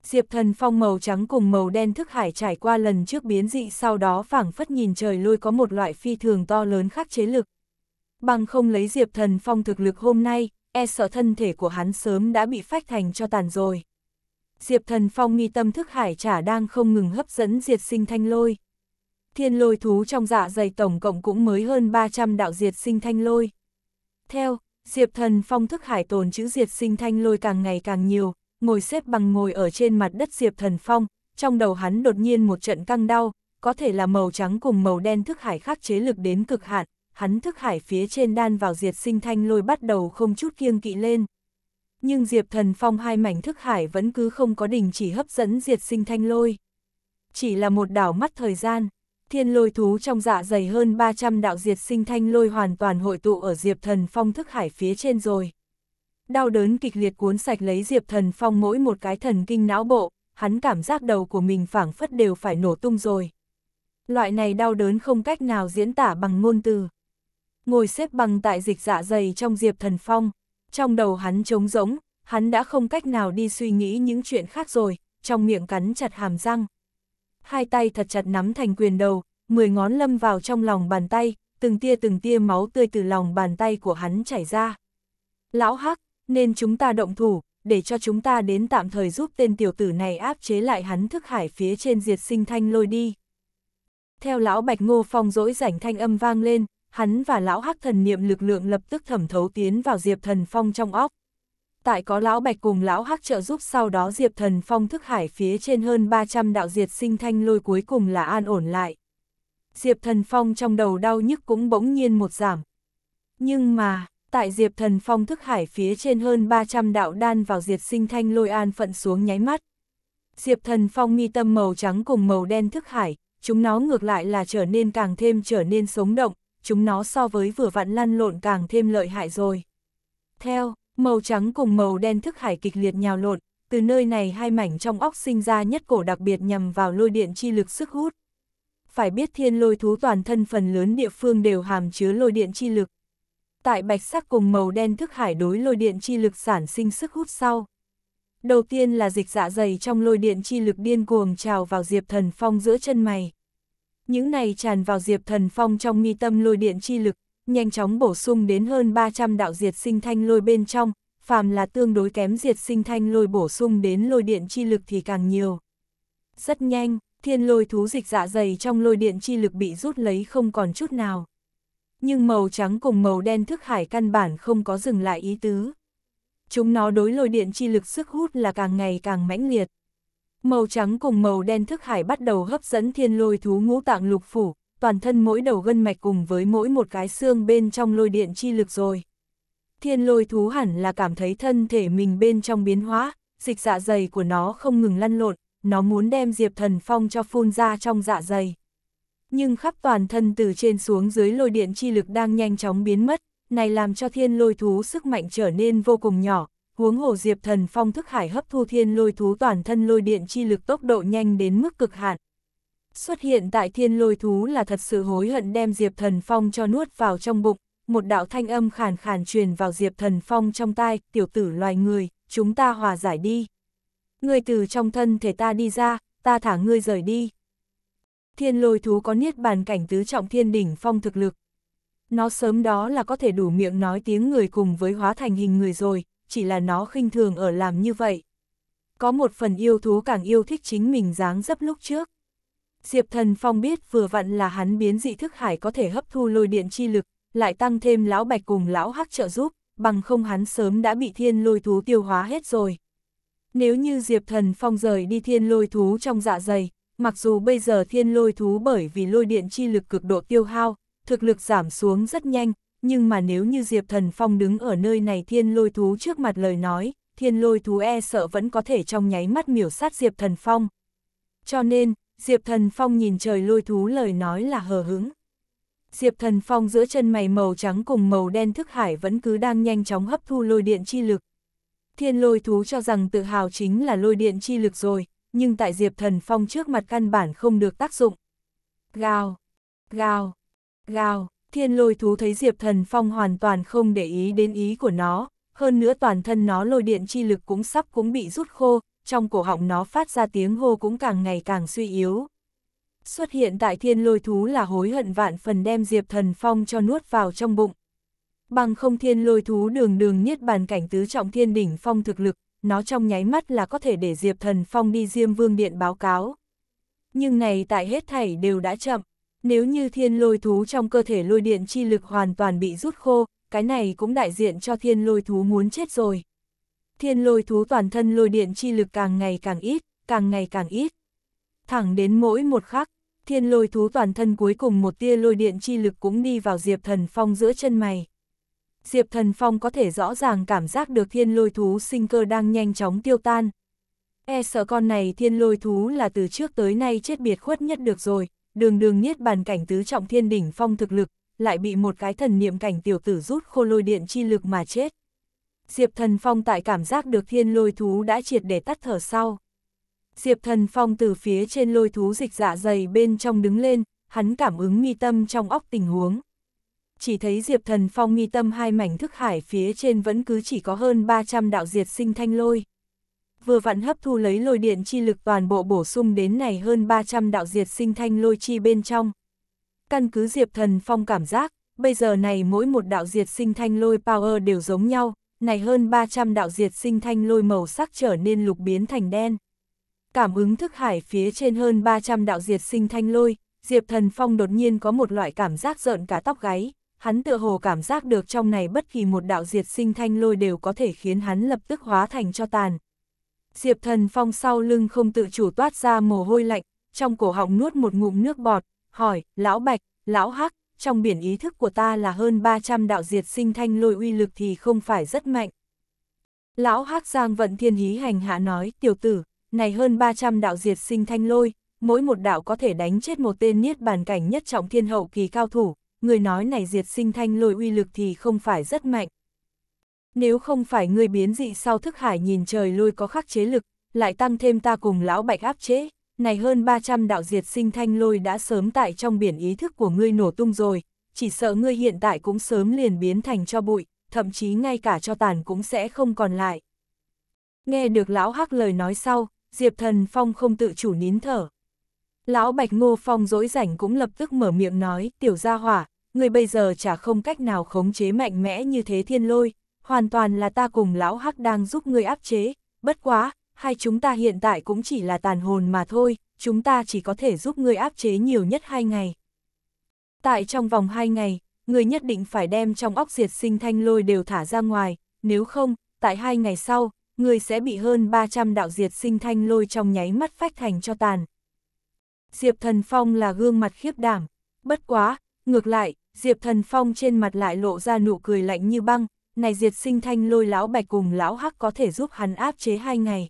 Diệp thần phong màu trắng cùng màu đen thức hải trải qua lần trước biến dị sau đó phảng phất nhìn trời lôi có một loại phi thường to lớn khắc chế lực. Bằng không lấy diệp thần phong thực lực hôm nay, e sợ thân thể của hắn sớm đã bị phách thành cho tàn rồi. Diệp thần phong nghi tâm thức hải trả đang không ngừng hấp dẫn diệt sinh thanh lôi. Thiên lôi thú trong dạ dày tổng cộng cũng mới hơn 300 đạo diệt sinh thanh lôi. Theo, Diệp thần phong thức hải tồn chữ diệt sinh thanh lôi càng ngày càng nhiều, ngồi xếp bằng ngồi ở trên mặt đất diệp thần phong, trong đầu hắn đột nhiên một trận căng đau, có thể là màu trắng cùng màu đen thức hải khắc chế lực đến cực hạn, hắn thức hải phía trên đan vào diệt sinh thanh lôi bắt đầu không chút kiêng kỵ lên. Nhưng diệp thần phong hai mảnh thức hải vẫn cứ không có đình chỉ hấp dẫn diệt sinh thanh lôi. Chỉ là một đảo mắt thời gian thiên lôi thú trong dạ dày hơn 300 đạo diệt sinh thanh lôi hoàn toàn hội tụ ở Diệp Thần Phong thức hải phía trên rồi. Đau đớn kịch liệt cuốn sạch lấy Diệp Thần Phong mỗi một cái thần kinh não bộ, hắn cảm giác đầu của mình phảng phất đều phải nổ tung rồi. Loại này đau đớn không cách nào diễn tả bằng ngôn từ. Ngồi xếp bằng tại dịch dạ dày trong Diệp Thần Phong, trong đầu hắn trống rỗng, hắn đã không cách nào đi suy nghĩ những chuyện khác rồi, trong miệng cắn chặt hàm răng hai tay thật chặt nắm thành quyền đầu, mười ngón lâm vào trong lòng bàn tay, từng tia từng tia máu tươi từ lòng bàn tay của hắn chảy ra. Lão Hắc, nên chúng ta động thủ, để cho chúng ta đến tạm thời giúp tên tiểu tử này áp chế lại hắn thức hải phía trên diệt sinh thanh lôi đi. Theo lão Bạch Ngô Phong dỗi rảnh thanh âm vang lên, hắn và lão Hắc thần niệm lực lượng lập tức thẩm thấu tiến vào Diệp Thần Phong trong óc tại có lão bạch cùng lão hắc trợ giúp sau đó Diệp Thần Phong thức hải phía trên hơn 300 đạo diệt sinh thanh lôi cuối cùng là an ổn lại. Diệp Thần Phong trong đầu đau nhức cũng bỗng nhiên một giảm. Nhưng mà, tại Diệp Thần Phong thức hải phía trên hơn 300 đạo đan vào diệt sinh thanh lôi an phận xuống nháy mắt. Diệp Thần Phong mi tâm màu trắng cùng màu đen thức hải, chúng nó ngược lại là trở nên càng thêm trở nên sống động, chúng nó so với vừa vặn lăn lộn càng thêm lợi hại rồi. Theo, Màu trắng cùng màu đen thức hải kịch liệt nhào lộn, từ nơi này hai mảnh trong óc sinh ra nhất cổ đặc biệt nhằm vào lôi điện chi lực sức hút. Phải biết thiên lôi thú toàn thân phần lớn địa phương đều hàm chứa lôi điện chi lực. Tại bạch sắc cùng màu đen thức hải đối lôi điện chi lực sản sinh sức hút sau. Đầu tiên là dịch dạ dày trong lôi điện chi lực điên cuồng trào vào Diệp Thần Phong giữa chân mày. Những này tràn vào Diệp Thần Phong trong mi tâm lôi điện chi lực nhanh chóng bổ sung đến hơn 300 đạo diệt sinh thanh lôi bên trong, phàm là tương đối kém diệt sinh thanh lôi bổ sung đến lôi điện chi lực thì càng nhiều. Rất nhanh, thiên lôi thú dịch dạ dày trong lôi điện chi lực bị rút lấy không còn chút nào. Nhưng màu trắng cùng màu đen thức hải căn bản không có dừng lại ý tứ. Chúng nó đối lôi điện chi lực sức hút là càng ngày càng mãnh liệt. Màu trắng cùng màu đen thức hải bắt đầu hấp dẫn thiên lôi thú ngũ tạng lục phủ, toàn thân mỗi đầu gân mạch cùng với mỗi một cái xương bên trong lôi điện chi lực rồi. Thiên lôi thú hẳn là cảm thấy thân thể mình bên trong biến hóa, dịch dạ dày của nó không ngừng lăn lộn, nó muốn đem Diệp Thần Phong cho phun ra trong dạ dày. Nhưng khắp toàn thân từ trên xuống dưới lôi điện chi lực đang nhanh chóng biến mất, này làm cho thiên lôi thú sức mạnh trở nên vô cùng nhỏ, huống hồ Diệp Thần Phong thức hải hấp thu thiên lôi thú toàn thân lôi điện chi lực tốc độ nhanh đến mức cực hạn. Xuất hiện tại thiên lôi thú là thật sự hối hận đem Diệp Thần Phong cho nuốt vào trong bụng, một đạo thanh âm khàn khàn truyền vào Diệp Thần Phong trong tai, tiểu tử loài người, chúng ta hòa giải đi. người từ trong thân thể ta đi ra, ta thả ngươi rời đi. Thiên lôi thú có niết bàn cảnh tứ trọng thiên đỉnh phong thực lực. Nó sớm đó là có thể đủ miệng nói tiếng người cùng với hóa thành hình người rồi, chỉ là nó khinh thường ở làm như vậy. Có một phần yêu thú càng yêu thích chính mình dáng dấp lúc trước. Diệp Thần Phong biết vừa vặn là hắn biến dị thức hải có thể hấp thu lôi điện chi lực, lại tăng thêm lão bạch cùng lão hắc trợ giúp, bằng không hắn sớm đã bị thiên lôi thú tiêu hóa hết rồi. Nếu như Diệp Thần Phong rời đi thiên lôi thú trong dạ dày, mặc dù bây giờ thiên lôi thú bởi vì lôi điện chi lực cực độ tiêu hao, thực lực giảm xuống rất nhanh, nhưng mà nếu như Diệp Thần Phong đứng ở nơi này thiên lôi thú trước mặt lời nói, thiên lôi thú e sợ vẫn có thể trong nháy mắt miểu sát Diệp Thần Phong. Cho nên, Diệp Thần Phong nhìn trời lôi thú lời nói là hờ hững. Diệp Thần Phong giữa chân mày màu trắng cùng màu đen thức hải vẫn cứ đang nhanh chóng hấp thu lôi điện chi lực. Thiên lôi thú cho rằng tự hào chính là lôi điện chi lực rồi, nhưng tại Diệp Thần Phong trước mặt căn bản không được tác dụng. Gào, gào, gào, thiên lôi thú thấy Diệp Thần Phong hoàn toàn không để ý đến ý của nó, hơn nữa toàn thân nó lôi điện chi lực cũng sắp cũng bị rút khô, trong cổ họng nó phát ra tiếng hô cũng càng ngày càng suy yếu. Xuất hiện tại thiên lôi thú là hối hận vạn phần đem Diệp Thần Phong cho nuốt vào trong bụng. Bằng không thiên lôi thú đường đường nhất bàn cảnh tứ trọng thiên đỉnh phong thực lực, nó trong nháy mắt là có thể để Diệp Thần Phong đi Diêm Vương Điện báo cáo. Nhưng này tại hết thảy đều đã chậm, nếu như thiên lôi thú trong cơ thể lôi điện chi lực hoàn toàn bị rút khô, cái này cũng đại diện cho thiên lôi thú muốn chết rồi. Thiên lôi thú toàn thân lôi điện chi lực càng ngày càng ít, càng ngày càng ít. Thẳng đến mỗi một khắc, thiên lôi thú toàn thân cuối cùng một tia lôi điện chi lực cũng đi vào Diệp Thần Phong giữa chân mày. Diệp Thần Phong có thể rõ ràng cảm giác được thiên lôi thú sinh cơ đang nhanh chóng tiêu tan. E sợ con này thiên lôi thú là từ trước tới nay chết biệt khuất nhất được rồi, đường đường niết bàn cảnh tứ trọng thiên đỉnh phong thực lực, lại bị một cái thần niệm cảnh tiểu tử rút khô lôi điện chi lực mà chết. Diệp Thần Phong tại cảm giác được thiên lôi thú đã triệt để tắt thở sau. Diệp Thần Phong từ phía trên lôi thú dịch dạ dày bên trong đứng lên, hắn cảm ứng mi tâm trong óc tình huống. Chỉ thấy Diệp Thần Phong mi tâm hai mảnh thức hải phía trên vẫn cứ chỉ có hơn 300 đạo diệt sinh thanh lôi. Vừa vặn hấp thu lấy lôi điện chi lực toàn bộ bổ sung đến này hơn 300 đạo diệt sinh thanh lôi chi bên trong. Căn cứ Diệp Thần Phong cảm giác, bây giờ này mỗi một đạo diệt sinh thanh lôi power đều giống nhau, này hơn 300 đạo diệt sinh thanh lôi màu sắc trở nên lục biến thành đen. Cảm ứng thức hải phía trên hơn 300 đạo diệt sinh thanh lôi, Diệp Thần Phong đột nhiên có một loại cảm giác rợn cả tóc gáy, hắn tựa hồ cảm giác được trong này bất kỳ một đạo diệt sinh thanh lôi đều có thể khiến hắn lập tức hóa thành cho tàn. Diệp Thần Phong sau lưng không tự chủ toát ra mồ hôi lạnh, trong cổ họng nuốt một ngụm nước bọt, hỏi, lão bạch, lão hắc, trong biển ý thức của ta là hơn 300 đạo diệt sinh thanh lôi uy lực thì không phải rất mạnh. Lão hắc Giang Vận Thiên Hí hành hạ nói, tiểu tử, này hơn 300 đạo diệt sinh thanh lôi, mỗi một đạo có thể đánh chết một tên niết bàn cảnh nhất trọng thiên hậu kỳ cao thủ, người nói này diệt sinh thanh lôi uy lực thì không phải rất mạnh. Nếu không phải người biến dị sau thức hải nhìn trời lôi có khắc chế lực, lại tăng thêm ta cùng lão bạch áp chế, này hơn 300 đạo diệt sinh thanh lôi đã sớm tại trong biển ý thức của ngươi nổ tung rồi, chỉ sợ ngươi hiện tại cũng sớm liền biến thành cho bụi, thậm chí ngay cả cho tàn cũng sẽ không còn lại. Nghe được lão hắc lời nói sau, Diệp Thần Phong không tự chủ nín thở. Lão Bạch Ngô Phong dối rảnh cũng lập tức mở miệng nói, tiểu gia hỏa, ngươi bây giờ chả không cách nào khống chế mạnh mẽ như thế thiên lôi, hoàn toàn là ta cùng lão hắc đang giúp ngươi áp chế, bất quá, hai chúng ta hiện tại cũng chỉ là tàn hồn mà thôi, chúng ta chỉ có thể giúp ngươi áp chế nhiều nhất hai ngày. Tại trong vòng hai ngày, ngươi nhất định phải đem trong óc diệt sinh thanh lôi đều thả ra ngoài, nếu không, tại hai ngày sau, ngươi sẽ bị hơn 300 đạo diệt sinh thanh lôi trong nháy mắt phách thành cho tàn. Diệp Thần Phong là gương mặt khiếp đảm, bất quá, ngược lại, Diệp Thần Phong trên mặt lại lộ ra nụ cười lạnh như băng, này diệt sinh thanh lôi lão bạch cùng lão hắc có thể giúp hắn áp chế hai ngày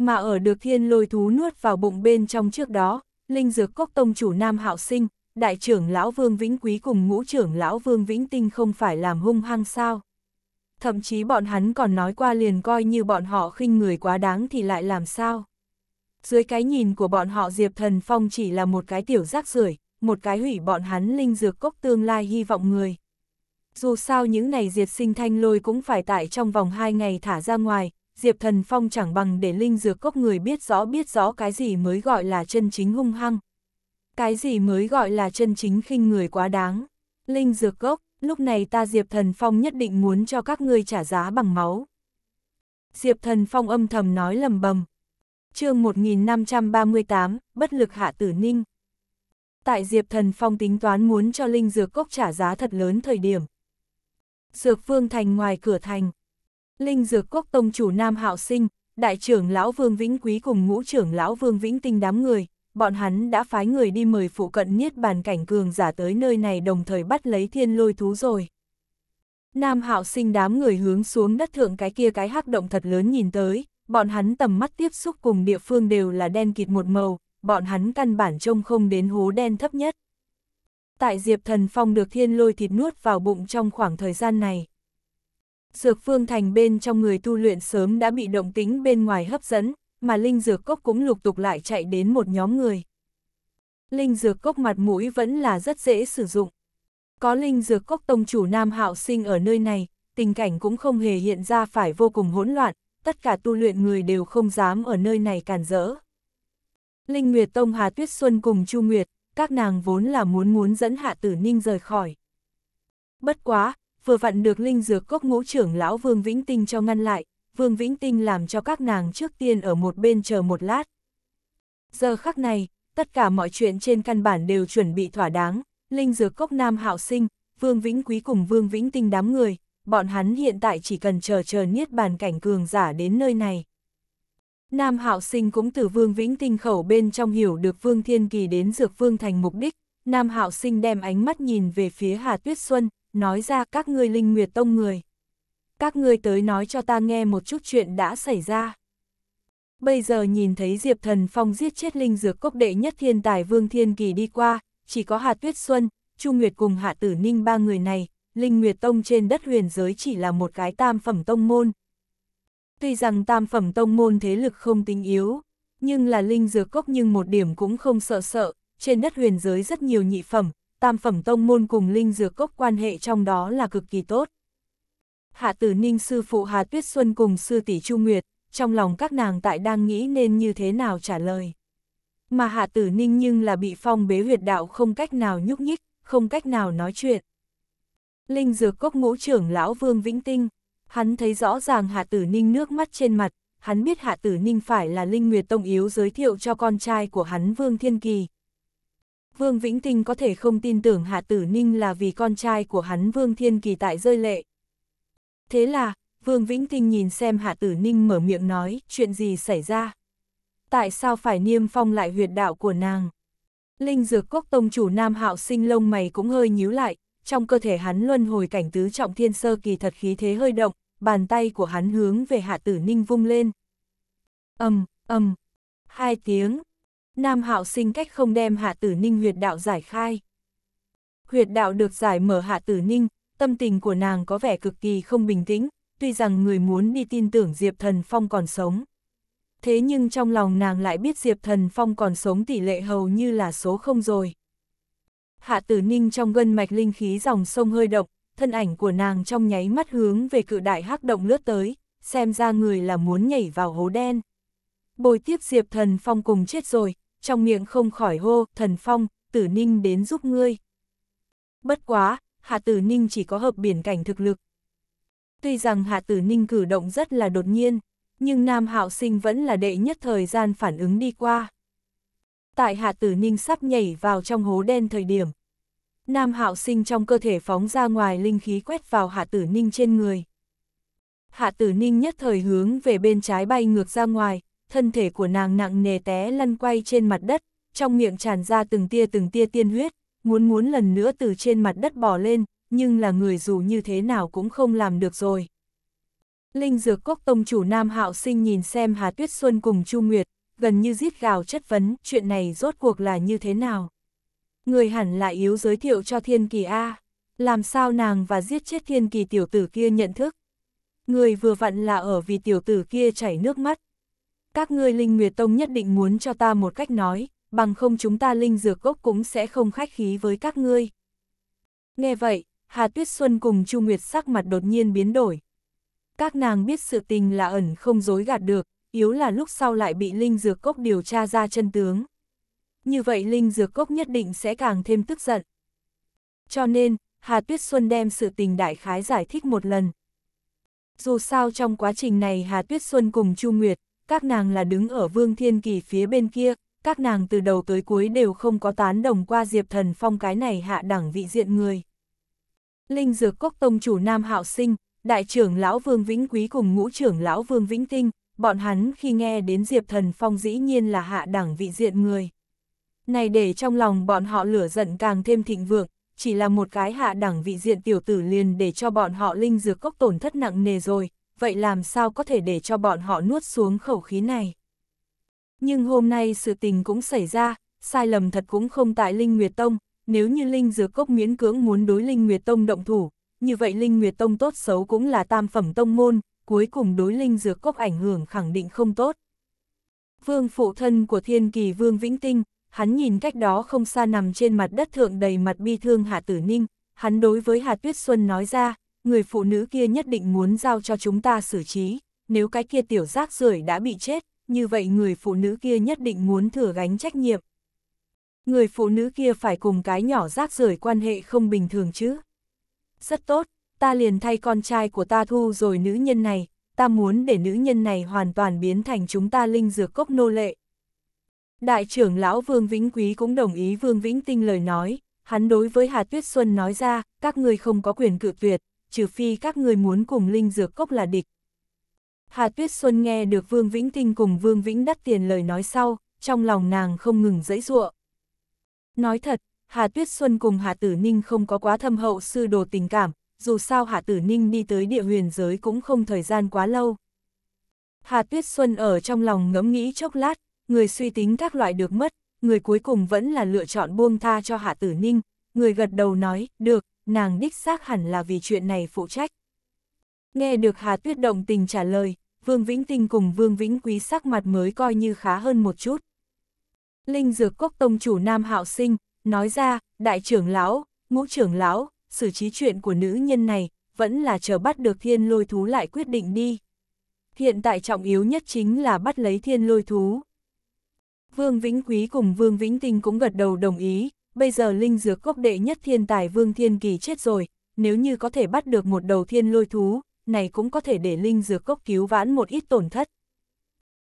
mà ở được thiên lôi thú nuốt vào bụng bên trong trước đó, linh dược cốc tông chủ Nam Hạo Sinh, đại trưởng lão Vương Vĩnh Quý cùng ngũ trưởng lão Vương Vĩnh Tinh không phải làm hung hăng sao. Thậm chí bọn hắn còn nói qua liền coi như bọn họ khinh người quá đáng thì lại làm sao. Dưới cái nhìn của bọn họ Diệp Thần Phong chỉ là một cái tiểu rác rưởi một cái hủy bọn hắn linh dược cốc tương lai hy vọng người. Dù sao những này diệt sinh thanh lôi cũng phải tại trong vòng hai ngày thả ra ngoài, Diệp Thần Phong chẳng bằng để linh dược cốc người biết rõ biết rõ cái gì mới gọi là chân chính hung hăng. Cái gì mới gọi là chân chính khinh người quá đáng. Linh dược cốc, lúc này ta Diệp Thần Phong nhất định muốn cho các ngươi trả giá bằng máu. Diệp Thần Phong âm thầm nói lầm bầm. chương 1538, bất lực hạ tử ninh. Tại Diệp Thần Phong tính toán muốn cho Linh Dược Cốc trả giá thật lớn thời điểm. Dược Phương Thành ngoài cửa thành, Linh Dược quốc Tông chủ Nam Hạo Sinh, Đại trưởng Lão Vương Vĩnh Quý cùng ngũ trưởng Lão Vương Vĩnh Tinh đám người, bọn hắn đã phái người đi mời phụ cận niết bàn cảnh cường giả tới nơi này đồng thời bắt lấy thiên lôi thú rồi. Nam Hạo Sinh đám người hướng xuống đất thượng cái kia cái hắc động thật lớn nhìn tới, bọn hắn tầm mắt tiếp xúc cùng địa phương đều là đen kịt một màu, bọn hắn căn bản trông không đến hố đen thấp nhất. Tại Diệp Thần Phong được thiên lôi thịt nuốt vào bụng trong khoảng thời gian này, Dược phương thành bên trong người tu luyện sớm đã bị động tính bên ngoài hấp dẫn, mà linh dược cốc cũng lục tục lại chạy đến một nhóm người. Linh dược cốc mặt mũi vẫn là rất dễ sử dụng. Có linh dược cốc tông chủ Nam Hạo sinh ở nơi này, tình cảnh cũng không hề hiện ra phải vô cùng hỗn loạn, tất cả tu luyện người đều không dám ở nơi này càn rỡ. Linh Nguyệt Tông Hà Tuyết Xuân cùng Chu Nguyệt, các nàng vốn là muốn muốn dẫn Hạ Tử Ninh rời khỏi. Bất quá, vừa vặn được linh dược cốc ngũ trưởng lão Vương Vĩnh Tinh cho ngăn lại, Vương Vĩnh Tinh làm cho các nàng trước tiên ở một bên chờ một lát. Giờ khắc này, tất cả mọi chuyện trên căn bản đều chuẩn bị thỏa đáng, linh dược cốc nam hạo sinh, Vương Vĩnh Quý cùng Vương Vĩnh Tinh đám người, bọn hắn hiện tại chỉ cần chờ chờ niết bàn cảnh cường giả đến nơi này. Nam Hạo Sinh cũng từ Vương Vĩnh Tinh khẩu bên trong hiểu được Vương Thiên Kỳ đến Dược Vương thành mục đích, Nam Hạo Sinh đem ánh mắt nhìn về phía Hà Tuyết Xuân, nói ra các ngươi linh nguyệt tông người. Các ngươi tới nói cho ta nghe một chút chuyện đã xảy ra. Bây giờ nhìn thấy Diệp Thần Phong giết chết linh dược cốc đệ nhất thiên tài Vương Thiên Kỳ đi qua, chỉ có Hà Tuyết Xuân, Chu Nguyệt cùng Hạ Tử Ninh ba người này, Linh Nguyệt Tông trên đất huyền giới chỉ là một cái tam phẩm tông môn. Tuy rằng tam phẩm tông môn thế lực không tính yếu, nhưng là linh dược cốc nhưng một điểm cũng không sợ sợ, trên đất huyền giới rất nhiều nhị phẩm, tam phẩm tông môn cùng linh dược cốc quan hệ trong đó là cực kỳ tốt. Hạ tử ninh sư phụ Hà Tuyết Xuân cùng sư tỷ Chu Nguyệt, trong lòng các nàng tại đang nghĩ nên như thế nào trả lời. Mà Hạ tử ninh nhưng là bị phong bế huyệt đạo không cách nào nhúc nhích, không cách nào nói chuyện. Linh dược cốc ngũ trưởng lão Vương Vĩnh Tinh, hắn thấy rõ ràng Hạ tử ninh nước mắt trên mặt, hắn biết Hạ tử ninh phải là Linh Nguyệt Tông Yếu giới thiệu cho con trai của hắn Vương Thiên Kỳ, Vương Vĩnh Tinh có thể không tin tưởng Hạ Tử Ninh là vì con trai của hắn Vương Thiên Kỳ tại rơi lệ. Thế là, Vương Vĩnh Tinh nhìn xem Hạ Tử Ninh mở miệng nói chuyện gì xảy ra. Tại sao phải niêm phong lại huyệt đạo của nàng? Linh dược Quốc tông chủ Nam Hạo sinh lông mày cũng hơi nhíu lại, trong cơ thể hắn luân hồi cảnh tứ trọng thiên sơ kỳ thật khí thế hơi động, bàn tay của hắn hướng về Hạ Tử Ninh vung lên. ầm ầm hai tiếng, Nam Hạo sinh cách không đem Hạ Tử Ninh huyệt đạo giải khai. Huyệt đạo được giải mở Hạ Tử Ninh, tâm tình của nàng có vẻ cực kỳ không bình tĩnh, tuy rằng người muốn đi tin tưởng Diệp Thần Phong còn sống. Thế nhưng trong lòng nàng lại biết Diệp Thần Phong còn sống tỷ lệ hầu như là số không rồi. Hạ Tử Ninh trong gân mạch linh khí dòng sông hơi động, thân ảnh của nàng trong nháy mắt hướng về cự đại hắc động lướt tới, xem ra người là muốn nhảy vào hố đen. Bồi tiếp Diệp Thần Phong cùng chết rồi, trong miệng không khỏi hô, thần phong, tử ninh đến giúp ngươi. Bất quá, hạ tử ninh chỉ có hợp biển cảnh thực lực. Tuy rằng hạ tử ninh cử động rất là đột nhiên, nhưng nam hạo sinh vẫn là đệ nhất thời gian phản ứng đi qua. Tại hạ tử ninh sắp nhảy vào trong hố đen thời điểm. Nam hạo sinh trong cơ thể phóng ra ngoài linh khí quét vào hạ tử ninh trên người. Hạ tử ninh nhất thời hướng về bên trái bay ngược ra ngoài, thân thể của nàng nặng nề té lăn quay trên mặt đất, trong miệng tràn ra từng tia từng tia tiên huyết, muốn muốn lần nữa từ trên mặt đất bỏ lên, nhưng là người dù như thế nào cũng không làm được rồi. Linh dược cốc tông chủ Nam Hạo Sinh nhìn xem Hà Tuyết Xuân cùng Chu Nguyệt, gần như giết gào chất vấn chuyện này rốt cuộc là như thế nào. Người hẳn là yếu giới thiệu cho thiên kỳ A, làm sao nàng và giết chết thiên kỳ tiểu tử kia nhận thức. Người vừa vặn là ở vì tiểu tử kia chảy nước mắt, các ngươi Linh Nguyệt Tông nhất định muốn cho ta một cách nói, bằng không chúng ta Linh Dược Cốc cũng sẽ không khách khí với các ngươi. Nghe vậy, Hà Tuyết Xuân cùng Chu Nguyệt sắc mặt đột nhiên biến đổi. Các nàng biết sự tình là ẩn không dối gạt được, yếu là lúc sau lại bị Linh Dược Cốc điều tra ra chân tướng. Như vậy Linh Dược Cốc nhất định sẽ càng thêm tức giận. Cho nên, Hà Tuyết Xuân đem sự tình đại khái giải thích một lần. Dù sao trong quá trình này Hà Tuyết Xuân cùng Chu Nguyệt, các nàng là đứng ở Vương Thiên Kỳ phía bên kia, các nàng từ đầu tới cuối đều không có tán đồng qua Diệp Thần Phong cái này hạ đẳng vị diện người. Linh Dược Cốc Tông chủ Nam Hạo Sinh, Đại trưởng Lão Vương Vĩnh Quý cùng Ngũ trưởng Lão Vương Vĩnh Tinh, bọn hắn khi nghe đến Diệp Thần Phong dĩ nhiên là hạ đẳng vị diện người. Này để trong lòng bọn họ lửa giận càng thêm thịnh vượng, chỉ là một cái hạ đẳng vị diện tiểu tử liền để cho bọn họ Linh Dược Cốc tổn thất nặng nề rồi, vậy làm sao có thể để cho bọn họ nuốt xuống khẩu khí này. Nhưng hôm nay sự tình cũng xảy ra, sai lầm thật cũng không tại Linh Nguyệt Tông, nếu như Linh Dược Cốc miễn cưỡng muốn đối Linh Nguyệt Tông động thủ, như vậy Linh Nguyệt Tông tốt xấu cũng là tam phẩm tông môn, cuối cùng đối Linh Dược Cốc ảnh hưởng khẳng định không tốt. Vương phụ thân của thiên kỳ Vương Vĩnh Tinh, hắn nhìn cách đó không xa nằm trên mặt đất thượng đầy mặt bi thương Hạ Tử Ninh, hắn đối với Hà Tuyết Xuân nói ra, người phụ nữ kia nhất định muốn giao cho chúng ta xử trí, nếu cái kia tiểu rác rưởi đã bị chết, như vậy người phụ nữ kia nhất định muốn thừa gánh trách nhiệm. Người phụ nữ kia phải cùng cái nhỏ rác rưởi quan hệ không bình thường chứ. Rất tốt, ta liền thay con trai của ta thu rồi nữ nhân này, ta muốn để nữ nhân này hoàn toàn biến thành chúng ta linh dược cốc nô lệ. Đại trưởng lão Vương Vĩnh Quý cũng đồng ý Vương Vĩnh Tinh lời nói, hắn đối với Hà Tuyết Xuân nói ra, các ngươi không có quyền cự tuyệt, trừ phi các người muốn cùng Linh Dược Cốc là địch. Hà Tuyết Xuân nghe được Vương Vĩnh Tinh cùng Vương Vĩnh đắt tiền lời nói sau, trong lòng nàng không ngừng dẫy ruộng. Nói thật, Hà Tuyết Xuân cùng Hà Tử Ninh không có quá thâm hậu sư đồ tình cảm, dù sao Hà Tử Ninh đi tới địa huyền giới cũng không thời gian quá lâu. Hà Tuyết Xuân ở trong lòng ngẫm nghĩ chốc lát, người suy tính các loại được mất, người cuối cùng vẫn là lựa chọn buông tha cho Hà Tử Ninh, người gật đầu nói, được, nàng đích xác hẳn là vì chuyện này phụ trách. Nghe được Hà Tuyết động tình trả lời, Vương Vĩnh Tinh cùng Vương Vĩnh Quý sắc mặt mới coi như khá hơn một chút. Linh Dược Cốc Tông chủ Nam Hạo Sinh, nói ra, đại trưởng lão, ngũ trưởng lão, xử trí chuyện của nữ nhân này, vẫn là chờ bắt được thiên lôi thú lại quyết định đi. Hiện tại trọng yếu nhất chính là bắt lấy thiên lôi thú. Vương Vĩnh Quý cùng Vương Vĩnh Tinh cũng gật đầu đồng ý, bây giờ linh dược gốc đệ nhất thiên tài Vương Thiên Kỳ chết rồi, nếu như có thể bắt được một đầu thiên lôi thú, này cũng có thể để linh dược gốc cứu vãn một ít tổn thất.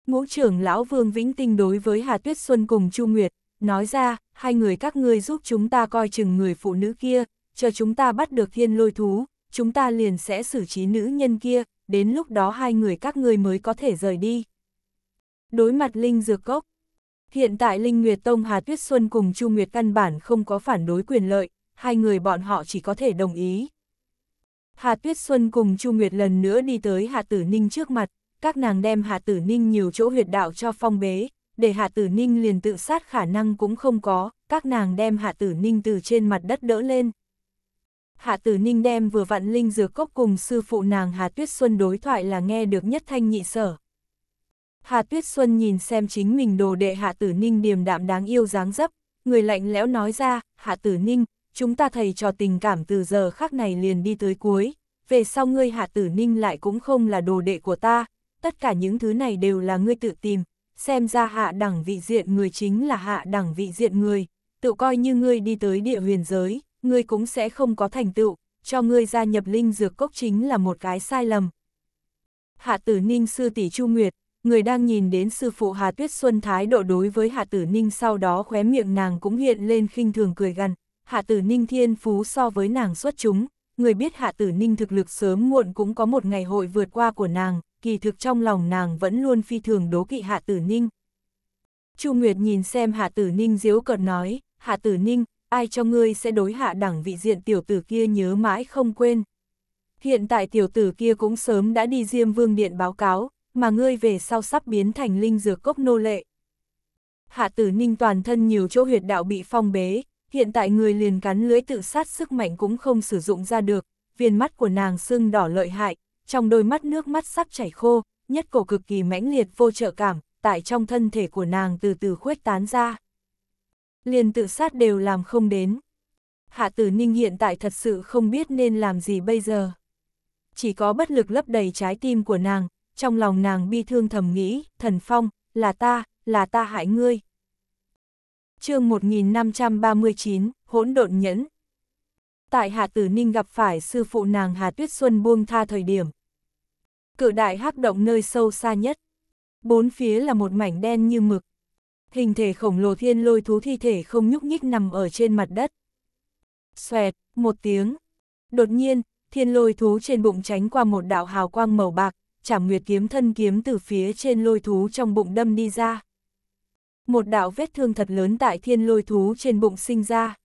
Ngũ trưởng lão Vương Vĩnh Tinh đối với Hà Tuyết Xuân cùng Chu Nguyệt, nói ra, hai người các ngươi giúp chúng ta coi chừng người phụ nữ kia, chờ chúng ta bắt được thiên lôi thú, chúng ta liền sẽ xử trí nữ nhân kia, đến lúc đó hai người các ngươi mới có thể rời đi. Đối mặt Linh Dược gốc Hiện tại Linh Nguyệt Tông Hà Tuyết Xuân cùng Chu Nguyệt căn bản không có phản đối quyền lợi, hai người bọn họ chỉ có thể đồng ý. Hà Tuyết Xuân cùng Chu Nguyệt lần nữa đi tới hà Tử Ninh trước mặt, các nàng đem hà Tử Ninh nhiều chỗ huyệt đạo cho phong bế, để hà Tử Ninh liền tự sát khả năng cũng không có, các nàng đem hà Tử Ninh từ trên mặt đất đỡ lên. Hạ Tử Ninh đem vừa vặn linh dược cốc cùng sư phụ nàng Hà Tuyết Xuân đối thoại là nghe được nhất thanh nhị sở. Hà Tuyết Xuân nhìn xem chính mình đồ đệ Hạ Tử Ninh điềm đạm đáng yêu dáng dấp, người lạnh lẽo nói ra, Hạ Tử Ninh, chúng ta thầy trò tình cảm từ giờ khác này liền đi tới cuối, về sau ngươi Hạ Tử Ninh lại cũng không là đồ đệ của ta, tất cả những thứ này đều là ngươi tự tìm, xem ra hạ đẳng vị diện người chính là hạ đẳng vị diện người, tự coi như ngươi đi tới địa huyền giới, ngươi cũng sẽ không có thành tựu, cho ngươi gia nhập linh dược cốc chính là một cái sai lầm. Hạ tử ninh sư tỷ Chu Nguyệt, người đang nhìn đến sư phụ Hà Tuyết Xuân thái độ đối với Hạ Tử Ninh sau đó khóe miệng nàng cũng hiện lên khinh thường cười gằn, Hạ Tử Ninh thiên phú so với nàng xuất chúng, người biết Hạ Tử Ninh thực lực sớm muộn cũng có một ngày hội vượt qua của nàng, kỳ thực trong lòng nàng vẫn luôn phi thường đố kỵ Hạ Tử Ninh. Chu Nguyệt nhìn xem Hạ Tử Ninh diếu cợt nói, Hạ Tử Ninh, ai cho ngươi sẽ đối hạ đẳng vị diện tiểu tử kia nhớ mãi không quên. Hiện tại tiểu tử kia cũng sớm đã đi Diêm Vương Điện báo cáo, mà ngươi về sau sắp biến thành linh dược cốc nô lệ. Hạ tử ninh toàn thân nhiều chỗ huyệt đạo bị phong bế, hiện tại người liền cắn lưới tự sát sức mạnh cũng không sử dụng ra được, viên mắt của nàng sưng đỏ lợi hại, trong đôi mắt nước mắt sắp chảy khô, nhất cổ cực kỳ mãnh liệt vô trợ cảm, tại trong thân thể của nàng từ từ khuếch tán ra. Liền tự sát đều làm không đến. Hạ tử ninh hiện tại thật sự không biết nên làm gì bây giờ. Chỉ có bất lực lấp đầy trái tim của nàng, trong lòng nàng bi thương thầm nghĩ, thần phong, là ta, là ta hại ngươi. chương 1539, hỗn độn nhẫn. Tại Hà Tử Ninh gặp phải sư phụ nàng Hà Tuyết Xuân buông tha thời điểm. Cự đại hắc động nơi sâu xa nhất. Bốn phía là một mảnh đen như mực. Hình thể khổng lồ thiên lôi thú thi thể không nhúc nhích nằm ở trên mặt đất. Xoẹt, một tiếng. Đột nhiên, thiên lôi thú trên bụng tránh qua một đạo hào quang màu bạc, chảm nguyệt kiếm thân kiếm từ phía trên lôi thú trong bụng đâm đi ra. Một đạo vết thương thật lớn tại thiên lôi thú trên bụng sinh ra.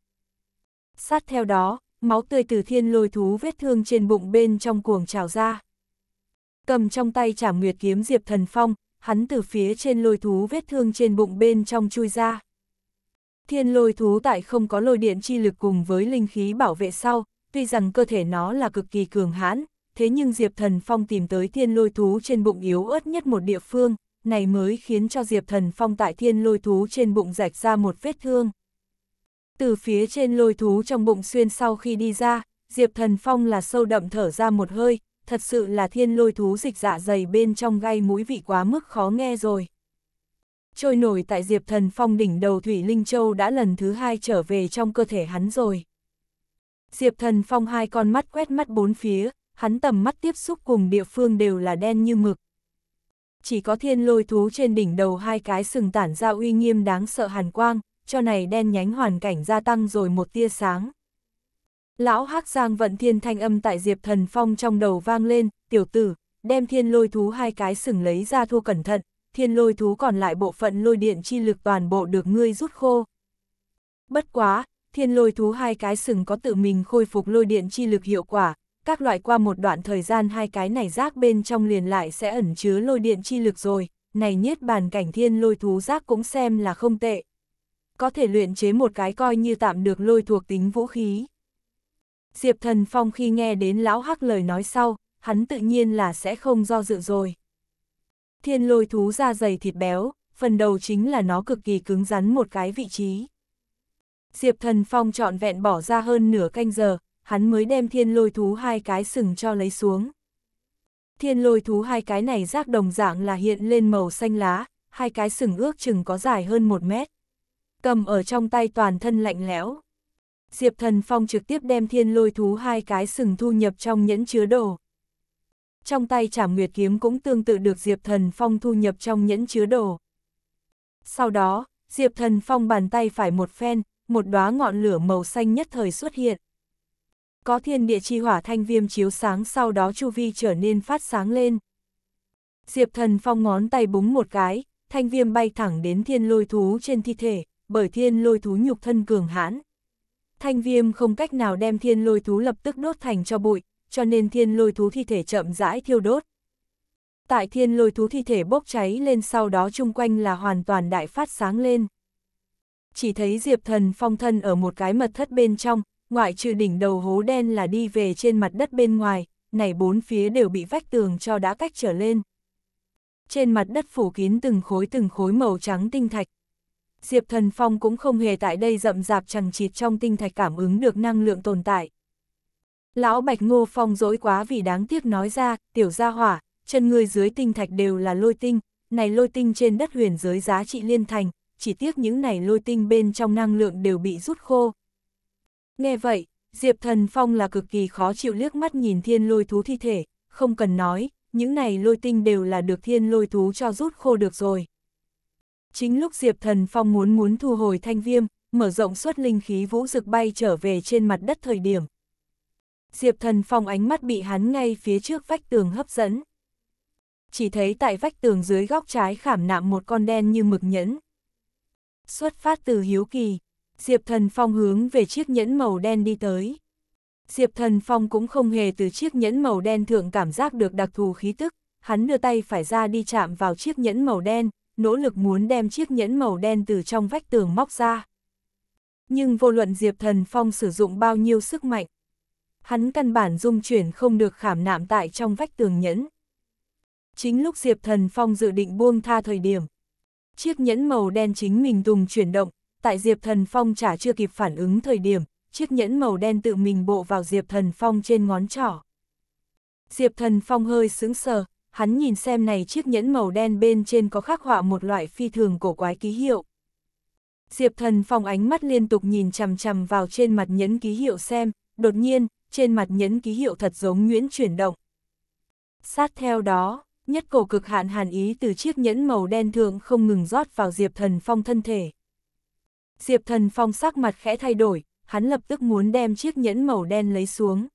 Sát theo đó, máu tươi từ thiên lôi thú vết thương trên bụng bên trong cuồng trào ra. Cầm trong tay chảm nguyệt kiếm Diệp Thần Phong, hắn từ phía trên lôi thú vết thương trên bụng bên trong chui ra. Thiên lôi thú tại không có lôi điện chi lực cùng với linh khí bảo vệ sau, tuy rằng cơ thể nó là cực kỳ cường hãn, thế nhưng Diệp Thần Phong tìm tới thiên lôi thú trên bụng yếu ớt nhất một địa phương, này mới khiến cho Diệp Thần Phong tại thiên lôi thú trên bụng rạch ra một vết thương. Từ phía trên lôi thú trong bụng xuyên sau khi đi ra, Diệp Thần Phong là sâu đậm thở ra một hơi, thật sự là thiên lôi thú dịch dạ dày bên trong gai mũi vị quá mức khó nghe rồi. Trôi nổi tại Diệp Thần Phong đỉnh đầu Thủy Linh Châu đã lần thứ hai trở về trong cơ thể hắn rồi. Diệp Thần Phong hai con mắt quét mắt bốn phía, hắn tầm mắt tiếp xúc cùng địa phương đều là đen như mực. Chỉ có thiên lôi thú trên đỉnh đầu hai cái sừng tản ra uy nghiêm đáng sợ hàn quang, cho này đen nhánh hoàn cảnh gia tăng rồi một tia sáng. Lão hắc Giang vận thiên thanh âm tại Diệp Thần Phong trong đầu vang lên, tiểu tử, đem thiên lôi thú hai cái sừng lấy ra thua cẩn thận, thiên lôi thú còn lại bộ phận lôi điện chi lực toàn bộ được ngươi rút khô. Bất quá, thiên lôi thú hai cái sừng có tự mình khôi phục lôi điện chi lực hiệu quả, các loại qua một đoạn thời gian hai cái này rác bên trong liền lại sẽ ẩn chứa lôi điện chi lực rồi, này nhiết bàn cảnh thiên lôi thú rác cũng xem là không tệ. Có thể luyện chế một cái coi như tạm được lôi thuộc tính vũ khí. Diệp thần phong khi nghe đến lão hắc lời nói sau, hắn tự nhiên là sẽ không do dự rồi. Thiên lôi thú da dày thịt béo, phần đầu chính là nó cực kỳ cứng rắn một cái vị trí. Diệp thần phong trọn vẹn bỏ ra hơn nửa canh giờ, hắn mới đem thiên lôi thú hai cái sừng cho lấy xuống. Thiên lôi thú hai cái này rác đồng dạng là hiện lên màu xanh lá, hai cái sừng ước chừng có dài hơn một mét. Cầm ở trong tay toàn thân lạnh lẽo. Diệp thần phong trực tiếp đem thiên lôi thú hai cái sừng thu nhập trong nhẫn chứa đồ. Trong tay trảm nguyệt kiếm cũng tương tự được Diệp thần phong thu nhập trong nhẫn chứa đồ. Sau đó, Diệp thần phong bàn tay phải một phen, một đóa ngọn lửa màu xanh nhất thời xuất hiện. Có thiên địa chi hỏa thanh viêm chiếu sáng sau đó chu vi trở nên phát sáng lên. Diệp thần phong ngón tay búng một cái, thanh viêm bay thẳng đến thiên lôi thú trên thi thể, bởi thiên lôi thú nhục thân cường hãn. Thanh viêm không cách nào đem thiên lôi thú lập tức đốt thành cho bụi, cho nên thiên lôi thú thi thể chậm rãi thiêu đốt. Tại thiên lôi thú thi thể bốc cháy lên sau đó chung quanh là hoàn toàn đại phát sáng lên. Chỉ thấy Diệp thần phong thân ở một cái mật thất bên trong, ngoại trừ đỉnh đầu hố đen là đi về trên mặt đất bên ngoài, này bốn phía đều bị vách tường cho đã cách trở lên. Trên mặt đất phủ kín từng khối từng khối màu trắng tinh thạch. Diệp Thần Phong cũng không hề tại đây rậm rạp chẳng chịt trong tinh thạch cảm ứng được năng lượng tồn tại. Lão Bạch Ngô Phong dối quá vì đáng tiếc nói ra, tiểu gia hỏa, chân người dưới tinh thạch đều là lôi tinh, này lôi tinh trên đất huyền giới giá trị liên thành, chỉ tiếc những này lôi tinh bên trong năng lượng đều bị rút khô, Nghe vậy, Diệp Thần Phong là cực kỳ khó chịu liếc mắt nhìn thiên lôi thú thi thể, không cần nói, những này lôi tinh đều là được thiên lôi thú cho rút khô được rồi. Chính lúc Diệp Thần Phong muốn muốn thu hồi thanh viêm, mở rộng suất linh khí vũ rực bay trở về trên mặt đất thời điểm. Diệp Thần Phong ánh mắt bị hắn ngay phía trước vách tường hấp dẫn. Chỉ thấy tại vách tường dưới góc trái khảm nạm một con đen như mực nhẫn. Xuất phát từ hiếu kỳ, Diệp Thần Phong hướng về chiếc nhẫn màu đen đi tới. Diệp Thần Phong cũng không hề từ chiếc nhẫn màu đen thượng cảm giác được đặc thù khí tức, hắn đưa tay phải ra đi chạm vào chiếc nhẫn màu đen, nỗ lực muốn đem chiếc nhẫn màu đen từ trong vách tường móc ra. Nhưng vô luận Diệp Thần Phong sử dụng bao nhiêu sức mạnh, hắn căn bản dung chuyển không được khảm nạm tại trong vách tường nhẫn. Chính lúc Diệp Thần Phong dự định buông tha thời điểm, chiếc nhẫn màu đen chính mình tùng chuyển động, tại Diệp Thần Phong chả chưa kịp phản ứng thời điểm, chiếc nhẫn màu đen tự mình bộ vào Diệp Thần Phong trên ngón trỏ. Diệp Thần Phong hơi sững sờ, hắn nhìn xem này chiếc nhẫn màu đen bên trên có khắc họa một loại phi thường cổ quái ký hiệu. Diệp Thần Phong ánh mắt liên tục nhìn chằm chằm vào trên mặt nhẫn ký hiệu xem, đột nhiên, trên mặt nhẫn ký hiệu thật giống nguyễn chuyển động. Sát theo đó, nhất cổ cực hạn hàn ý từ chiếc nhẫn màu đen thường không ngừng rót vào Diệp Thần Phong thân thể. Diệp Thần Phong sắc mặt khẽ thay đổi, hắn lập tức muốn đem chiếc nhẫn màu đen lấy xuống.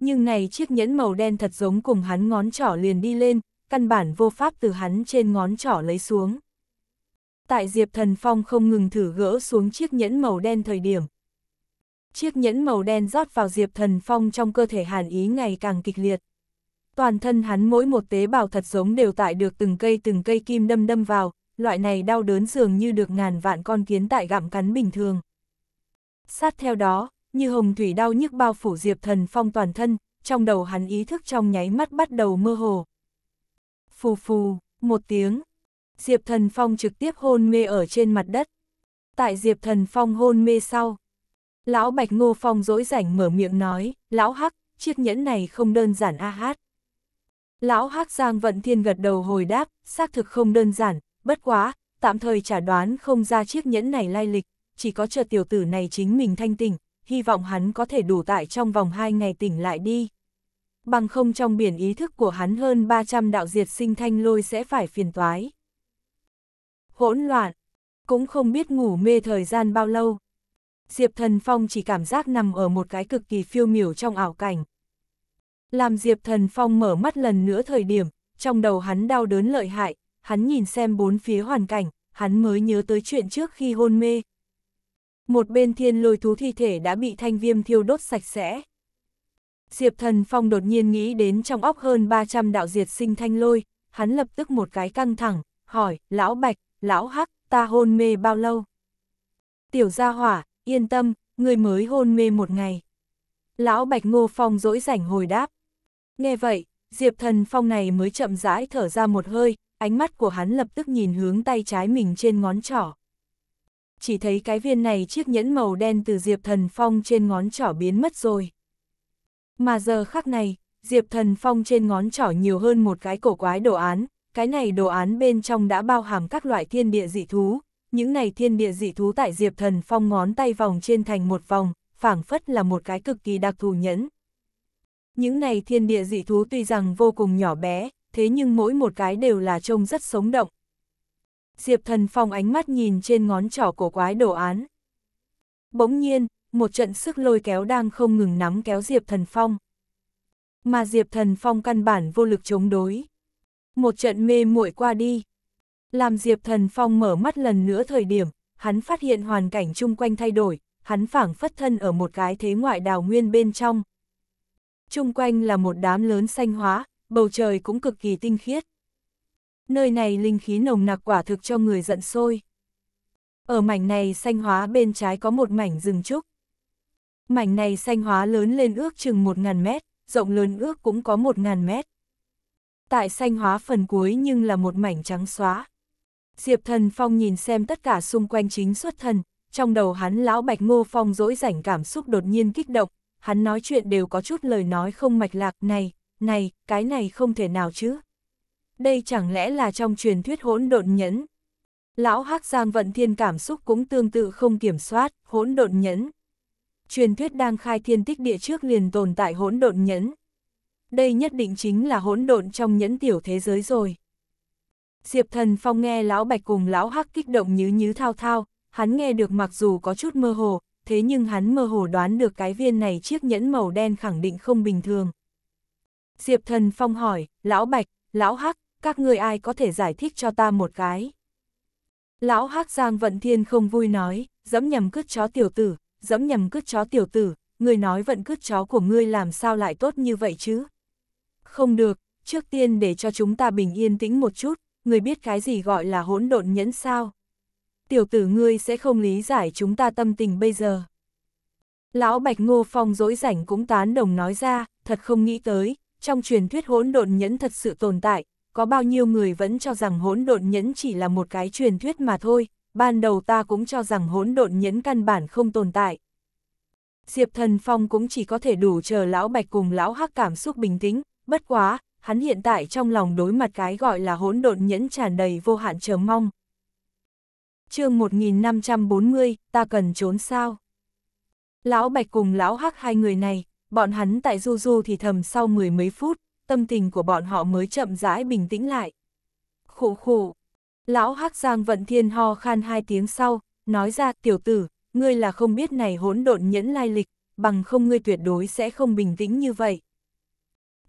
Nhưng này chiếc nhẫn màu đen thật giống cùng hắn ngón trỏ liền đi lên, căn bản vô pháp từ hắn trên ngón trỏ lấy xuống. Tại Diệp Thần Phong không ngừng thử gỡ xuống chiếc nhẫn màu đen thời điểm. Chiếc nhẫn màu đen rót vào Diệp Thần Phong trong cơ thể hàn ý ngày càng kịch liệt. Toàn thân hắn mỗi một tế bào thật giống đều tại được từng cây từng cây kim đâm đâm vào, loại này đau đớn dường như được ngàn vạn con kiến tại gặm cắn bình thường. Sát theo đó, như hồng thủy đau nhức bao phủ Diệp Thần Phong toàn thân, trong đầu hắn ý thức trong nháy mắt bắt đầu mơ hồ. Phù phù, một tiếng, Diệp Thần Phong trực tiếp hôn mê ở trên mặt đất. Tại Diệp Thần Phong hôn mê sau, lão Bạch Ngô Phong dỗi rảnh mở miệng nói, lão Hắc, chiếc nhẫn này không đơn giản a hát. Lão Hắc Giang Vận Thiên gật đầu hồi đáp, xác thực không đơn giản, bất quá, tạm thời trả đoán không ra chiếc nhẫn này lai lịch, chỉ có chờ tiểu tử này chính mình thanh tỉnh, hy vọng hắn có thể đủ tại trong vòng 2 ngày tỉnh lại đi. Bằng không trong biển ý thức của hắn hơn 300 đạo diệt sinh thanh lôi sẽ phải phiền toái. Hỗn loạn, cũng không biết ngủ mê thời gian bao lâu. Diệp Thần Phong chỉ cảm giác nằm ở một cái cực kỳ phiêu miểu trong ảo cảnh. Làm Diệp Thần Phong mở mắt lần nữa thời điểm, trong đầu hắn đau đớn lợi hại, hắn nhìn xem bốn phía hoàn cảnh, hắn mới nhớ tới chuyện trước khi hôn mê. Một bên thiên lôi thú thi thể đã bị thanh viêm thiêu đốt sạch sẽ. Diệp thần phong đột nhiên nghĩ đến trong óc hơn 300 đạo diệt sinh thanh lôi, hắn lập tức một cái căng thẳng, hỏi, lão bạch, lão hắc, ta hôn mê bao lâu? Tiểu gia hỏa, yên tâm, người mới hôn mê một ngày. Lão bạch ngô phong dỗi rảnh hồi đáp. Nghe vậy, Diệp thần phong này mới chậm rãi thở ra một hơi, ánh mắt của hắn lập tức nhìn hướng tay trái mình trên ngón trỏ. Chỉ thấy cái viên này chiếc nhẫn màu đen từ Diệp Thần Phong trên ngón trỏ biến mất rồi. Mà giờ khắc này, Diệp Thần Phong trên ngón trỏ nhiều hơn một cái cổ quái đồ án, cái này đồ án bên trong đã bao hàm các loại thiên địa dị thú, những này thiên địa dị thú tại Diệp Thần Phong ngón tay vòng trên thành một vòng, phảng phất là một cái cực kỳ đặc thù nhẫn. Những này thiên địa dị thú tuy rằng vô cùng nhỏ bé, thế nhưng mỗi một cái đều là trông rất sống động. Diệp Thần Phong ánh mắt nhìn trên ngón trỏ cổ quái đồ án. Bỗng nhiên, một trận sức lôi kéo đang không ngừng nắm kéo Diệp Thần Phong. Mà Diệp Thần Phong căn bản vô lực chống đối. Một trận mê muội qua đi. Làm Diệp Thần Phong mở mắt lần nữa thời điểm, hắn phát hiện hoàn cảnh chung quanh thay đổi, hắn phảng phất thân ở một cái thế ngoại đào nguyên bên trong. Chung quanh là một đám lớn xanh hóa, bầu trời cũng cực kỳ tinh khiết. Nơi này linh khí nồng nặc quả thực cho người giận sôi. Ở mảnh này xanh hóa bên trái có một mảnh rừng trúc. Mảnh này xanh hóa lớn lên ước chừng một ngàn mét, rộng lớn ước cũng có một ngàn mét. Tại xanh hóa phần cuối nhưng là một mảnh trắng xóa. Diệp thần phong nhìn xem tất cả xung quanh chính xuất thần, trong đầu hắn lão bạch ngô phong dỗi rảnh cảm xúc đột nhiên kích động, hắn nói chuyện đều có chút lời nói không mạch lạc này, này, cái này không thể nào chứ. Đây chẳng lẽ là trong truyền thuyết hỗn độn nhẫn. Lão Hắc Giang vận thiên cảm xúc cũng tương tự không kiểm soát, hỗn độn nhẫn. Truyền thuyết đang khai thiên tích địa trước liền tồn tại hỗn độn nhẫn. Đây nhất định chính là hỗn độn trong nhẫn tiểu thế giới rồi. Diệp Thần Phong nghe Lão Bạch cùng Lão Hắc kích động nhứ nhứ thao thao, hắn nghe được mặc dù có chút mơ hồ, thế nhưng hắn mơ hồ đoán được cái viên này chiếc nhẫn màu đen khẳng định không bình thường. Diệp Thần Phong hỏi, Lão Bạch, Lão Hắc, các ngươi ai có thể giải thích cho ta một cái? Lão Hắc Giang Vận Thiên không vui nói, dẫm nhầm cướp chó tiểu tử, dẫm nhầm cướp chó tiểu tử, người nói vận cướp chó của ngươi làm sao lại tốt như vậy chứ? Không được, trước tiên để cho chúng ta bình yên tĩnh một chút, người biết cái gì gọi là hỗn độn nhẫn sao? Tiểu tử ngươi sẽ không lý giải chúng ta tâm tình bây giờ. Lão Bạch Ngô Phong dỗi rảnh cũng tán đồng nói ra, thật không nghĩ tới, trong truyền thuyết hỗn độn nhẫn thật sự tồn tại, có bao nhiêu người vẫn cho rằng hỗn độn nhẫn chỉ là một cái truyền thuyết mà thôi, ban đầu ta cũng cho rằng hỗn độn nhẫn căn bản không tồn tại. Diệp Thần Phong cũng chỉ có thể đủ chờ lão Bạch cùng lão Hắc cảm xúc bình tĩnh, bất quá, hắn hiện tại trong lòng đối mặt cái gọi là hỗn độn nhẫn tràn đầy vô hạn chờ mong. chương 1540, ta cần trốn sao? Lão Bạch cùng lão Hắc hai người này, bọn hắn tại du du thì thầm sau mười mấy phút, tâm tình của bọn họ mới chậm rãi bình tĩnh lại. Khủ khủ, lão hắc giang vận thiên ho khan hai tiếng sau, nói ra tiểu tử, ngươi là không biết này hỗn độn nhẫn lai lịch, bằng không ngươi tuyệt đối sẽ không bình tĩnh như vậy.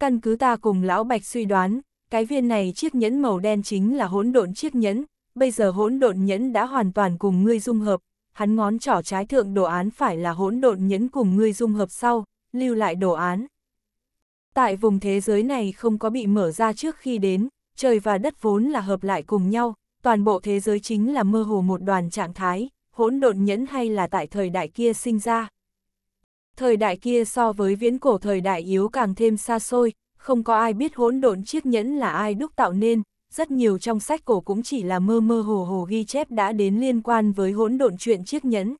Căn cứ ta cùng lão bạch suy đoán, cái viên này chiếc nhẫn màu đen chính là hỗn độn chiếc nhẫn, bây giờ hỗn độn nhẫn đã hoàn toàn cùng ngươi dung hợp, hắn ngón trỏ trái thượng đồ án phải là hỗn độn nhẫn cùng ngươi dung hợp sau, lưu lại đồ án. Tại vùng thế giới này không có bị mở ra trước khi đến, trời và đất vốn là hợp lại cùng nhau, toàn bộ thế giới chính là mơ hồ một đoàn trạng thái, hỗn độn nhẫn hay là tại thời đại kia sinh ra. Thời đại kia so với viễn cổ thời đại yếu càng thêm xa xôi, không có ai biết hỗn độn chiếc nhẫn là ai đúc tạo nên, rất nhiều trong sách cổ cũng chỉ là mơ mơ hồ hồ ghi chép đã đến liên quan với hỗn độn chuyện chiếc nhẫn.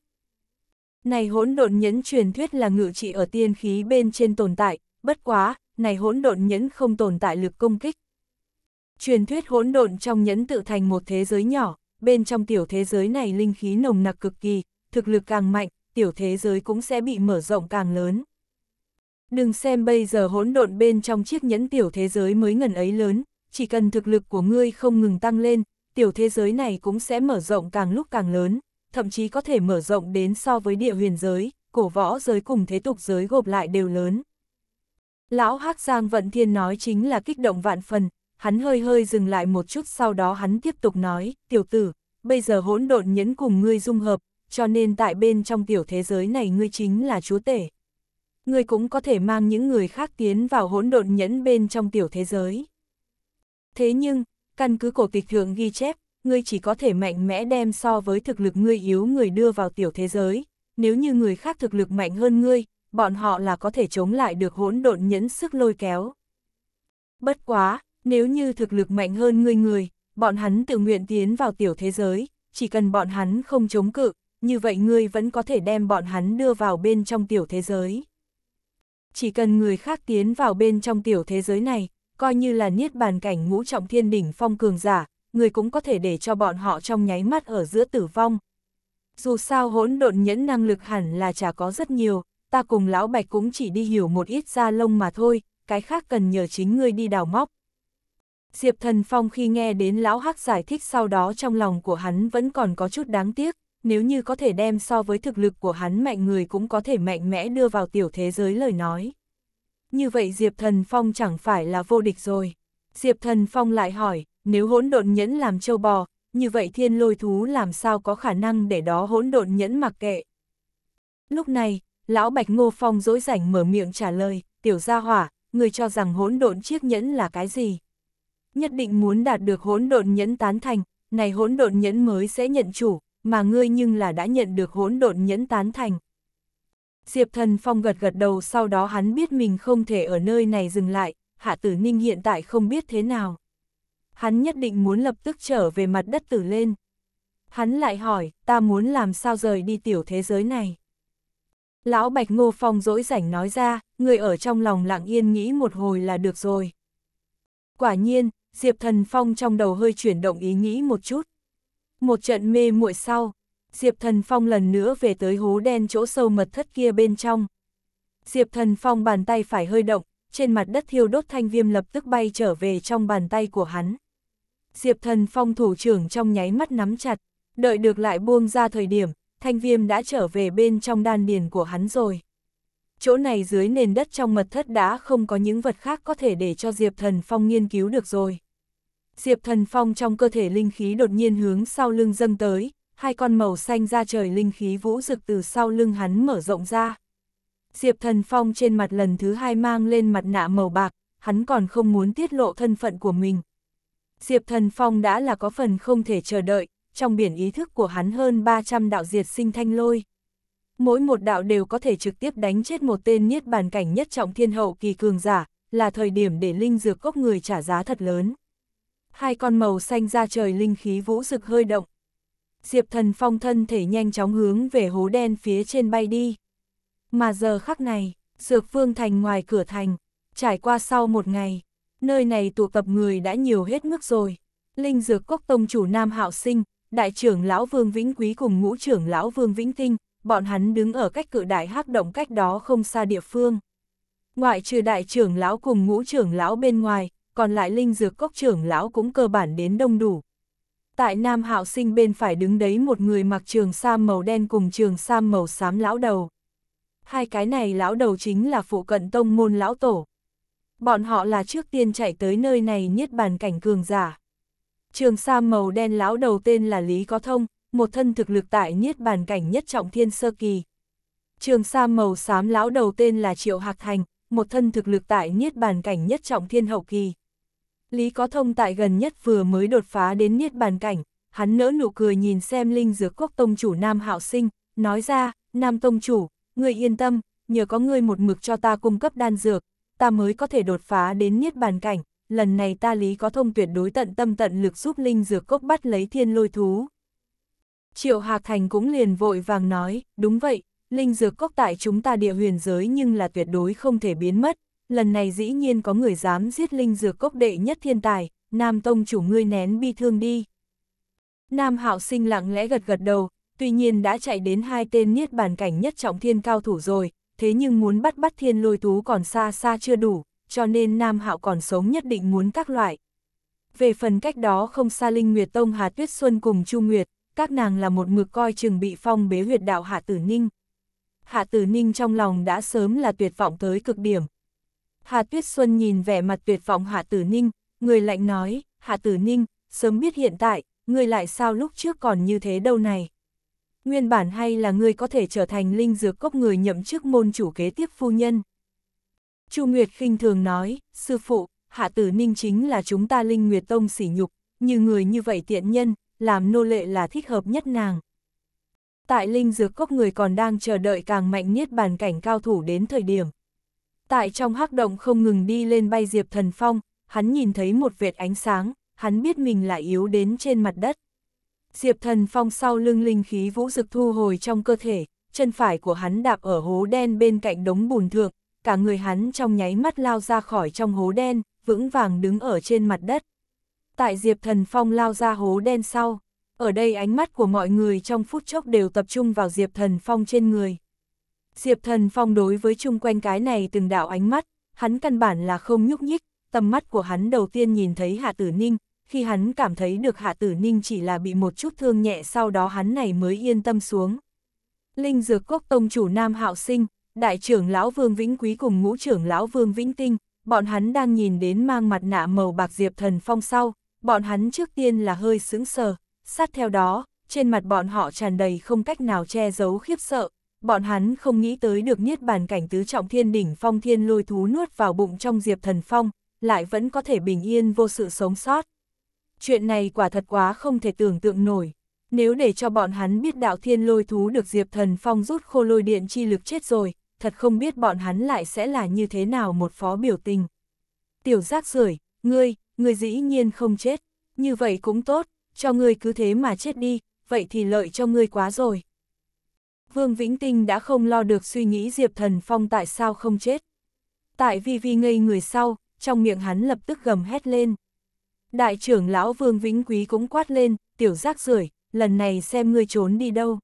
Này hỗn độn nhẫn truyền thuyết là ngự trị ở tiên khí bên trên tồn tại, bất quá, này hỗn độn nhẫn không tồn tại lực công kích. Truyền thuyết hỗn độn trong nhẫn tự thành một thế giới nhỏ, bên trong tiểu thế giới này linh khí nồng nặc cực kỳ, thực lực càng mạnh, tiểu thế giới cũng sẽ bị mở rộng càng lớn. Đừng xem bây giờ hỗn độn bên trong chiếc nhẫn tiểu thế giới mới ngần ấy lớn, chỉ cần thực lực của ngươi không ngừng tăng lên, tiểu thế giới này cũng sẽ mở rộng càng lúc càng lớn thậm chí có thể mở rộng đến so với địa huyền giới, cổ võ giới cùng thế tục giới gộp lại đều lớn. Lão hắc Giang Vận Thiên nói chính là kích động vạn phần, hắn hơi hơi dừng lại một chút sau đó hắn tiếp tục nói, tiểu tử, bây giờ hỗn độn nhẫn cùng ngươi dung hợp, cho nên tại bên trong tiểu thế giới này ngươi chính là chúa tể. Ngươi cũng có thể mang những người khác tiến vào hỗn độn nhẫn bên trong tiểu thế giới. Thế nhưng, căn cứ cổ tịch thượng ghi chép, ngươi chỉ có thể mạnh mẽ đem so với thực lực ngươi yếu người đưa vào tiểu thế giới, nếu như người khác thực lực mạnh hơn ngươi, bọn họ là có thể chống lại được hỗn độn nhẫn sức lôi kéo. Bất quá, nếu như thực lực mạnh hơn ngươi người, bọn hắn tự nguyện tiến vào tiểu thế giới, chỉ cần bọn hắn không chống cự, như vậy ngươi vẫn có thể đem bọn hắn đưa vào bên trong tiểu thế giới. Chỉ cần người khác tiến vào bên trong tiểu thế giới này, coi như là niết bàn cảnh ngũ trọng thiên đỉnh phong cường giả, người cũng có thể để cho bọn họ trong nháy mắt ở giữa tử vong. Dù sao hỗn độn nhẫn năng lực hẳn là chả có rất nhiều, ta cùng lão bạch cũng chỉ đi hiểu một ít da lông mà thôi, cái khác cần nhờ chính ngươi đi đào móc. Diệp Thần Phong khi nghe đến lão hắc giải thích sau đó trong lòng của hắn vẫn còn có chút đáng tiếc, nếu như có thể đem so với thực lực của hắn mạnh người cũng có thể mạnh mẽ đưa vào tiểu thế giới lời nói. Như vậy Diệp Thần Phong chẳng phải là vô địch rồi. Diệp Thần Phong lại hỏi, nếu hỗn độn nhẫn làm châu bò, như vậy thiên lôi thú làm sao có khả năng để đó hỗn độn nhẫn mặc kệ. Lúc này, lão Bạch Ngô Phong dỗi rảnh mở miệng trả lời, tiểu gia hỏa, người cho rằng hỗn độn chiếc nhẫn là cái gì? Nhất định muốn đạt được hỗn độn nhẫn tán thành, này hỗn độn nhẫn mới sẽ nhận chủ, mà ngươi nhưng là đã nhận được hỗn độn nhẫn tán thành. Diệp Thần Phong gật gật đầu sau đó hắn biết mình không thể ở nơi này dừng lại, Hạ Tử Ninh hiện tại không biết thế nào hắn nhất định muốn lập tức trở về mặt đất tử lên. Hắn lại hỏi, ta muốn làm sao rời đi tiểu thế giới này. Lão Bạch Ngô Phong dỗi rảnh nói ra, người ở trong lòng lặng yên nghĩ một hồi là được rồi. Quả nhiên, Diệp Thần Phong trong đầu hơi chuyển động ý nghĩ một chút. Một trận mê muội sau, Diệp Thần Phong lần nữa về tới hố đen chỗ sâu mật thất kia bên trong. Diệp Thần Phong bàn tay phải hơi động, trên mặt đất thiêu đốt thanh viêm lập tức bay trở về trong bàn tay của hắn. Diệp Thần Phong thủ trưởng trong nháy mắt nắm chặt, đợi được lại buông ra thời điểm, thanh viêm đã trở về bên trong đan điền của hắn rồi. Chỗ này dưới nền đất trong mật thất đã không có những vật khác có thể để cho Diệp Thần Phong nghiên cứu được rồi. Diệp Thần Phong trong cơ thể linh khí đột nhiên hướng sau lưng dâng tới, hai con màu xanh ra trời linh khí vũ rực từ sau lưng hắn mở rộng ra. Diệp Thần Phong trên mặt lần thứ hai mang lên mặt nạ màu bạc, hắn còn không muốn tiết lộ thân phận của mình, Diệp Thần Phong đã là có phần không thể chờ đợi, trong biển ý thức của hắn hơn 300 đạo diệt sinh thanh lôi. Mỗi một đạo đều có thể trực tiếp đánh chết một tên niết bàn cảnh nhất trọng thiên hậu kỳ cường giả, là thời điểm để linh dược cốc người trả giá thật lớn. Hai con màu xanh ra trời linh khí vũ rực hơi động. Diệp Thần Phong thân thể nhanh chóng hướng về hố đen phía trên bay đi. Mà giờ khắc này, Dược Vương Thành ngoài cửa thành, trải qua sau một ngày, Nơi này tụ tập người đã nhiều hết mức rồi. Linh dược cốc tông chủ Nam Hạo Sinh, đại trưởng lão Vương Vĩnh Quý cùng ngũ trưởng lão Vương Vĩnh Tinh, bọn hắn đứng ở cách cự đại hắc động cách đó không xa địa phương. Ngoại trừ đại trưởng lão cùng ngũ trưởng lão bên ngoài, còn lại linh dược cốc trưởng lão cũng cơ bản đến đông đủ. Tại Nam Hạo Sinh bên phải đứng đấy một người mặc trường sa màu đen cùng trường sa màu xám lão đầu. Hai cái này lão đầu chính là phụ cận tông môn lão tổ. Bọn họ là trước tiên chạy tới nơi này niết bàn cảnh cường giả. Trường sa màu đen lão đầu tên là Lý Có Thông, một thân thực lực tại niết bàn cảnh nhất trọng thiên sơ kỳ. Trường sa màu xám lão đầu tên là Triệu Hạc Thành, một thân thực lực tại niết bàn cảnh nhất trọng thiên hậu kỳ. Lý Có Thông tại gần nhất vừa mới đột phá đến niết bàn cảnh, hắn nỡ nụ cười nhìn xem linh dược quốc tông chủ Nam Hạo Sinh, nói ra, Nam Tông chủ, người yên tâm, nhờ có ngươi một mực cho ta cung cấp đan dược, ta mới có thể đột phá đến niết bàn cảnh, lần này ta lý có thông tuyệt đối tận tâm tận lực giúp Linh Dược Cốc bắt lấy thiên lôi thú. Triệu Hạc Thành cũng liền vội vàng nói, đúng vậy, Linh Dược Cốc tại chúng ta địa huyền giới nhưng là tuyệt đối không thể biến mất, lần này dĩ nhiên có người dám giết Linh Dược Cốc đệ nhất thiên tài, Nam Tông chủ ngươi nén bi thương đi. Nam Hạo Sinh lặng lẽ gật gật đầu, tuy nhiên đã chạy đến hai tên niết bàn cảnh nhất trọng thiên cao thủ rồi, thế nhưng muốn bắt bắt thiên lôi tú còn xa xa chưa đủ, cho nên Nam Hạo còn sống nhất định muốn các loại. Về phần cách đó không xa Linh Nguyệt Tông Hà Tuyết Xuân cùng Chu Nguyệt, các nàng là một mực coi chừng bị phong bế huyệt đạo Hạ Tử Ninh. Hạ Tử Ninh trong lòng đã sớm là tuyệt vọng tới cực điểm. Hà Tuyết Xuân nhìn vẻ mặt tuyệt vọng Hạ Tử Ninh, người lạnh nói, Hạ Tử Ninh, sớm biết hiện tại, người lại sao lúc trước còn như thế đâu này nguyên bản hay là ngươi có thể trở thành linh dược cốc người nhậm chức môn chủ kế tiếp phu nhân. Chu Nguyệt khinh thường nói, sư phụ, hạ tử ninh chính là chúng ta linh nguyệt tông sỉ nhục, như người như vậy tiện nhân, làm nô lệ là thích hợp nhất nàng. Tại linh dược cốc người còn đang chờ đợi càng mạnh niết bàn cảnh cao thủ đến thời điểm. Tại trong hắc động không ngừng đi lên bay diệp thần phong, hắn nhìn thấy một vệt ánh sáng, hắn biết mình lại yếu đến trên mặt đất. Diệp Thần Phong sau lưng linh khí vũ dực thu hồi trong cơ thể, chân phải của hắn đạp ở hố đen bên cạnh đống bùn thượng, cả người hắn trong nháy mắt lao ra khỏi trong hố đen, vững vàng đứng ở trên mặt đất. Tại Diệp Thần Phong lao ra hố đen sau, ở đây ánh mắt của mọi người trong phút chốc đều tập trung vào Diệp Thần Phong trên người. Diệp Thần Phong đối với chung quanh cái này từng đạo ánh mắt, hắn căn bản là không nhúc nhích, tầm mắt của hắn đầu tiên nhìn thấy Hạ Tử Ninh, khi hắn cảm thấy được Hạ Tử Ninh chỉ là bị một chút thương nhẹ sau đó hắn này mới yên tâm xuống. Linh Dược Cốc Tông chủ Nam Hạo Sinh, Đại trưởng Lão Vương Vĩnh Quý cùng ngũ trưởng Lão Vương Vĩnh Tinh, bọn hắn đang nhìn đến mang mặt nạ màu bạc Diệp Thần Phong sau, bọn hắn trước tiên là hơi sững sờ, sát theo đó, trên mặt bọn họ tràn đầy không cách nào che giấu khiếp sợ, bọn hắn không nghĩ tới được niết bàn cảnh tứ trọng thiên đỉnh phong thiên lôi thú nuốt vào bụng trong Diệp Thần Phong, lại vẫn có thể bình yên vô sự sống sót. Chuyện này quả thật quá không thể tưởng tượng nổi. Nếu để cho bọn hắn biết đạo thiên lôi thú được Diệp Thần Phong rút khô lôi điện chi lực chết rồi, thật không biết bọn hắn lại sẽ là như thế nào một phó biểu tình. Tiểu giác rưởi ngươi, ngươi dĩ nhiên không chết, như vậy cũng tốt, cho ngươi cứ thế mà chết đi, vậy thì lợi cho ngươi quá rồi. Vương Vĩnh Tinh đã không lo được suy nghĩ Diệp Thần Phong tại sao không chết. Tại vì vì ngây người sau, trong miệng hắn lập tức gầm hét lên. Đại trưởng lão Vương Vĩnh Quý cũng quát lên, tiểu rác rưởi lần này xem ngươi trốn đi đâu.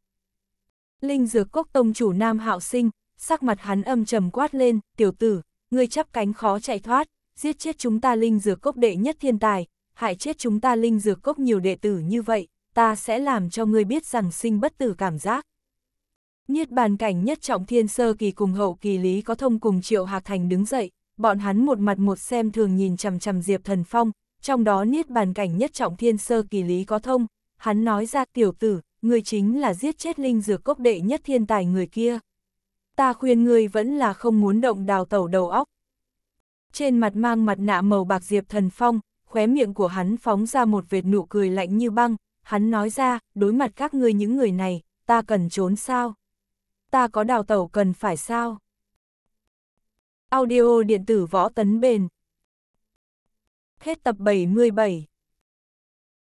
Linh dược cốc tông chủ Nam Hạo Sinh, sắc mặt hắn âm trầm quát lên, tiểu tử, ngươi chắp cánh khó chạy thoát, giết chết chúng ta linh dược cốc đệ nhất thiên tài, hại chết chúng ta linh dược cốc nhiều đệ tử như vậy, ta sẽ làm cho ngươi biết rằng sinh bất tử cảm giác. Niết bàn cảnh nhất trọng thiên sơ kỳ cùng hậu kỳ lý có thông cùng triệu hạc thành đứng dậy, bọn hắn một mặt một xem thường nhìn chằm chằm Diệp Thần Phong, trong đó niết bàn cảnh nhất trọng thiên sơ kỳ lý có thông, hắn nói ra tiểu tử, người chính là giết chết linh dược cốc đệ nhất thiên tài người kia. Ta khuyên người vẫn là không muốn động đào tẩu đầu óc. Trên mặt mang mặt nạ màu bạc diệp thần phong, khóe miệng của hắn phóng ra một vệt nụ cười lạnh như băng, hắn nói ra, đối mặt các ngươi những người này, ta cần trốn sao? Ta có đào tẩu cần phải sao? Audio điện tử võ tấn bền Hết tập 77